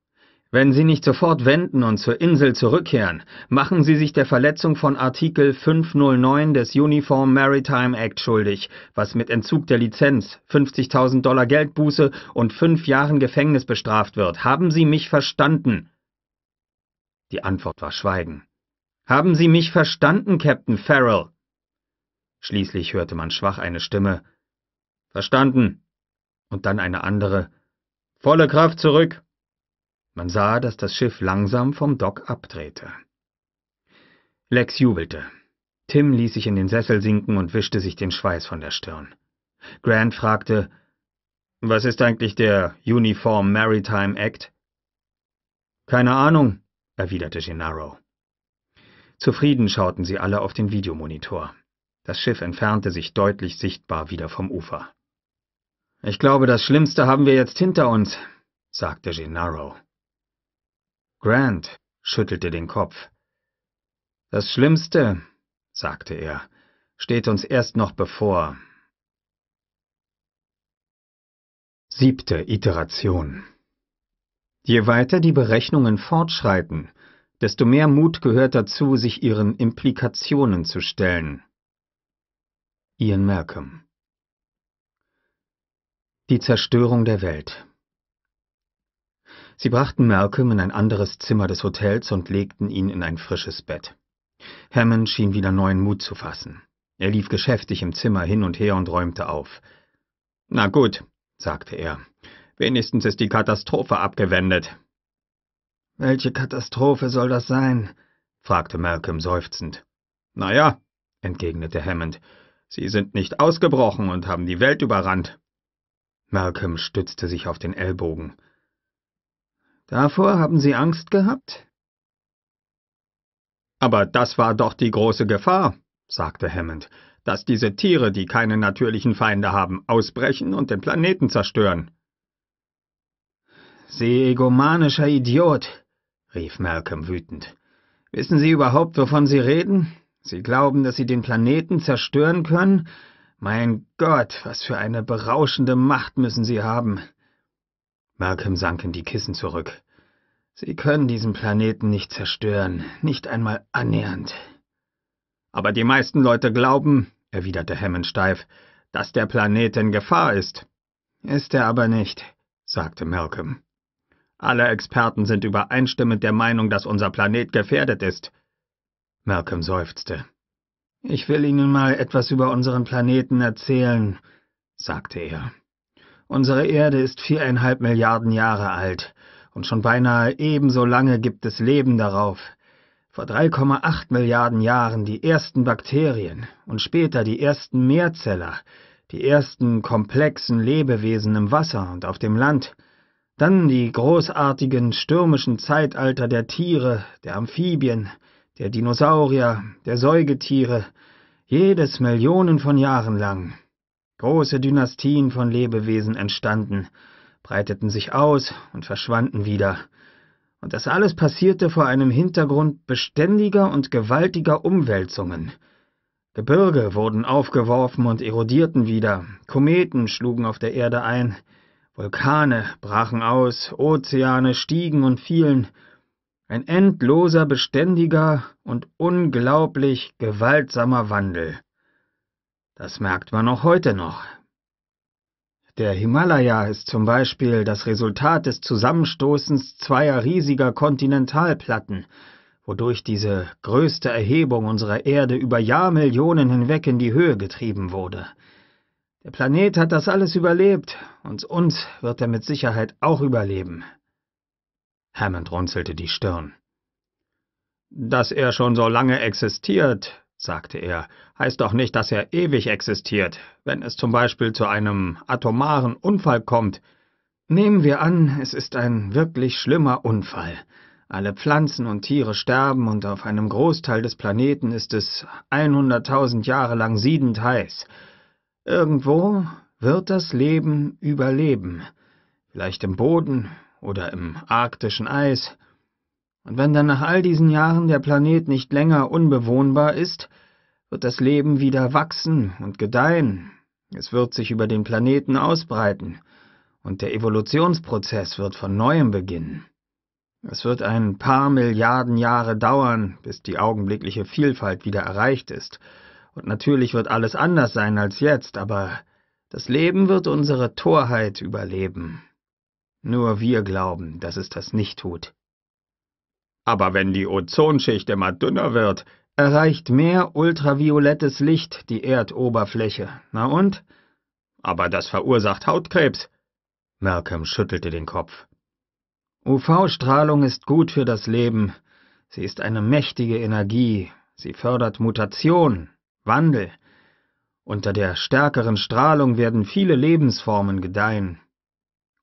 Wenn Sie nicht sofort wenden und zur Insel zurückkehren, machen Sie sich der Verletzung von Artikel 509 des Uniform Maritime Act schuldig, was mit Entzug der Lizenz, 50.000 Dollar Geldbuße und fünf Jahren Gefängnis bestraft wird. Haben Sie mich verstanden? Die Antwort war Schweigen. Haben Sie mich verstanden, Captain Farrell? Schließlich hörte man schwach eine Stimme. Verstanden. Und dann eine andere. Volle Kraft zurück. Man sah, dass das Schiff langsam vom Dock abdrehte. Lex jubelte. Tim ließ sich in den Sessel sinken und wischte sich den Schweiß von der Stirn. Grant fragte, was ist eigentlich der Uniform Maritime Act? Keine Ahnung, erwiderte Gennaro. Zufrieden schauten sie alle auf den Videomonitor. Das Schiff entfernte sich deutlich sichtbar wieder vom Ufer. Ich glaube, das Schlimmste haben wir jetzt hinter uns, sagte Gennaro. Grant schüttelte den Kopf. Das Schlimmste, sagte er, steht uns erst noch bevor. Siebte Iteration Je weiter die Berechnungen fortschreiten, desto mehr Mut gehört dazu, sich ihren Implikationen zu stellen. Ian Malcolm Die Zerstörung der Welt Sie brachten Malcolm in ein anderes Zimmer des Hotels und legten ihn in ein frisches Bett. Hammond schien wieder neuen Mut zu fassen. Er lief geschäftig im Zimmer hin und her und räumte auf. Na gut, sagte er, wenigstens ist die Katastrophe abgewendet. Welche Katastrophe soll das sein? fragte Malcolm seufzend. Na ja, entgegnete Hammond, Sie sind nicht ausgebrochen und haben die Welt überrannt. Malcolm stützte sich auf den Ellbogen. Davor haben Sie Angst gehabt? Aber das war doch die große Gefahr, sagte Hammond, dass diese Tiere, die keine natürlichen Feinde haben, ausbrechen und den Planeten zerstören. Sie egomanischer Idiot, rief Malcolm wütend. Wissen Sie überhaupt, wovon Sie reden? Sie glauben, dass Sie den Planeten zerstören können? Mein Gott, was für eine berauschende Macht müssen Sie haben. Malcolm sank in die Kissen zurück. Sie können diesen Planeten nicht zerstören, nicht einmal annähernd. Aber die meisten Leute glauben, erwiderte Hammond steif, dass der Planet in Gefahr ist. Ist er aber nicht, sagte Malcolm. Alle Experten sind übereinstimmend der Meinung, dass unser Planet gefährdet ist. Malcolm seufzte. Ich will Ihnen mal etwas über unseren Planeten erzählen, sagte er. Unsere Erde ist viereinhalb Milliarden Jahre alt und schon beinahe ebenso lange gibt es Leben darauf. Vor 3,8 Milliarden Jahren die ersten Bakterien und später die ersten Meerzeller, die ersten komplexen Lebewesen im Wasser und auf dem Land, dann die großartigen stürmischen Zeitalter der Tiere, der Amphibien, der Dinosaurier, der Säugetiere, jedes Millionen von Jahren lang. Große Dynastien von Lebewesen entstanden, breiteten sich aus und verschwanden wieder. Und das alles passierte vor einem Hintergrund beständiger und gewaltiger Umwälzungen. Gebirge wurden aufgeworfen und erodierten wieder, Kometen schlugen auf der Erde ein, Vulkane brachen aus, Ozeane stiegen und fielen, ein endloser, beständiger und unglaublich gewaltsamer Wandel. Das merkt man auch heute noch. Der Himalaya ist zum Beispiel das Resultat des Zusammenstoßens zweier riesiger Kontinentalplatten, wodurch diese größte Erhebung unserer Erde über Jahrmillionen hinweg in die Höhe getrieben wurde. Der Planet hat das alles überlebt, und uns wird er mit Sicherheit auch überleben. Hammond runzelte die Stirn. Dass er schon so lange existiert, sagte er, heißt doch nicht, dass er ewig existiert. Wenn es zum Beispiel zu einem atomaren Unfall kommt, nehmen wir an, es ist ein wirklich schlimmer Unfall. Alle Pflanzen und Tiere sterben und auf einem Großteil des Planeten ist es 100.000 Jahre lang siedend heiß. Irgendwo wird das Leben überleben. Vielleicht im Boden oder im arktischen Eis und wenn dann nach all diesen Jahren der Planet nicht länger unbewohnbar ist, wird das Leben wieder wachsen und gedeihen. Es wird sich über den Planeten ausbreiten. Und der Evolutionsprozess wird von neuem beginnen. Es wird ein paar Milliarden Jahre dauern, bis die augenblickliche Vielfalt wieder erreicht ist. Und natürlich wird alles anders sein als jetzt, aber das Leben wird unsere Torheit überleben. Nur wir glauben, dass es das nicht tut. Aber wenn die Ozonschicht immer dünner wird, erreicht mehr ultraviolettes Licht die Erdoberfläche. Na und? Aber das verursacht Hautkrebs. Malcolm schüttelte den Kopf. UV-Strahlung ist gut für das Leben. Sie ist eine mächtige Energie. Sie fördert Mutation, Wandel. Unter der stärkeren Strahlung werden viele Lebensformen gedeihen.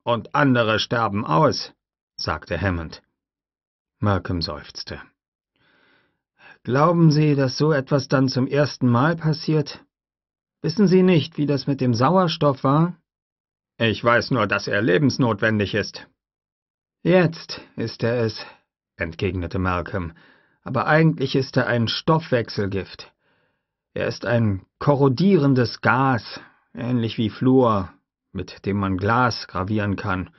Und andere sterben aus, sagte Hammond. Malcolm seufzte. Glauben Sie, dass so etwas dann zum ersten Mal passiert? Wissen Sie nicht, wie das mit dem Sauerstoff war? Ich weiß nur, dass er lebensnotwendig ist. Jetzt ist er es, entgegnete Malcolm, aber eigentlich ist er ein Stoffwechselgift. Er ist ein korrodierendes Gas, ähnlich wie Fluor, mit dem man Glas gravieren kann.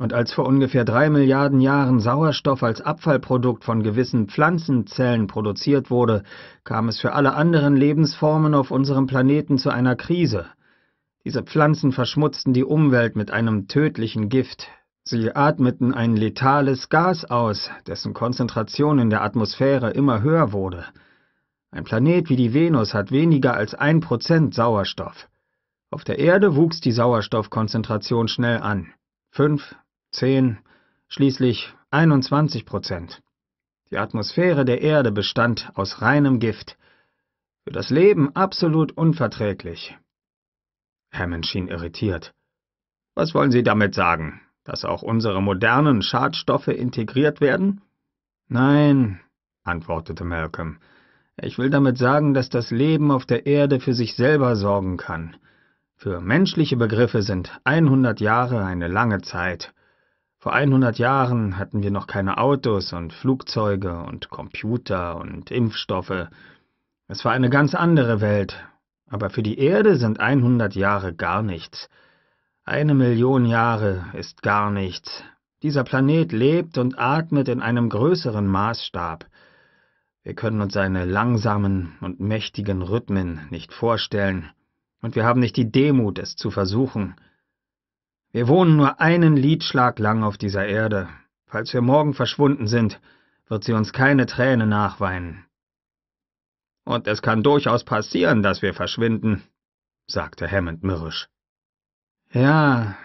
Und als vor ungefähr drei Milliarden Jahren Sauerstoff als Abfallprodukt von gewissen Pflanzenzellen produziert wurde, kam es für alle anderen Lebensformen auf unserem Planeten zu einer Krise. Diese Pflanzen verschmutzten die Umwelt mit einem tödlichen Gift. Sie atmeten ein letales Gas aus, dessen Konzentration in der Atmosphäre immer höher wurde. Ein Planet wie die Venus hat weniger als ein Prozent Sauerstoff. Auf der Erde wuchs die Sauerstoffkonzentration schnell an. Fünf, 10, schließlich 21 Prozent. Die Atmosphäre der Erde bestand aus reinem Gift. Für das Leben absolut unverträglich. Hammond schien irritiert. Was wollen Sie damit sagen? Dass auch unsere modernen Schadstoffe integriert werden? Nein, antwortete Malcolm. Ich will damit sagen, dass das Leben auf der Erde für sich selber sorgen kann. Für menschliche Begriffe sind 100 Jahre eine lange Zeit. Vor 100 Jahren hatten wir noch keine Autos und Flugzeuge und Computer und Impfstoffe. Es war eine ganz andere Welt, aber für die Erde sind 100 Jahre gar nichts. Eine Million Jahre ist gar nichts. Dieser Planet lebt und atmet in einem größeren Maßstab. Wir können uns seine langsamen und mächtigen Rhythmen nicht vorstellen, und wir haben nicht die Demut, es zu versuchen. Wir wohnen nur einen Liedschlag lang auf dieser Erde. Falls wir morgen verschwunden sind, wird sie uns keine Träne nachweinen. Und es kann durchaus passieren, dass wir verschwinden, sagte Hammond mürrisch. Ja,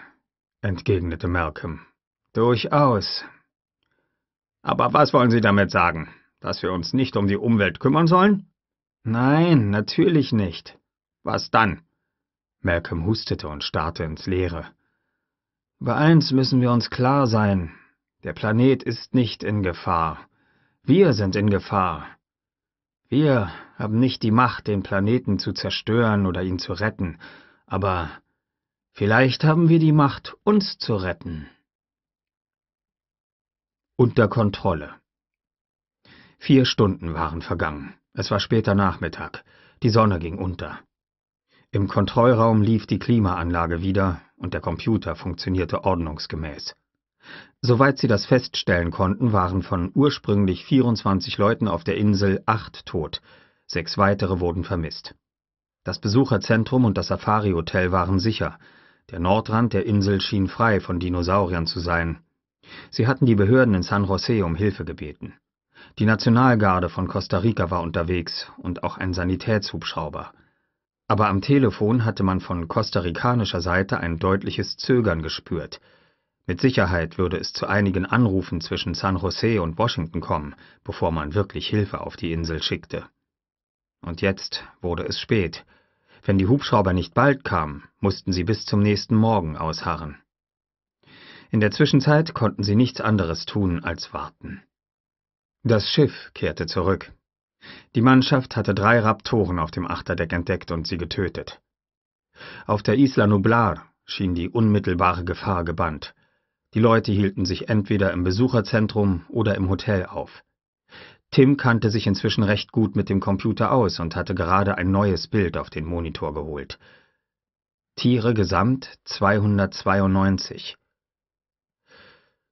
entgegnete Malcolm, durchaus. Aber was wollen Sie damit sagen? Dass wir uns nicht um die Umwelt kümmern sollen? Nein, natürlich nicht. Was dann? Malcolm hustete und starrte ins Leere. Bei eins müssen wir uns klar sein. Der Planet ist nicht in Gefahr. Wir sind in Gefahr. Wir haben nicht die Macht, den Planeten zu zerstören oder ihn zu retten, aber vielleicht haben wir die Macht, uns zu retten. Unter Kontrolle. Vier Stunden waren vergangen. Es war später Nachmittag. Die Sonne ging unter. Im Kontrollraum lief die Klimaanlage wieder und der Computer funktionierte ordnungsgemäß. Soweit sie das feststellen konnten, waren von ursprünglich 24 Leuten auf der Insel acht tot, sechs weitere wurden vermisst. Das Besucherzentrum und das Safari-Hotel waren sicher. Der Nordrand der Insel schien frei von Dinosauriern zu sein. Sie hatten die Behörden in San Jose um Hilfe gebeten. Die Nationalgarde von Costa Rica war unterwegs und auch ein Sanitätshubschrauber. Aber am Telefon hatte man von kostarikanischer Seite ein deutliches Zögern gespürt. Mit Sicherheit würde es zu einigen Anrufen zwischen San Jose und Washington kommen, bevor man wirklich Hilfe auf die Insel schickte. Und jetzt wurde es spät. Wenn die Hubschrauber nicht bald kamen, mussten sie bis zum nächsten Morgen ausharren. In der Zwischenzeit konnten sie nichts anderes tun als warten. Das Schiff kehrte zurück, die Mannschaft hatte drei Raptoren auf dem Achterdeck entdeckt und sie getötet. Auf der Isla Nublar schien die unmittelbare Gefahr gebannt. Die Leute hielten sich entweder im Besucherzentrum oder im Hotel auf. Tim kannte sich inzwischen recht gut mit dem Computer aus und hatte gerade ein neues Bild auf den Monitor geholt. Tiere gesamt 292.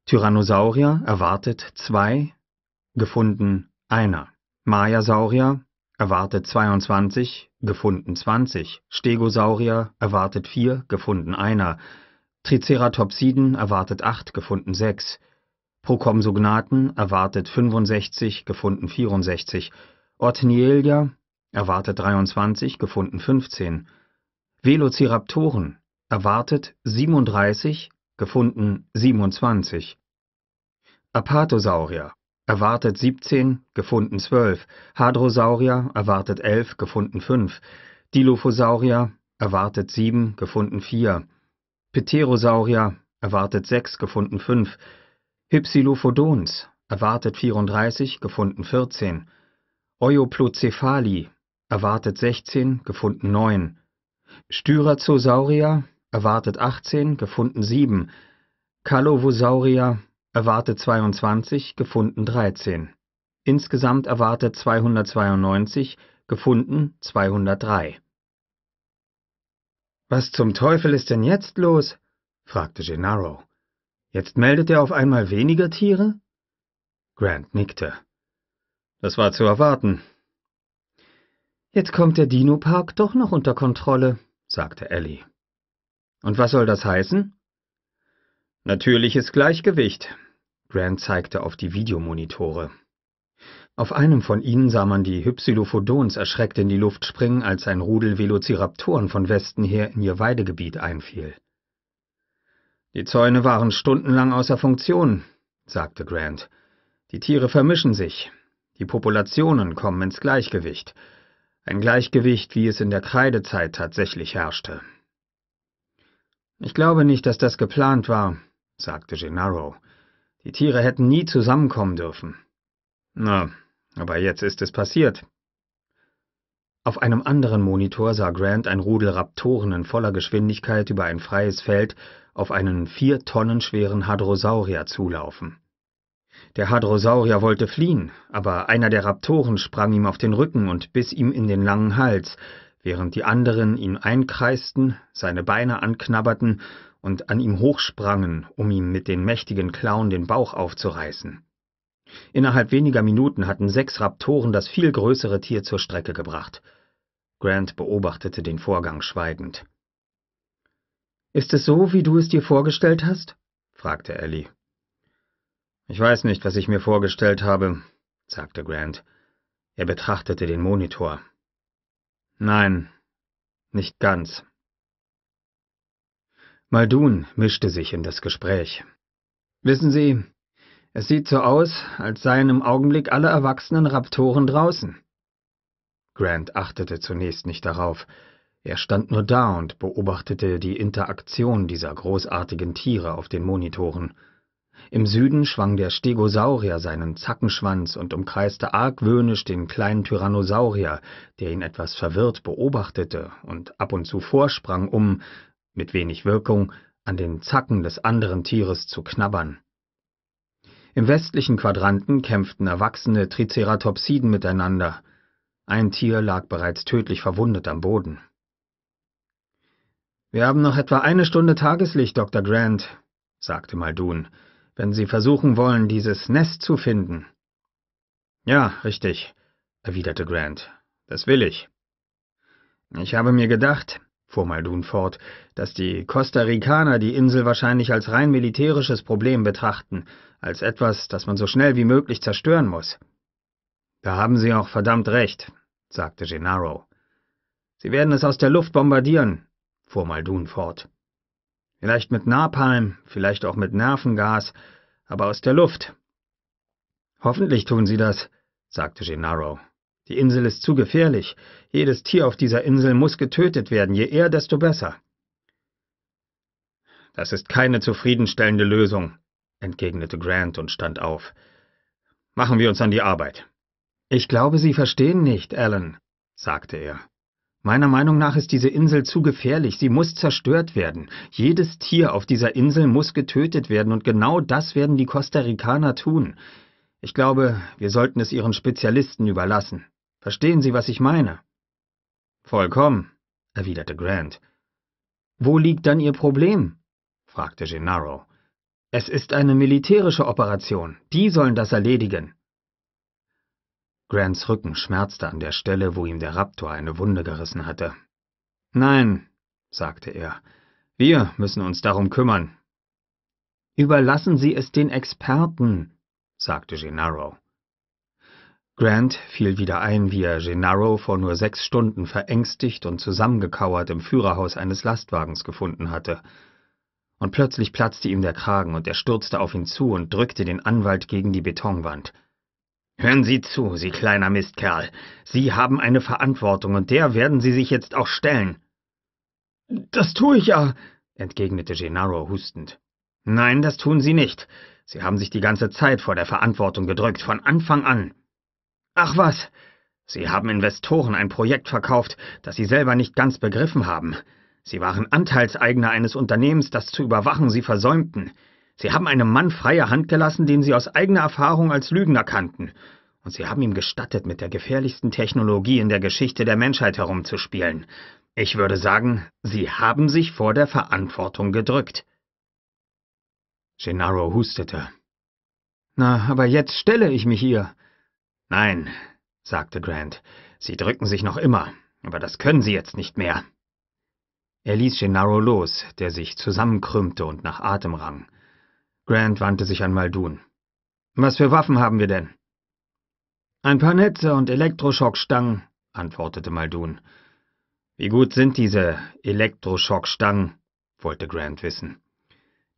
Tyrannosaurier erwartet zwei, gefunden einer. Maya-Saurier: erwartet 22, gefunden 20 Stegosaurier: erwartet 4, gefunden 1. Triceratopsiden: erwartet 8, gefunden 6 Prokomsognaten erwartet 65, gefunden 64 Ortenielia erwartet 23, gefunden 15 Velociraptoren: erwartet 37, gefunden 27 Apatosaurier erwartet 17, gefunden 12, Hadrosaurier erwartet 11, gefunden 5, Dilophosaurier erwartet 7, gefunden 4, Pterosaurier erwartet 6, gefunden 5, Hypsilophodons erwartet 34, gefunden 14, Euplocephali erwartet 16, gefunden 9, Styrazosaurier, erwartet 18, gefunden 7, Callovosauria erwartet 22, gefunden 13. Insgesamt erwartet 292, gefunden 203. Was zum Teufel ist denn jetzt los? fragte Gennaro. Jetzt meldet er auf einmal weniger Tiere? Grant nickte. Das war zu erwarten. Jetzt kommt der Dino-Park doch noch unter Kontrolle, sagte Ellie. Und was soll das heißen? Natürliches Gleichgewicht, Grant zeigte auf die Videomonitore. Auf einem von ihnen sah man die Hypsilophodons erschreckt in die Luft springen, als ein Rudel Velociraptoren von Westen her in ihr Weidegebiet einfiel. Die Zäune waren stundenlang außer Funktion, sagte Grant. Die Tiere vermischen sich. Die Populationen kommen ins Gleichgewicht. Ein Gleichgewicht, wie es in der Kreidezeit tatsächlich herrschte. Ich glaube nicht, dass das geplant war, sagte Gennaro. Die Tiere hätten nie zusammenkommen dürfen. Na, aber jetzt ist es passiert. Auf einem anderen Monitor sah Grant ein Rudel Raptoren in voller Geschwindigkeit über ein freies Feld auf einen vier Tonnen schweren Hadrosaurier zulaufen. Der Hadrosaurier wollte fliehen, aber einer der Raptoren sprang ihm auf den Rücken und biss ihm in den langen Hals, während die anderen ihn einkreisten, seine Beine anknabberten und an ihm hochsprangen, um ihm mit den mächtigen Klauen den Bauch aufzureißen. Innerhalb weniger Minuten hatten sechs Raptoren das viel größere Tier zur Strecke gebracht. Grant beobachtete den Vorgang schweigend. Ist es so, wie du es dir vorgestellt hast? fragte Ellie. Ich weiß nicht, was ich mir vorgestellt habe, sagte Grant. Er betrachtete den Monitor. Nein, nicht ganz. Maldun mischte sich in das Gespräch. Wissen Sie, es sieht so aus, als seien im Augenblick alle erwachsenen Raptoren draußen. Grant achtete zunächst nicht darauf. Er stand nur da und beobachtete die Interaktion dieser großartigen Tiere auf den Monitoren. Im Süden schwang der Stegosaurier seinen Zackenschwanz und umkreiste argwöhnisch den kleinen Tyrannosaurier, der ihn etwas verwirrt beobachtete und ab und zu vorsprang, um, mit wenig Wirkung, an den Zacken des anderen Tieres zu knabbern. Im westlichen Quadranten kämpften erwachsene Triceratopsiden miteinander. Ein Tier lag bereits tödlich verwundet am Boden. Wir haben noch etwa eine Stunde Tageslicht, Dr. Grant, sagte Muldoon, wenn Sie versuchen wollen, dieses Nest zu finden. Ja, richtig, erwiderte Grant. Das will ich. Ich habe mir gedacht, fuhr Maldun fort, dass die Costa Ricaner die Insel wahrscheinlich als rein militärisches Problem betrachten, als etwas, das man so schnell wie möglich zerstören muss. Da haben Sie auch verdammt recht, sagte Gennaro. Sie werden es aus der Luft bombardieren, fuhr Maldun fort. Vielleicht mit Napalm, vielleicht auch mit Nervengas, aber aus der Luft. Hoffentlich tun Sie das, sagte Gennaro. Die Insel ist zu gefährlich. Jedes Tier auf dieser Insel muss getötet werden. Je eher, desto besser. Das ist keine zufriedenstellende Lösung, entgegnete Grant und stand auf. Machen wir uns an die Arbeit. Ich glaube, Sie verstehen nicht, Alan, sagte er. Meiner Meinung nach ist diese Insel zu gefährlich. Sie muss zerstört werden. Jedes Tier auf dieser Insel muss getötet werden und genau das werden die Costa Ricaner tun. Ich glaube, wir sollten es ihren Spezialisten überlassen. Verstehen Sie, was ich meine? Vollkommen, erwiderte Grant. Wo liegt dann Ihr Problem? fragte Gennaro. Es ist eine militärische Operation. Die sollen das erledigen. Grants Rücken schmerzte an der Stelle, wo ihm der Raptor eine Wunde gerissen hatte. Nein, sagte er, wir müssen uns darum kümmern. Überlassen Sie es den Experten, sagte Gennaro. Grant fiel wieder ein, wie er Gennaro vor nur sechs Stunden verängstigt und zusammengekauert im Führerhaus eines Lastwagens gefunden hatte. Und plötzlich platzte ihm der Kragen und er stürzte auf ihn zu und drückte den Anwalt gegen die Betonwand. Hören Sie zu, Sie kleiner Mistkerl. Sie haben eine Verantwortung und der werden Sie sich jetzt auch stellen. Das tue ich ja, entgegnete Gennaro hustend. Nein, das tun Sie nicht. Sie haben sich die ganze Zeit vor der Verantwortung gedrückt, von Anfang an. Ach was, Sie haben Investoren ein Projekt verkauft, das Sie selber nicht ganz begriffen haben. Sie waren Anteilseigner eines Unternehmens, das zu überwachen Sie versäumten. Sie haben einem Mann freie Hand gelassen, den Sie aus eigener Erfahrung als Lügner kannten. Und Sie haben ihm gestattet, mit der gefährlichsten Technologie in der Geschichte der Menschheit herumzuspielen. Ich würde sagen, Sie haben sich vor der Verantwortung gedrückt. Gennaro hustete. Na, aber jetzt stelle ich mich ihr. Nein, sagte Grant, Sie drücken sich noch immer, aber das können Sie jetzt nicht mehr. Er ließ Gennaro los, der sich zusammenkrümmte und nach Atem rang. Grant wandte sich an Muldoon. Was für Waffen haben wir denn? Ein paar Netze und Elektroschockstangen, antwortete Muldoon. Wie gut sind diese Elektroschockstangen? wollte Grant wissen.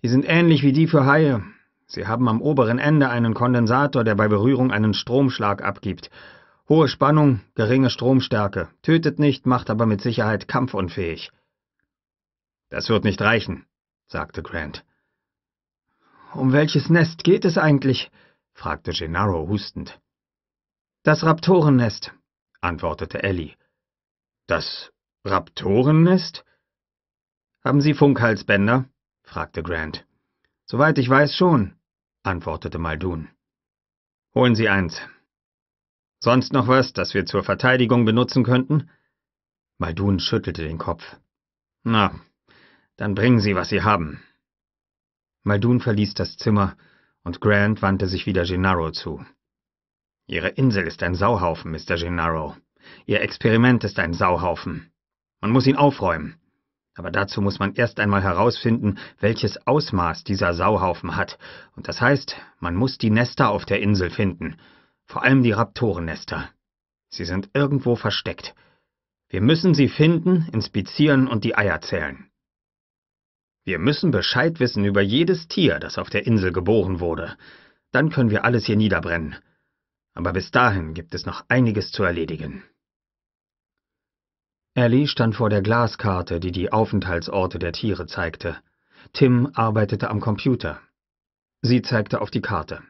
Die sind ähnlich wie die für Haie, Sie haben am oberen Ende einen Kondensator, der bei Berührung einen Stromschlag abgibt. Hohe Spannung, geringe Stromstärke. Tötet nicht, macht aber mit Sicherheit kampfunfähig. Das wird nicht reichen, sagte Grant. Um welches Nest geht es eigentlich? fragte Gennaro hustend. Das Raptorennest, antwortete Ellie. Das Raptorennest? Haben Sie Funkhalsbänder? fragte Grant. Soweit ich weiß schon antwortete Maldun. Holen Sie eins. Sonst noch was, das wir zur Verteidigung benutzen könnten? Maldun schüttelte den Kopf. Na, dann bringen Sie, was Sie haben. Maldun verließ das Zimmer, und Grant wandte sich wieder Gennaro zu. Ihre Insel ist ein Sauhaufen, Mr. Gennaro. Ihr Experiment ist ein Sauhaufen. Man muss ihn aufräumen. Aber dazu muss man erst einmal herausfinden, welches Ausmaß dieser Sauhaufen hat. Und das heißt, man muss die Nester auf der Insel finden. Vor allem die Raptorennester. Sie sind irgendwo versteckt. Wir müssen sie finden, inspizieren und die Eier zählen. Wir müssen Bescheid wissen über jedes Tier, das auf der Insel geboren wurde. Dann können wir alles hier niederbrennen. Aber bis dahin gibt es noch einiges zu erledigen. Ellie stand vor der Glaskarte, die die Aufenthaltsorte der Tiere zeigte. Tim arbeitete am Computer. Sie zeigte auf die Karte.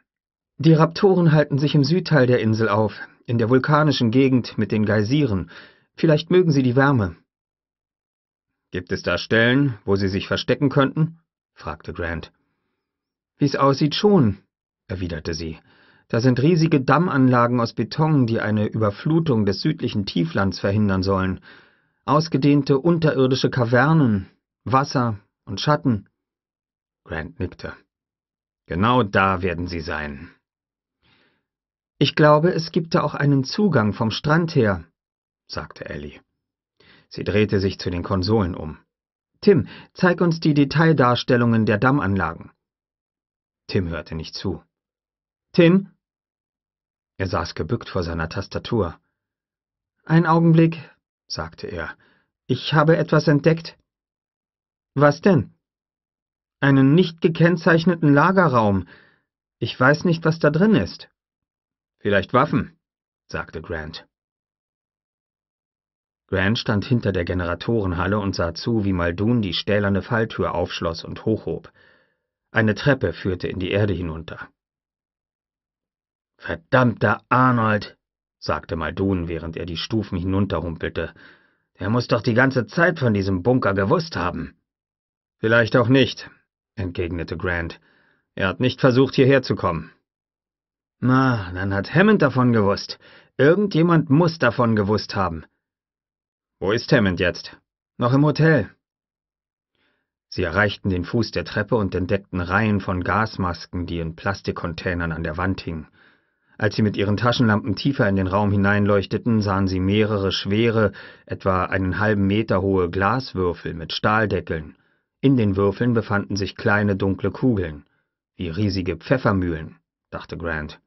Die Raptoren halten sich im Südteil der Insel auf, in der vulkanischen Gegend mit den Geysiren. Vielleicht mögen sie die Wärme. Gibt es da Stellen, wo sie sich verstecken könnten? fragte Grant. Wie's aussieht schon, erwiderte sie. Da sind riesige Dammanlagen aus Beton, die eine Überflutung des südlichen Tieflands verhindern sollen. Ausgedehnte unterirdische Kavernen, Wasser und Schatten. Grant nickte. Genau da werden sie sein. Ich glaube, es gibt da auch einen Zugang vom Strand her, sagte Ellie. Sie drehte sich zu den Konsolen um. Tim, zeig uns die Detaildarstellungen der Dammanlagen. Tim hörte nicht zu. Tim? Er saß gebückt vor seiner Tastatur. Ein Augenblick, sagte er, ich habe etwas entdeckt. Was denn? Einen nicht gekennzeichneten Lagerraum. Ich weiß nicht, was da drin ist. Vielleicht Waffen, sagte Grant. Grant stand hinter der Generatorenhalle und sah zu, wie Muldoon die stählerne Falltür aufschloss und hochhob. Eine Treppe führte in die Erde hinunter. Verdammter Arnold, sagte Muldoon, während er die Stufen hinunterhumpelte. Der muss doch die ganze Zeit von diesem Bunker gewusst haben. Vielleicht auch nicht, entgegnete Grant. Er hat nicht versucht, hierher zu kommen. Na, dann hat Hammond davon gewusst. Irgendjemand muss davon gewusst haben. Wo ist Hammond jetzt? Noch im Hotel. Sie erreichten den Fuß der Treppe und entdeckten Reihen von Gasmasken, die in Plastikcontainern an der Wand hingen. Als sie mit ihren Taschenlampen tiefer in den Raum hineinleuchteten, sahen sie mehrere schwere, etwa einen halben Meter hohe Glaswürfel mit Stahldeckeln. In den Würfeln befanden sich kleine dunkle Kugeln. Wie riesige Pfeffermühlen, dachte Grant.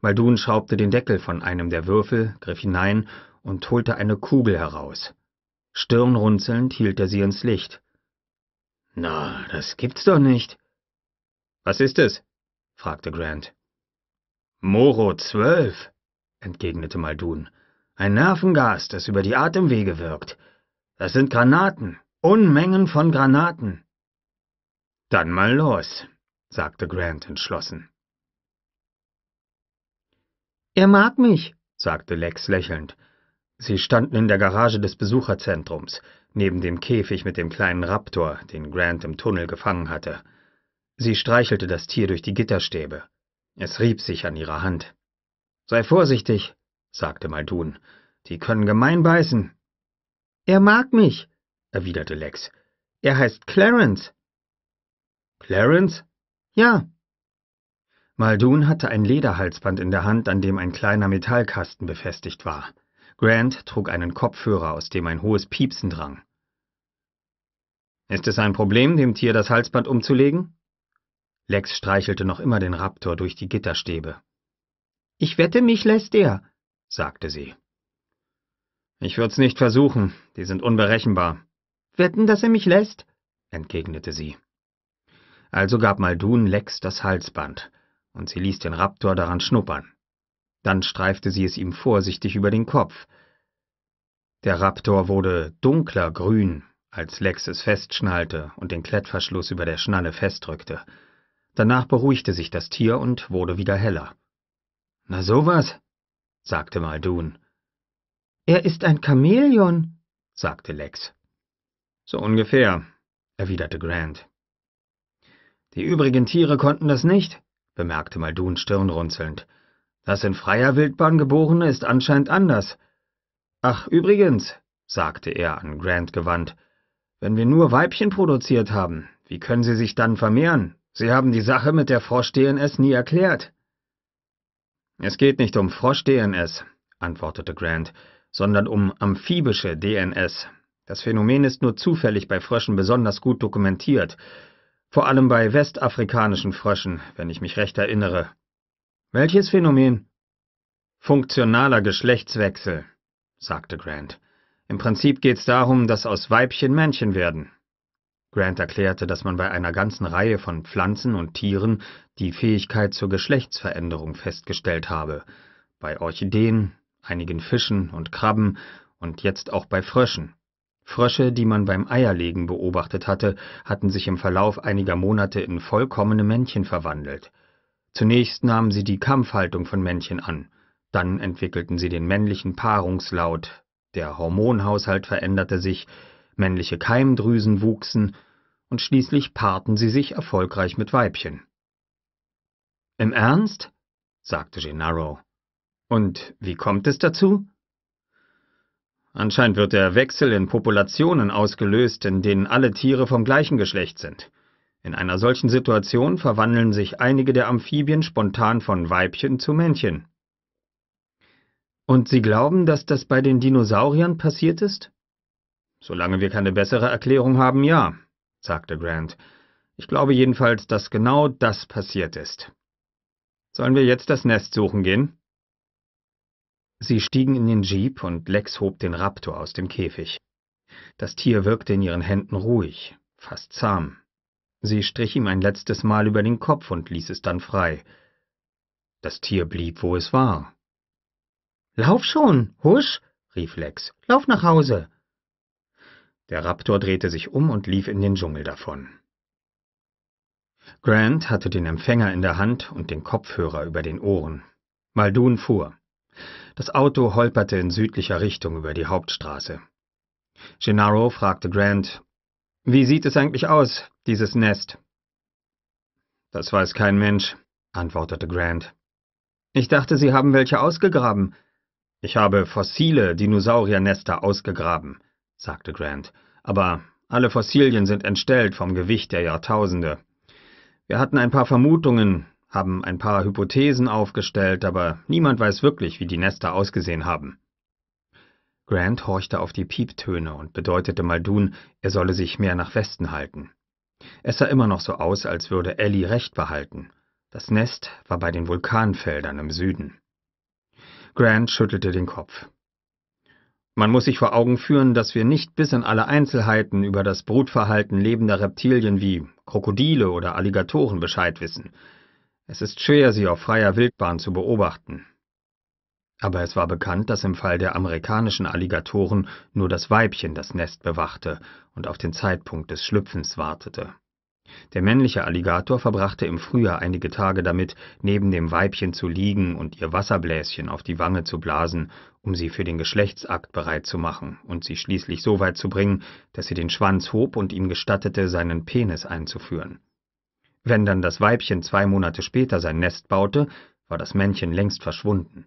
Muldoon schraubte den Deckel von einem der Würfel, griff hinein und holte eine Kugel heraus. Stirnrunzelnd hielt er sie ins Licht. Na, das gibt's doch nicht. Was ist es? fragte Grant. Moro zwölf, entgegnete Maldun. Ein Nervengas, das über die Atemwege wirkt. Das sind Granaten, Unmengen von Granaten. Dann mal los, sagte Grant entschlossen. Er mag mich, sagte Lex lächelnd. Sie standen in der Garage des Besucherzentrums, neben dem Käfig mit dem kleinen Raptor, den Grant im Tunnel gefangen hatte. Sie streichelte das Tier durch die Gitterstäbe. Es rieb sich an ihrer Hand. Sei vorsichtig, sagte Maltun. Die können gemein beißen. Er mag mich, erwiderte Lex. Er heißt Clarence. Clarence? Ja. Muldoon hatte ein Lederhalsband in der Hand, an dem ein kleiner Metallkasten befestigt war. Grant trug einen Kopfhörer, aus dem ein hohes Piepsen drang. Ist es ein Problem, dem Tier das Halsband umzulegen? Lex streichelte noch immer den Raptor durch die Gitterstäbe. Ich wette, mich lässt er, sagte sie. Ich würd's nicht versuchen, die sind unberechenbar. Wetten, dass er mich lässt? entgegnete sie. Also gab Maldun Lex das Halsband, und sie ließ den Raptor daran schnuppern. Dann streifte sie es ihm vorsichtig über den Kopf. Der Raptor wurde dunkler grün, als Lex es festschnallte und den Klettverschluss über der Schnalle festdrückte. Danach beruhigte sich das Tier und wurde wieder heller. Na sowas, sagte Muldoon. Er ist ein Chamäleon, sagte Lex. So ungefähr, erwiderte Grant. Die übrigen Tiere konnten das nicht, bemerkte Muldoon stirnrunzelnd. Das in freier Wildbahn geborene ist anscheinend anders. Ach, übrigens, sagte er an Grant gewandt, wenn wir nur Weibchen produziert haben, wie können sie sich dann vermehren? Sie haben die Sache mit der Frosch-DNS nie erklärt. Es geht nicht um Frosch-DNS, antwortete Grant, sondern um amphibische DNS. Das Phänomen ist nur zufällig bei Fröschen besonders gut dokumentiert, vor allem bei westafrikanischen Fröschen, wenn ich mich recht erinnere. Welches Phänomen? Funktionaler Geschlechtswechsel, sagte Grant. Im Prinzip geht's darum, dass aus Weibchen Männchen werden. Grant erklärte, dass man bei einer ganzen Reihe von Pflanzen und Tieren die Fähigkeit zur Geschlechtsveränderung festgestellt habe, bei Orchideen, einigen Fischen und Krabben und jetzt auch bei Fröschen. Frösche, die man beim Eierlegen beobachtet hatte, hatten sich im Verlauf einiger Monate in vollkommene Männchen verwandelt. Zunächst nahmen sie die Kampfhaltung von Männchen an, dann entwickelten sie den männlichen Paarungslaut, der Hormonhaushalt veränderte sich, männliche Keimdrüsen wuchsen und schließlich paarten sie sich erfolgreich mit Weibchen. Im Ernst? sagte Gennaro. Und wie kommt es dazu? Anscheinend wird der Wechsel in Populationen ausgelöst, in denen alle Tiere vom gleichen Geschlecht sind. In einer solchen Situation verwandeln sich einige der Amphibien spontan von Weibchen zu Männchen. Und Sie glauben, dass das bei den Dinosauriern passiert ist? Solange wir keine bessere Erklärung haben, ja, sagte Grant. Ich glaube jedenfalls, dass genau das passiert ist. Sollen wir jetzt das Nest suchen gehen? Sie stiegen in den Jeep und Lex hob den Raptor aus dem Käfig. Das Tier wirkte in ihren Händen ruhig, fast zahm. Sie strich ihm ein letztes Mal über den Kopf und ließ es dann frei. Das Tier blieb, wo es war. Lauf schon, husch, rief Lex. Lauf nach Hause. Der Raptor drehte sich um und lief in den Dschungel davon. Grant hatte den Empfänger in der Hand und den Kopfhörer über den Ohren. Muldoon fuhr. Das Auto holperte in südlicher Richtung über die Hauptstraße. Gennaro fragte Grant, »Wie sieht es eigentlich aus, dieses Nest?« »Das weiß kein Mensch«, antwortete Grant. »Ich dachte, Sie haben welche ausgegraben.« »Ich habe fossile Dinosauriernester ausgegraben sagte Grant, aber alle Fossilien sind entstellt vom Gewicht der Jahrtausende. Wir hatten ein paar Vermutungen, haben ein paar Hypothesen aufgestellt, aber niemand weiß wirklich, wie die Nester ausgesehen haben. Grant horchte auf die Pieptöne und bedeutete Muldoon, er solle sich mehr nach Westen halten. Es sah immer noch so aus, als würde Ellie recht behalten. Das Nest war bei den Vulkanfeldern im Süden. Grant schüttelte den Kopf. Man muss sich vor Augen führen, dass wir nicht bis in alle Einzelheiten über das Brutverhalten lebender Reptilien wie Krokodile oder Alligatoren Bescheid wissen. Es ist schwer, sie auf freier Wildbahn zu beobachten. Aber es war bekannt, dass im Fall der amerikanischen Alligatoren nur das Weibchen das Nest bewachte und auf den Zeitpunkt des Schlüpfens wartete. Der männliche Alligator verbrachte im Frühjahr einige Tage damit, neben dem Weibchen zu liegen und ihr Wasserbläschen auf die Wange zu blasen, um sie für den Geschlechtsakt bereit zu machen und sie schließlich so weit zu bringen, dass sie den Schwanz hob und ihm gestattete, seinen Penis einzuführen. Wenn dann das Weibchen zwei Monate später sein Nest baute, war das Männchen längst verschwunden.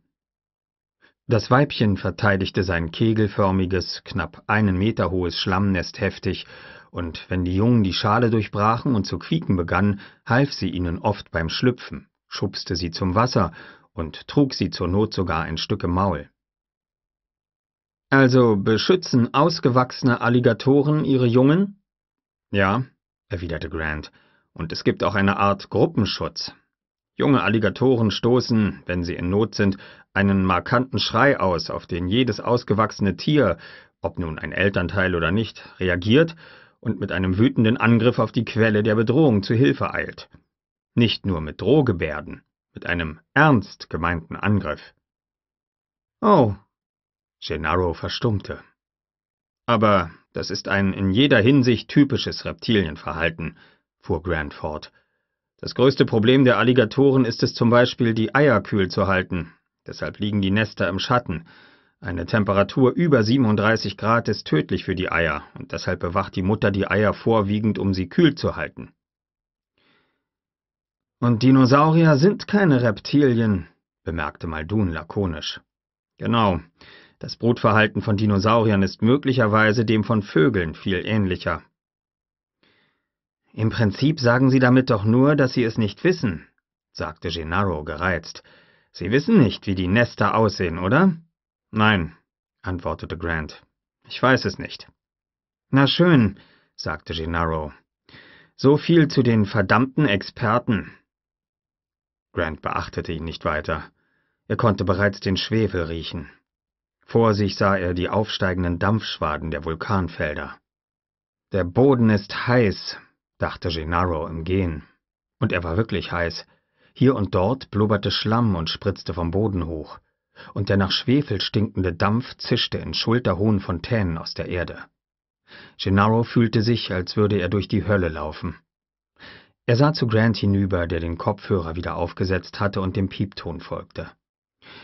Das Weibchen verteidigte sein kegelförmiges, knapp einen Meter hohes Schlammnest heftig, und wenn die Jungen die Schale durchbrachen und zu quieken begannen, half sie ihnen oft beim Schlüpfen, schubste sie zum Wasser und trug sie zur Not sogar ein Stück im Maul. Also beschützen ausgewachsene Alligatoren ihre Jungen? Ja, erwiderte Grant, und es gibt auch eine Art Gruppenschutz. Junge Alligatoren stoßen, wenn sie in Not sind, einen markanten Schrei aus, auf den jedes ausgewachsene Tier, ob nun ein Elternteil oder nicht, reagiert und mit einem wütenden Angriff auf die Quelle der Bedrohung zu Hilfe eilt. Nicht nur mit Drohgebärden, mit einem ernst gemeinten Angriff. Oh, Gennaro verstummte. Aber das ist ein in jeder Hinsicht typisches Reptilienverhalten, fuhr Grant fort. Das größte Problem der Alligatoren ist es zum Beispiel, die Eier kühl zu halten. Deshalb liegen die Nester im Schatten. Eine Temperatur über 37 Grad ist tödlich für die Eier, und deshalb bewacht die Mutter die Eier vorwiegend, um sie kühl zu halten. Und Dinosaurier sind keine Reptilien, bemerkte Muldoon lakonisch. Genau. Das Brutverhalten von Dinosauriern ist möglicherweise dem von Vögeln viel ähnlicher. Im Prinzip sagen Sie damit doch nur, dass Sie es nicht wissen, sagte Gennaro gereizt. Sie wissen nicht, wie die Nester aussehen, oder? Nein, antwortete Grant. Ich weiß es nicht. Na schön, sagte Gennaro. So viel zu den verdammten Experten. Grant beachtete ihn nicht weiter. Er konnte bereits den Schwefel riechen. Vor sich sah er die aufsteigenden Dampfschwaden der Vulkanfelder. Der Boden ist heiß, dachte Gennaro im Gehen. Und er war wirklich heiß. Hier und dort blubberte Schlamm und spritzte vom Boden hoch. Und der nach Schwefel stinkende Dampf zischte in schulterhohen Fontänen aus der Erde. Gennaro fühlte sich, als würde er durch die Hölle laufen. Er sah zu Grant hinüber, der den Kopfhörer wieder aufgesetzt hatte und dem Piepton folgte.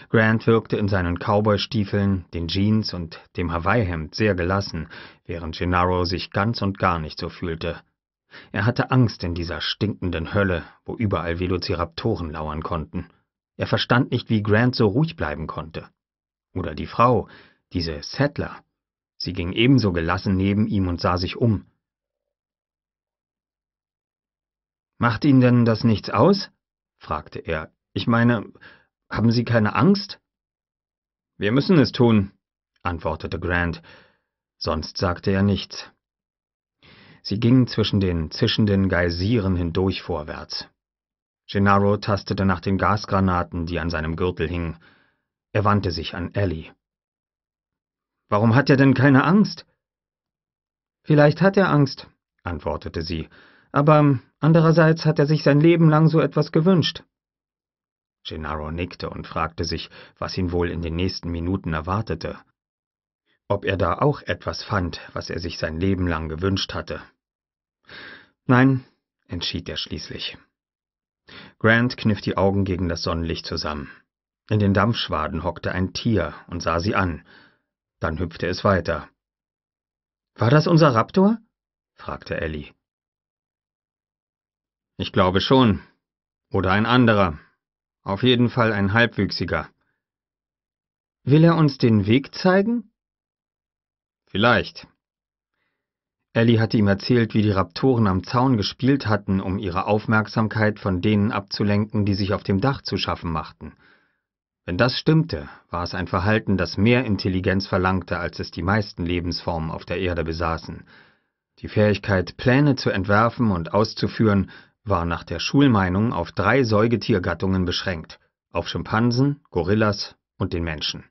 Grant wirkte in seinen Cowboystiefeln, den Jeans und dem Hawaiihemd sehr gelassen, während Gennaro sich ganz und gar nicht so fühlte. Er hatte Angst in dieser stinkenden Hölle, wo überall Velociraptoren lauern konnten. Er verstand nicht, wie Grant so ruhig bleiben konnte. Oder die Frau, diese Settler. Sie ging ebenso gelassen neben ihm und sah sich um. Macht Ihnen denn das nichts aus? fragte er. Ich meine, haben Sie keine Angst? Wir müssen es tun, antwortete Grant, sonst sagte er nichts. Sie gingen zwischen den zischenden Geysiren hindurch vorwärts. Gennaro tastete nach den Gasgranaten, die an seinem Gürtel hingen. Er wandte sich an Ellie. Warum hat er denn keine Angst? Vielleicht hat er Angst, antwortete sie, aber andererseits hat er sich sein Leben lang so etwas gewünscht. Gennaro nickte und fragte sich, was ihn wohl in den nächsten Minuten erwartete. Ob er da auch etwas fand, was er sich sein Leben lang gewünscht hatte. Nein, entschied er schließlich. Grant kniff die Augen gegen das Sonnenlicht zusammen. In den Dampfschwaden hockte ein Tier und sah sie an. Dann hüpfte es weiter. War das unser Raptor? fragte Ellie. Ich glaube schon. Oder ein anderer, auf jeden Fall ein Halbwüchsiger. Will er uns den Weg zeigen? Vielleicht. Ellie hatte ihm erzählt, wie die Raptoren am Zaun gespielt hatten, um ihre Aufmerksamkeit von denen abzulenken, die sich auf dem Dach zu schaffen machten. Wenn das stimmte, war es ein Verhalten, das mehr Intelligenz verlangte, als es die meisten Lebensformen auf der Erde besaßen. Die Fähigkeit, Pläne zu entwerfen und auszuführen, war nach der Schulmeinung auf drei Säugetiergattungen beschränkt, auf Schimpansen, Gorillas und den Menschen.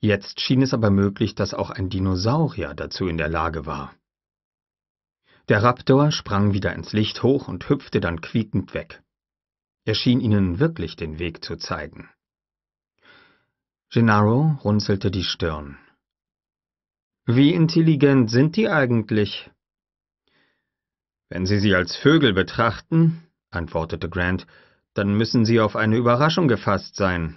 Jetzt schien es aber möglich, dass auch ein Dinosaurier dazu in der Lage war. Der Raptor sprang wieder ins Licht hoch und hüpfte dann quietend weg. Er schien ihnen wirklich den Weg zu zeigen. Gennaro runzelte die Stirn. Wie intelligent sind die eigentlich? Wenn Sie sie als Vögel betrachten, antwortete Grant, dann müssen Sie auf eine Überraschung gefasst sein.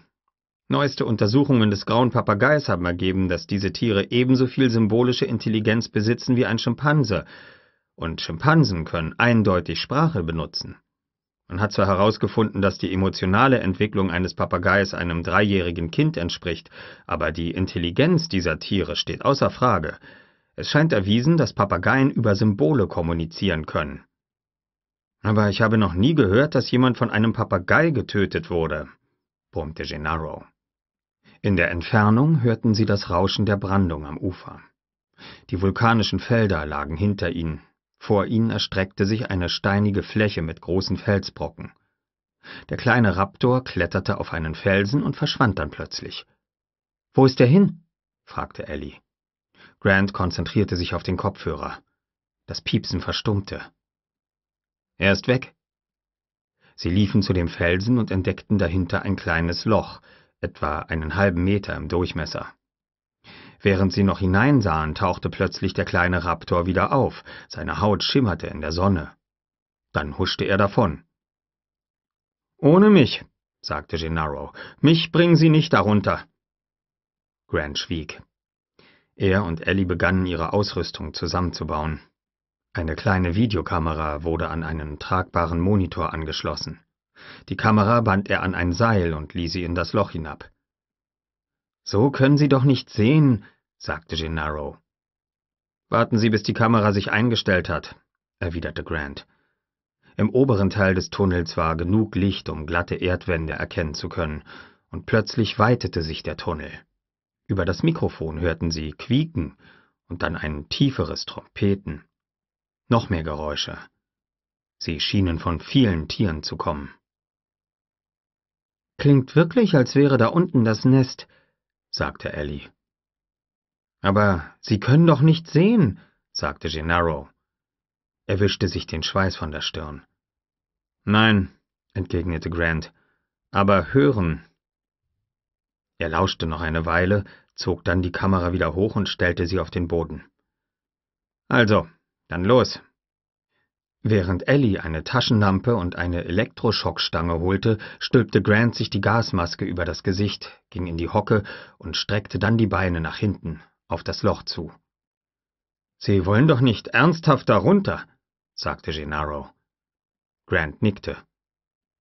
Neueste Untersuchungen des grauen Papageis haben ergeben, dass diese Tiere ebenso viel symbolische Intelligenz besitzen wie ein Schimpanse, und Schimpansen können eindeutig Sprache benutzen. Man hat zwar herausgefunden, dass die emotionale Entwicklung eines Papageis einem dreijährigen Kind entspricht, aber die Intelligenz dieser Tiere steht außer Frage. Es scheint erwiesen, dass Papageien über Symbole kommunizieren können. Aber ich habe noch nie gehört, dass jemand von einem Papagei getötet wurde, brummte Gennaro. In der Entfernung hörten sie das Rauschen der Brandung am Ufer. Die vulkanischen Felder lagen hinter ihnen. Vor ihnen erstreckte sich eine steinige Fläche mit großen Felsbrocken. Der kleine Raptor kletterte auf einen Felsen und verschwand dann plötzlich. Wo ist er hin? fragte Ellie. Grant konzentrierte sich auf den Kopfhörer. Das Piepsen verstummte. Er ist weg. Sie liefen zu dem Felsen und entdeckten dahinter ein kleines Loch, etwa einen halben Meter im Durchmesser. Während sie noch hineinsahen, tauchte plötzlich der kleine Raptor wieder auf, seine Haut schimmerte in der Sonne. Dann huschte er davon. Ohne mich, sagte Gennaro, mich bringen Sie nicht darunter. Grant schwieg. Er und Ellie begannen ihre Ausrüstung zusammenzubauen. Eine kleine Videokamera wurde an einen tragbaren Monitor angeschlossen. Die Kamera band er an ein Seil und ließ sie in das Loch hinab. So können Sie doch nicht sehen, sagte Gennaro. Warten Sie, bis die Kamera sich eingestellt hat, erwiderte Grant. Im oberen Teil des Tunnels war genug Licht, um glatte Erdwände erkennen zu können, und plötzlich weitete sich der Tunnel. Über das Mikrofon hörten sie Quieken und dann ein tieferes Trompeten. Noch mehr Geräusche. Sie schienen von vielen Tieren zu kommen. Klingt wirklich, als wäre da unten das Nest, sagte Ellie. Aber Sie können doch nicht sehen, sagte Gennaro. Er wischte sich den Schweiß von der Stirn. Nein, entgegnete Grant, aber hören er lauschte noch eine Weile, zog dann die Kamera wieder hoch und stellte sie auf den Boden. Also, dann los. Während Ellie eine Taschenlampe und eine Elektroschockstange holte, stülpte Grant sich die Gasmaske über das Gesicht, ging in die Hocke und streckte dann die Beine nach hinten, auf das Loch zu. Sie wollen doch nicht ernsthaft darunter, sagte Gennaro. Grant nickte.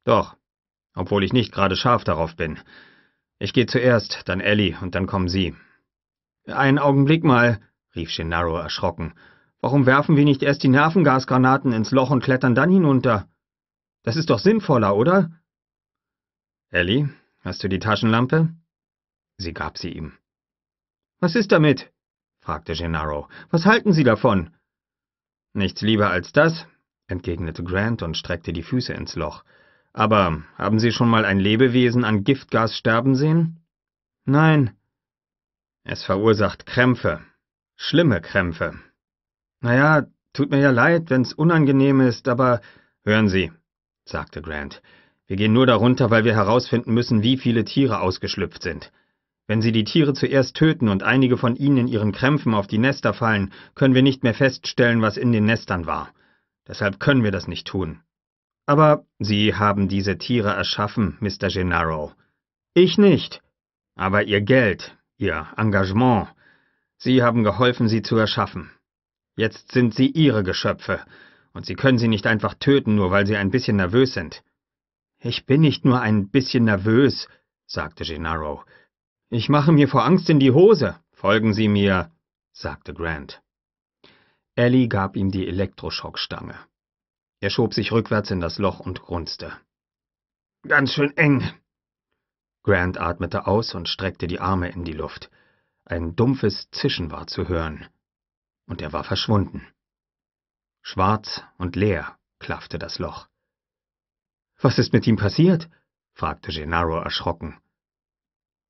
Doch, obwohl ich nicht gerade scharf darauf bin. Ich gehe zuerst, dann Ellie und dann kommen Sie. Einen Augenblick mal, rief Gennaro erschrocken. Warum werfen wir nicht erst die Nervengasgranaten ins Loch und klettern dann hinunter? Das ist doch sinnvoller, oder? Ellie, hast du die Taschenlampe? Sie gab sie ihm. Was ist damit? fragte Gennaro. Was halten Sie davon? Nichts lieber als das, entgegnete Grant und streckte die Füße ins Loch. Aber haben Sie schon mal ein Lebewesen an Giftgas sterben sehen? Nein. Es verursacht Krämpfe. Schlimme Krämpfe. Naja, tut mir ja leid, wenn's unangenehm ist, aber hören Sie, sagte Grant. Wir gehen nur darunter, weil wir herausfinden müssen, wie viele Tiere ausgeschlüpft sind. Wenn Sie die Tiere zuerst töten und einige von ihnen in ihren Krämpfen auf die Nester fallen, können wir nicht mehr feststellen, was in den Nestern war. Deshalb können wir das nicht tun. Aber Sie haben diese Tiere erschaffen, Mr. Gennaro. Ich nicht. Aber Ihr Geld, Ihr Engagement. Sie haben geholfen, sie zu erschaffen. Jetzt sind sie Ihre Geschöpfe, und Sie können sie nicht einfach töten, nur weil Sie ein bisschen nervös sind. Ich bin nicht nur ein bisschen nervös, sagte Gennaro. Ich mache mir vor Angst in die Hose. Folgen Sie mir, sagte Grant. Ellie gab ihm die Elektroschockstange. Er schob sich rückwärts in das Loch und grunzte. Ganz schön eng. Grant atmete aus und streckte die Arme in die Luft. Ein dumpfes Zischen war zu hören. Und er war verschwunden. Schwarz und leer klaffte das Loch. Was ist mit ihm passiert? fragte Gennaro erschrocken.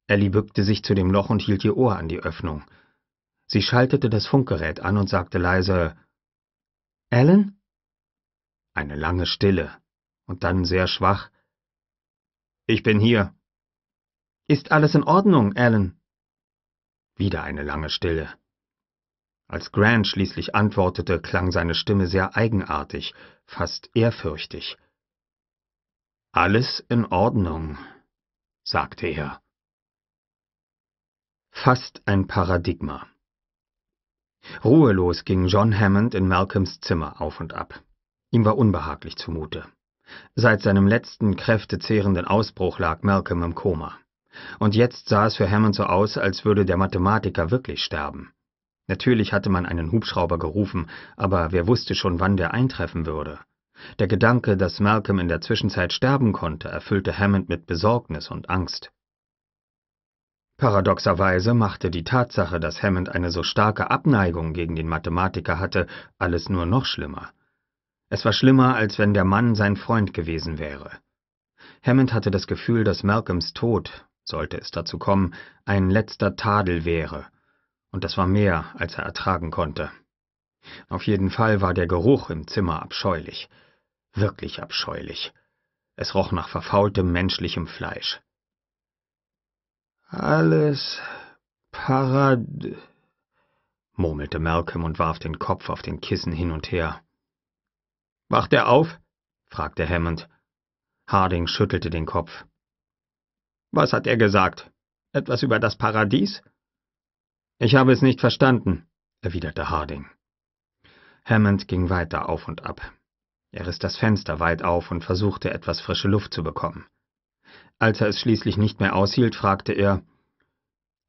Ellie bückte sich zu dem Loch und hielt ihr Ohr an die Öffnung. Sie schaltete das Funkgerät an und sagte leise Alan? Eine lange Stille und dann sehr schwach. Ich bin hier. Ist alles in Ordnung, Alan? Wieder eine lange Stille. Als Grant schließlich antwortete, klang seine Stimme sehr eigenartig, fast ehrfürchtig. Alles in Ordnung, sagte er. Fast ein Paradigma. Ruhelos ging John Hammond in Malcolms Zimmer auf und ab. Ihm war unbehaglich zumute. Seit seinem letzten kräftezehrenden Ausbruch lag Malcolm im Koma. Und jetzt sah es für Hammond so aus, als würde der Mathematiker wirklich sterben. Natürlich hatte man einen Hubschrauber gerufen, aber wer wusste schon, wann der eintreffen würde. Der Gedanke, dass Malcolm in der Zwischenzeit sterben konnte, erfüllte Hammond mit Besorgnis und Angst. Paradoxerweise machte die Tatsache, dass Hammond eine so starke Abneigung gegen den Mathematiker hatte, alles nur noch schlimmer. Es war schlimmer, als wenn der Mann sein Freund gewesen wäre. Hammond hatte das Gefühl, dass Malcolms Tod, sollte es dazu kommen, ein letzter Tadel wäre. Und das war mehr, als er ertragen konnte. Auf jeden Fall war der Geruch im Zimmer abscheulich. Wirklich abscheulich. Es roch nach verfaultem menschlichem Fleisch. Alles Parad... murmelte Malcolm und warf den Kopf auf den Kissen hin und her. Wacht er auf? fragte Hammond. Harding schüttelte den Kopf. Was hat er gesagt? Etwas über das Paradies? Ich habe es nicht verstanden, erwiderte Harding. Hammond ging weiter auf und ab. Er riss das Fenster weit auf und versuchte etwas frische Luft zu bekommen. Als er es schließlich nicht mehr aushielt, fragte er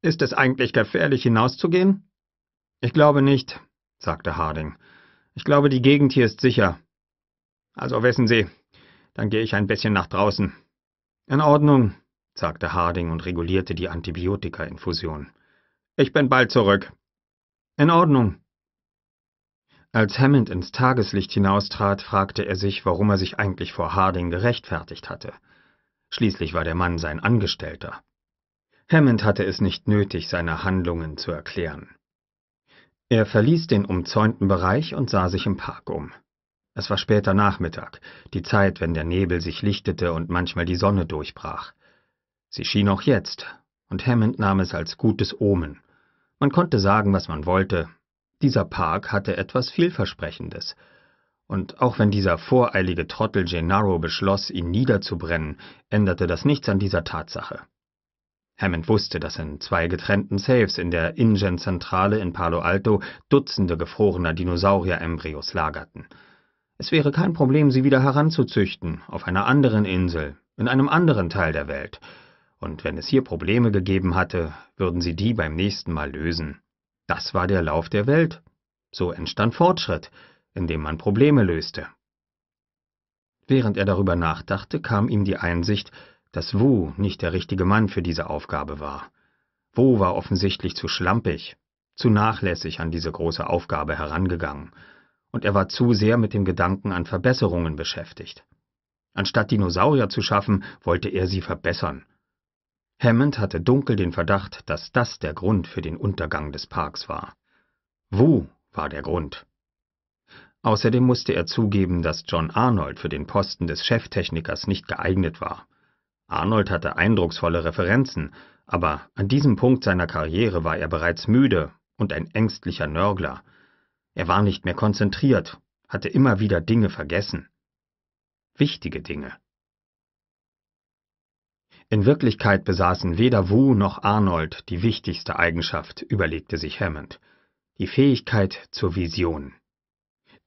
Ist es eigentlich gefährlich, hinauszugehen? Ich glaube nicht, sagte Harding. Ich glaube, die Gegend hier ist sicher. Also wissen Sie, dann gehe ich ein bisschen nach draußen. In Ordnung, sagte Harding und regulierte die Antibiotika-Infusion. Ich bin bald zurück. In Ordnung. Als Hammond ins Tageslicht hinaustrat, fragte er sich, warum er sich eigentlich vor Harding gerechtfertigt hatte. Schließlich war der Mann sein Angestellter. Hammond hatte es nicht nötig, seine Handlungen zu erklären. Er verließ den umzäunten Bereich und sah sich im Park um. Es war später Nachmittag, die Zeit, wenn der Nebel sich lichtete und manchmal die Sonne durchbrach. Sie schien auch jetzt, und Hammond nahm es als gutes Omen. Man konnte sagen, was man wollte. Dieser Park hatte etwas Vielversprechendes. Und auch wenn dieser voreilige Trottel Gennaro beschloss, ihn niederzubrennen, änderte das nichts an dieser Tatsache. Hammond wusste, dass in zwei getrennten Safes in der Ingen-Zentrale in Palo Alto Dutzende gefrorener Dinosaurier-Embryos lagerten – es wäre kein Problem, sie wieder heranzuzüchten, auf einer anderen Insel, in einem anderen Teil der Welt, und wenn es hier Probleme gegeben hatte, würden sie die beim nächsten Mal lösen. Das war der Lauf der Welt. So entstand Fortschritt, indem man Probleme löste. Während er darüber nachdachte, kam ihm die Einsicht, dass Wu nicht der richtige Mann für diese Aufgabe war. Wu war offensichtlich zu schlampig, zu nachlässig an diese große Aufgabe herangegangen und er war zu sehr mit dem Gedanken an Verbesserungen beschäftigt. Anstatt Dinosaurier zu schaffen, wollte er sie verbessern. Hammond hatte dunkel den Verdacht, dass das der Grund für den Untergang des Parks war. Wu war der Grund. Außerdem musste er zugeben, dass John Arnold für den Posten des Cheftechnikers nicht geeignet war. Arnold hatte eindrucksvolle Referenzen, aber an diesem Punkt seiner Karriere war er bereits müde und ein ängstlicher Nörgler – er war nicht mehr konzentriert, hatte immer wieder Dinge vergessen. Wichtige Dinge. In Wirklichkeit besaßen weder Wu noch Arnold die wichtigste Eigenschaft, überlegte sich Hammond, die Fähigkeit zur Vision.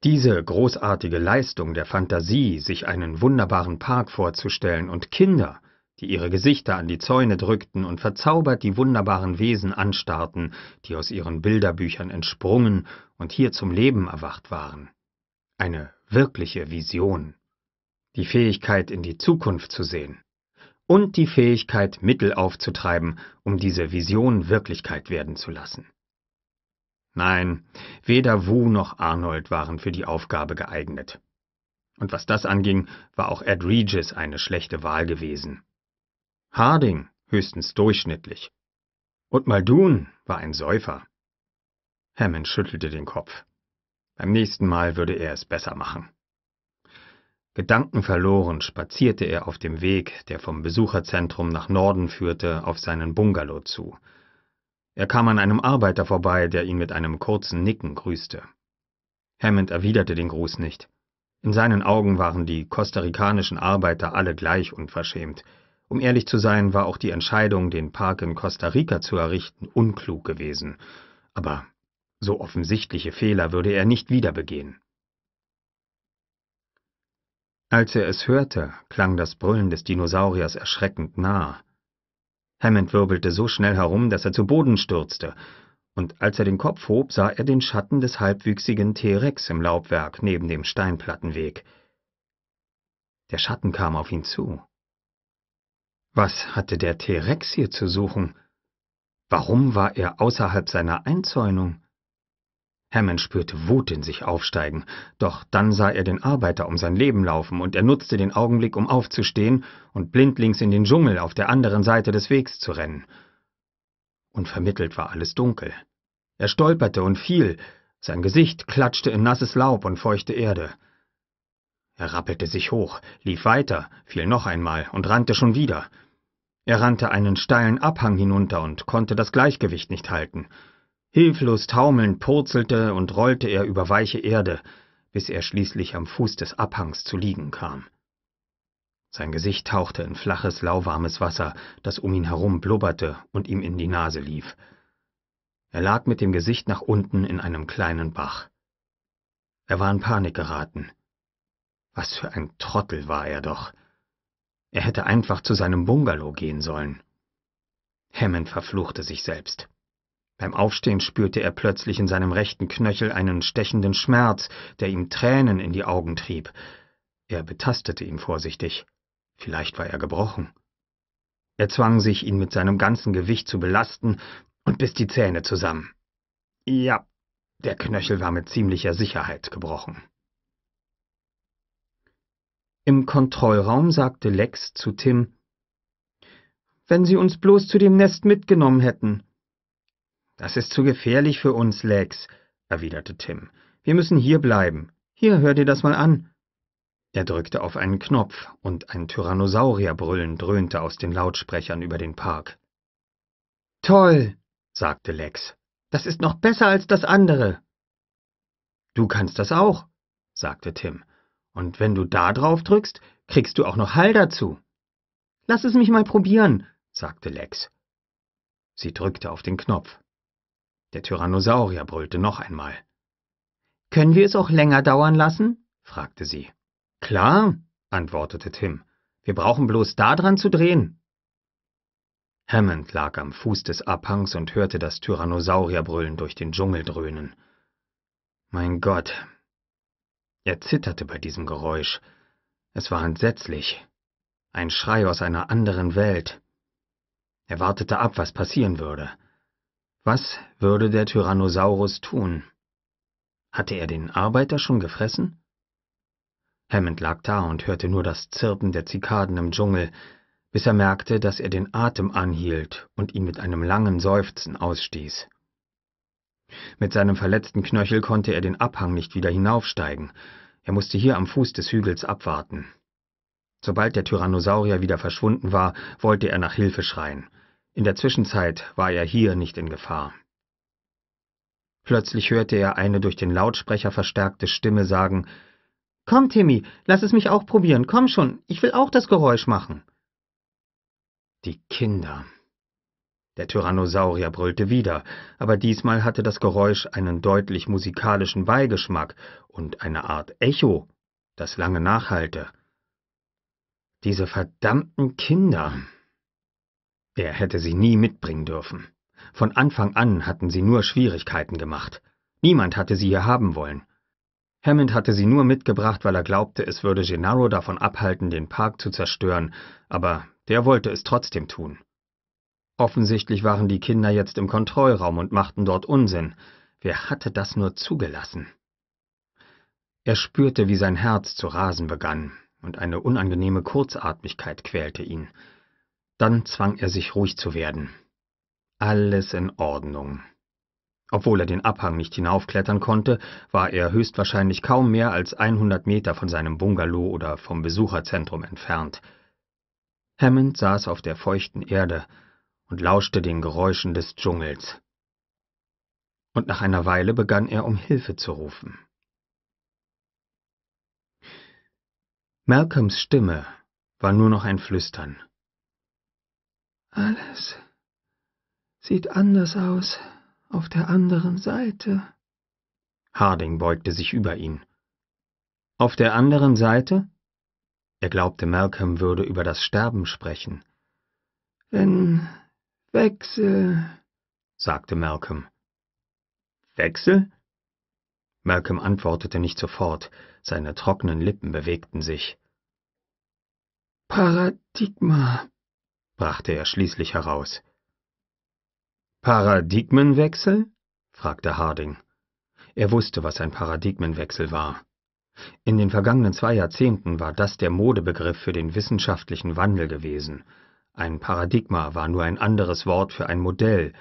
Diese großartige Leistung der Fantasie, sich einen wunderbaren Park vorzustellen und Kinder, die ihre Gesichter an die Zäune drückten und verzaubert die wunderbaren Wesen anstarrten, die aus ihren Bilderbüchern entsprungen und hier zum Leben erwacht waren. Eine wirkliche Vision. Die Fähigkeit, in die Zukunft zu sehen. Und die Fähigkeit, Mittel aufzutreiben, um diese Vision Wirklichkeit werden zu lassen. Nein, weder Wu noch Arnold waren für die Aufgabe geeignet. Und was das anging, war auch Ed Regis eine schlechte Wahl gewesen. Harding höchstens durchschnittlich. Und Muldoon war ein Säufer. Hammond schüttelte den Kopf. Beim nächsten Mal würde er es besser machen. Gedankenverloren spazierte er auf dem Weg, der vom Besucherzentrum nach Norden führte, auf seinen Bungalow zu. Er kam an einem Arbeiter vorbei, der ihn mit einem kurzen Nicken grüßte. Hammond erwiderte den Gruß nicht. In seinen Augen waren die kostarikanischen Arbeiter alle gleich unverschämt. Um ehrlich zu sein, war auch die Entscheidung, den Park in Costa Rica zu errichten, unklug gewesen. Aber so offensichtliche Fehler würde er nicht wieder begehen. Als er es hörte, klang das Brüllen des Dinosauriers erschreckend nah. Hammond wirbelte so schnell herum, dass er zu Boden stürzte, und als er den Kopf hob, sah er den Schatten des halbwüchsigen T-Rex im Laubwerk neben dem Steinplattenweg. Der Schatten kam auf ihn zu. Was hatte der T-Rex hier zu suchen? Warum war er außerhalb seiner Einzäunung? Hammond spürte Wut in sich aufsteigen, doch dann sah er den Arbeiter um sein Leben laufen und er nutzte den Augenblick, um aufzustehen und blindlings in den Dschungel auf der anderen Seite des Wegs zu rennen. Unvermittelt war alles dunkel. Er stolperte und fiel, sein Gesicht klatschte in nasses Laub und feuchte Erde. Er rappelte sich hoch, lief weiter, fiel noch einmal und rannte schon wieder. Er rannte einen steilen Abhang hinunter und konnte das Gleichgewicht nicht halten. Hilflos taumelnd purzelte und rollte er über weiche Erde, bis er schließlich am Fuß des Abhangs zu liegen kam. Sein Gesicht tauchte in flaches, lauwarmes Wasser, das um ihn herum blubberte und ihm in die Nase lief. Er lag mit dem Gesicht nach unten in einem kleinen Bach. Er war in Panik geraten. Was für ein Trottel war er doch. Er hätte einfach zu seinem Bungalow gehen sollen. Hammond verfluchte sich selbst. Beim Aufstehen spürte er plötzlich in seinem rechten Knöchel einen stechenden Schmerz, der ihm Tränen in die Augen trieb. Er betastete ihn vorsichtig. Vielleicht war er gebrochen. Er zwang sich, ihn mit seinem ganzen Gewicht zu belasten und biss die Zähne zusammen. Ja, der Knöchel war mit ziemlicher Sicherheit gebrochen. Im Kontrollraum sagte Lex zu Tim, Wenn Sie uns bloß zu dem Nest mitgenommen hätten. Das ist zu gefährlich für uns, Lex, erwiderte Tim. Wir müssen hier bleiben. Hier, hör dir das mal an. Er drückte auf einen Knopf, und ein Tyrannosaurierbrüllen dröhnte aus den Lautsprechern über den Park. Toll, sagte Lex. Das ist noch besser als das andere. Du kannst das auch, sagte Tim. Und wenn du da drauf drückst, kriegst du auch noch Hall dazu. Lass es mich mal probieren, sagte Lex. Sie drückte auf den Knopf. Der Tyrannosaurier brüllte noch einmal. Können wir es auch länger dauern lassen? fragte sie. Klar, antwortete Tim. Wir brauchen bloß da dran zu drehen. Hammond lag am Fuß des Abhangs und hörte das Tyrannosaurierbrüllen durch den Dschungel dröhnen. Mein Gott. Er zitterte bei diesem Geräusch. Es war entsetzlich. Ein Schrei aus einer anderen Welt. Er wartete ab, was passieren würde. Was würde der Tyrannosaurus tun? Hatte er den Arbeiter schon gefressen? Hammond lag da und hörte nur das Zirpen der Zikaden im Dschungel, bis er merkte, dass er den Atem anhielt und ihn mit einem langen Seufzen ausstieß. Mit seinem verletzten Knöchel konnte er den Abhang nicht wieder hinaufsteigen, er musste hier am Fuß des Hügels abwarten. Sobald der Tyrannosaurier wieder verschwunden war, wollte er nach Hilfe schreien. In der Zwischenzeit war er hier nicht in Gefahr. Plötzlich hörte er eine durch den Lautsprecher verstärkte Stimme sagen Komm, Timmy, lass es mich auch probieren, komm schon, ich will auch das Geräusch machen. Die Kinder. Der Tyrannosaurier brüllte wieder, aber diesmal hatte das Geräusch einen deutlich musikalischen Beigeschmack und eine Art Echo, das lange nachhalte. Diese verdammten Kinder. Er hätte sie nie mitbringen dürfen. Von Anfang an hatten sie nur Schwierigkeiten gemacht. Niemand hatte sie hier haben wollen. Hammond hatte sie nur mitgebracht, weil er glaubte, es würde Gennaro davon abhalten, den Park zu zerstören, aber der wollte es trotzdem tun. Offensichtlich waren die Kinder jetzt im Kontrollraum und machten dort Unsinn. Wer hatte das nur zugelassen? Er spürte, wie sein Herz zu rasen begann, und eine unangenehme Kurzatmigkeit quälte ihn. Dann zwang er sich ruhig zu werden. Alles in Ordnung. Obwohl er den Abhang nicht hinaufklettern konnte, war er höchstwahrscheinlich kaum mehr als 100 Meter von seinem Bungalow oder vom Besucherzentrum entfernt. Hammond saß auf der feuchten Erde und lauschte den Geräuschen des Dschungels. Und nach einer Weile begann er um Hilfe zu rufen. Malcolms Stimme war nur noch ein Flüstern. Alles sieht anders aus auf der anderen Seite. Harding beugte sich über ihn. Auf der anderen Seite? Er glaubte, Malcolm würde über das Sterben sprechen. Wenn Wechsel, sagte Malcolm. Wechsel? Malcolm antwortete nicht sofort, seine trockenen Lippen bewegten sich. Paradigma, brachte er schließlich heraus. Paradigmenwechsel? fragte Harding. Er wusste, was ein Paradigmenwechsel war. In den vergangenen zwei Jahrzehnten war das der Modebegriff für den wissenschaftlichen Wandel gewesen. Ein Paradigma war nur ein anderes Wort für ein Modell,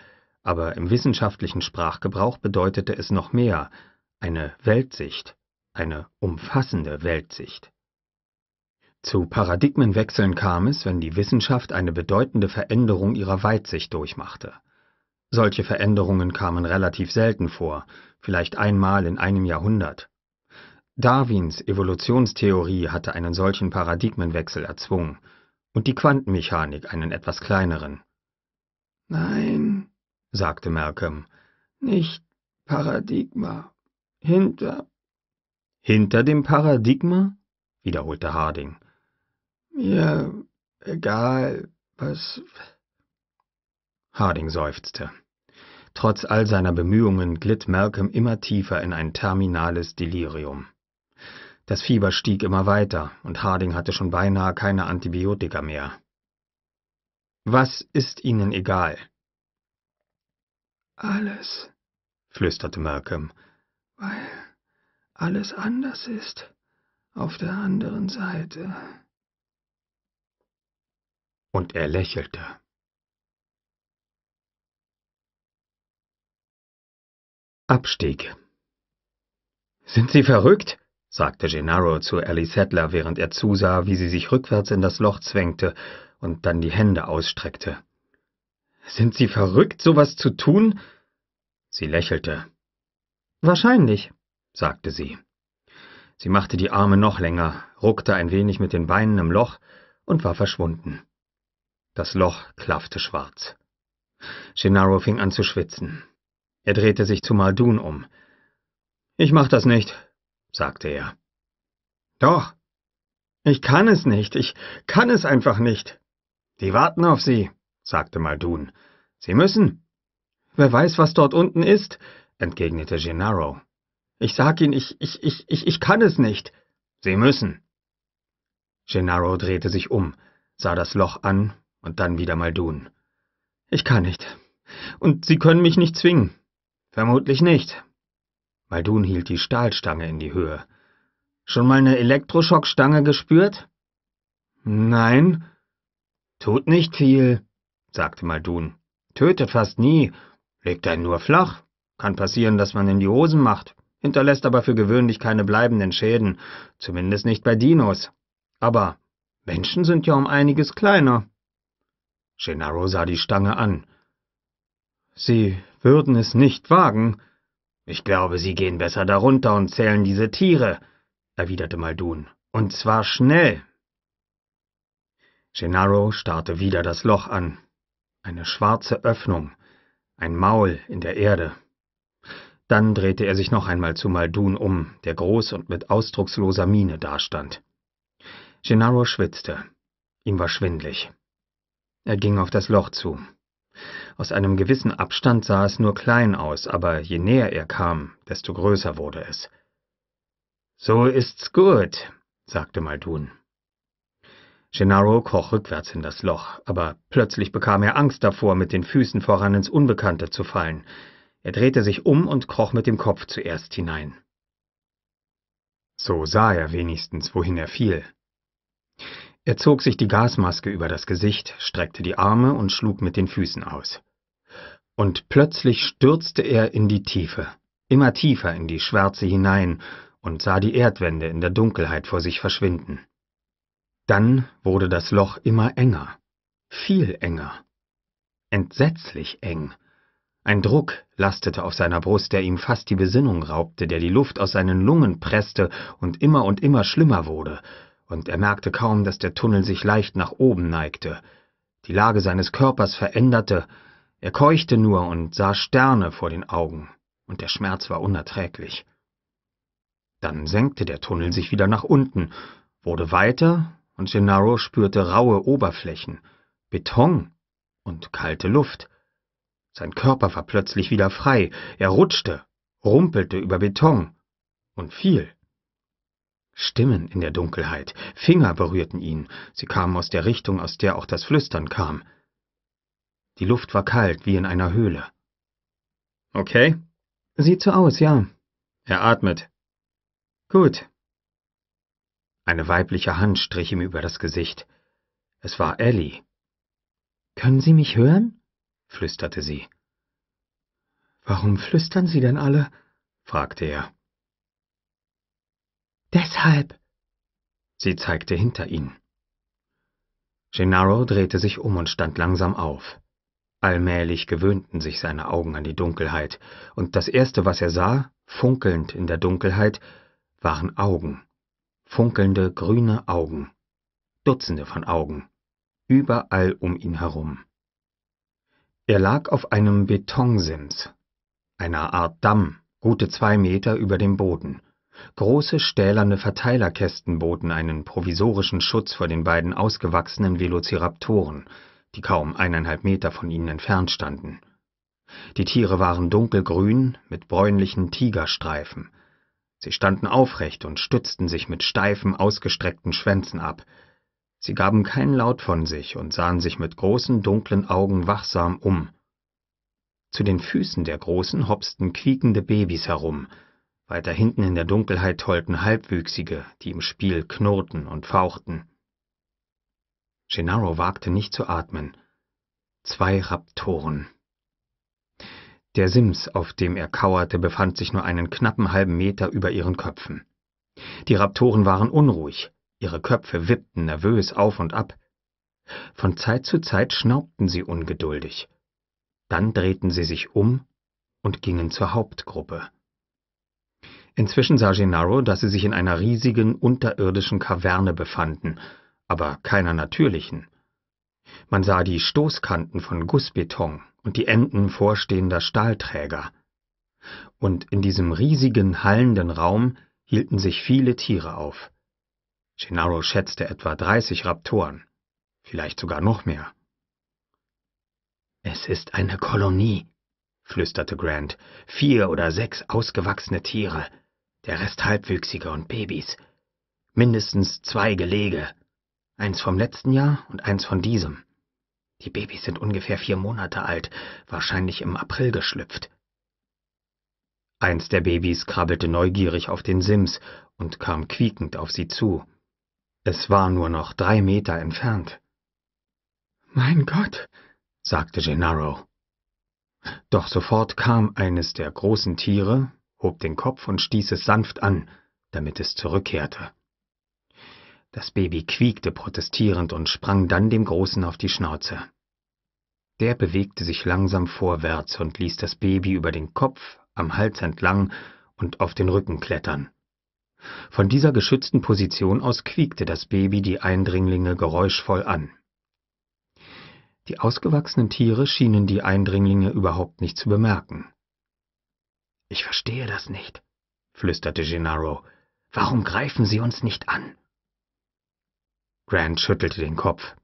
aber im wissenschaftlichen Sprachgebrauch bedeutete es noch mehr eine Weltsicht, eine umfassende Weltsicht. Zu Paradigmenwechseln kam es, wenn die Wissenschaft eine bedeutende Veränderung ihrer Weitsicht durchmachte. Solche Veränderungen kamen relativ selten vor, vielleicht einmal in einem Jahrhundert. Darwins Evolutionstheorie hatte einen solchen Paradigmenwechsel erzwungen und die Quantenmechanik einen etwas kleineren. Nein, sagte Malcolm, nicht Paradigma. Hinter. Hinter dem Paradigma? wiederholte Harding. Mir egal, was. Harding seufzte. Trotz all seiner Bemühungen glitt Malcolm immer tiefer in ein terminales Delirium. Das Fieber stieg immer weiter, und Harding hatte schon beinahe keine Antibiotika mehr. Was ist Ihnen egal? Alles, flüsterte Malcolm, weil alles anders ist auf der anderen Seite und er lächelte. Abstieg Sind Sie verrückt? sagte Gennaro zu Ellie Settler, während er zusah, wie sie sich rückwärts in das Loch zwängte und dann die Hände ausstreckte. Sind Sie verrückt, sowas zu tun? Sie lächelte. Wahrscheinlich, sagte sie. Sie machte die Arme noch länger, ruckte ein wenig mit den Beinen im Loch und war verschwunden. Das Loch klaffte schwarz. Gennaro fing an zu schwitzen. Er drehte sich zu Maldun um. Ich mach das nicht, sagte er. Doch. Ich kann es nicht. Ich kann es einfach nicht. Die warten auf Sie, sagte Maldun. Sie müssen. Wer weiß, was dort unten ist, entgegnete Gennaro. Ich sag Ihnen, ich, ich, ich, ich, ich kann es nicht. Sie müssen. Gennaro drehte sich um, sah das Loch an und dann wieder Muldoon. Ich kann nicht. Und Sie können mich nicht zwingen. Vermutlich nicht. Muldoon hielt die Stahlstange in die Höhe. Schon mal eine Elektroschockstange gespürt? Nein. Tut nicht viel, sagte Muldoon. Tötet fast nie, legt einen nur flach. Kann passieren, dass man in die Hosen macht, hinterlässt aber für gewöhnlich keine bleibenden Schäden, zumindest nicht bei Dinos. Aber Menschen sind ja um einiges kleiner. Gennaro sah die Stange an. Sie würden es nicht wagen. Ich glaube, Sie gehen besser darunter und zählen diese Tiere, erwiderte Maldun. Und zwar schnell. Gennaro starrte wieder das Loch an. Eine schwarze Öffnung, ein Maul in der Erde. Dann drehte er sich noch einmal zu Maldun um, der groß und mit ausdrucksloser Miene dastand. Gennaro schwitzte. Ihm war schwindlig. Er ging auf das Loch zu. Aus einem gewissen Abstand sah es nur klein aus, aber je näher er kam, desto größer wurde es. So ist's gut, sagte Maldun. Gennaro kroch rückwärts in das Loch, aber plötzlich bekam er Angst davor, mit den Füßen voran ins Unbekannte zu fallen. Er drehte sich um und kroch mit dem Kopf zuerst hinein. So sah er wenigstens, wohin er fiel. Er zog sich die Gasmaske über das Gesicht, streckte die Arme und schlug mit den Füßen aus. Und plötzlich stürzte er in die Tiefe, immer tiefer in die Schwärze hinein und sah die Erdwände in der Dunkelheit vor sich verschwinden. Dann wurde das Loch immer enger, viel enger, entsetzlich eng. Ein Druck lastete auf seiner Brust, der ihm fast die Besinnung raubte, der die Luft aus seinen Lungen presste und immer und immer schlimmer wurde, und er merkte kaum, dass der Tunnel sich leicht nach oben neigte. Die Lage seines Körpers veränderte, er keuchte nur und sah Sterne vor den Augen, und der Schmerz war unerträglich. Dann senkte der Tunnel sich wieder nach unten, wurde weiter, und Gennaro spürte raue Oberflächen, Beton und kalte Luft. Sein Körper war plötzlich wieder frei, er rutschte, rumpelte über Beton und fiel. Stimmen in der Dunkelheit, Finger berührten ihn, sie kamen aus der Richtung, aus der auch das Flüstern kam. Die Luft war kalt, wie in einer Höhle. Okay? Sieht so aus, ja. Er atmet. Gut. Eine weibliche Hand strich ihm über das Gesicht. Es war Ellie. Können Sie mich hören? flüsterte sie. Warum flüstern Sie denn alle? fragte er. Deshalb. Sie zeigte hinter ihn. Gennaro drehte sich um und stand langsam auf. Allmählich gewöhnten sich seine Augen an die Dunkelheit, und das Erste, was er sah, funkelnd in der Dunkelheit, waren Augen, funkelnde grüne Augen, Dutzende von Augen, überall um ihn herum. Er lag auf einem Betonsims, einer Art Damm, gute zwei Meter über dem Boden, Große stählerne Verteilerkästen boten einen provisorischen Schutz vor den beiden ausgewachsenen Velociraptoren, die kaum eineinhalb Meter von ihnen entfernt standen. Die Tiere waren dunkelgrün mit bräunlichen Tigerstreifen. Sie standen aufrecht und stützten sich mit steifen, ausgestreckten Schwänzen ab. Sie gaben keinen Laut von sich und sahen sich mit großen, dunklen Augen wachsam um. Zu den Füßen der Großen hopsten quiekende Babys herum, weiter hinten in der Dunkelheit tollten Halbwüchsige, die im Spiel knurrten und fauchten. Gennaro wagte nicht zu atmen. Zwei Raptoren. Der Sims, auf dem er kauerte, befand sich nur einen knappen halben Meter über ihren Köpfen. Die Raptoren waren unruhig, ihre Köpfe wippten nervös auf und ab. Von Zeit zu Zeit schnaubten sie ungeduldig. Dann drehten sie sich um und gingen zur Hauptgruppe. Inzwischen sah Gennaro, dass sie sich in einer riesigen unterirdischen Kaverne befanden, aber keiner natürlichen. Man sah die Stoßkanten von Gussbeton und die Enden vorstehender Stahlträger. Und in diesem riesigen, hallenden Raum hielten sich viele Tiere auf. Gennaro schätzte etwa dreißig Raptoren, vielleicht sogar noch mehr. Es ist eine Kolonie, flüsterte Grant. Vier oder sechs ausgewachsene Tiere, der Rest Halbwüchsiger und Babys. Mindestens zwei Gelege. Eins vom letzten Jahr und eins von diesem. Die Babys sind ungefähr vier Monate alt, wahrscheinlich im April geschlüpft. Eins der Babys krabbelte neugierig auf den Sims und kam quiekend auf sie zu. Es war nur noch drei Meter entfernt. Mein Gott, sagte Gennaro. Doch sofort kam eines der großen Tiere, hob den Kopf und stieß es sanft an, damit es zurückkehrte. Das Baby quiekte protestierend und sprang dann dem Großen auf die Schnauze. Der bewegte sich langsam vorwärts und ließ das Baby über den Kopf, am Hals entlang und auf den Rücken klettern. Von dieser geschützten Position aus quiekte das Baby die Eindringlinge geräuschvoll an. Die ausgewachsenen Tiere schienen die Eindringlinge überhaupt nicht zu bemerken. Ich verstehe das nicht, flüsterte Gennaro. Warum greifen Sie uns nicht an? Grant schüttelte den Kopf.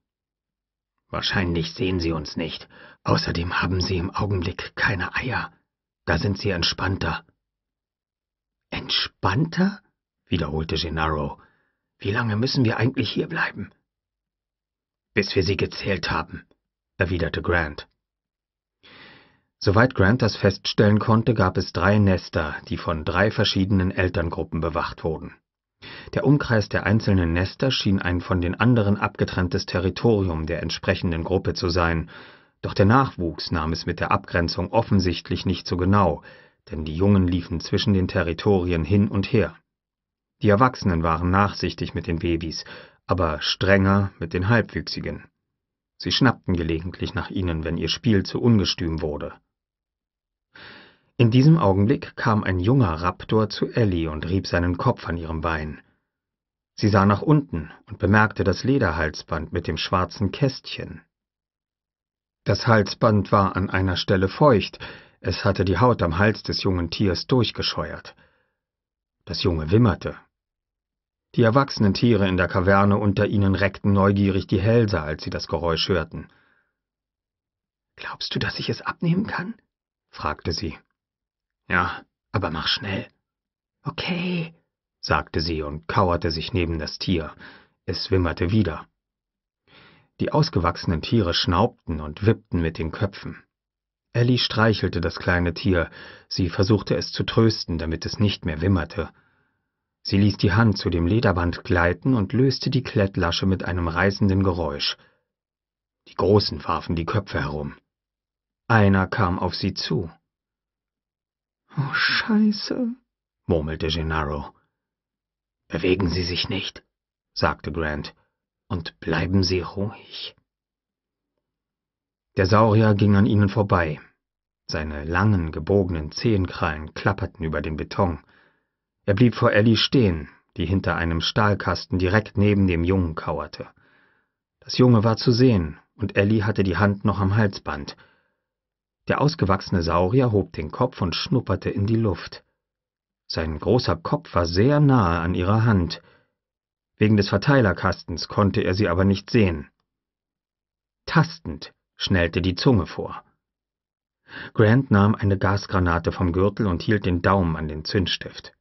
Wahrscheinlich sehen Sie uns nicht. Außerdem haben Sie im Augenblick keine Eier. Da sind Sie entspannter. Entspannter? wiederholte Gennaro. Wie lange müssen wir eigentlich hierbleiben? Bis wir sie gezählt haben, erwiderte Grant. Soweit Grant das feststellen konnte, gab es drei Nester, die von drei verschiedenen Elterngruppen bewacht wurden. Der Umkreis der einzelnen Nester schien ein von den anderen abgetrenntes Territorium der entsprechenden Gruppe zu sein, doch der Nachwuchs nahm es mit der Abgrenzung offensichtlich nicht so genau, denn die Jungen liefen zwischen den Territorien hin und her. Die Erwachsenen waren nachsichtig mit den Babys, aber strenger mit den Halbwüchsigen. Sie schnappten gelegentlich nach ihnen, wenn ihr Spiel zu ungestüm wurde. In diesem Augenblick kam ein junger Raptor zu Ellie und rieb seinen Kopf an ihrem Bein. Sie sah nach unten und bemerkte das Lederhalsband mit dem schwarzen Kästchen. Das Halsband war an einer Stelle feucht, es hatte die Haut am Hals des jungen Tiers durchgescheuert. Das Junge wimmerte. Die erwachsenen Tiere in der Kaverne unter ihnen reckten neugierig die Hälse, als sie das Geräusch hörten. Glaubst du, dass ich es abnehmen kann? fragte sie. Ja, aber mach schnell. Okay, sagte sie und kauerte sich neben das Tier. Es wimmerte wieder. Die ausgewachsenen Tiere schnaubten und wippten mit den Köpfen. Ellie streichelte das kleine Tier, sie versuchte es zu trösten, damit es nicht mehr wimmerte. Sie ließ die Hand zu dem Lederband gleiten und löste die Klettlasche mit einem reißenden Geräusch. Die Großen warfen die Köpfe herum. Einer kam auf sie zu. Oh, Scheiße, murmelte Gennaro. Bewegen Sie sich nicht, sagte Grant, und bleiben Sie ruhig. Der Saurier ging an ihnen vorbei. Seine langen, gebogenen Zehenkrallen klapperten über den Beton. Er blieb vor Ellie stehen, die hinter einem Stahlkasten direkt neben dem Jungen kauerte. Das Junge war zu sehen, und Ellie hatte die Hand noch am Halsband – der ausgewachsene Saurier hob den Kopf und schnupperte in die Luft. Sein großer Kopf war sehr nahe an ihrer Hand. Wegen des Verteilerkastens konnte er sie aber nicht sehen. Tastend schnellte die Zunge vor. Grant nahm eine Gasgranate vom Gürtel und hielt den Daumen an den Zündstift.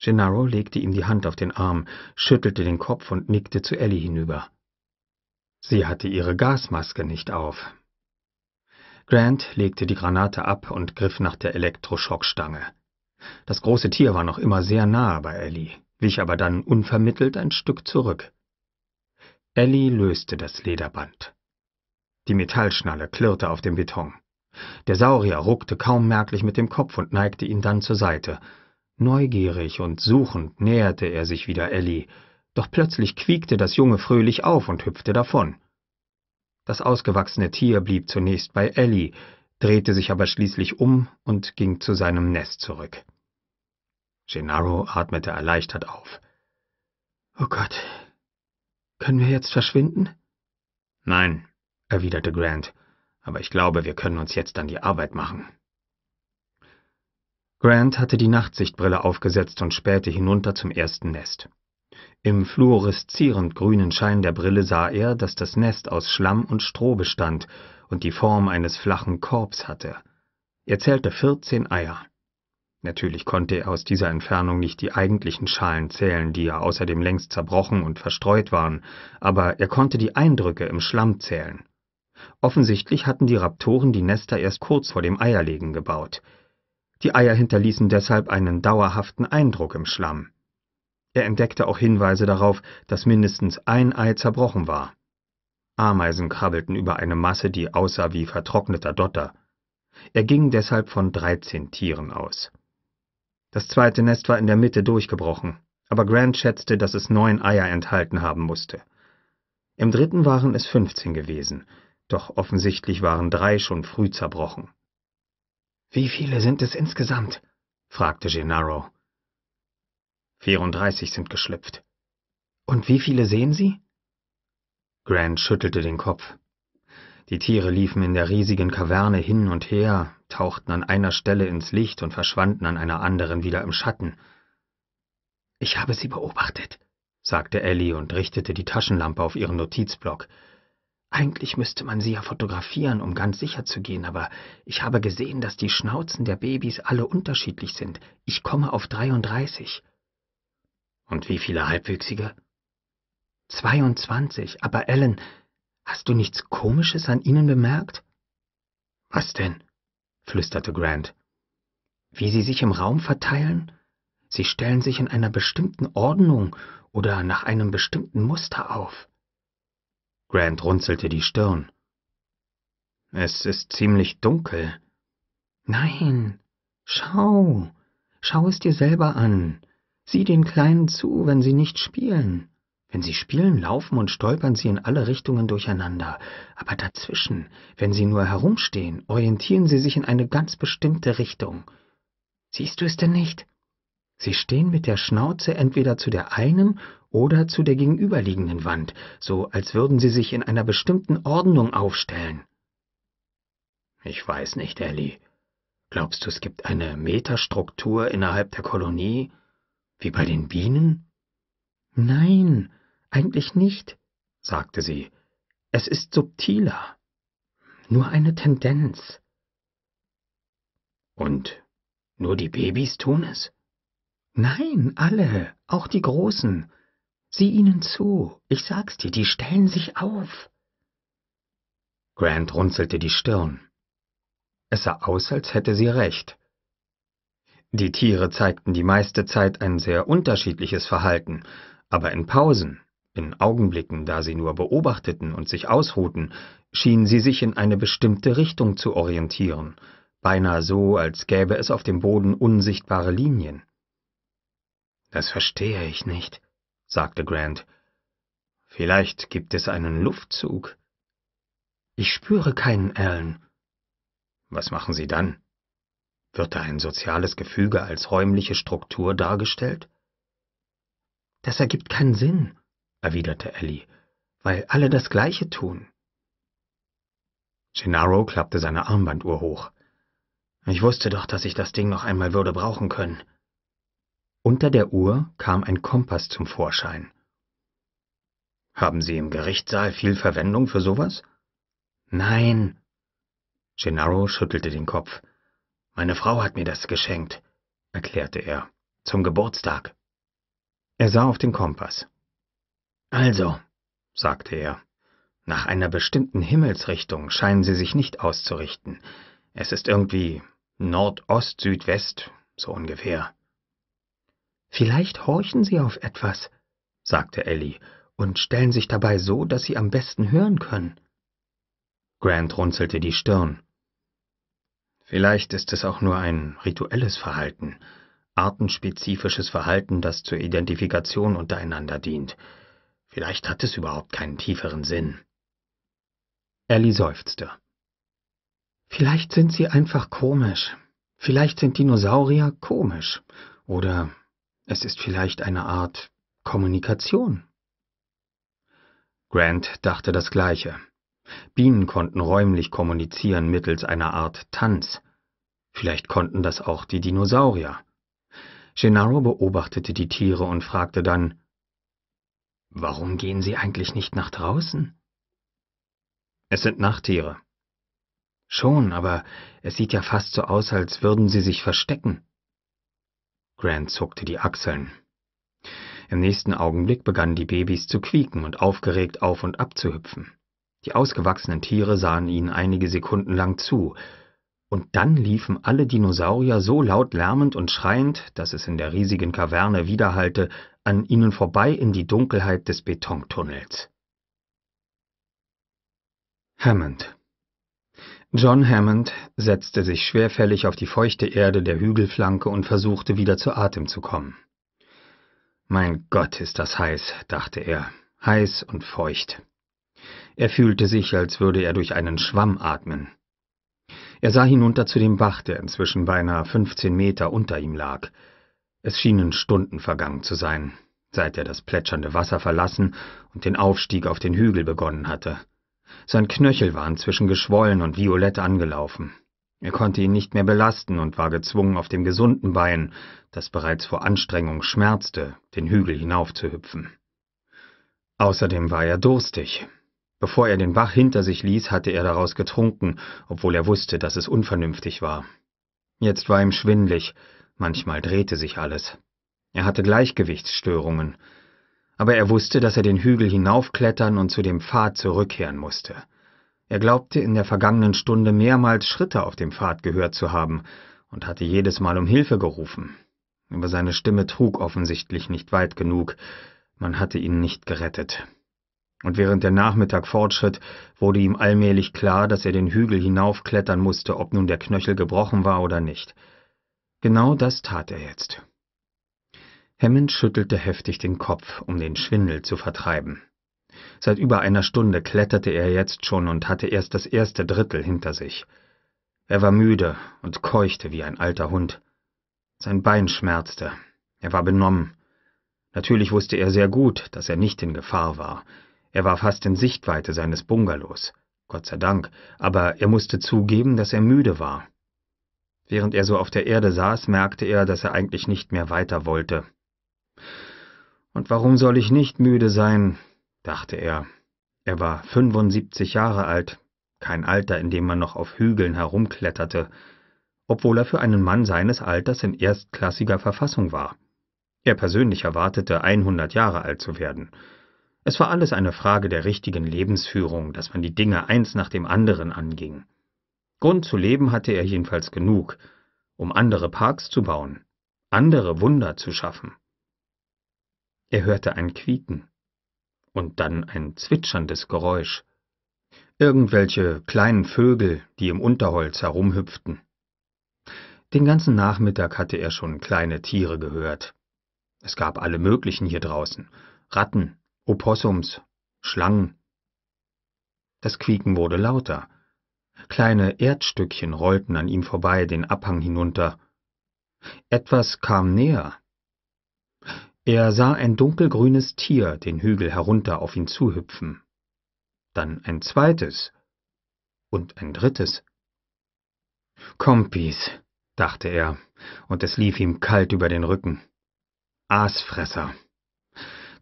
Gennaro legte ihm die Hand auf den Arm, schüttelte den Kopf und nickte zu Ellie hinüber. Sie hatte ihre Gasmaske nicht auf, Grant legte die Granate ab und griff nach der Elektroschockstange. Das große Tier war noch immer sehr nahe bei Ellie, wich aber dann unvermittelt ein Stück zurück. Ellie löste das Lederband. Die Metallschnalle klirrte auf dem Beton. Der Saurier ruckte kaum merklich mit dem Kopf und neigte ihn dann zur Seite. Neugierig und suchend näherte er sich wieder Ellie, doch plötzlich quiekte das Junge fröhlich auf und hüpfte davon. Das ausgewachsene Tier blieb zunächst bei Ellie, drehte sich aber schließlich um und ging zu seinem Nest zurück. Gennaro atmete erleichtert auf. Oh Gott, können wir jetzt verschwinden? Nein, erwiderte Grant, aber ich glaube, wir können uns jetzt an die Arbeit machen. Grant hatte die Nachtsichtbrille aufgesetzt und spähte hinunter zum ersten Nest. Im fluoreszierend grünen Schein der Brille sah er, dass das Nest aus Schlamm und Stroh bestand und die Form eines flachen Korbs hatte. Er zählte vierzehn Eier. Natürlich konnte er aus dieser Entfernung nicht die eigentlichen Schalen zählen, die ja außerdem längst zerbrochen und verstreut waren, aber er konnte die Eindrücke im Schlamm zählen. Offensichtlich hatten die Raptoren die Nester erst kurz vor dem Eierlegen gebaut. Die Eier hinterließen deshalb einen dauerhaften Eindruck im Schlamm. Er entdeckte auch Hinweise darauf, dass mindestens ein Ei zerbrochen war. Ameisen krabbelten über eine Masse, die aussah wie vertrockneter Dotter. Er ging deshalb von 13 Tieren aus. Das zweite Nest war in der Mitte durchgebrochen, aber Grant schätzte, dass es neun Eier enthalten haben musste. Im dritten waren es 15 gewesen, doch offensichtlich waren drei schon früh zerbrochen. Wie viele sind es insgesamt? fragte Gennaro. 34 sind geschlüpft. Und wie viele sehen Sie? Grant schüttelte den Kopf. Die Tiere liefen in der riesigen Kaverne hin und her, tauchten an einer Stelle ins Licht und verschwanden an einer anderen wieder im Schatten. Ich habe sie beobachtet, sagte Ellie und richtete die Taschenlampe auf ihren Notizblock. Eigentlich müsste man sie ja fotografieren, um ganz sicher zu gehen, aber ich habe gesehen, dass die Schnauzen der Babys alle unterschiedlich sind. Ich komme auf 33. Und wie viele Halbwüchsige? Zweiundzwanzig. Aber Ellen, hast du nichts Komisches an ihnen bemerkt? Was denn? flüsterte Grant. Wie sie sich im Raum verteilen? Sie stellen sich in einer bestimmten Ordnung oder nach einem bestimmten Muster auf. Grant runzelte die Stirn. Es ist ziemlich dunkel. Nein, schau, schau es dir selber an. Sieh den Kleinen zu, wenn sie nicht spielen. Wenn sie spielen, laufen und stolpern sie in alle Richtungen durcheinander. Aber dazwischen, wenn sie nur herumstehen, orientieren sie sich in eine ganz bestimmte Richtung. Siehst du es denn nicht? Sie stehen mit der Schnauze entweder zu der einen oder zu der gegenüberliegenden Wand, so als würden sie sich in einer bestimmten Ordnung aufstellen. Ich weiß nicht, Ellie. Glaubst du, es gibt eine Metastruktur innerhalb der Kolonie? Wie bei den Bienen? Nein, eigentlich nicht, sagte sie. Es ist subtiler. Nur eine Tendenz. Und nur die Babys tun es? Nein, alle, auch die Großen. Sieh ihnen zu, ich sag's dir, die stellen sich auf. Grant runzelte die Stirn. Es sah aus, als hätte sie recht. Die Tiere zeigten die meiste Zeit ein sehr unterschiedliches Verhalten, aber in Pausen, in Augenblicken, da sie nur beobachteten und sich ausruhten, schienen sie sich in eine bestimmte Richtung zu orientieren, beinahe so, als gäbe es auf dem Boden unsichtbare Linien. Das verstehe ich nicht, sagte Grant. Vielleicht gibt es einen Luftzug. Ich spüre keinen Allen. Was machen Sie dann? Wird da ein soziales Gefüge als räumliche Struktur dargestellt? Das ergibt keinen Sinn, erwiderte Ellie, weil alle das Gleiche tun. Gennaro klappte seine Armbanduhr hoch. Ich wusste doch, dass ich das Ding noch einmal würde brauchen können. Unter der Uhr kam ein Kompass zum Vorschein. Haben Sie im Gerichtssaal viel Verwendung für sowas? Nein. Gennaro schüttelte den Kopf. Meine Frau hat mir das geschenkt, erklärte er, zum Geburtstag. Er sah auf den Kompass. Also, sagte er, nach einer bestimmten Himmelsrichtung scheinen sie sich nicht auszurichten. Es ist irgendwie Nordost, Südwest, so ungefähr. Vielleicht horchen sie auf etwas, sagte Ellie, und stellen sich dabei so, dass sie am besten hören können. Grant runzelte die Stirn. Vielleicht ist es auch nur ein rituelles Verhalten, artenspezifisches Verhalten, das zur Identifikation untereinander dient. Vielleicht hat es überhaupt keinen tieferen Sinn. Ellie seufzte. Vielleicht sind sie einfach komisch. Vielleicht sind Dinosaurier komisch. Oder es ist vielleicht eine Art Kommunikation. Grant dachte das Gleiche. Bienen konnten räumlich kommunizieren mittels einer Art Tanz. Vielleicht konnten das auch die Dinosaurier. Gennaro beobachtete die Tiere und fragte dann, Warum gehen sie eigentlich nicht nach draußen? Es sind Nachttiere. Schon, aber es sieht ja fast so aus, als würden sie sich verstecken. Grant zuckte die Achseln. Im nächsten Augenblick begannen die Babys zu quieken und aufgeregt auf und ab zu hüpfen. Die ausgewachsenen Tiere sahen ihnen einige Sekunden lang zu, und dann liefen alle Dinosaurier so laut lärmend und schreiend, dass es in der riesigen Kaverne widerhallte, an ihnen vorbei in die Dunkelheit des Betontunnels. Hammond John Hammond setzte sich schwerfällig auf die feuchte Erde der Hügelflanke und versuchte wieder zu Atem zu kommen. Mein Gott, ist das heiß, dachte er, heiß und feucht. Er fühlte sich, als würde er durch einen Schwamm atmen. Er sah hinunter zu dem Bach, der inzwischen beinahe fünfzehn Meter unter ihm lag. Es schienen Stunden vergangen zu sein, seit er das plätschernde Wasser verlassen und den Aufstieg auf den Hügel begonnen hatte. Sein Knöchel war inzwischen geschwollen und violett angelaufen. Er konnte ihn nicht mehr belasten und war gezwungen, auf dem gesunden Bein, das bereits vor Anstrengung schmerzte, den Hügel hinaufzuhüpfen. Außerdem war er durstig. Bevor er den Bach hinter sich ließ, hatte er daraus getrunken, obwohl er wusste, dass es unvernünftig war. Jetzt war ihm schwindlig, manchmal drehte sich alles. Er hatte Gleichgewichtsstörungen, aber er wusste, dass er den Hügel hinaufklettern und zu dem Pfad zurückkehren musste. Er glaubte in der vergangenen Stunde mehrmals Schritte auf dem Pfad gehört zu haben und hatte jedes Mal um Hilfe gerufen. Aber seine Stimme trug offensichtlich nicht weit genug, man hatte ihn nicht gerettet und während der Nachmittag fortschritt, wurde ihm allmählich klar, dass er den Hügel hinaufklettern musste, ob nun der Knöchel gebrochen war oder nicht. Genau das tat er jetzt. Hammond schüttelte heftig den Kopf, um den Schwindel zu vertreiben. Seit über einer Stunde kletterte er jetzt schon und hatte erst das erste Drittel hinter sich. Er war müde und keuchte wie ein alter Hund. Sein Bein schmerzte. Er war benommen. Natürlich wusste er sehr gut, dass er nicht in Gefahr war, er war fast in Sichtweite seines Bungalows, Gott sei Dank, aber er musste zugeben, dass er müde war. Während er so auf der Erde saß, merkte er, dass er eigentlich nicht mehr weiter wollte. Und warum soll ich nicht müde sein? dachte er. Er war 75 Jahre alt, kein Alter, in dem man noch auf Hügeln herumkletterte, obwohl er für einen Mann seines Alters in erstklassiger Verfassung war. Er persönlich erwartete, 100 Jahre alt zu werden. Es war alles eine Frage der richtigen Lebensführung, dass man die Dinge eins nach dem anderen anging. Grund zu leben hatte er jedenfalls genug, um andere Parks zu bauen, andere Wunder zu schaffen. Er hörte ein Quieken und dann ein zwitscherndes Geräusch. Irgendwelche kleinen Vögel, die im Unterholz herumhüpften. Den ganzen Nachmittag hatte er schon kleine Tiere gehört. Es gab alle möglichen hier draußen. Ratten, Opossums, Schlangen. Das Quieken wurde lauter. Kleine Erdstückchen rollten an ihm vorbei den Abhang hinunter. Etwas kam näher. Er sah ein dunkelgrünes Tier den Hügel herunter auf ihn zuhüpfen. Dann ein zweites und ein drittes. Kompis, dachte er, und es lief ihm kalt über den Rücken. Aasfresser.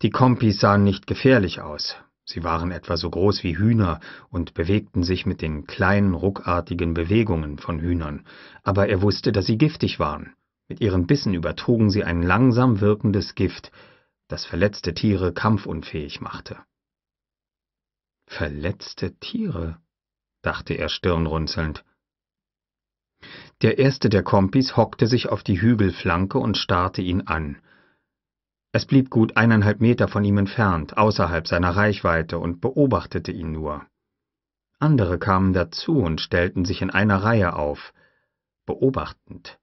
Die Kompis sahen nicht gefährlich aus. Sie waren etwa so groß wie Hühner und bewegten sich mit den kleinen, ruckartigen Bewegungen von Hühnern, aber er wusste, dass sie giftig waren. Mit ihren Bissen übertrugen sie ein langsam wirkendes Gift, das verletzte Tiere kampfunfähig machte. Verletzte Tiere, dachte er stirnrunzelnd. Der erste der Kompis hockte sich auf die Hügelflanke und starrte ihn an. Es blieb gut eineinhalb Meter von ihm entfernt, außerhalb seiner Reichweite, und beobachtete ihn nur. Andere kamen dazu und stellten sich in einer Reihe auf, beobachtend.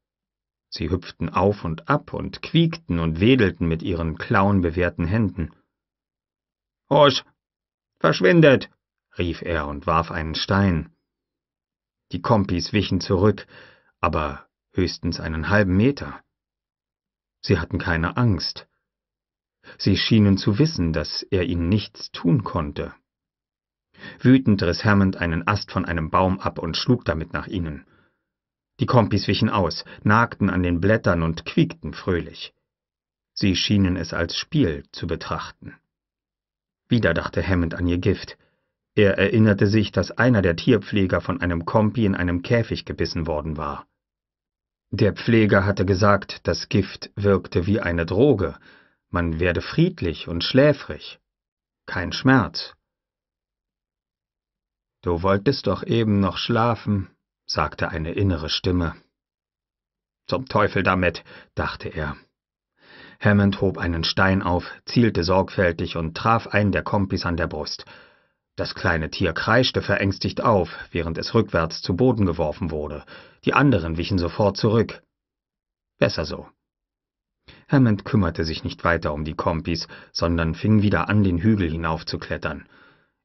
Sie hüpften auf und ab und quiekten und wedelten mit ihren klauenbewehrten Händen. Husch! Verschwindet! rief er und warf einen Stein. Die Kompis wichen zurück, aber höchstens einen halben Meter. Sie hatten keine Angst. Sie schienen zu wissen, dass er ihnen nichts tun konnte. Wütend riss Hammond einen Ast von einem Baum ab und schlug damit nach ihnen. Die Kompis wichen aus, nagten an den Blättern und quiekten fröhlich. Sie schienen es als Spiel zu betrachten. Wieder dachte Hammond an ihr Gift. Er erinnerte sich, dass einer der Tierpfleger von einem Kompi in einem Käfig gebissen worden war. Der Pfleger hatte gesagt, das Gift wirkte wie eine Droge, man werde friedlich und schläfrig, kein Schmerz. Du wolltest doch eben noch schlafen, sagte eine innere Stimme. Zum Teufel damit, dachte er. Hammond hob einen Stein auf, zielte sorgfältig und traf einen der Kompis an der Brust. Das kleine Tier kreischte verängstigt auf, während es rückwärts zu Boden geworfen wurde. Die anderen wichen sofort zurück. Besser so. Hammond kümmerte sich nicht weiter um die Kompis, sondern fing wieder an, den Hügel hinaufzuklettern.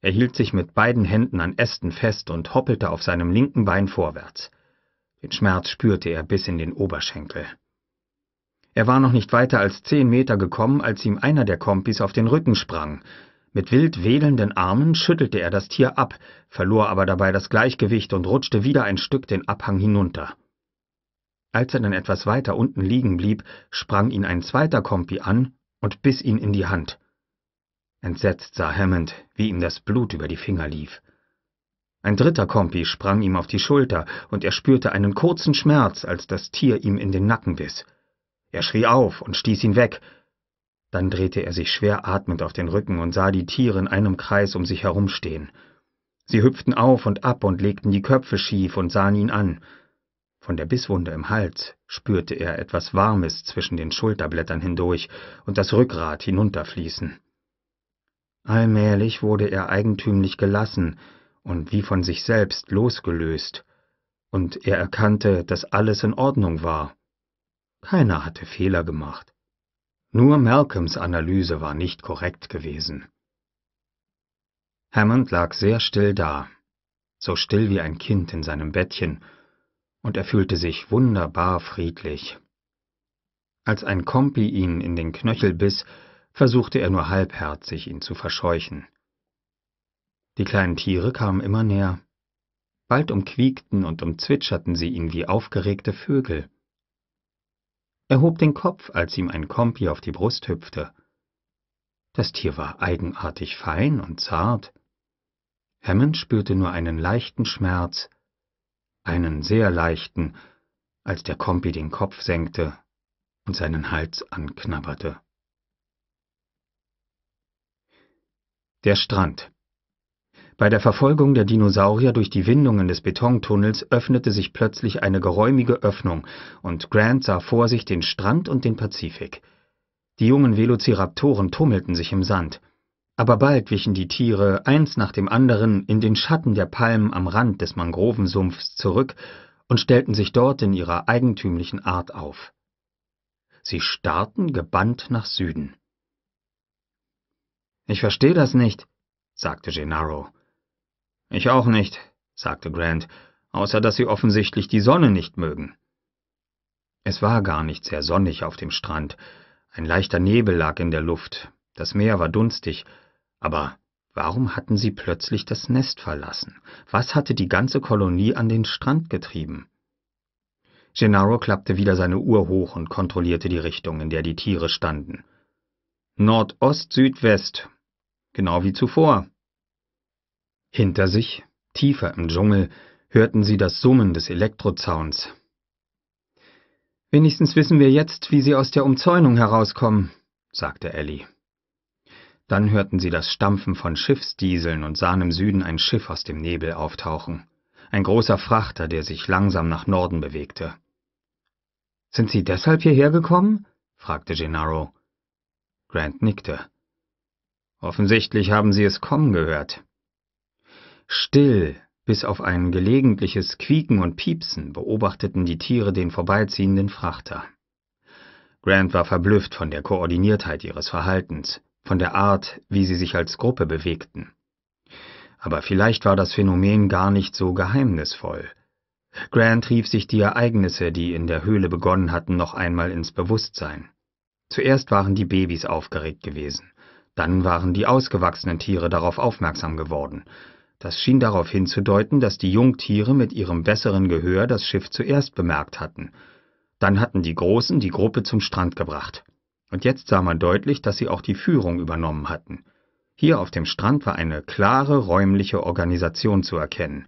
Er hielt sich mit beiden Händen an Ästen fest und hoppelte auf seinem linken Bein vorwärts. Den Schmerz spürte er bis in den Oberschenkel. Er war noch nicht weiter als zehn Meter gekommen, als ihm einer der Kompis auf den Rücken sprang. Mit wild wedelnden Armen schüttelte er das Tier ab, verlor aber dabei das Gleichgewicht und rutschte wieder ein Stück den Abhang hinunter. Als er dann etwas weiter unten liegen blieb, sprang ihn ein zweiter Kompi an und biss ihn in die Hand. Entsetzt sah Hammond, wie ihm das Blut über die Finger lief. Ein dritter Kompi sprang ihm auf die Schulter, und er spürte einen kurzen Schmerz, als das Tier ihm in den Nacken biss. Er schrie auf und stieß ihn weg. Dann drehte er sich schwer atmend auf den Rücken und sah die Tiere in einem Kreis um sich herumstehen. Sie hüpften auf und ab und legten die Köpfe schief und sahen ihn an. Von der Bisswunde im Hals spürte er etwas Warmes zwischen den Schulterblättern hindurch und das Rückgrat hinunterfließen. Allmählich wurde er eigentümlich gelassen und wie von sich selbst losgelöst, und er erkannte, dass alles in Ordnung war. Keiner hatte Fehler gemacht. Nur Malcolms Analyse war nicht korrekt gewesen. Hammond lag sehr still da, so still wie ein Kind in seinem Bettchen, und er fühlte sich wunderbar friedlich. Als ein Kompi ihn in den Knöchel biss, versuchte er nur halbherzig, ihn zu verscheuchen. Die kleinen Tiere kamen immer näher. Bald umquiekten und umzwitscherten sie ihn wie aufgeregte Vögel. Er hob den Kopf, als ihm ein Kompi auf die Brust hüpfte. Das Tier war eigenartig fein und zart. Hammond spürte nur einen leichten Schmerz, einen sehr leichten, als der Kompi den Kopf senkte und seinen Hals anknabberte. Der Strand. Bei der Verfolgung der Dinosaurier durch die Windungen des Betontunnels öffnete sich plötzlich eine geräumige Öffnung, und Grant sah vor sich den Strand und den Pazifik. Die jungen Velociraptoren tummelten sich im Sand. Aber bald wichen die Tiere eins nach dem anderen in den Schatten der Palmen am Rand des Mangrovensumpfs zurück und stellten sich dort in ihrer eigentümlichen Art auf. Sie starrten gebannt nach Süden. Ich verstehe das nicht, sagte Gennaro. Ich auch nicht, sagte Grant, außer dass sie offensichtlich die Sonne nicht mögen. Es war gar nicht sehr sonnig auf dem Strand. Ein leichter Nebel lag in der Luft. Das Meer war dunstig, aber warum hatten sie plötzlich das Nest verlassen? Was hatte die ganze Kolonie an den Strand getrieben? Gennaro klappte wieder seine Uhr hoch und kontrollierte die Richtung, in der die Tiere standen. Nordost, Südwest. Genau wie zuvor. Hinter sich, tiefer im Dschungel, hörten sie das Summen des Elektrozauns. Wenigstens wissen wir jetzt, wie sie aus der Umzäunung herauskommen, sagte Ellie. Dann hörten sie das Stampfen von Schiffsdieseln und sahen im Süden ein Schiff aus dem Nebel auftauchen. Ein großer Frachter, der sich langsam nach Norden bewegte. Sind Sie deshalb hierher gekommen? fragte Gennaro. Grant nickte. Offensichtlich haben Sie es kommen gehört. Still, bis auf ein gelegentliches Quieken und Piepsen, beobachteten die Tiere den vorbeiziehenden Frachter. Grant war verblüfft von der Koordiniertheit ihres Verhaltens von der Art, wie sie sich als Gruppe bewegten. Aber vielleicht war das Phänomen gar nicht so geheimnisvoll. Grant rief sich die Ereignisse, die in der Höhle begonnen hatten, noch einmal ins Bewusstsein. Zuerst waren die Babys aufgeregt gewesen, dann waren die ausgewachsenen Tiere darauf aufmerksam geworden. Das schien darauf hinzudeuten, dass die Jungtiere mit ihrem besseren Gehör das Schiff zuerst bemerkt hatten. Dann hatten die Großen die Gruppe zum Strand gebracht. Und jetzt sah man deutlich, dass sie auch die Führung übernommen hatten. Hier auf dem Strand war eine klare räumliche Organisation zu erkennen.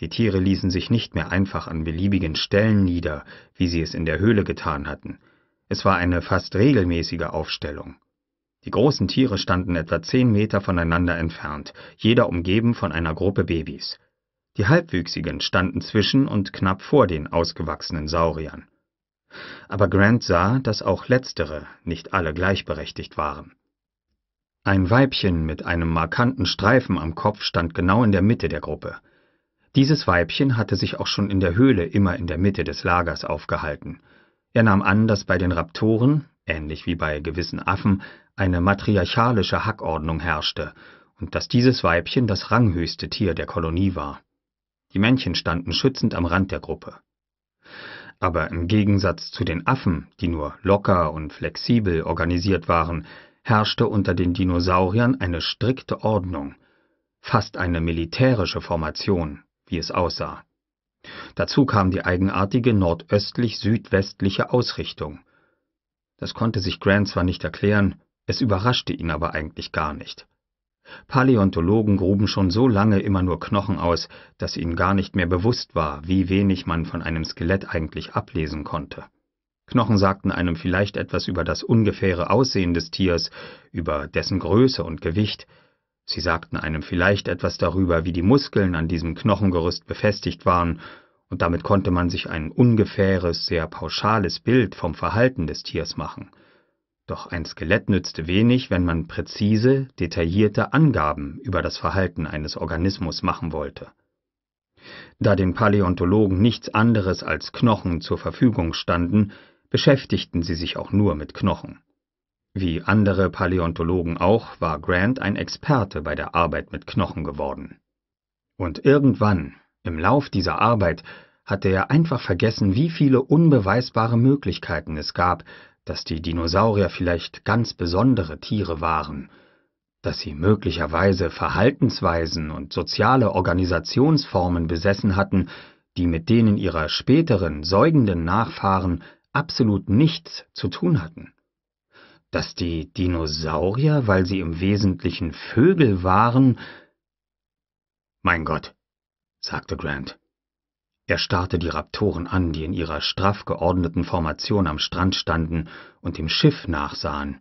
Die Tiere ließen sich nicht mehr einfach an beliebigen Stellen nieder, wie sie es in der Höhle getan hatten. Es war eine fast regelmäßige Aufstellung. Die großen Tiere standen etwa zehn Meter voneinander entfernt, jeder umgeben von einer Gruppe Babys. Die Halbwüchsigen standen zwischen und knapp vor den ausgewachsenen Sauriern aber Grant sah, dass auch letztere nicht alle gleichberechtigt waren. Ein Weibchen mit einem markanten Streifen am Kopf stand genau in der Mitte der Gruppe. Dieses Weibchen hatte sich auch schon in der Höhle immer in der Mitte des Lagers aufgehalten. Er nahm an, dass bei den Raptoren, ähnlich wie bei gewissen Affen, eine matriarchalische Hackordnung herrschte und dass dieses Weibchen das ranghöchste Tier der Kolonie war. Die Männchen standen schützend am Rand der Gruppe aber im Gegensatz zu den Affen, die nur locker und flexibel organisiert waren, herrschte unter den Dinosauriern eine strikte Ordnung, fast eine militärische Formation, wie es aussah. Dazu kam die eigenartige nordöstlich-südwestliche Ausrichtung. Das konnte sich Grant zwar nicht erklären, es überraschte ihn aber eigentlich gar nicht. Paläontologen gruben schon so lange immer nur Knochen aus, dass ihnen gar nicht mehr bewusst war, wie wenig man von einem Skelett eigentlich ablesen konnte. Knochen sagten einem vielleicht etwas über das ungefähre Aussehen des Tiers, über dessen Größe und Gewicht, sie sagten einem vielleicht etwas darüber, wie die Muskeln an diesem Knochengerüst befestigt waren, und damit konnte man sich ein ungefähres, sehr pauschales Bild vom Verhalten des Tiers machen – doch ein Skelett nützte wenig, wenn man präzise, detaillierte Angaben über das Verhalten eines Organismus machen wollte. Da den Paläontologen nichts anderes als Knochen zur Verfügung standen, beschäftigten sie sich auch nur mit Knochen. Wie andere Paläontologen auch, war Grant ein Experte bei der Arbeit mit Knochen geworden. Und irgendwann, im Lauf dieser Arbeit, hatte er einfach vergessen, wie viele unbeweisbare Möglichkeiten es gab, dass die Dinosaurier vielleicht ganz besondere Tiere waren, dass sie möglicherweise Verhaltensweisen und soziale Organisationsformen besessen hatten, die mit denen ihrer späteren säugenden Nachfahren absolut nichts zu tun hatten. Dass die Dinosaurier, weil sie im Wesentlichen Vögel waren. Mein Gott, sagte Grant, er starrte die Raptoren an, die in ihrer straff geordneten Formation am Strand standen und dem Schiff nachsahen,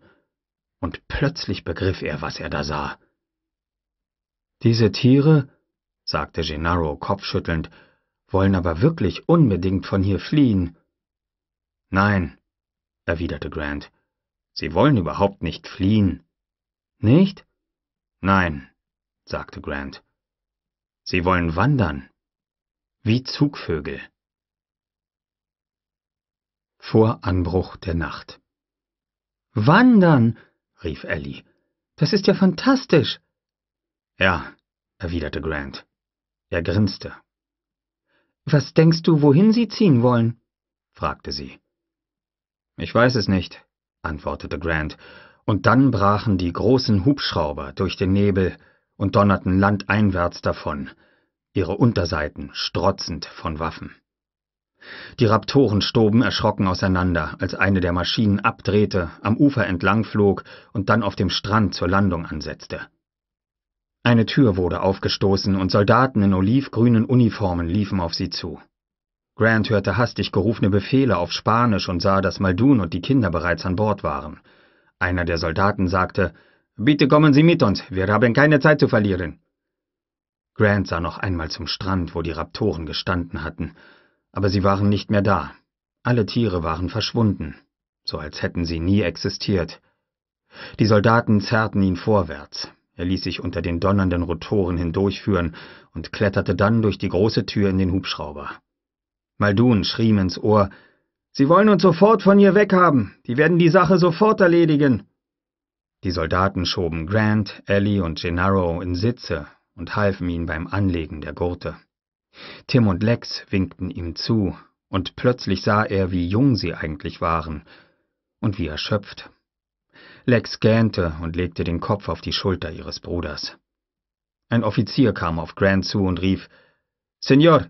und plötzlich begriff er, was er da sah. Diese Tiere, sagte Gennaro kopfschüttelnd, wollen aber wirklich unbedingt von hier fliehen. Nein, erwiderte Grant, sie wollen überhaupt nicht fliehen. Nicht? Nein, sagte Grant. Sie wollen wandern wie Zugvögel. Vor Anbruch der Nacht. Wandern, rief Ellie. Das ist ja fantastisch. Ja, erwiderte Grant. Er grinste. Was denkst du, wohin sie ziehen wollen? fragte sie. Ich weiß es nicht, antwortete Grant, und dann brachen die großen Hubschrauber durch den Nebel und donnerten landeinwärts davon, ihre Unterseiten strotzend von Waffen. Die Raptoren stoben erschrocken auseinander, als eine der Maschinen abdrehte, am Ufer entlangflog und dann auf dem Strand zur Landung ansetzte. Eine Tür wurde aufgestoßen und Soldaten in olivgrünen Uniformen liefen auf sie zu. Grant hörte hastig gerufene Befehle auf Spanisch und sah, dass Muldoon und die Kinder bereits an Bord waren. Einer der Soldaten sagte, Bitte kommen Sie mit uns, wir haben keine Zeit zu verlieren. Grant sah noch einmal zum Strand, wo die Raptoren gestanden hatten, aber sie waren nicht mehr da. Alle Tiere waren verschwunden, so als hätten sie nie existiert. Die Soldaten zerrten ihn vorwärts. Er ließ sich unter den donnernden Rotoren hindurchführen und kletterte dann durch die große Tür in den Hubschrauber. Muldoon schrie ihm ins Ohr, Sie wollen uns sofort von hier weghaben. Die werden die Sache sofort erledigen. Die Soldaten schoben Grant, Ellie und Gennaro in Sitze und halfen ihm beim Anlegen der Gurte. Tim und Lex winkten ihm zu, und plötzlich sah er, wie jung sie eigentlich waren und wie erschöpft. Lex gähnte und legte den Kopf auf die Schulter ihres Bruders. Ein Offizier kam auf Grant zu und rief Senor,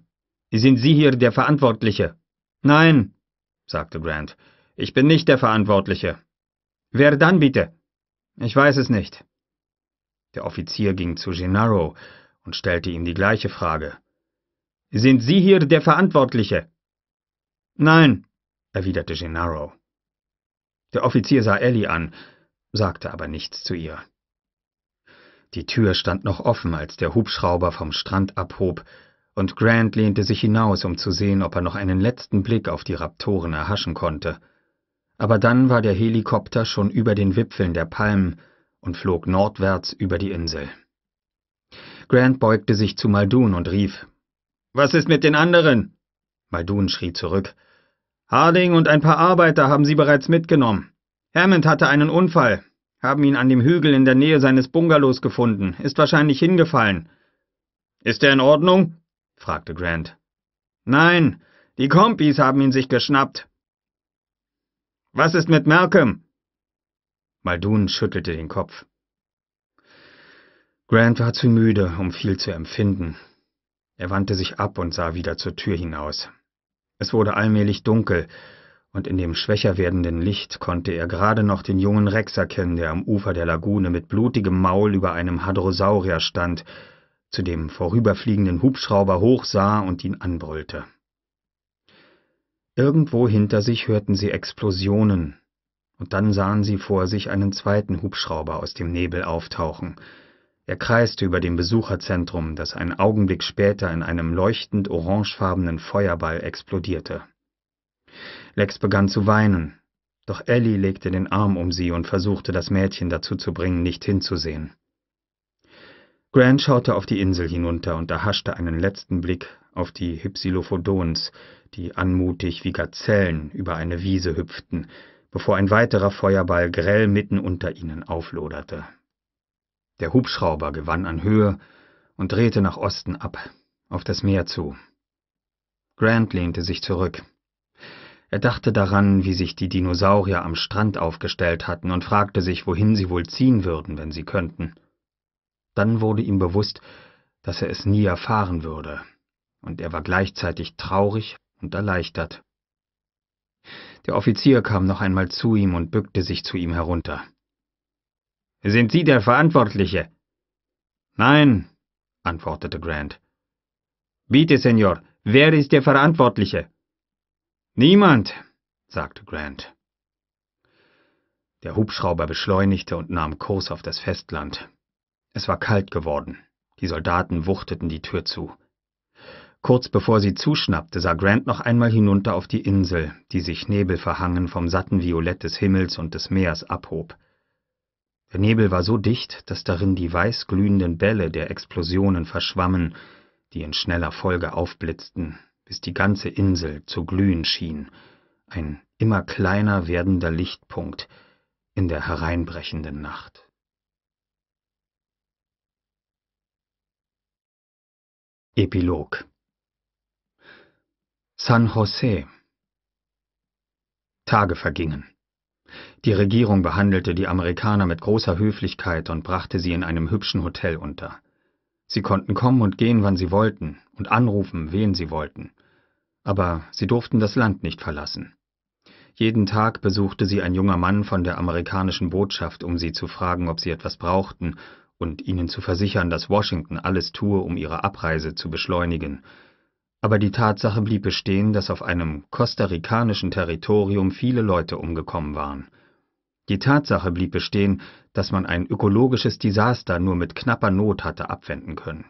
sind Sie hier der Verantwortliche? Nein, sagte Grant, ich bin nicht der Verantwortliche. Wer dann bitte? Ich weiß es nicht. Der Offizier ging zu Gennaro und stellte ihm die gleiche Frage. Sind Sie hier der Verantwortliche? Nein, erwiderte Gennaro. Der Offizier sah Ellie an, sagte aber nichts zu ihr. Die Tür stand noch offen, als der Hubschrauber vom Strand abhob, und Grant lehnte sich hinaus, um zu sehen, ob er noch einen letzten Blick auf die Raptoren erhaschen konnte. Aber dann war der Helikopter schon über den Wipfeln der Palmen, und flog nordwärts über die Insel. Grant beugte sich zu Muldoon und rief, Was ist mit den anderen? Muldoon schrie zurück, Harding und ein paar Arbeiter haben sie bereits mitgenommen. Hammond hatte einen Unfall, haben ihn an dem Hügel in der Nähe seines Bungalows gefunden, ist wahrscheinlich hingefallen. Ist er in Ordnung? fragte Grant. Nein, die Kompis haben ihn sich geschnappt. Was ist mit Malcolm? Maldun schüttelte den Kopf. Grant war zu müde, um viel zu empfinden. Er wandte sich ab und sah wieder zur Tür hinaus. Es wurde allmählich dunkel, und in dem schwächer werdenden Licht konnte er gerade noch den jungen Rex erkennen, der am Ufer der Lagune mit blutigem Maul über einem Hadrosaurier stand, zu dem vorüberfliegenden Hubschrauber hochsah und ihn anbrüllte. Irgendwo hinter sich hörten sie Explosionen, und dann sahen sie vor sich einen zweiten Hubschrauber aus dem Nebel auftauchen. Er kreiste über dem Besucherzentrum, das einen Augenblick später in einem leuchtend orangefarbenen Feuerball explodierte. Lex begann zu weinen, doch Ellie legte den Arm um sie und versuchte das Mädchen dazu zu bringen, nicht hinzusehen. Grant schaute auf die Insel hinunter und erhaschte einen letzten Blick auf die Hypsilophodons, die anmutig wie Gazellen über eine Wiese hüpften, bevor ein weiterer Feuerball grell mitten unter ihnen aufloderte. Der Hubschrauber gewann an Höhe und drehte nach Osten ab, auf das Meer zu. Grant lehnte sich zurück. Er dachte daran, wie sich die Dinosaurier am Strand aufgestellt hatten und fragte sich, wohin sie wohl ziehen würden, wenn sie könnten. Dann wurde ihm bewusst, dass er es nie erfahren würde, und er war gleichzeitig traurig und erleichtert. Der Offizier kam noch einmal zu ihm und bückte sich zu ihm herunter. Sind Sie der Verantwortliche? Nein, antwortete Grant. Bitte, Senor, wer ist der Verantwortliche? Niemand, sagte Grant. Der Hubschrauber beschleunigte und nahm Kurs auf das Festland. Es war kalt geworden. Die Soldaten wuchteten die Tür zu. Kurz bevor sie zuschnappte, sah Grant noch einmal hinunter auf die Insel, die sich nebelverhangen vom satten Violett des Himmels und des Meers abhob. Der Nebel war so dicht, dass darin die weiß glühenden Bälle der Explosionen verschwammen, die in schneller Folge aufblitzten, bis die ganze Insel zu glühen schien, ein immer kleiner werdender Lichtpunkt in der hereinbrechenden Nacht. Epilog San Jose. Tage vergingen. Die Regierung behandelte die Amerikaner mit großer Höflichkeit und brachte sie in einem hübschen Hotel unter. Sie konnten kommen und gehen, wann sie wollten, und anrufen, wen sie wollten. Aber sie durften das Land nicht verlassen. Jeden Tag besuchte sie ein junger Mann von der amerikanischen Botschaft, um sie zu fragen, ob sie etwas brauchten, und ihnen zu versichern, dass Washington alles tue, um ihre Abreise zu beschleunigen, aber die Tatsache blieb bestehen, dass auf einem kostarikanischen Territorium viele Leute umgekommen waren. Die Tatsache blieb bestehen, dass man ein ökologisches Desaster nur mit knapper Not hatte abwenden können.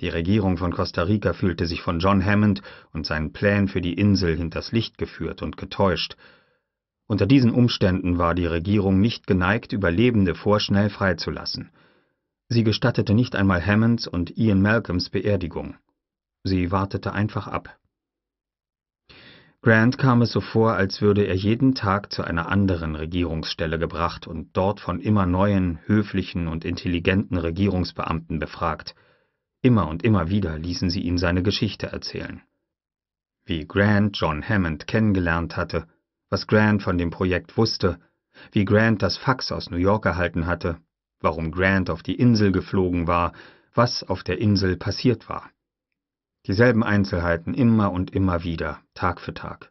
Die Regierung von Costa Rica fühlte sich von John Hammond und seinen Plänen für die Insel hinters Licht geführt und getäuscht. Unter diesen Umständen war die Regierung nicht geneigt, Überlebende vorschnell freizulassen. Sie gestattete nicht einmal Hammonds und Ian Malcolms Beerdigung. Sie wartete einfach ab. Grant kam es so vor, als würde er jeden Tag zu einer anderen Regierungsstelle gebracht und dort von immer neuen, höflichen und intelligenten Regierungsbeamten befragt. Immer und immer wieder ließen sie ihm seine Geschichte erzählen. Wie Grant John Hammond kennengelernt hatte, was Grant von dem Projekt wusste, wie Grant das Fax aus New York erhalten hatte, warum Grant auf die Insel geflogen war, was auf der Insel passiert war. Dieselben Einzelheiten immer und immer wieder, Tag für Tag.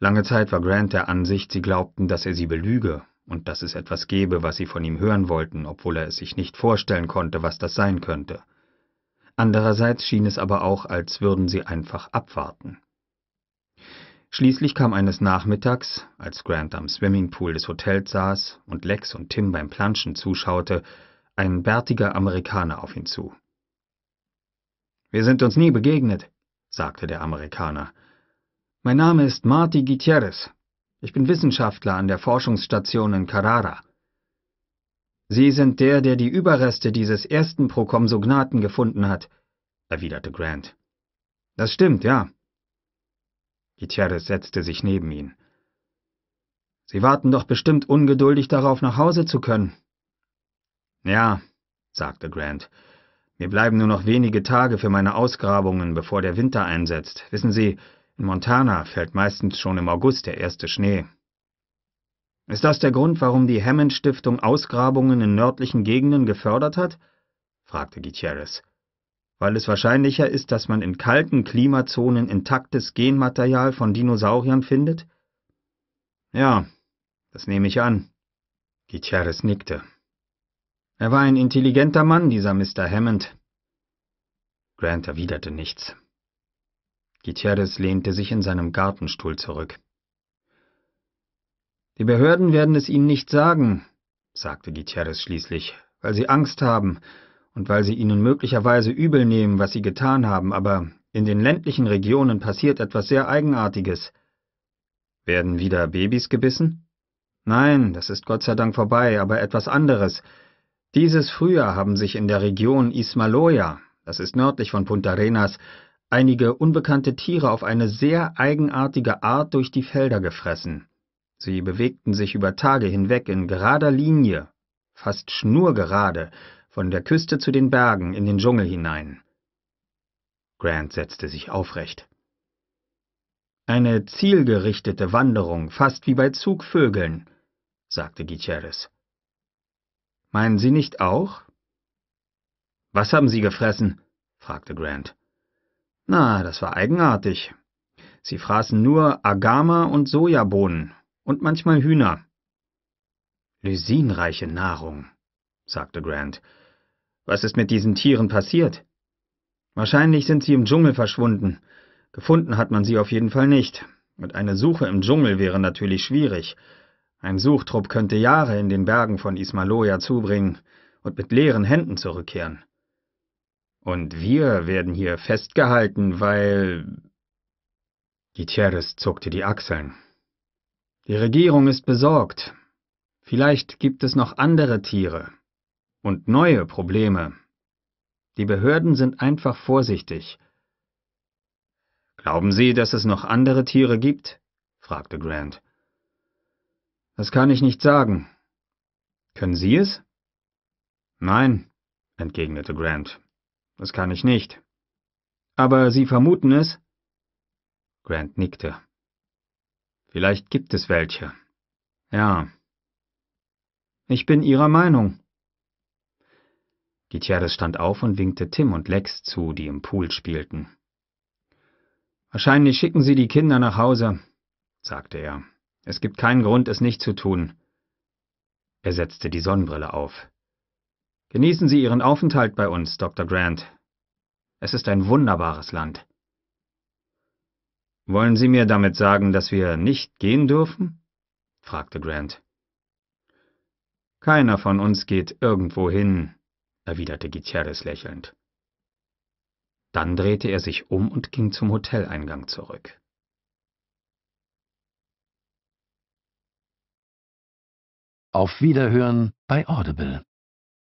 Lange Zeit war Grant der Ansicht, sie glaubten, dass er sie belüge und dass es etwas gebe, was sie von ihm hören wollten, obwohl er es sich nicht vorstellen konnte, was das sein könnte. Andererseits schien es aber auch, als würden sie einfach abwarten. Schließlich kam eines Nachmittags, als Grant am Swimmingpool des Hotels saß und Lex und Tim beim Planschen zuschaute, ein bärtiger Amerikaner auf ihn zu. Wir sind uns nie begegnet, sagte der Amerikaner. Mein Name ist Marty Gutierrez. Ich bin Wissenschaftler an der Forschungsstation in Carrara. Sie sind der, der die Überreste dieses ersten Prokonsognaten gefunden hat, erwiderte Grant. Das stimmt, ja. Gutierrez setzte sich neben ihn. Sie warten doch bestimmt ungeduldig darauf, nach Hause zu können. Ja, sagte Grant mir bleiben nur noch wenige Tage für meine Ausgrabungen, bevor der Winter einsetzt. Wissen Sie, in Montana fällt meistens schon im August der erste Schnee. Ist das der Grund, warum die Hammond-Stiftung Ausgrabungen in nördlichen Gegenden gefördert hat? fragte Gutierrez. Weil es wahrscheinlicher ist, dass man in kalten Klimazonen intaktes Genmaterial von Dinosauriern findet? Ja, das nehme ich an. Gutierrez nickte. Er war ein intelligenter Mann, dieser Mr. Hammond. Grant erwiderte nichts. Gutierrez lehnte sich in seinem Gartenstuhl zurück. Die Behörden werden es Ihnen nicht sagen, sagte Gutierrez schließlich, weil sie Angst haben und weil sie Ihnen möglicherweise übel nehmen, was Sie getan haben, aber in den ländlichen Regionen passiert etwas sehr Eigenartiges. Werden wieder Babys gebissen? Nein, das ist Gott sei Dank vorbei, aber etwas anderes – dieses Frühjahr haben sich in der Region Ismailoia, das ist nördlich von Punta Arenas, einige unbekannte Tiere auf eine sehr eigenartige Art durch die Felder gefressen. Sie bewegten sich über Tage hinweg in gerader Linie, fast schnurgerade, von der Küste zu den Bergen in den Dschungel hinein. Grant setzte sich aufrecht. Eine zielgerichtete Wanderung, fast wie bei Zugvögeln, sagte Gutierrez. Meinen Sie nicht auch? Was haben Sie gefressen? fragte Grant. Na, das war eigenartig. Sie fraßen nur Agama und Sojabohnen und manchmal Hühner. Lysinreiche Nahrung, sagte Grant. Was ist mit diesen Tieren passiert? Wahrscheinlich sind sie im Dschungel verschwunden. Gefunden hat man sie auf jeden Fall nicht. Und eine Suche im Dschungel wäre natürlich schwierig. Ein Suchtrupp könnte Jahre in den Bergen von Ismaloja zubringen und mit leeren Händen zurückkehren. Und wir werden hier festgehalten, weil... Gutierrez zuckte die Achseln. Die Regierung ist besorgt. Vielleicht gibt es noch andere Tiere und neue Probleme. Die Behörden sind einfach vorsichtig. Glauben Sie, dass es noch andere Tiere gibt? fragte Grant. Das kann ich nicht sagen. Können Sie es? Nein, entgegnete Grant. Das kann ich nicht. Aber Sie vermuten es? Grant nickte. Vielleicht gibt es welche. Ja. Ich bin Ihrer Meinung. Gutierrez stand auf und winkte Tim und Lex zu, die im Pool spielten. Wahrscheinlich schicken Sie die Kinder nach Hause, sagte er. Es gibt keinen Grund, es nicht zu tun. Er setzte die Sonnenbrille auf. Genießen Sie Ihren Aufenthalt bei uns, Dr. Grant. Es ist ein wunderbares Land. Wollen Sie mir damit sagen, dass wir nicht gehen dürfen? fragte Grant. Keiner von uns geht irgendwo hin, erwiderte Gutierrez lächelnd. Dann drehte er sich um und ging zum Hoteleingang zurück. Auf Wiederhören bei Audible.